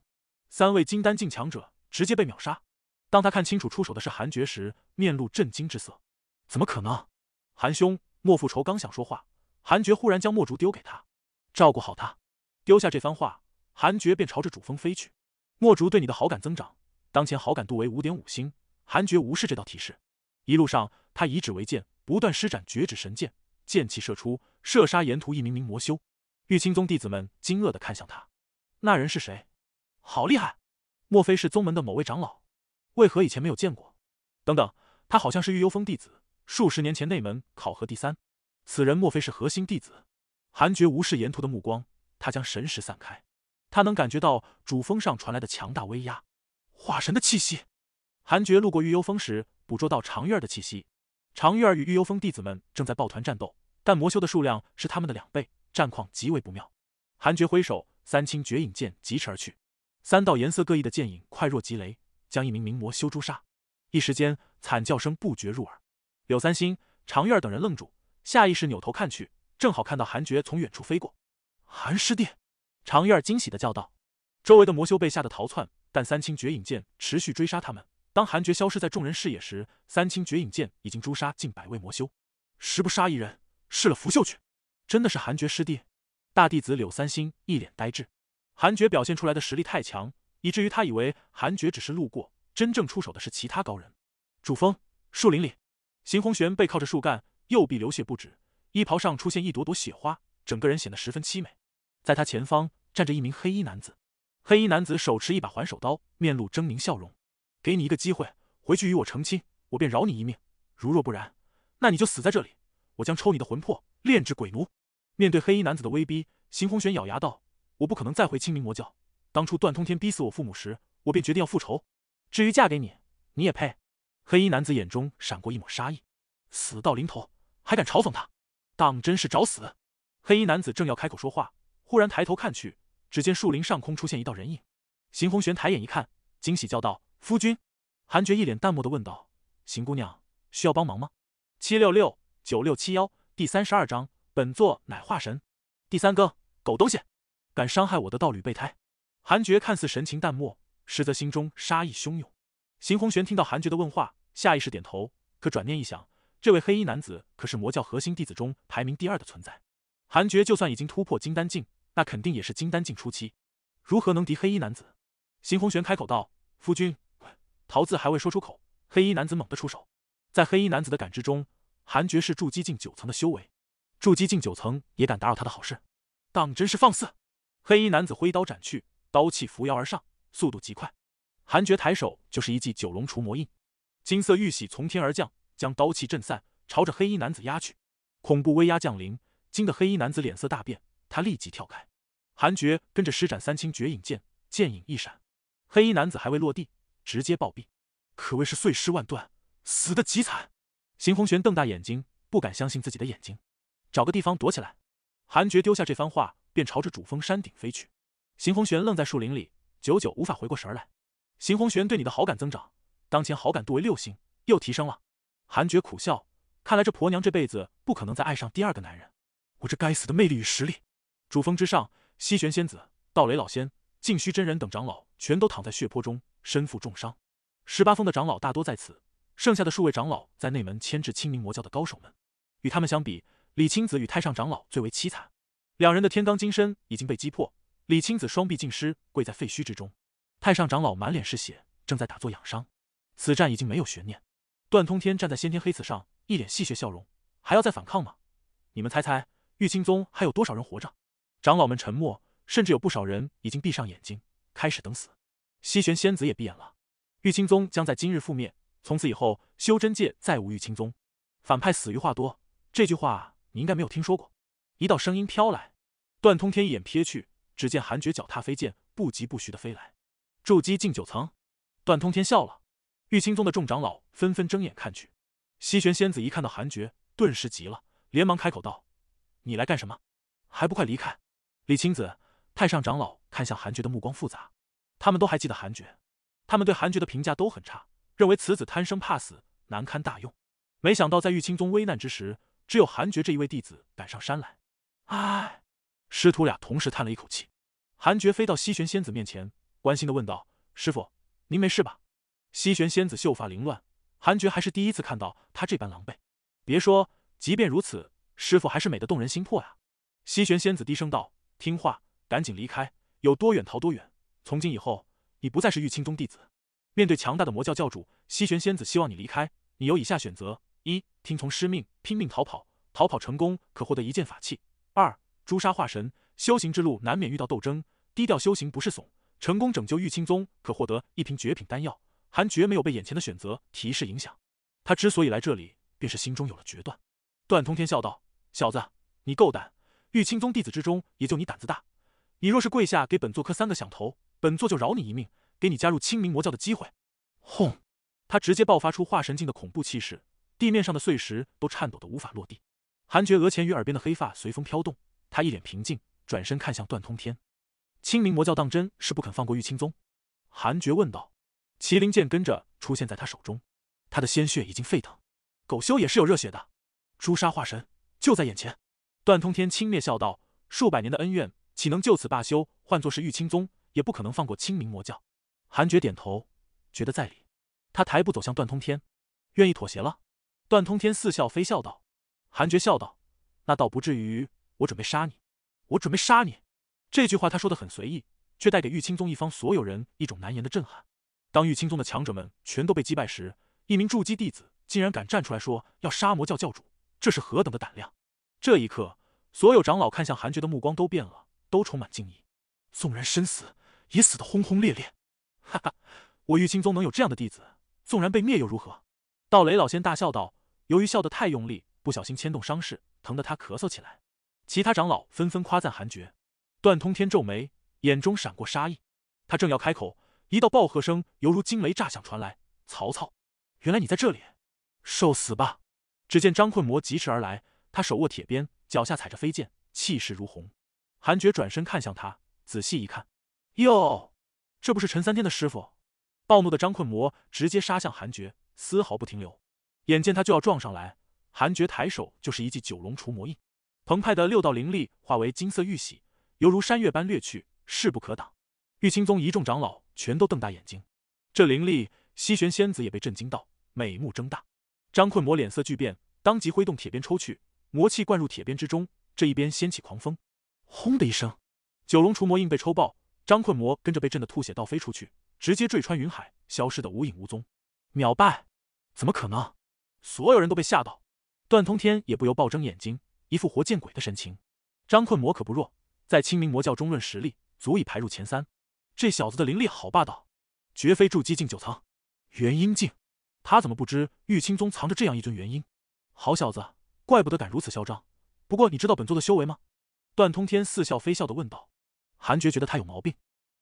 三位金丹境强者直接被秒杀。当他看清楚出手的是韩爵时，面露震惊之色，怎么可能？韩兄，莫复仇刚想说话，韩爵忽然将墨竹丢给他，照顾好他。丢下这番话，韩爵便朝着主峰飞去。墨竹对你的好感增长，当前好感度为五点五星。韩爵无视这道提示，一路上他以指为剑，不断施展绝指神剑，剑气射出，射杀沿途一名名魔修。玉清宗弟子们惊愕的看向他，那人是谁？好厉害！莫非是宗门的某位长老？为何以前没有见过？等等，他好像是玉幽峰弟子，数十年前内门考核第三。此人莫非是核心弟子？韩爵无视沿途的目光。他将神识散开，他能感觉到主峰上传来的强大威压，化神的气息。韩爵路过玉幽峰时，捕捉到常月儿的气息。常月儿与玉幽峰弟子们正在抱团战斗，但魔修的数量是他们的两倍，战况极为不妙。韩爵挥手，三清绝影剑疾驰而去，三道颜色各异的剑影快若疾雷，将一名名魔修诛杀。一时间，惨叫声不绝入耳。柳三星、常月儿等人愣住，下意识扭头看去，正好看到韩爵从远处飞过。韩师弟，常燕惊喜的叫道。周围的魔修被吓得逃窜，但三清绝影剑持续追杀他们。当韩爵消失在众人视野时，三清绝影剑已经诛杀近百位魔修，十不杀一人。试了拂袖去，真的是韩爵师弟。大弟子柳三星一脸呆滞，韩爵表现出来的实力太强，以至于他以为韩爵只是路过，真正出手的是其他高人。主峰树林里，邢红玄背靠着树干，右臂流血不止，衣袍上出现一朵朵血花，整个人显得十分凄美。在他前方站着一名黑衣男子，黑衣男子手持一把还手刀，面露狰狞笑容：“给你一个机会，回去与我成亲，我便饶你一命；如若不然，那你就死在这里，我将抽你的魂魄炼制鬼奴。”面对黑衣男子的威逼，邢红玄咬牙道：“我不可能再回清明魔教。当初段通天逼死我父母时，我便决定要复仇。至于嫁给你，你也配？”黑衣男子眼中闪过一抹杀意：“死到临头还敢嘲讽他，当真是找死！”黑衣男子正要开口说话。忽然抬头看去，只见树林上空出现一道人影。邢红玄抬眼一看，惊喜叫道：“夫君！”韩爵一脸淡漠的问道：“邢姑娘，需要帮忙吗？”七六六九六七幺第三十二章，本座乃化神。第三更，狗东西，敢伤害我的道侣备胎！韩爵看似神情淡漠，实则心中杀意汹涌。邢红玄听到韩爵的问话，下意识点头，可转念一想，这位黑衣男子可是魔教核心弟子中排名第二的存在。韩爵就算已经突破金丹境，那肯定也是金丹境初期，如何能敌黑衣男子？邢红玄开口道：“夫君，桃子还未说出口，黑衣男子猛地出手。在黑衣男子的感知中，韩爵是筑基境九层的修为，筑基境九层也敢打扰他的好事，当真是放肆！”黑衣男子挥刀斩去，刀气扶摇而上，速度极快。韩爵抬手就是一记九龙除魔印，金色玉玺从天而降，将刀气震散，朝着黑衣男子压去，恐怖威压降临，惊得黑衣男子脸色大变，他立即跳开。韩爵跟着施展三清绝影剑，剑影一闪，黑衣男子还未落地，直接暴毙，可谓是碎尸万段，死得极惨。邢红玄瞪大眼睛，不敢相信自己的眼睛，找个地方躲起来。韩爵丢下这番话，便朝着主峰山顶飞去。邢红玄愣在树林里，久久无法回过神来。邢红玄对你的好感增长，当前好感度为六星，又提升了。韩爵苦笑，看来这婆娘这辈子不可能再爱上第二个男人。我这该死的魅力与实力。主峰之上。西玄仙子、道雷老仙、静虚真人等长老全都躺在血泊中，身负重伤。十八峰的长老大多在此，剩下的数位长老在内门牵制清明魔教的高手们。与他们相比，李青子与太上长老最为凄惨，两人的天罡金身已经被击破。李青子双臂尽失，跪在废墟之中；太上长老满脸是血，正在打坐养伤。此战已经没有悬念。段通天站在先天黑子上，一脸戏谑笑容：“还要再反抗吗？你们猜猜，玉清宗还有多少人活着？”长老们沉默，甚至有不少人已经闭上眼睛，开始等死。西玄仙子也闭眼了。玉清宗将在今日覆灭，从此以后，修真界再无玉清宗。反派死于话多，这句话你应该没有听说过。一道声音飘来，段通天一眼瞥去，只见韩爵脚踏飞剑，不疾不徐的飞来。筑基进九层，段通天笑了。玉清宗的众长老纷纷睁眼看去。西玄仙子一看到韩爵，顿时急了，连忙开口道：“你来干什么？还不快离开！”李青子、太上长老看向韩爵的目光复杂。他们都还记得韩爵，他们对韩爵的评价都很差，认为此子贪生怕死，难堪大用。没想到在玉清宗危难之时，只有韩爵这一位弟子赶上山来。唉，师徒俩同时叹了一口气。韩爵飞到西玄仙子面前，关心的问道：“师傅，您没事吧？”西玄仙子秀发凌乱，韩爵还是第一次看到他这般狼狈。别说，即便如此，师傅还是美得动人心魄呀。西玄仙子低声道。听话，赶紧离开，有多远逃多远。从今以后，你不再是玉清宗弟子。面对强大的魔教教主西玄仙子，希望你离开。你有以下选择：一、听从师命，拼命逃跑；逃跑成功，可获得一件法器。二、诛杀化神，修行之路难免遇到斗争，低调修行不是怂。成功拯救玉清宗，可获得一瓶绝品丹药。韩绝没有被眼前的选择提示影响，他之所以来这里，便是心中有了决断。段通天笑道：“小子，你够胆。”玉清宗弟子之中，也就你胆子大。你若是跪下给本座磕三个响头，本座就饶你一命，给你加入清明魔教的机会。轰！他直接爆发出化神境的恐怖气势，地面上的碎石都颤抖的无法落地。韩爵额前与耳边的黑发随风飘动，他一脸平静，转身看向段通天。清明魔教当真是不肯放过玉清宗？韩爵问道。麒麟剑跟着出现在他手中，他的鲜血已经沸腾。狗修也是有热血的。诛杀化神就在眼前。段通天轻蔑笑道：“数百年的恩怨，岂能就此罢休？换作是玉清宗，也不可能放过清明魔教。”韩爵点头，觉得在理。他抬步走向段通天，“愿意妥协了？”段通天似笑非笑道：“韩爵，笑道，那倒不至于。我准备杀你，我准备杀你。”这句话他说的很随意，却带给玉清宗一方所有人一种难言的震撼。当玉清宗的强者们全都被击败时，一名筑基弟子竟然敢站出来说要杀魔教教主，这是何等的胆量！这一刻。所有长老看向韩爵的目光都变了，都充满敬意。纵然身死，也死得轰轰烈烈。哈哈，我玉清宗能有这样的弟子，纵然被灭又如何？道雷老仙大笑道。由于笑得太用力，不小心牵动伤势，疼得他咳嗽起来。其他长老纷纷夸赞韩爵。段通天皱眉，眼中闪过杀意。他正要开口，一道暴喝声犹如惊雷炸响传来：“曹操，原来你在这里！受死吧！”只见张困魔疾驰而来，他手握铁鞭。脚下踩着飞剑，气势如虹。韩爵转身看向他，仔细一看，哟，这不是陈三天的师傅？暴怒的张困魔直接杀向韩爵，丝毫不停留。眼见他就要撞上来，韩爵抬手就是一记九龙除魔印，澎湃的六道灵力化为金色玉玺，犹如山岳般掠去，势不可挡。玉清宗一众长老全都瞪大眼睛，这灵力，西玄仙子也被震惊到，美目睁大。张困魔脸色巨变，当即挥动铁鞭抽去。魔气灌入铁鞭之中，这一鞭掀起狂风，轰的一声，九龙除魔印被抽爆，张困魔跟着被震得吐血倒飞出去，直接坠穿云海，消失的无影无踪。秒败？怎么可能？所有人都被吓到，段通天也不由暴睁眼睛，一副活见鬼的神情。张困魔可不弱，在清明魔教中论实力，足以排入前三。这小子的灵力好霸道，绝非筑基境九层，元婴境。他怎么不知玉清宗藏着这样一尊元婴？好小子！怪不得敢如此嚣张，不过你知道本座的修为吗？段通天似笑非笑的问道。韩爵觉得他有毛病，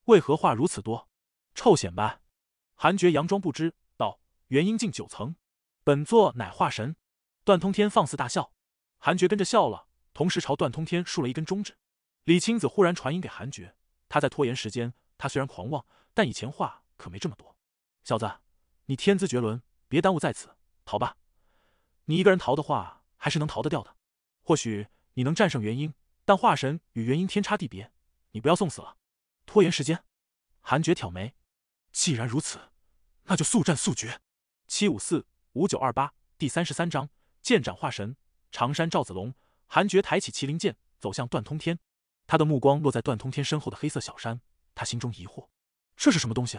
为何话如此多？臭显摆！韩爵佯装不知，道元婴境九层，本座乃化神。段通天放肆大笑，韩爵跟着笑了，同时朝段通天竖了一根中指。李青子忽然传音给韩爵，他在拖延时间。他虽然狂妄，但以前话可没这么多。小子，你天资绝伦，别耽误在此逃吧。你一个人逃的话。还是能逃得掉的。或许你能战胜元婴，但化神与元婴天差地别，你不要送死了。拖延时间。韩爵挑眉，既然如此，那就速战速决。七五四五九二八第三十三章：剑斩化神。长山赵子龙，韩爵抬起麒麟剑，走向段通天。他的目光落在段通天身后的黑色小山，他心中疑惑：这是什么东西？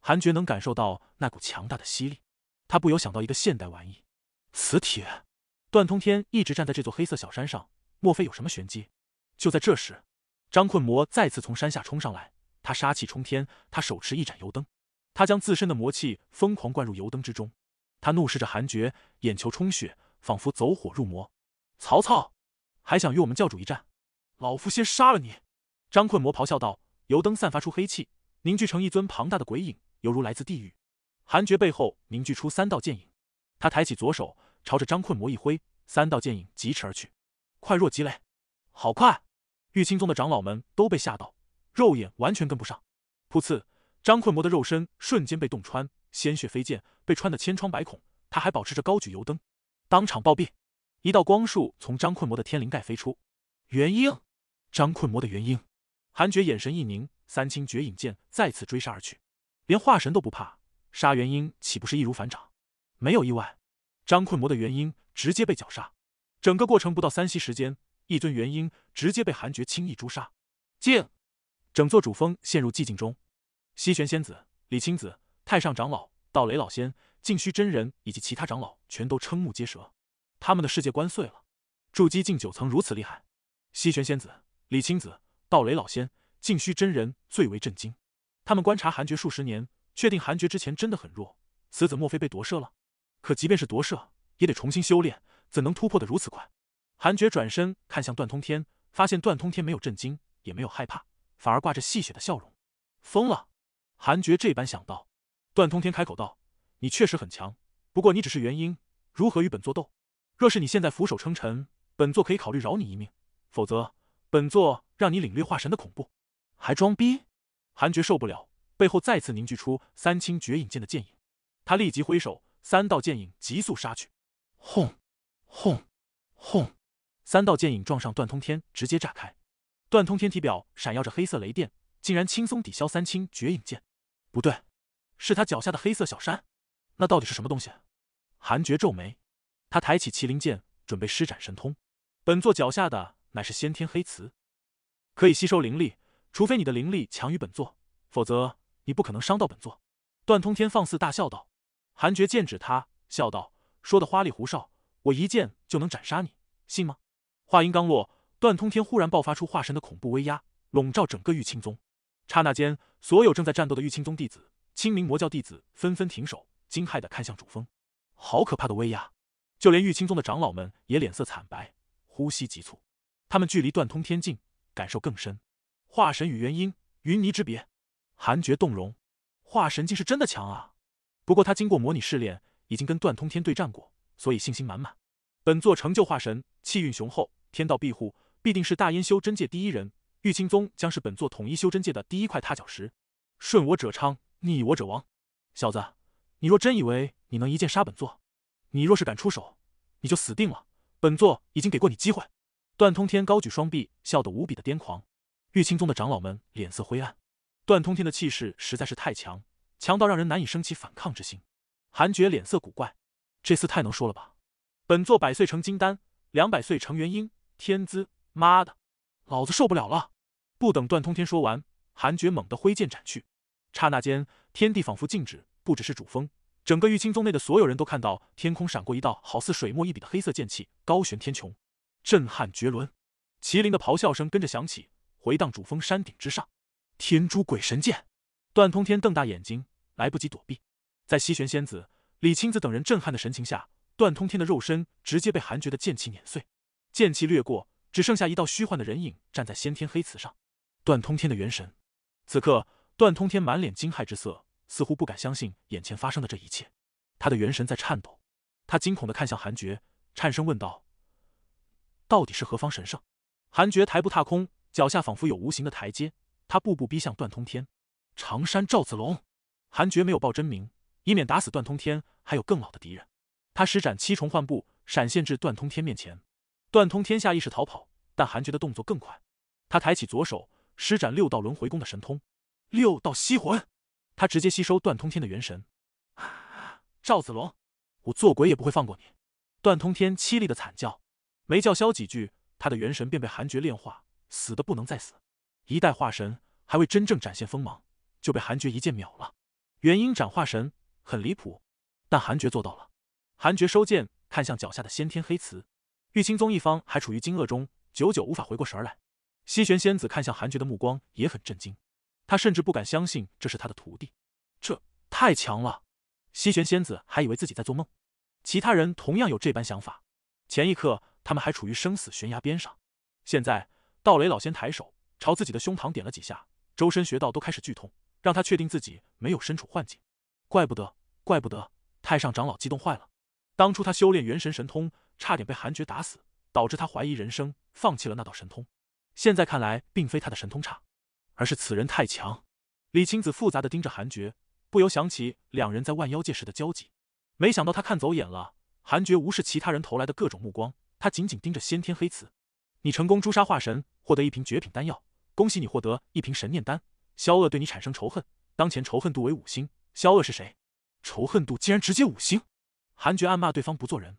韩爵能感受到那股强大的吸力，他不由想到一个现代玩意——磁铁。段通天一直站在这座黑色小山上，莫非有什么玄机？就在这时，张困魔再次从山下冲上来，他杀气冲天，他手持一盏油灯，他将自身的魔气疯狂灌入油灯之中，他怒视着韩爵，眼球充血，仿佛走火入魔。曹操还想与我们教主一战，老夫先杀了你！张困魔咆哮道，油灯散发出黑气，凝聚成一尊庞大的鬼影，犹如来自地狱。韩爵背后凝聚出三道剑影，他抬起左手。朝着张困魔一挥，三道剑影疾驰而去，快若疾雷，好快！玉清宗的长老们都被吓到，肉眼完全跟不上。噗刺！张困魔的肉身瞬间被洞穿，鲜血飞溅，被穿得千疮百孔。他还保持着高举油灯，当场暴毙。一道光束从张困魔的天灵盖飞出，元婴！张困魔的元婴，韩觉眼神一凝，三清绝影剑再次追杀而去。连化神都不怕，杀元婴岂不是易如反掌？没有意外。张困魔的元婴直接被绞杀，整个过程不到三息时间，一尊元婴直接被韩爵轻易诛杀。静，整座主峰陷入寂静中。西玄仙子、李青子、太上长老、道雷老仙、静虚真人以及其他长老全都瞠目结舌，他们的世界观碎了。筑基进九层如此厉害，西玄仙子、李青子、道雷老仙、静虚真人最为震惊。他们观察韩爵数十年，确定韩爵之前真的很弱，此子莫非被夺舍了？可即便是夺舍，也得重新修炼，怎能突破的如此快？韩爵转身看向段通天，发现段通天没有震惊，也没有害怕，反而挂着戏谑的笑容。疯了！韩爵这般想到。段通天开口道：“你确实很强，不过你只是元婴，如何与本座斗？若是你现在俯首称臣，本座可以考虑饶你一命；否则，本座让你领略化神的恐怖。”还装逼！韩爵受不了，背后再次凝聚出三清绝影剑的剑影，他立即挥手。三道剑影急速杀去，轰，轰，轰！三道剑影撞上段通天，直接炸开。段通天体表闪耀着黑色雷电，竟然轻松抵消三清绝影剑。不对，是他脚下的黑色小山，那到底是什么东西？韩绝皱眉，他抬起麒麟剑，准备施展神通。本座脚下的乃是先天黑瓷，可以吸收灵力。除非你的灵力强于本座，否则你不可能伤到本座。段通天放肆大笑道。韩爵剑指他，笑道：“说的花里胡哨，我一剑就能斩杀你，信吗？”话音刚落，段通天忽然爆发出化神的恐怖威压，笼罩整个玉清宗。刹那间，所有正在战斗的玉清宗弟子、清明魔教弟子纷纷停手，惊骇的看向主峰。好可怕的威压！就连玉清宗的长老们也脸色惨白，呼吸急促。他们距离段通天近，感受更深。化神与元婴，云泥之别。韩爵动容：“化神竟是真的强啊！”不过他经过模拟试炼，已经跟段通天对战过，所以信心满满。本座成就化神，气运雄厚，天道庇护，必定是大燕修真界第一人。玉清宗将是本座统一修真界的第一块踏脚石。顺我者昌，逆我者亡。小子，你若真以为你能一剑杀本座，你若是敢出手，你就死定了。本座已经给过你机会。段通天高举双臂，笑得无比的癫狂。玉清宗的长老们脸色灰暗，段通天的气势实在是太强。强到让人难以升起反抗之心，韩爵脸色古怪，这厮太能说了吧？本座百岁成金丹，两百岁成元婴，天资，妈的，老子受不了了！不等段通天说完，韩爵猛地挥剑斩去，刹那间天地仿佛静止，不只是主峰，整个玉清宗内的所有人都看到天空闪过一道好似水墨一笔的黑色剑气，高悬天穹，震撼绝伦。麒麟的咆哮声跟着响起，回荡主峰山顶之上，天诛鬼神剑。段通天瞪大眼睛，来不及躲避，在西玄仙子、李青子等人震撼的神情下，段通天的肉身直接被韩爵的剑气碾碎。剑气掠过，只剩下一道虚幻的人影站在先天黑瓷上。段通天的元神，此刻段通天满脸惊骇之色，似乎不敢相信眼前发生的这一切。他的元神在颤抖，他惊恐的看向韩爵，颤声问道：“到底是何方神圣？”韩爵抬步踏空，脚下仿佛有无形的台阶，他步步逼向段通天。长山赵子龙，韩爵没有报真名，以免打死段通天还有更老的敌人。他施展七重幻步，闪现至段通天面前。段通天下意识逃跑，但韩爵的动作更快。他抬起左手，施展六道轮回功的神通，六道吸魂。他直接吸收段通天的元神。赵子龙，我做鬼也不会放过你！段通天凄厉的惨叫，没叫嚣几句，他的元神便被韩爵炼化，死的不能再死。一代化神，还未真正展现锋芒。就被韩爵一剑秒了，元婴斩化神很离谱，但韩爵做到了。韩爵收剑，看向脚下的先天黑瓷，玉清宗一方还处于惊愕中，久久无法回过神来。西玄仙子看向韩爵的目光也很震惊，他甚至不敢相信这是他的徒弟，这太强了。西玄仙子还以为自己在做梦，其他人同样有这般想法。前一刻他们还处于生死悬崖边上，现在道雷老仙抬手朝自己的胸膛点了几下，周身穴道都开始剧痛。让他确定自己没有身处幻境，怪不得，怪不得！太上长老激动坏了。当初他修炼元神神通，差点被韩爵打死，导致他怀疑人生，放弃了那道神通。现在看来，并非他的神通差，而是此人太强。李青子复杂的盯着韩爵，不由想起两人在万妖界时的交集。没想到他看走眼了。韩爵无视其他人投来的各种目光，他紧紧盯着先天黑瓷。你成功诛杀化神，获得一瓶绝品丹药。恭喜你获得一瓶神念丹。萧恶对你产生仇恨，当前仇恨度为五星。萧恶是谁？仇恨度竟然直接五星！韩爵暗骂对方不做人。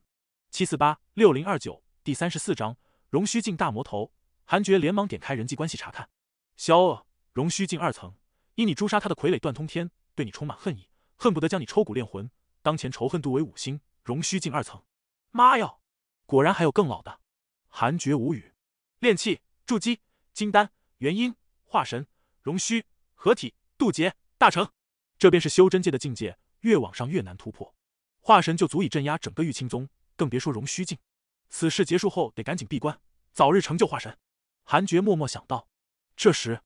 七四八六零二九第三十四章：容虚境大魔头。韩爵连忙点开人际关系查看。萧恶，容虚境二层，因你诛杀他的傀儡段通天，对你充满恨意，恨不得将你抽骨炼魂。当前仇恨度为五星，容虚境二层。妈呀！果然还有更老的。韩爵无语。炼气、筑基、金丹、元婴、化神。融虚合体渡劫大成，这便是修真界的境界。越往上越难突破，化神就足以镇压整个玉清宗，更别说融虚境。此事结束后，得赶紧闭关，早日成就化神。韩觉默默想到。这时，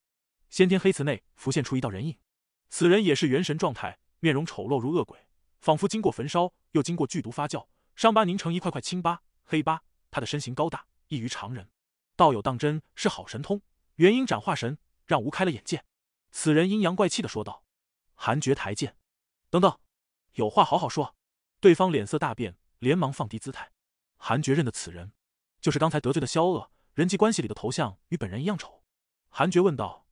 先天黑祠内浮现出一道人影，此人也是元神状态，面容丑陋如恶鬼，仿佛经过焚烧又经过剧毒发酵，伤疤凝成一块块青疤黑疤。他的身形高大，异于常人。道友当真是好神通，元婴斩化神。让吴开了眼界，此人阴阳怪气的说道：“韩爵抬剑，等等，有话好好说。”对方脸色大变，连忙放低姿态。韩觉认得此人，就是刚才得罪的萧恶。人际关系里的头像与本人一样丑。韩觉问道：“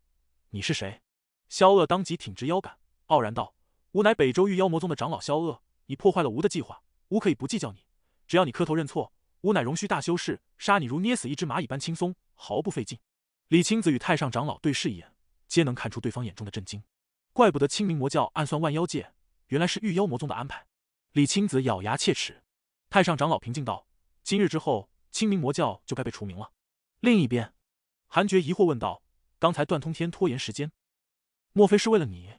你是谁？”萧恶当即挺直腰杆，傲然道：“吾乃北周玉妖魔宗的长老萧恶。你破坏了吾的计划，吾可以不计较你，只要你磕头认错。吾乃容须大修士，杀你如捏死一只蚂蚁般轻松，毫不费劲。”李青子与太上长老对视一眼，皆能看出对方眼中的震惊。怪不得清明魔教暗算万妖界，原来是御妖魔宗的安排。李青子咬牙切齿。太上长老平静道：“今日之后，清明魔教就该被除名了。”另一边，韩爵疑惑问道：“刚才段通天拖延时间，莫非是为了你？”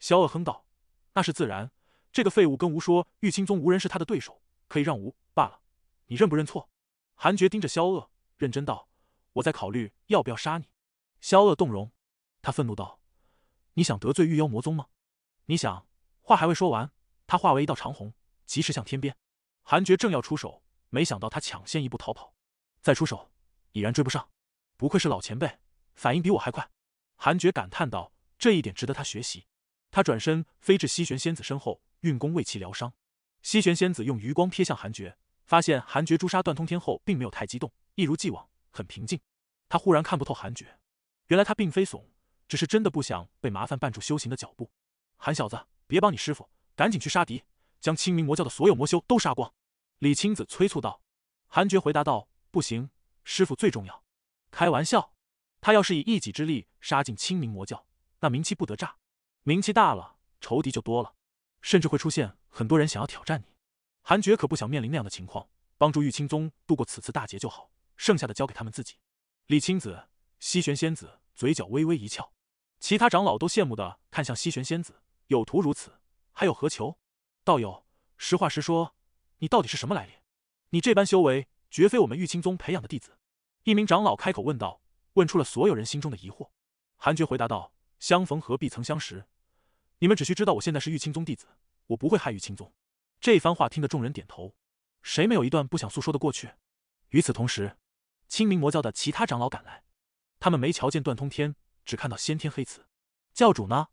萧恶哼道：“那是自然，这个废物跟吾说，玉清宗无人是他的对手，可以让吾罢了。你认不认错？”韩爵盯着萧恶，认真道。我在考虑要不要杀你，萧恶动容，他愤怒道：“你想得罪御妖魔宗吗？”你想话还未说完，他化为一道长虹，疾驰向天边。韩爵正要出手，没想到他抢先一步逃跑，再出手已然追不上。不愧是老前辈，反应比我还快。韩爵感叹道：“这一点值得他学习。”他转身飞至西玄仙子身后，运功为其疗伤。西玄仙子用余光瞥向韩爵，发现韩爵诛杀段通天后并没有太激动，一如既往很平静。他忽然看不透韩爵，原来他并非怂，只是真的不想被麻烦绊住修行的脚步。韩小子，别帮你师傅，赶紧去杀敌，将清明魔教的所有魔修都杀光！李青子催促道。韩爵回答道：“不行，师傅最重要。”开玩笑，他要是以一己之力杀进清明魔教，那名气不得炸？名气大了，仇敌就多了，甚至会出现很多人想要挑战你。韩爵可不想面临那样的情况，帮助玉清宗度过此次大劫就好，剩下的交给他们自己。李青子、西玄仙子嘴角微微一翘，其他长老都羡慕的看向西玄仙子，有图如此，还有何求？道友，实话实说，你到底是什么来历？你这般修为，绝非我们玉清宗培养的弟子。一名长老开口问道，问出了所有人心中的疑惑。韩爵回答道：“相逢何必曾相识？你们只需知道，我现在是玉清宗弟子，我不会害玉清宗。”这番话听得众人点头。谁没有一段不想诉说的过去？与此同时。清明魔教的其他长老赶来，他们没瞧见段通天，只看到先天黑瓷。教主呢？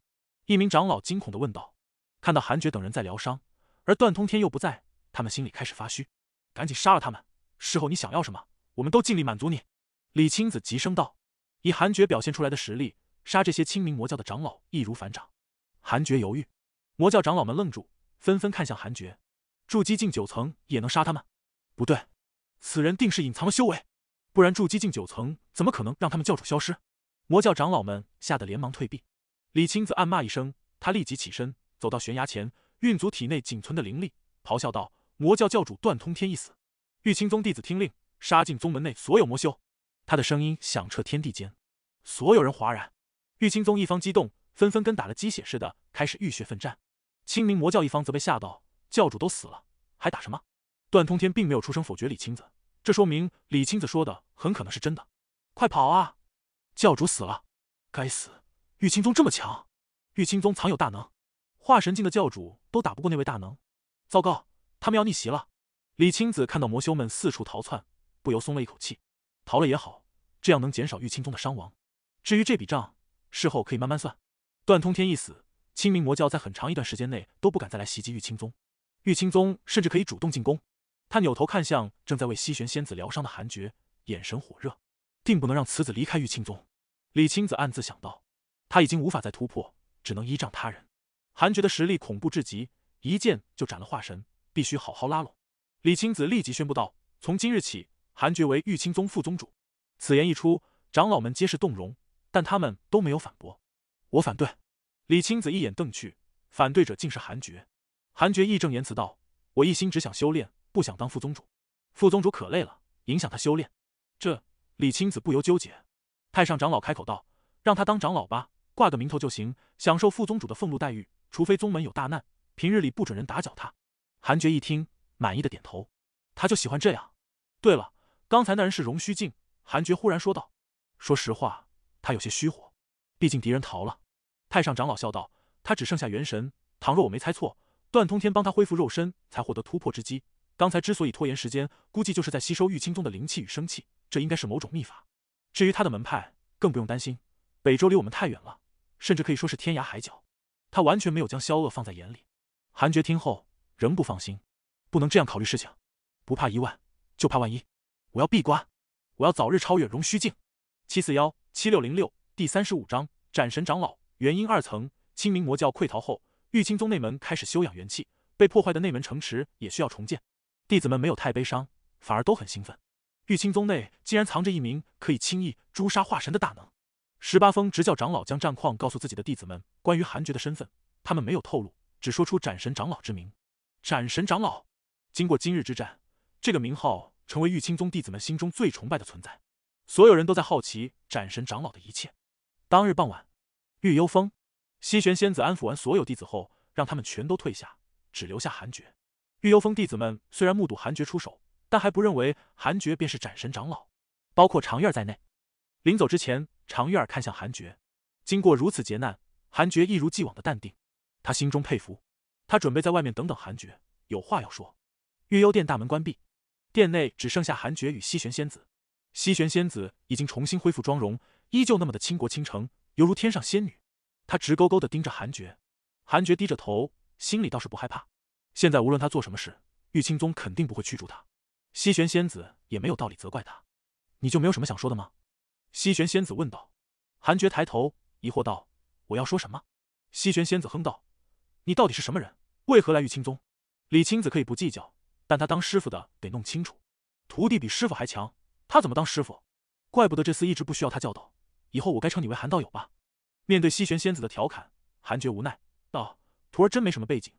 一名长老惊恐的问道。看到韩爵等人在疗伤，而段通天又不在，他们心里开始发虚，赶紧杀了他们。事后你想要什么，我们都尽力满足你。李青子急声道。以韩爵表现出来的实力，杀这些清明魔教的长老易如反掌。韩爵犹豫，魔教长老们愣住，纷纷看向韩爵。筑基境九层也能杀他们？不对，此人定是隐藏了修为。不然，筑基境九层怎么可能让他们教主消失？魔教长老们吓得连忙退避。李青子暗骂一声，他立即起身走到悬崖前，运足体内仅存的灵力，咆哮道：“魔教教主段通天一死，玉清宗弟子听令，杀尽宗门内所有魔修！”他的声音响彻天地间，所有人哗然。玉清宗一方激动，纷纷跟打了鸡血似的开始浴血奋战。清明魔教一方则被吓到，教主都死了，还打什么？段通天并没有出声否决李青子。这说明李青子说的很可能是真的，快跑啊！教主死了，该死！玉清宗这么强，玉清宗藏有大能，化神境的教主都打不过那位大能，糟糕，他们要逆袭了！李青子看到魔修们四处逃窜，不由松了一口气，逃了也好，这样能减少玉清宗的伤亡。至于这笔账，事后可以慢慢算。段通天一死，清明魔教在很长一段时间内都不敢再来袭击玉清宗，玉清宗甚至可以主动进攻。他扭头看向正在为西玄仙子疗伤的韩爵，眼神火热，定不能让此子离开玉清宗。李青子暗自想到，他已经无法再突破，只能依仗他人。韩爵的实力恐怖至极，一剑就斩了化神，必须好好拉拢。李青子立即宣布道：“从今日起，韩爵为玉清宗副宗主。”此言一出，长老们皆是动容，但他们都没有反驳。我反对！李青子一眼瞪去，反对者竟是韩爵。韩爵义正言辞道：“我一心只想修炼。”不想当副宗主，副宗主可累了，影响他修炼。这李青子不由纠结。太上长老开口道：“让他当长老吧，挂个名头就行，享受副宗主的俸禄待遇。除非宗门有大难，平日里不准人打搅他。”韩觉一听，满意的点头。他就喜欢这样。对了，刚才那人是容虚境。韩觉忽然说道：“说实话，他有些虚火。毕竟敌人逃了。”太上长老笑道：“他只剩下元神。倘若我没猜错，段通天帮他恢复肉身，才获得突破之机。”刚才之所以拖延时间，估计就是在吸收玉清宗的灵气与生气，这应该是某种秘法。至于他的门派，更不用担心。北周离我们太远了，甚至可以说是天涯海角，他完全没有将萧恶放在眼里。韩爵听后仍不放心，不能这样考虑事情，不怕一万就怕万一。我要闭关，我要早日超越荣虚境。七四幺七六零六第三十五章：斩神长老元婴二层。清明魔教溃逃后，玉清宗内门开始修养元气，被破坏的内门城池也需要重建。弟子们没有太悲伤，反而都很兴奋。玉清宗内竟然藏着一名可以轻易诛杀化神的大能。十八峰执教长老将战况告诉自己的弟子们，关于韩爵的身份，他们没有透露，只说出“斩神长老”之名。斩神长老，经过今日之战，这个名号成为玉清宗弟子们心中最崇拜的存在。所有人都在好奇斩神长老的一切。当日傍晚，玉幽峰西玄仙子安抚完所有弟子后，让他们全都退下，只留下韩爵。玉幽峰弟子们虽然目睹韩爵出手，但还不认为韩爵便是斩神长老，包括常月在内。临走之前，常月看向韩爵。经过如此劫难，韩爵一如既往的淡定，他心中佩服。他准备在外面等等韩爵，有话要说。玉幽殿大门关闭，殿内只剩下韩爵与西玄仙子。西玄仙子已经重新恢复妆容，依旧那么的倾国倾城，犹如天上仙女。他直勾勾的盯着韩爵。韩爵低着头，心里倒是不害怕。现在无论他做什么事，玉清宗肯定不会驱逐他，西玄仙子也没有道理责怪他。你就没有什么想说的吗？西玄仙子问道。韩爵抬头疑惑道：“我要说什么？”西玄仙子哼道：“你到底是什么人？为何来玉清宗？”李青子可以不计较，但他当师傅的得弄清楚。徒弟比师傅还强，他怎么当师傅？怪不得这厮一直不需要他教导。以后我该称你为韩道友吧？面对西玄仙子的调侃，韩爵无奈道：“徒儿真没什么背景。”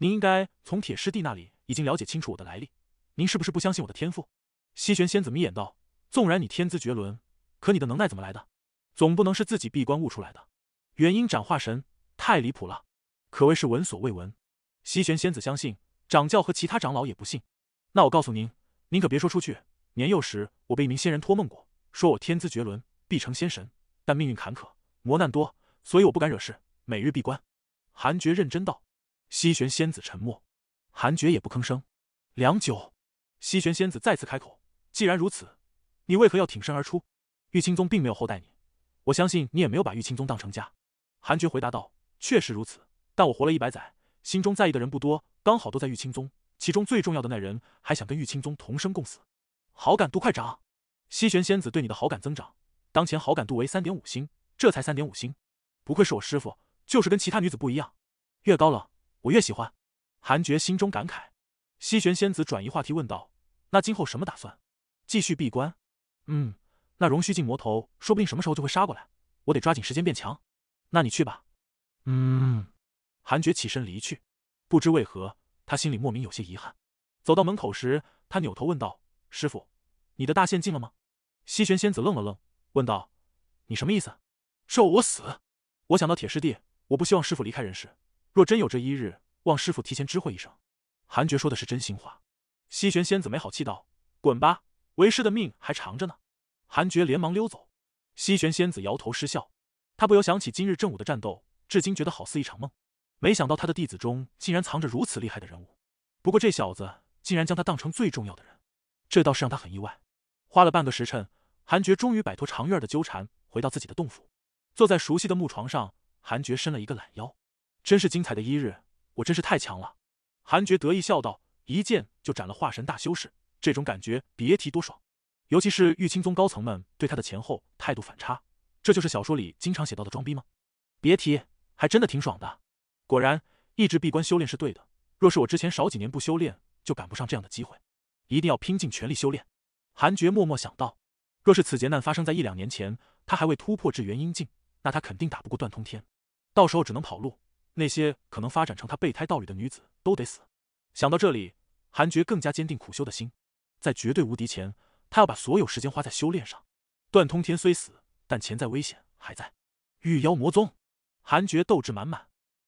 您应该从铁师弟那里已经了解清楚我的来历，您是不是不相信我的天赋？西玄仙子眯眼道：“纵然你天资绝伦，可你的能耐怎么来的？总不能是自己闭关悟出来的？元婴斩化神，太离谱了，可谓是闻所未闻。”西玄仙子相信，掌教和其他长老也不信。那我告诉您，您可别说出去。年幼时，我被一名仙人托梦过，说我天资绝伦，必成仙神，但命运坎坷，磨难多，所以我不敢惹事，每日闭关。韩爵认真道。西玄仙子沉默，韩爵也不吭声。良久，西玄仙子再次开口：“既然如此，你为何要挺身而出？玉清宗并没有厚待你，我相信你也没有把玉清宗当成家。”韩爵回答道：“确实如此，但我活了一百载，心中在意的人不多，刚好都在玉清宗。其中最重要的那人，还想跟玉清宗同生共死，好感度快涨。”西玄仙子对你的好感增长，当前好感度为三点五星，这才三点五星。不愧是我师傅，就是跟其他女子不一样，越高冷。我越喜欢，韩爵心中感慨。西玄仙子转移话题问道：“那今后什么打算？继续闭关？”“嗯，那容虚境魔头说不定什么时候就会杀过来，我得抓紧时间变强。”“那你去吧。”“嗯。”韩爵起身离去。不知为何，他心里莫名有些遗憾。走到门口时，他扭头问道：“师傅，你的大限尽了吗？”西玄仙子愣了愣，问道：“你什么意思？咒我死？我想到铁师弟，我不希望师傅离开人世。”若真有这一日，望师傅提前知会一声。韩爵说的是真心话。西玄仙子没好气道：“滚吧，为师的命还长着呢。”韩爵连忙溜走。西玄仙子摇头失笑，他不由想起今日正午的战斗，至今觉得好似一场梦。没想到他的弟子中竟然藏着如此厉害的人物。不过这小子竟然将他当成最重要的人，这倒是让他很意外。花了半个时辰，韩爵终于摆脱长院的纠缠，回到自己的洞府，坐在熟悉的木床上，韩爵伸了一个懒腰。真是精彩的一日，我真是太强了！韩觉得意笑道：“一剑就斩了化神大修士，这种感觉别提多爽！尤其是玉清宗高层们对他的前后态度反差，这就是小说里经常写到的装逼吗？别提，还真的挺爽的。果然，一直闭关修炼是对的。若是我之前少几年不修炼，就赶不上这样的机会，一定要拼尽全力修炼。”韩觉默默想到：“若是此劫难发生在一两年前，他还未突破至元婴境，那他肯定打不过段通天，到时候只能跑路。”那些可能发展成他备胎道侣的女子都得死。想到这里，韩厥更加坚定苦修的心。在绝对无敌前，他要把所有时间花在修炼上。段通天虽死，但潜在危险还在。御妖魔宗，韩爵斗志满满，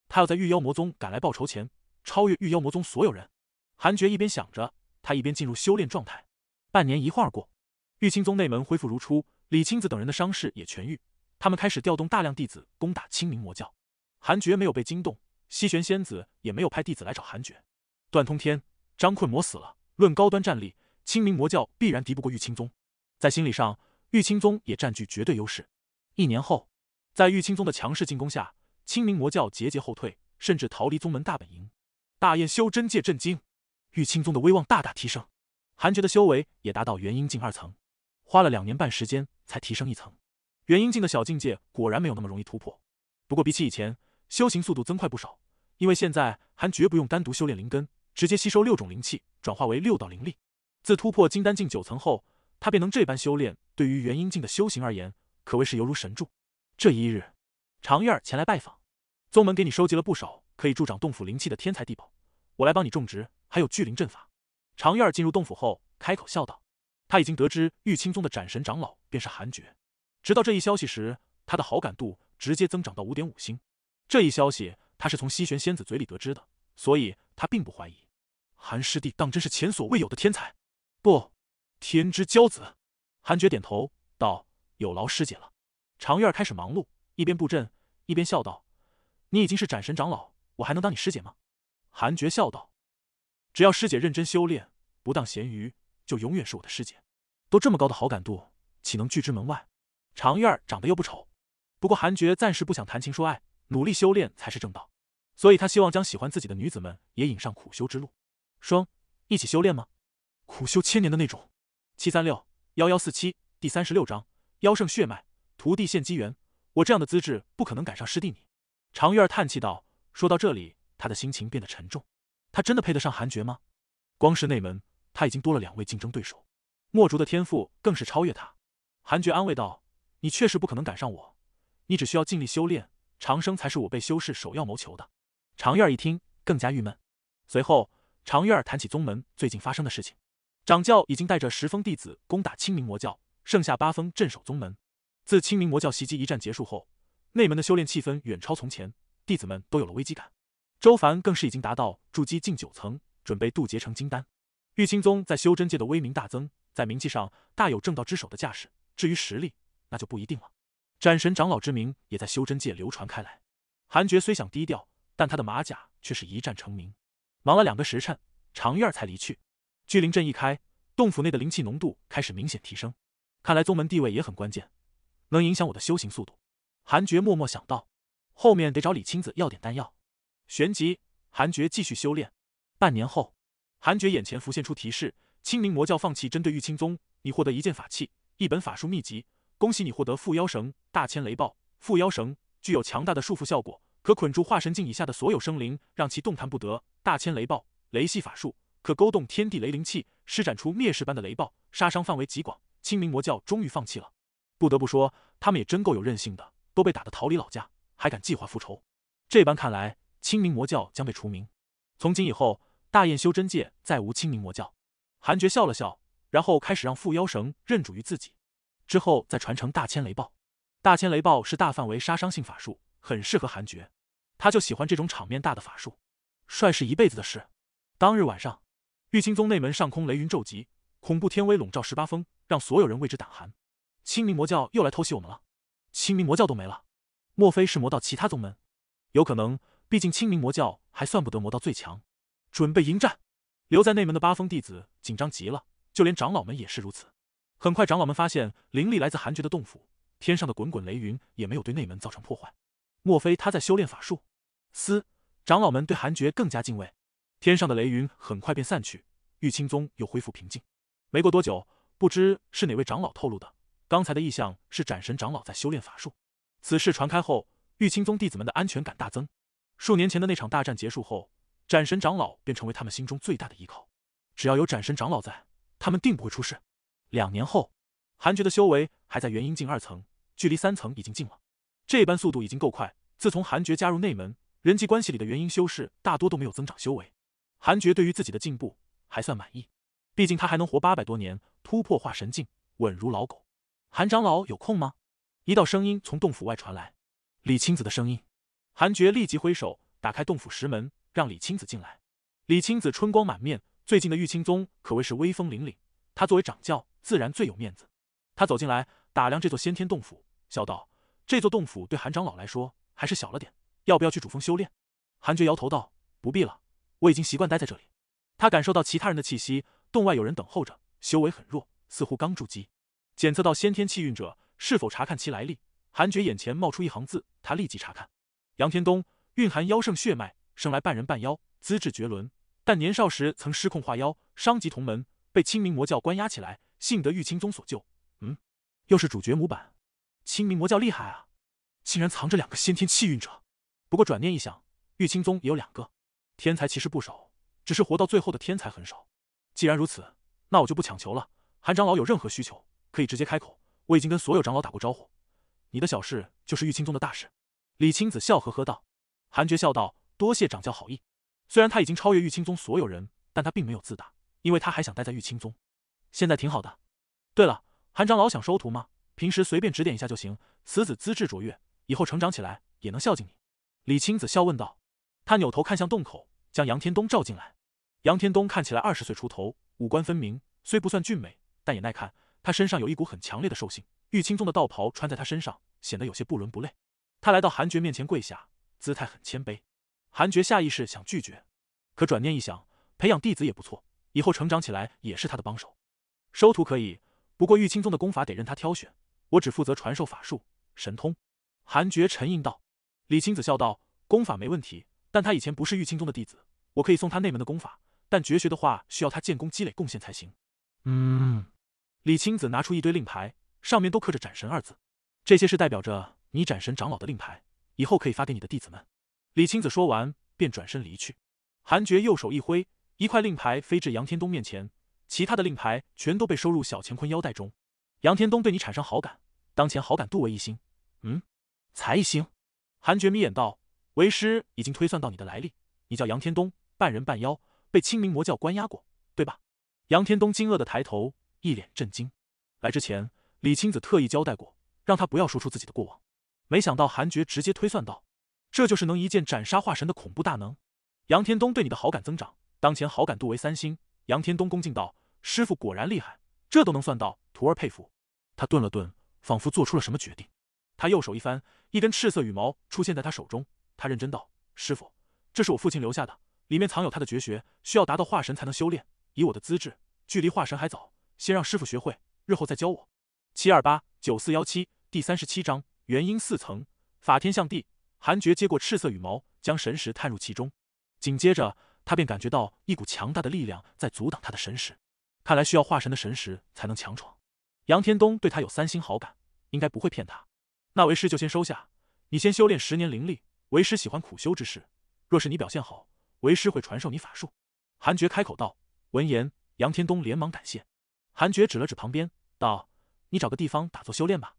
他要在御妖魔宗赶来报仇前超越御妖魔宗所有人。韩爵一边想着，他一边进入修炼状态。半年一晃过，玉清宗内门恢复如初，李青子等人的伤势也痊愈。他们开始调动大量弟子攻打清明魔教。韩爵没有被惊动，西玄仙子也没有派弟子来找韩爵。段通天、张困魔死了。论高端战力，清明魔教必然敌不过玉清宗。在心理上，玉清宗也占据绝对优势。一年后，在玉清宗的强势进攻下，清明魔教节节后退，甚至逃离宗门大本营。大雁修真界震惊，玉清宗的威望大大提升。韩爵的修为也达到元婴境二层，花了两年半时间才提升一层。元婴境的小境界果然没有那么容易突破。不过比起以前，修行速度增快不少，因为现在韩绝不用单独修炼灵根，直接吸收六种灵气，转化为六道灵力。自突破金丹境九层后，他便能这般修炼。对于元婴境的修行而言，可谓是犹如神助。这一日，常院儿前来拜访，宗门给你收集了不少可以助长洞府灵气的天才地宝，我来帮你种植，还有聚灵阵法。常院儿进入洞府后，开口笑道：“他已经得知玉清宗的斩神长老便是韩爵，直到这一消息时，他的好感度直接增长到五点五星。”这一消息，他是从西玄仙子嘴里得知的，所以他并不怀疑。韩师弟当真是前所未有的天才，不，天之骄子。韩爵点头道：“有劳师姐了。”长月儿开始忙碌，一边布阵，一边笑道：“你已经是斩神长老，我还能当你师姐吗？”韩爵笑道：“只要师姐认真修炼，不当咸鱼，就永远是我的师姐。都这么高的好感度，岂能拒之门外？”长月儿长得又不丑，不过韩爵暂时不想谈情说爱。努力修炼才是正道，所以他希望将喜欢自己的女子们也引上苦修之路。双，一起修炼吗？苦修千年的那种。七三六幺幺四七第三十六章：妖圣血脉，徒弟现机缘。我这样的资质，不可能赶上师弟你。长月儿叹气道。说到这里，他的心情变得沉重。他真的配得上韩爵吗？光是内门，他已经多了两位竞争对手。墨竹的天赋更是超越他。韩爵安慰道：“你确实不可能赶上我，你只需要尽力修炼。”长生才是我辈修士首要谋求的。长院儿一听，更加郁闷。随后，长院儿谈起宗门最近发生的事情：掌教已经带着十峰弟子攻打清明魔教，剩下八峰镇守宗门。自清明魔教袭击一战结束后，内门的修炼气氛远超从前，弟子们都有了危机感。周凡更是已经达到筑基近九层，准备渡劫成金丹。玉清宗在修真界的威名大增，在名气上大有正道之首的架势。至于实力，那就不一定了。斩神长老之名也在修真界流传开来。韩爵虽想低调，但他的马甲却是一战成名。忙了两个时辰，长院儿才离去。聚灵阵一开，洞府内的灵气浓度开始明显提升。看来宗门地位也很关键，能影响我的修行速度。韩爵默默想到。后面得找李青子要点丹药。旋即，韩爵继续修炼。半年后，韩爵眼前浮现出提示：清明魔教放弃针对玉清宗，你获得一件法器，一本法术秘籍。恭喜你获得缚妖绳，大千雷暴。缚妖绳具有强大的束缚效果，可捆住化神境以下的所有生灵，让其动弹不得。大千雷暴，雷系法术，可勾动天地雷灵气，施展出灭世般的雷暴，杀伤范围极广。清明魔教终于放弃了，不得不说，他们也真够有韧性的，都被打得逃离老家，还敢计划复仇。这般看来，清明魔教将被除名，从今以后，大雁修真界再无清明魔教。韩爵笑了笑，然后开始让缚妖绳认主于自己。之后再传承大千雷暴，大千雷暴是大范围杀伤性法术，很适合韩爵，他就喜欢这种场面大的法术。帅是一辈子的事。当日晚上，玉清宗内门上空雷云骤集，恐怖天威笼罩十八峰，让所有人为之胆寒。清明魔教又来偷袭我们了！清明魔教都没了，莫非是魔道其他宗门？有可能，毕竟清明魔教还算不得魔道最强。准备迎战！留在内门的八峰弟子紧张极了，就连长老们也是如此。很快，长老们发现灵力来自韩爵的洞府，天上的滚滚雷云也没有对内门造成破坏。莫非他在修炼法术？嘶！长老们对韩爵更加敬畏。天上的雷云很快便散去，玉清宗又恢复平静。没过多久，不知是哪位长老透露的，刚才的异象是斩神长老在修炼法术。此事传开后，玉清宗弟子们的安全感大增。数年前的那场大战结束后，斩神长老便成为他们心中最大的依靠。只要有斩神长老在，他们定不会出事。两年后，韩爵的修为还在元婴境二层，距离三层已经近了。这般速度已经够快。自从韩爵加入内门，人际关系里的元婴修士大多都没有增长修为。韩爵对于自己的进步还算满意，毕竟他还能活八百多年，突破化神境稳如老狗。韩长老有空吗？一道声音从洞府外传来，李青子的声音。韩爵立即挥手打开洞府石门，让李青子进来。李青子春光满面，最近的玉清宗可谓是威风凛凛，他作为掌教。自然最有面子。他走进来，打量这座先天洞府，笑道：“这座洞府对韩长老来说还是小了点，要不要去主峰修炼？”韩觉摇头道：“不必了，我已经习惯待在这里。”他感受到其他人的气息，洞外有人等候着，修为很弱，似乎刚筑基。检测到先天气运者，是否查看其来历？韩觉眼前冒出一行字，他立即查看。杨天东蕴含妖圣血脉，生来半人半妖，资质绝伦，但年少时曾失控化妖，伤及同门，被清明魔教关押起来。幸得玉清宗所救，嗯，又是主角模板，清明魔教厉害啊！竟然藏着两个先天气运者。不过转念一想，玉清宗也有两个天才，其实不少，只是活到最后的天才很少。既然如此，那我就不强求了。韩长老有任何需求，可以直接开口。我已经跟所有长老打过招呼，你的小事就是玉清宗的大事。李青子笑呵呵道。韩爵笑道：“多谢掌教好意。虽然他已经超越玉清宗所有人，但他并没有自大，因为他还想待在玉清宗。”现在挺好的。对了，韩长老想收徒吗？平时随便指点一下就行。此子资质卓越，以后成长起来也能孝敬你。”李青子笑问道。他扭头看向洞口，将杨天东照进来。杨天东看起来二十岁出头，五官分明，虽不算俊美，但也耐看。他身上有一股很强烈的兽性，玉清宗的道袍穿在他身上显得有些不伦不类。他来到韩爵面前跪下，姿态很谦卑。韩爵下意识想拒绝，可转念一想，培养弟子也不错，以后成长起来也是他的帮手。收徒可以，不过玉清宗的功法得任他挑选，我只负责传授法术神通。韩觉沉吟道。李青子笑道：“功法没问题，但他以前不是玉清宗的弟子，我可以送他内门的功法，但绝学的话，需要他建功积累贡献才行。”嗯。李青子拿出一堆令牌，上面都刻着“斩神”二字，这些是代表着你斩神长老的令牌，以后可以发给你的弟子们。李青子说完，便转身离去。韩觉右手一挥，一块令牌飞至杨天东面前。其他的令牌全都被收入小乾坤腰带中。杨天东对你产生好感，当前好感度为一星。嗯，才一星。韩觉眯眼道：“为师已经推算到你的来历，你叫杨天东，半人半妖，被清明魔教关押过，对吧？”杨天东惊愕的抬头，一脸震惊。来之前，李青子特意交代过，让他不要说出自己的过往。没想到韩觉直接推算道：“这就是能一剑斩杀化神的恐怖大能。杨天东对你的好感增长，当前好感度为三星。杨天东恭敬道：“师傅果然厉害，这都能算到，徒儿佩服。”他顿了顿，仿佛做出了什么决定。他右手一翻，一根赤色羽毛出现在他手中。他认真道：“师傅，这是我父亲留下的，里面藏有他的绝学，需要达到化神才能修炼。以我的资质，距离化神还早，先让师傅学会，日后再教我。”七二八九四幺七第三十七章：元婴四层，法天象地。韩爵接过赤色羽毛，将神识探入其中，紧接着。他便感觉到一股强大的力量在阻挡他的神识，看来需要化神的神识才能强闯。杨天东对他有三星好感，应该不会骗他。那为师就先收下，你先修炼十年灵力。为师喜欢苦修之事，若是你表现好，为师会传授你法术。韩觉开口道。闻言，杨天东连忙感谢。韩觉指了指旁边，道：“你找个地方打坐修炼吧。”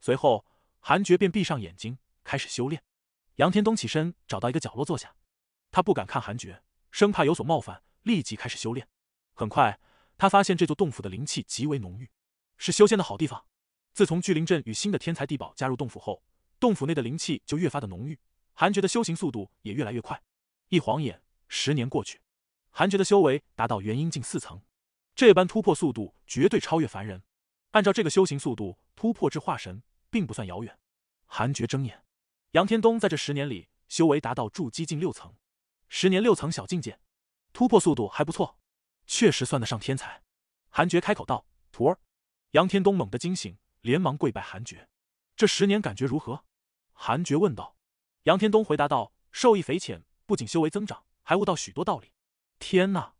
随后，韩觉便闭上眼睛开始修炼。杨天东起身，找到一个角落坐下。他不敢看韩觉。生怕有所冒犯，立即开始修炼。很快，他发现这座洞府的灵气极为浓郁，是修仙的好地方。自从聚灵阵与新的天才地宝加入洞府后，洞府内的灵气就越发的浓郁。韩觉的修行速度也越来越快。一晃眼，十年过去，韩觉的修为达到元婴境四层，这般突破速度绝对超越凡人。按照这个修行速度，突破至化神并不算遥远。韩觉睁眼，杨天东在这十年里修为达到筑基境六层。十年六层小境界，突破速度还不错，确实算得上天才。韩觉开口道：“徒。”儿。”杨天东猛地惊醒，连忙跪拜韩觉。这十年感觉如何？韩觉问道。杨天东回答道：“受益匪浅，不仅修为增长，还悟到许多道理。”天呐，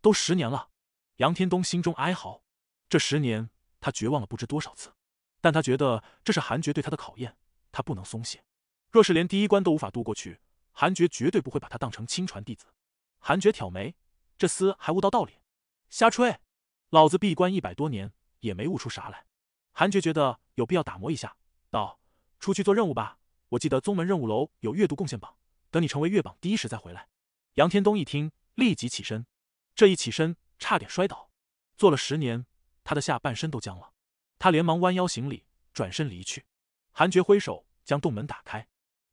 都十年了！杨天东心中哀嚎。这十年，他绝望了不知多少次，但他觉得这是韩爵对他的考验，他不能松懈。若是连第一关都无法渡过去，韩爵绝对不会把他当成亲传弟子。韩爵挑眉：“这厮还悟到道理？瞎吹！老子闭关一百多年也没悟出啥来。”韩爵觉得有必要打磨一下，道：“出去做任务吧。我记得宗门任务楼有月度贡献榜，等你成为月榜第一时再回来。”杨天东一听，立即起身。这一起身，差点摔倒。坐了十年，他的下半身都僵了。他连忙弯腰行礼，转身离去。韩爵挥手将洞门打开。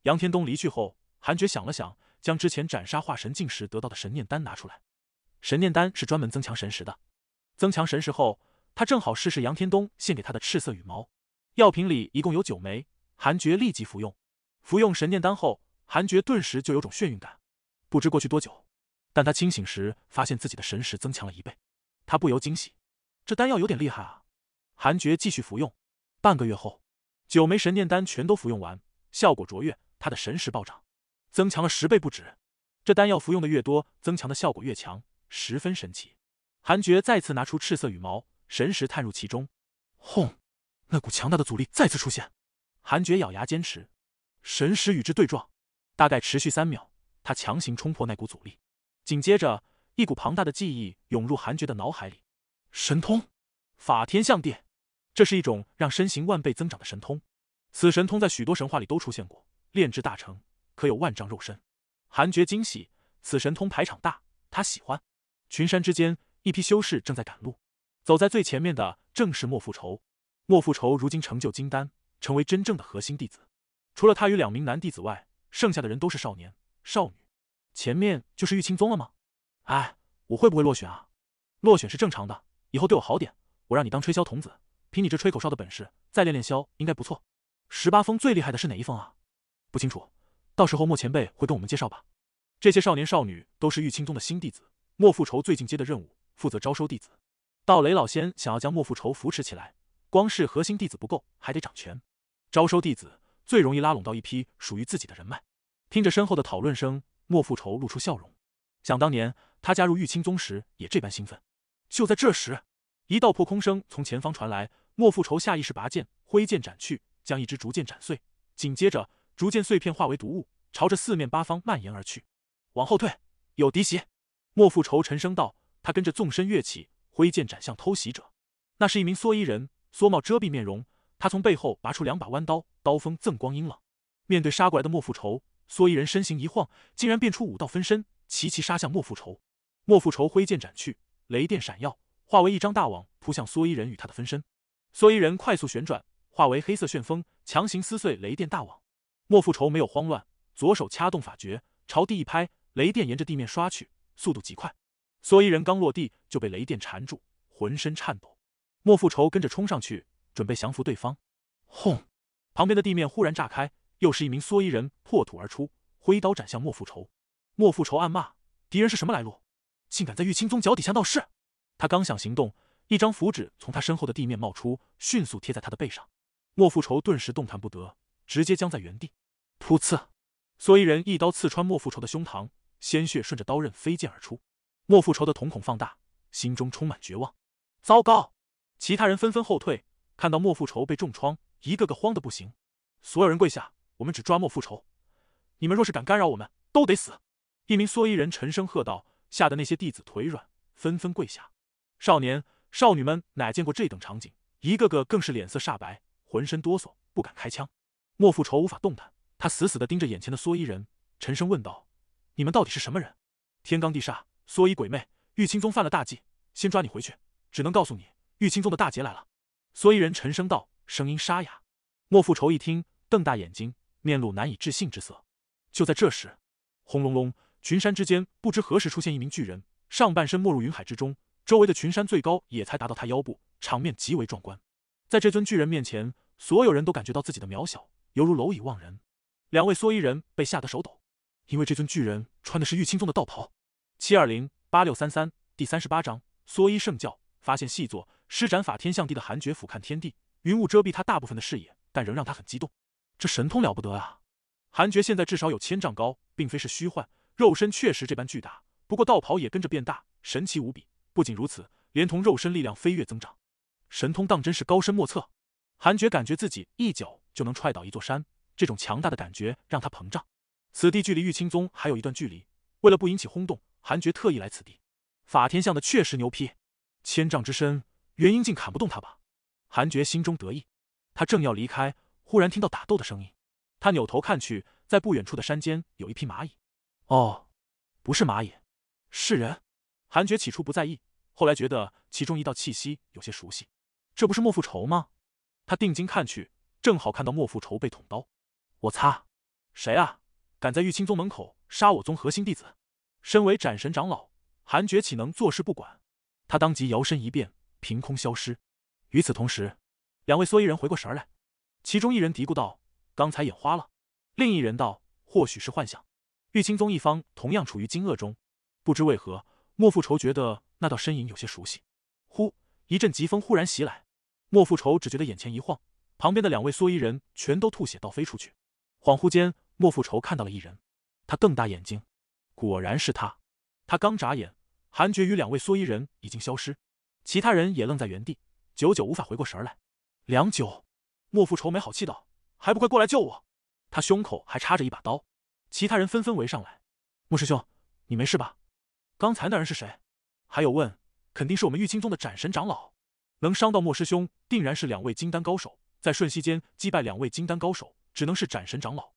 杨天东离去后。韩厥想了想，将之前斩杀化神境时得到的神念丹拿出来。神念丹是专门增强神识的。增强神识后，他正好试试杨天东献给他的赤色羽毛。药瓶里一共有九枚，韩厥立即服用。服用神念丹后，韩觉顿时就有种眩晕感。不知过去多久，但他清醒时发现自己的神识增强了一倍，他不由惊喜：这丹药有点厉害啊！韩觉继续服用。半个月后，九枚神念丹全都服用完，效果卓越，他的神识暴涨。增强了十倍不止，这丹药服用的越多，增强的效果越强，十分神奇。韩爵再次拿出赤色羽毛，神识探入其中，轰！那股强大的阻力再次出现。韩爵咬牙坚持，神识与之对撞，大概持续三秒，他强行冲破那股阻力。紧接着，一股庞大的记忆涌入韩爵的脑海里。神通法天象地，这是一种让身形万倍增长的神通。此神通在许多神话里都出现过，炼制大成。可有万丈肉身？韩觉惊喜，此神通排场大，他喜欢。群山之间，一批修士正在赶路。走在最前面的正是莫复仇。莫复仇如今成就金丹，成为真正的核心弟子。除了他与两名男弟子外，剩下的人都是少年少女。前面就是玉清宗了吗？哎，我会不会落选啊？落选是正常的。以后对我好点，我让你当吹箫童子。凭你这吹口哨的本事，再练练箫，应该不错。十八峰最厉害的是哪一峰啊？不清楚。到时候莫前辈会跟我们介绍吧。这些少年少女都是玉清宗的新弟子。莫复仇最近接的任务，负责招收弟子。道雷老仙想要将莫复仇扶持起来，光是核心弟子不够，还得掌权。招收弟子最容易拉拢到一批属于自己的人脉。听着身后的讨论声，莫复仇露出笑容。想当年他加入玉清宗时也这般兴奋。就在这时，一道破空声从前方传来，莫复仇下意识拔剑，挥剑斩去，将一只竹剑斩碎。紧接着。逐渐碎片化为毒雾，朝着四面八方蔓延而去。往后退，有敌袭！莫复仇沉声道，他跟着纵身跃起，挥剑斩向偷袭者。那是一名蓑衣人，蓑帽遮蔽面容。他从背后拔出两把弯刀，刀锋锃光阴冷。面对杀过来的莫复仇，蓑衣人身形一晃，竟然变出五道分身，齐齐杀向莫复仇。莫复仇挥剑斩去，雷电闪耀，化为一张大网扑向蓑衣人与他的分身。蓑衣人快速旋转，化为黑色旋风，强行撕碎雷电大网。莫复仇没有慌乱，左手掐动法诀，朝地一拍，雷电沿着地面刷去，速度极快。蓑衣人刚落地就被雷电缠住，浑身颤抖。莫复仇跟着冲上去，准备降服对方。轰！旁边的地面忽然炸开，又是一名蓑衣人破土而出，挥刀斩向莫复仇。莫复仇暗骂：敌人是什么来路？竟敢在玉清宗脚底下闹事！他刚想行动，一张符纸从他身后的地面冒出，迅速贴在他的背上。莫复仇顿时动弹不得。直接僵在原地，噗刺，蓑衣人一刀刺穿莫复仇的胸膛，鲜血顺着刀刃飞溅而出。莫复仇的瞳孔放大，心中充满绝望。糟糕！其他人纷纷后退，看到莫复仇被重创，一个个慌得不行。所有人跪下，我们只抓莫复仇，你们若是敢干扰，我们都得死！一名蓑衣人沉声喝道，吓得那些弟子腿软，纷纷跪下。少年、少女们哪见过这等场景，一个个更是脸色煞白，浑身哆嗦，不敢开枪。莫复仇无法动弹，他死死的盯着眼前的蓑衣人，沉声问道：“你们到底是什么人？”天罡地煞，蓑衣鬼魅，玉清宗犯了大忌，先抓你回去，只能告诉你，玉清宗的大劫来了。”蓑衣人沉声道，声音沙哑。莫复仇一听，瞪大眼睛，面露难以置信之色。就在这时，轰隆隆，群山之间不知何时出现一名巨人，上半身没入云海之中，周围的群山最高也才达到他腰部，场面极为壮观。在这尊巨人面前，所有人都感觉到自己的渺小。犹如蝼蚁望人，两位蓑衣人被吓得手抖，因为这尊巨人穿的是玉清宗的道袍。七二零八六三三第三十八章：蓑衣圣教发现细作施展法天象地的韩觉俯瞰天地，云雾遮蔽他大部分的视野，但仍让他很激动。这神通了不得啊！韩觉现在至少有千丈高，并非是虚幻，肉身确实这般巨大。不过道袍也跟着变大，神奇无比。不仅如此，连同肉身力量飞跃增长，神通当真是高深莫测。韩觉感觉自己一脚。就能踹倒一座山，这种强大的感觉让他膨胀。此地距离玉清宗还有一段距离，为了不引起轰动，韩爵特意来此地。法天象的确实牛批，千丈之深，元婴竟砍不动他吧？韩爵心中得意，他正要离开，忽然听到打斗的声音，他扭头看去，在不远处的山间有一匹蚂蚁。哦，不是蚂蚁，是人。韩爵起初不在意，后来觉得其中一道气息有些熟悉，这不是莫复仇吗？他定睛看去。正好看到莫复仇被捅刀，我擦！谁啊？敢在玉清宗门口杀我宗核心弟子？身为斩神长老，韩决岂能坐视不管？他当即摇身一变，凭空消失。与此同时，两位蓑衣人回过神来，其中一人嘀咕道：“刚才眼花了。”另一人道：“或许是幻想。”玉清宗一方同样处于惊愕中，不知为何，莫复仇觉得那道身影有些熟悉。呼！一阵疾风忽然袭来，莫复仇只觉得眼前一晃。旁边的两位蓑衣人全都吐血倒飞出去，恍惚间，莫复仇看到了一人，他瞪大眼睛，果然是他。他刚眨眼，韩爵与两位蓑衣人已经消失，其他人也愣在原地，久久无法回过神来。良久，莫复仇没好气道：“还不快过来救我！”他胸口还插着一把刀，其他人纷纷围上来。“莫师兄，你没事吧？刚才那人是谁？还有问，肯定是我们玉清宗的斩神长老，能伤到莫师兄，定然是两位金丹高手。”在瞬息间击败两位金丹高手，只能是斩神长老。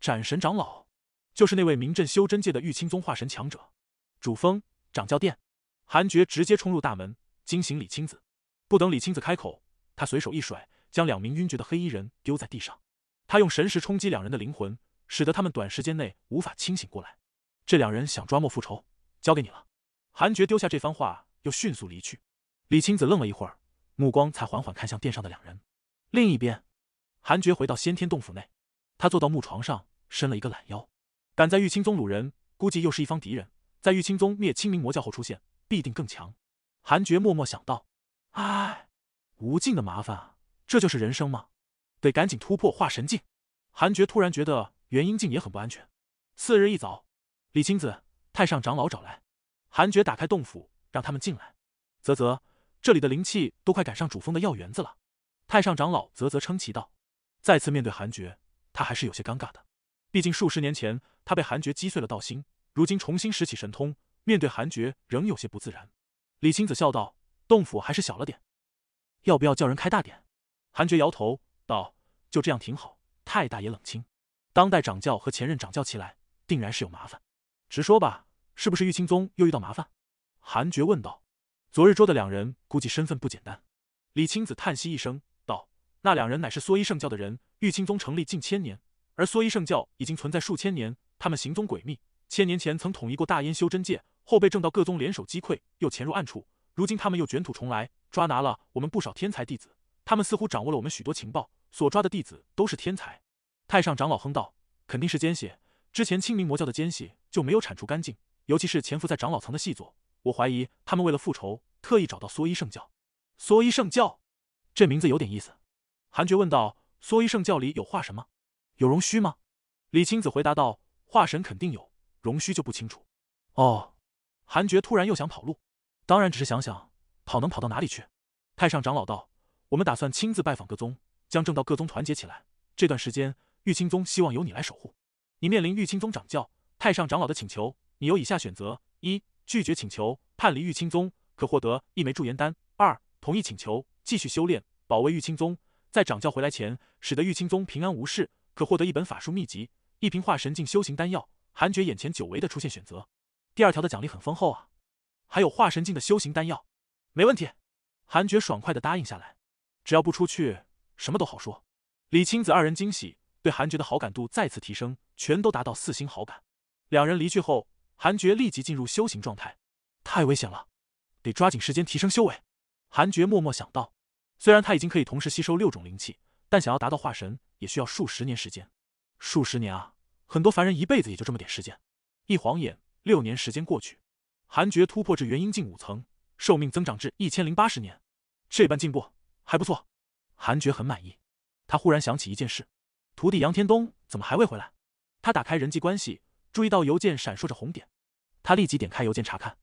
斩神长老，就是那位名震修真界的玉清宗化神强者。主峰掌教殿，韩爵直接冲入大门，惊醒李青子。不等李青子开口，他随手一甩，将两名晕厥的黑衣人丢在地上。他用神识冲击两人的灵魂，使得他们短时间内无法清醒过来。这两人想抓莫复仇，交给你了。韩爵丢下这番话，又迅速离去。李青子愣了一会儿，目光才缓缓看向殿上的两人。另一边，韩爵回到先天洞府内，他坐到木床上，伸了一个懒腰。赶在玉清宗掳人，估计又是一方敌人。在玉清宗灭清明魔教后出现，必定更强。韩爵默默想到：“唉，无尽的麻烦啊，这就是人生吗？”得赶紧突破化神境。韩爵突然觉得元婴境也很不安全。次日一早，李青子、太上长老找来，韩爵打开洞府，让他们进来。啧啧，这里的灵气都快赶上主峰的药园子了。太上长老啧啧称奇道：“再次面对韩爵，他还是有些尴尬的。毕竟数十年前，他被韩爵击碎了道心，如今重新拾起神通，面对韩爵仍有些不自然。”李青子笑道：“洞府还是小了点，要不要叫人开大点？”韩爵摇头道：“就这样挺好，太大也冷清。当代掌教和前任掌教齐来，定然是有麻烦。直说吧，是不是玉清宗又遇到麻烦？”韩爵问道：“昨日捉的两人，估计身份不简单。”李青子叹息一声。那两人乃是蓑衣圣教的人。玉清宗成立近千年，而蓑衣圣教已经存在数千年。他们行踪诡秘，千年前曾统一过大燕修真界，后被正道各宗联手击溃，又潜入暗处。如今他们又卷土重来，抓拿了我们不少天才弟子。他们似乎掌握了我们许多情报，所抓的弟子都是天才。太上长老哼道：“肯定是奸细。之前清明魔教的奸细就没有铲除干净，尤其是潜伏在长老层的细作。我怀疑他们为了复仇，特意找到蓑衣圣教。”“蓑衣圣教”这名字有点意思。韩爵问道：“蓑衣圣教里有化神吗？有容虚吗？”李青子回答道：“化神肯定有，容虚就不清楚。”哦，韩爵突然又想跑路，当然只是想想，跑能跑到哪里去？太上长老道：“我们打算亲自拜访各宗，将正道各宗团结起来。这段时间，玉清宗希望由你来守护。你面临玉清宗掌教太上长老的请求，你有以下选择：一、拒绝请求，叛离玉清宗，可获得一枚驻颜丹；二、同意请求，继续修炼，保卫玉清宗。”在掌教回来前，使得玉清宗平安无事，可获得一本法术秘籍，一瓶化神境修行丹药。韩觉眼前久违的出现选择，第二条的奖励很丰厚啊，还有化神境的修行丹药，没问题。韩觉爽快的答应下来，只要不出去，什么都好说。李青子二人惊喜，对韩觉的好感度再次提升，全都达到四星好感。两人离去后，韩觉立即进入修行状态。太危险了，得抓紧时间提升修为。韩觉默默想到。虽然他已经可以同时吸收六种灵气，但想要达到化神，也需要数十年时间。数十年啊，很多凡人一辈子也就这么点时间。一晃眼，六年时间过去，韩爵突破至元婴境五层，寿命增长至一千零八十年。这般进步还不错，韩爵很满意。他忽然想起一件事：徒弟杨天东怎么还未回来？他打开人际关系，注意到邮件闪烁着红点，他立即点开邮件查看。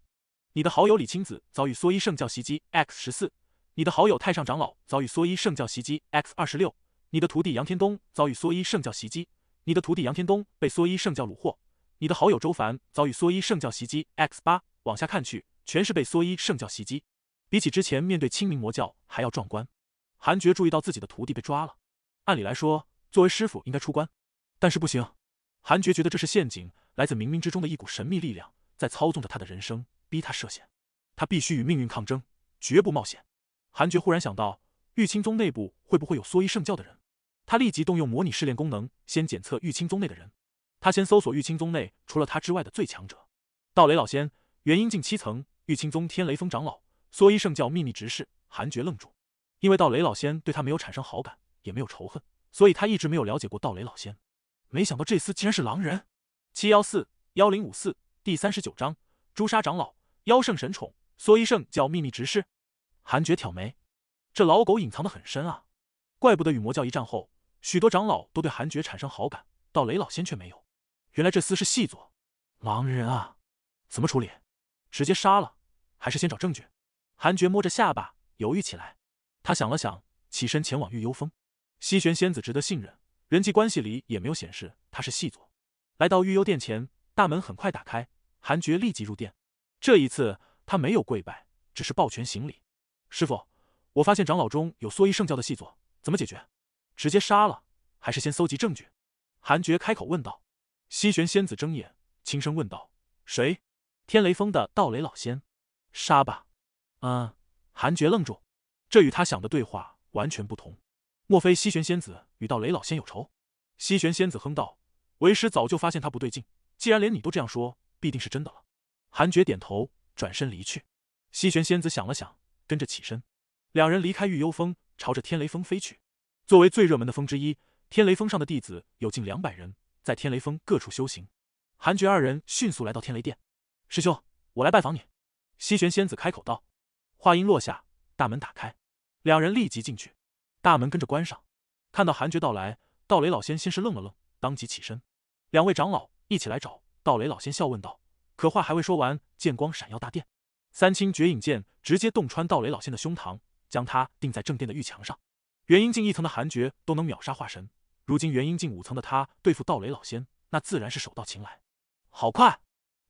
你的好友李青子遭遇蓑衣圣教袭击，X 十四。你的好友太上长老遭遇蓑衣圣教袭击 X 二十六，你的徒弟杨天东遭遇蓑衣圣教袭击，你的徒弟杨天东被蓑衣圣教掳获。你的好友周凡遭遇蓑衣圣教袭击 X 八。往下看去，全是被蓑衣圣教袭击，比起之前面对清明魔教还要壮观。韩爵注意到自己的徒弟被抓了，按理来说，作为师傅应该出关，但是不行。韩爵觉得这是陷阱，来自冥冥之中的一股神秘力量在操纵着他的人生，逼他涉险。他必须与命运抗争，绝不冒险。韩爵忽然想到，玉清宗内部会不会有蓑衣圣教的人？他立即动用模拟试炼功能，先检测玉清宗内的人。他先搜索玉清宗内除了他之外的最强者，道雷老仙，元婴境七层，玉清宗天雷峰长老，蓑衣圣教秘密执事。韩爵愣住，因为道雷老仙对他没有产生好感，也没有仇恨，所以他一直没有了解过道雷老仙。没想到这厮竟然是狼人。七幺四幺零五四第三十九章：诛杀长老，妖圣神宠，蓑衣圣教秘密执事。韩爵挑眉，这老狗隐藏的很深啊，怪不得与魔教一战后，许多长老都对韩爵产生好感，到雷老仙却没有。原来这厮是细作，狼人啊！怎么处理？直接杀了？还是先找证据？韩爵摸着下巴犹豫起来。他想了想，起身前往玉幽峰。西玄仙子值得信任，人际关系里也没有显示他是细作。来到玉幽殿前，大门很快打开，韩爵立即入殿。这一次他没有跪拜，只是抱拳行礼。师傅，我发现长老中有蓑衣圣教的细作，怎么解决？直接杀了，还是先搜集证据？韩爵开口问道。西玄仙子睁眼，轻声问道：“谁？”天雷峰的道雷老仙。杀吧。嗯。韩爵愣住，这与他想的对话完全不同。莫非西玄仙子与道雷老仙有仇？西玄仙子哼道：“为师早就发现他不对劲，既然连你都这样说，必定是真的了。”韩爵点头，转身离去。西玄仙子想了想。跟着起身，两人离开玉幽峰，朝着天雷峰飞去。作为最热门的峰之一，天雷峰上的弟子有近两百人，在天雷峰各处修行。韩爵二人迅速来到天雷殿，师兄，我来拜访你。”西玄仙子开口道。话音落下，大门打开，两人立即进去，大门跟着关上。看到韩爵到来，道雷老仙先是愣了愣，当即起身。两位长老一起来找道雷老仙，笑问道。可话还未说完，剑光闪耀大殿。三清绝影剑直接洞穿道雷老仙的胸膛，将他钉在正殿的玉墙上。元婴境一层的韩诀都能秒杀化神，如今元婴境五层的他对付道雷老仙，那自然是手到擒来。好快！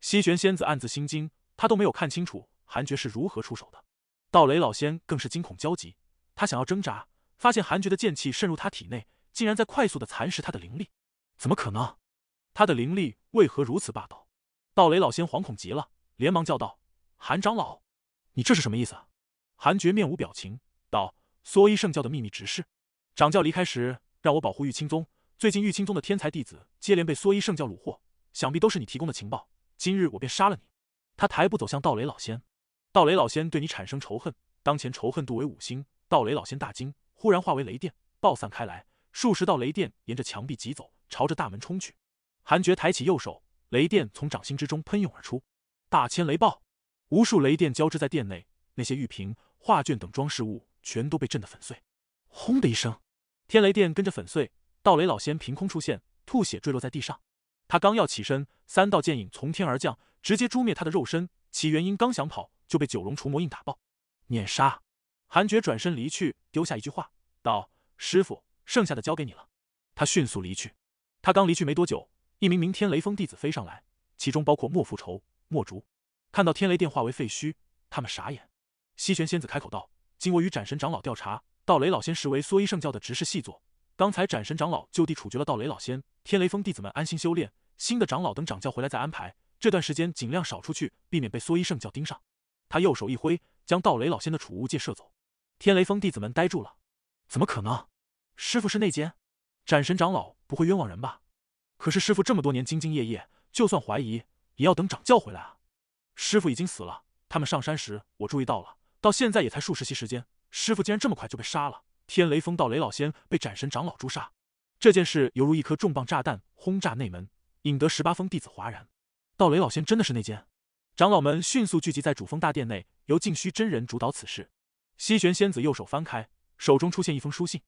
西玄仙子暗自心惊，他都没有看清楚韩诀是如何出手的。道雷老仙更是惊恐焦急，他想要挣扎，发现韩诀的剑气渗入他体内，竟然在快速的蚕食他的灵力。怎么可能？他的灵力为何如此霸道？道雷老仙惶恐极了，连忙叫道。韩长老，你这是什么意思？韩觉面无表情道：“蓑衣圣教的秘密执事，掌教离开时让我保护玉清宗。最近玉清宗的天才弟子接连被蓑衣圣教掳获，想必都是你提供的情报。今日我便杀了你。”他抬步走向道雷老仙。道雷老仙对你产生仇恨，当前仇恨度为五星。道雷老仙大惊，忽然化为雷电爆散开来，数十道雷电沿着墙壁疾走，朝着大门冲去。韩觉抬起右手，雷电从掌心之中喷涌而出，大千雷暴。无数雷电交织在殿内，那些玉瓶、画卷等装饰物全都被震得粉碎。轰的一声，天雷电跟着粉碎。道雷老仙凭空出现，吐血坠落在地上。他刚要起身，三道剑影从天而降，直接诛灭他的肉身。其原因刚想跑，就被九龙除魔印打爆，碾杀。韩爵转身离去，丢下一句话道：“师傅，剩下的交给你了。”他迅速离去。他刚离去没多久，一名名天雷峰弟子飞上来，其中包括莫复仇、莫竹。看到天雷殿化为废墟，他们傻眼。西玄仙子开口道：“经我与斩神长老调查，道雷老仙实为蓑衣圣教的执事细作。刚才斩神长老就地处决了道雷老仙。天雷峰弟子们安心修炼，新的长老等掌教回来再安排。这段时间尽量少出去，避免被蓑衣圣教盯上。”他右手一挥，将道雷老仙的储物戒射走。天雷峰弟子们呆住了：“怎么可能？师傅是内奸？斩神长老不会冤枉人吧？可是师傅这么多年兢兢业业，就算怀疑，也要等掌教回来啊！”师傅已经死了。他们上山时，我注意到了。到现在也才数十息时间，师傅竟然这么快就被杀了！天雷峰道雷老仙被斩神长老诛杀，这件事犹如一颗重磅炸弹轰炸内门，引得十八峰弟子哗然。道雷老仙真的是内奸！长老们迅速聚集在主峰大殿内，由静虚真人主导此事。西玄仙子右手翻开，手中出现一封书信。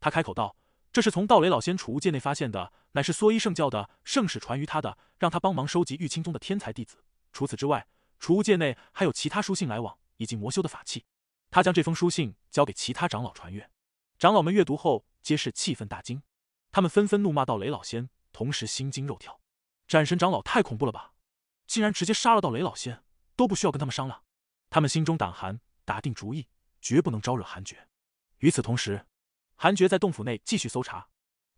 他开口道：“这是从道雷老仙储物界内发现的，乃是蓑衣圣教的圣使传于他的，让他帮忙收集玉清宗的天才弟子。除此之外。”储物界内还有其他书信来往，以及魔修的法器。他将这封书信交给其他长老传阅，长老们阅读后皆是气愤大惊，他们纷纷怒骂道：“雷老仙！”同时心惊肉跳，战神长老太恐怖了吧，竟然直接杀了道雷老仙，都不需要跟他们商量。他们心中胆寒，打定主意绝不能招惹韩爵。与此同时，韩爵在洞府内继续搜查，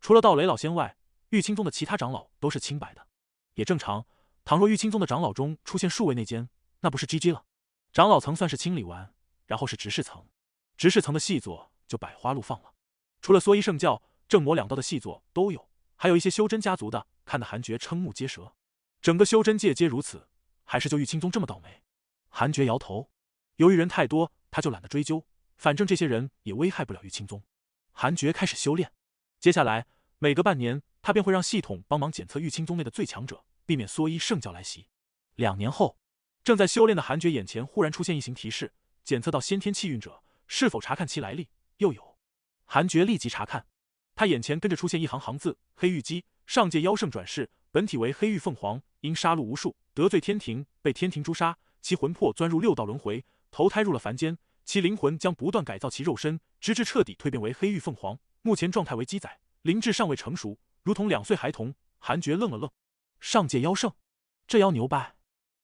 除了道雷老仙外，玉清宗的其他长老都是清白的，也正常。倘若玉清宗的长老中出现数位内奸，那不是 G G 了。长老层算是清理完，然后是执事层，执事层的细作就百花怒放了。除了蓑衣圣教、正魔两道的细作都有，还有一些修真家族的，看得韩爵瞠目结舌。整个修真界皆如此，还是就玉清宗这么倒霉。韩爵摇头，由于人太多，他就懒得追究，反正这些人也危害不了玉清宗。韩爵开始修炼，接下来每隔半年，他便会让系统帮忙检测玉清宗内的最强者。避免蓑衣圣教来袭。两年后，正在修炼的韩爵眼前忽然出现一行提示：“检测到先天气运者，是否查看其来历？”又有，韩爵立即查看，他眼前跟着出现一行行字：“黑玉鸡，上界妖圣转世，本体为黑玉凤凰，因杀戮无数，得罪天庭，被天庭诛杀，其魂魄钻入六道轮回，投胎入了凡间，其灵魂将不断改造其肉身，直至彻底蜕变为黑玉凤凰。目前状态为鸡仔，灵智尚未成熟，如同两岁孩童。”韩爵愣了愣。上界妖圣，这妖牛掰！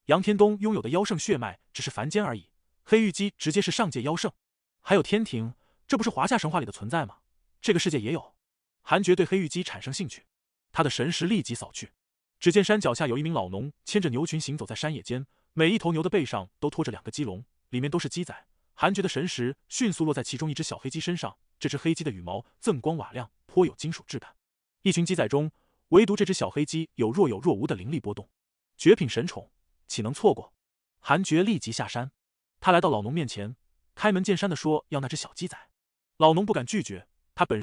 杨天东拥有的妖圣血脉只是凡间而已，黑玉鸡直接是上界妖圣。还有天庭，这不是华夏神话里的存在吗？这个世界也有。韩爵对黑玉鸡产生兴趣，他的神识立即扫去，只见山脚下有一名老农牵着牛群行走在山野间，每一头牛的背上都拖着两个鸡笼，里面都是鸡仔。韩爵的神识迅速落在其中一只小黑鸡身上，这只黑鸡的羽毛锃光瓦亮，颇有金属质感。一群鸡仔中。唯独这只小黑鸡有若有若无的灵力波动，绝品神宠岂能错过？韩爵立即下山，他来到老农面前，开门见山的说要那只小鸡仔。老农不敢拒绝，他本。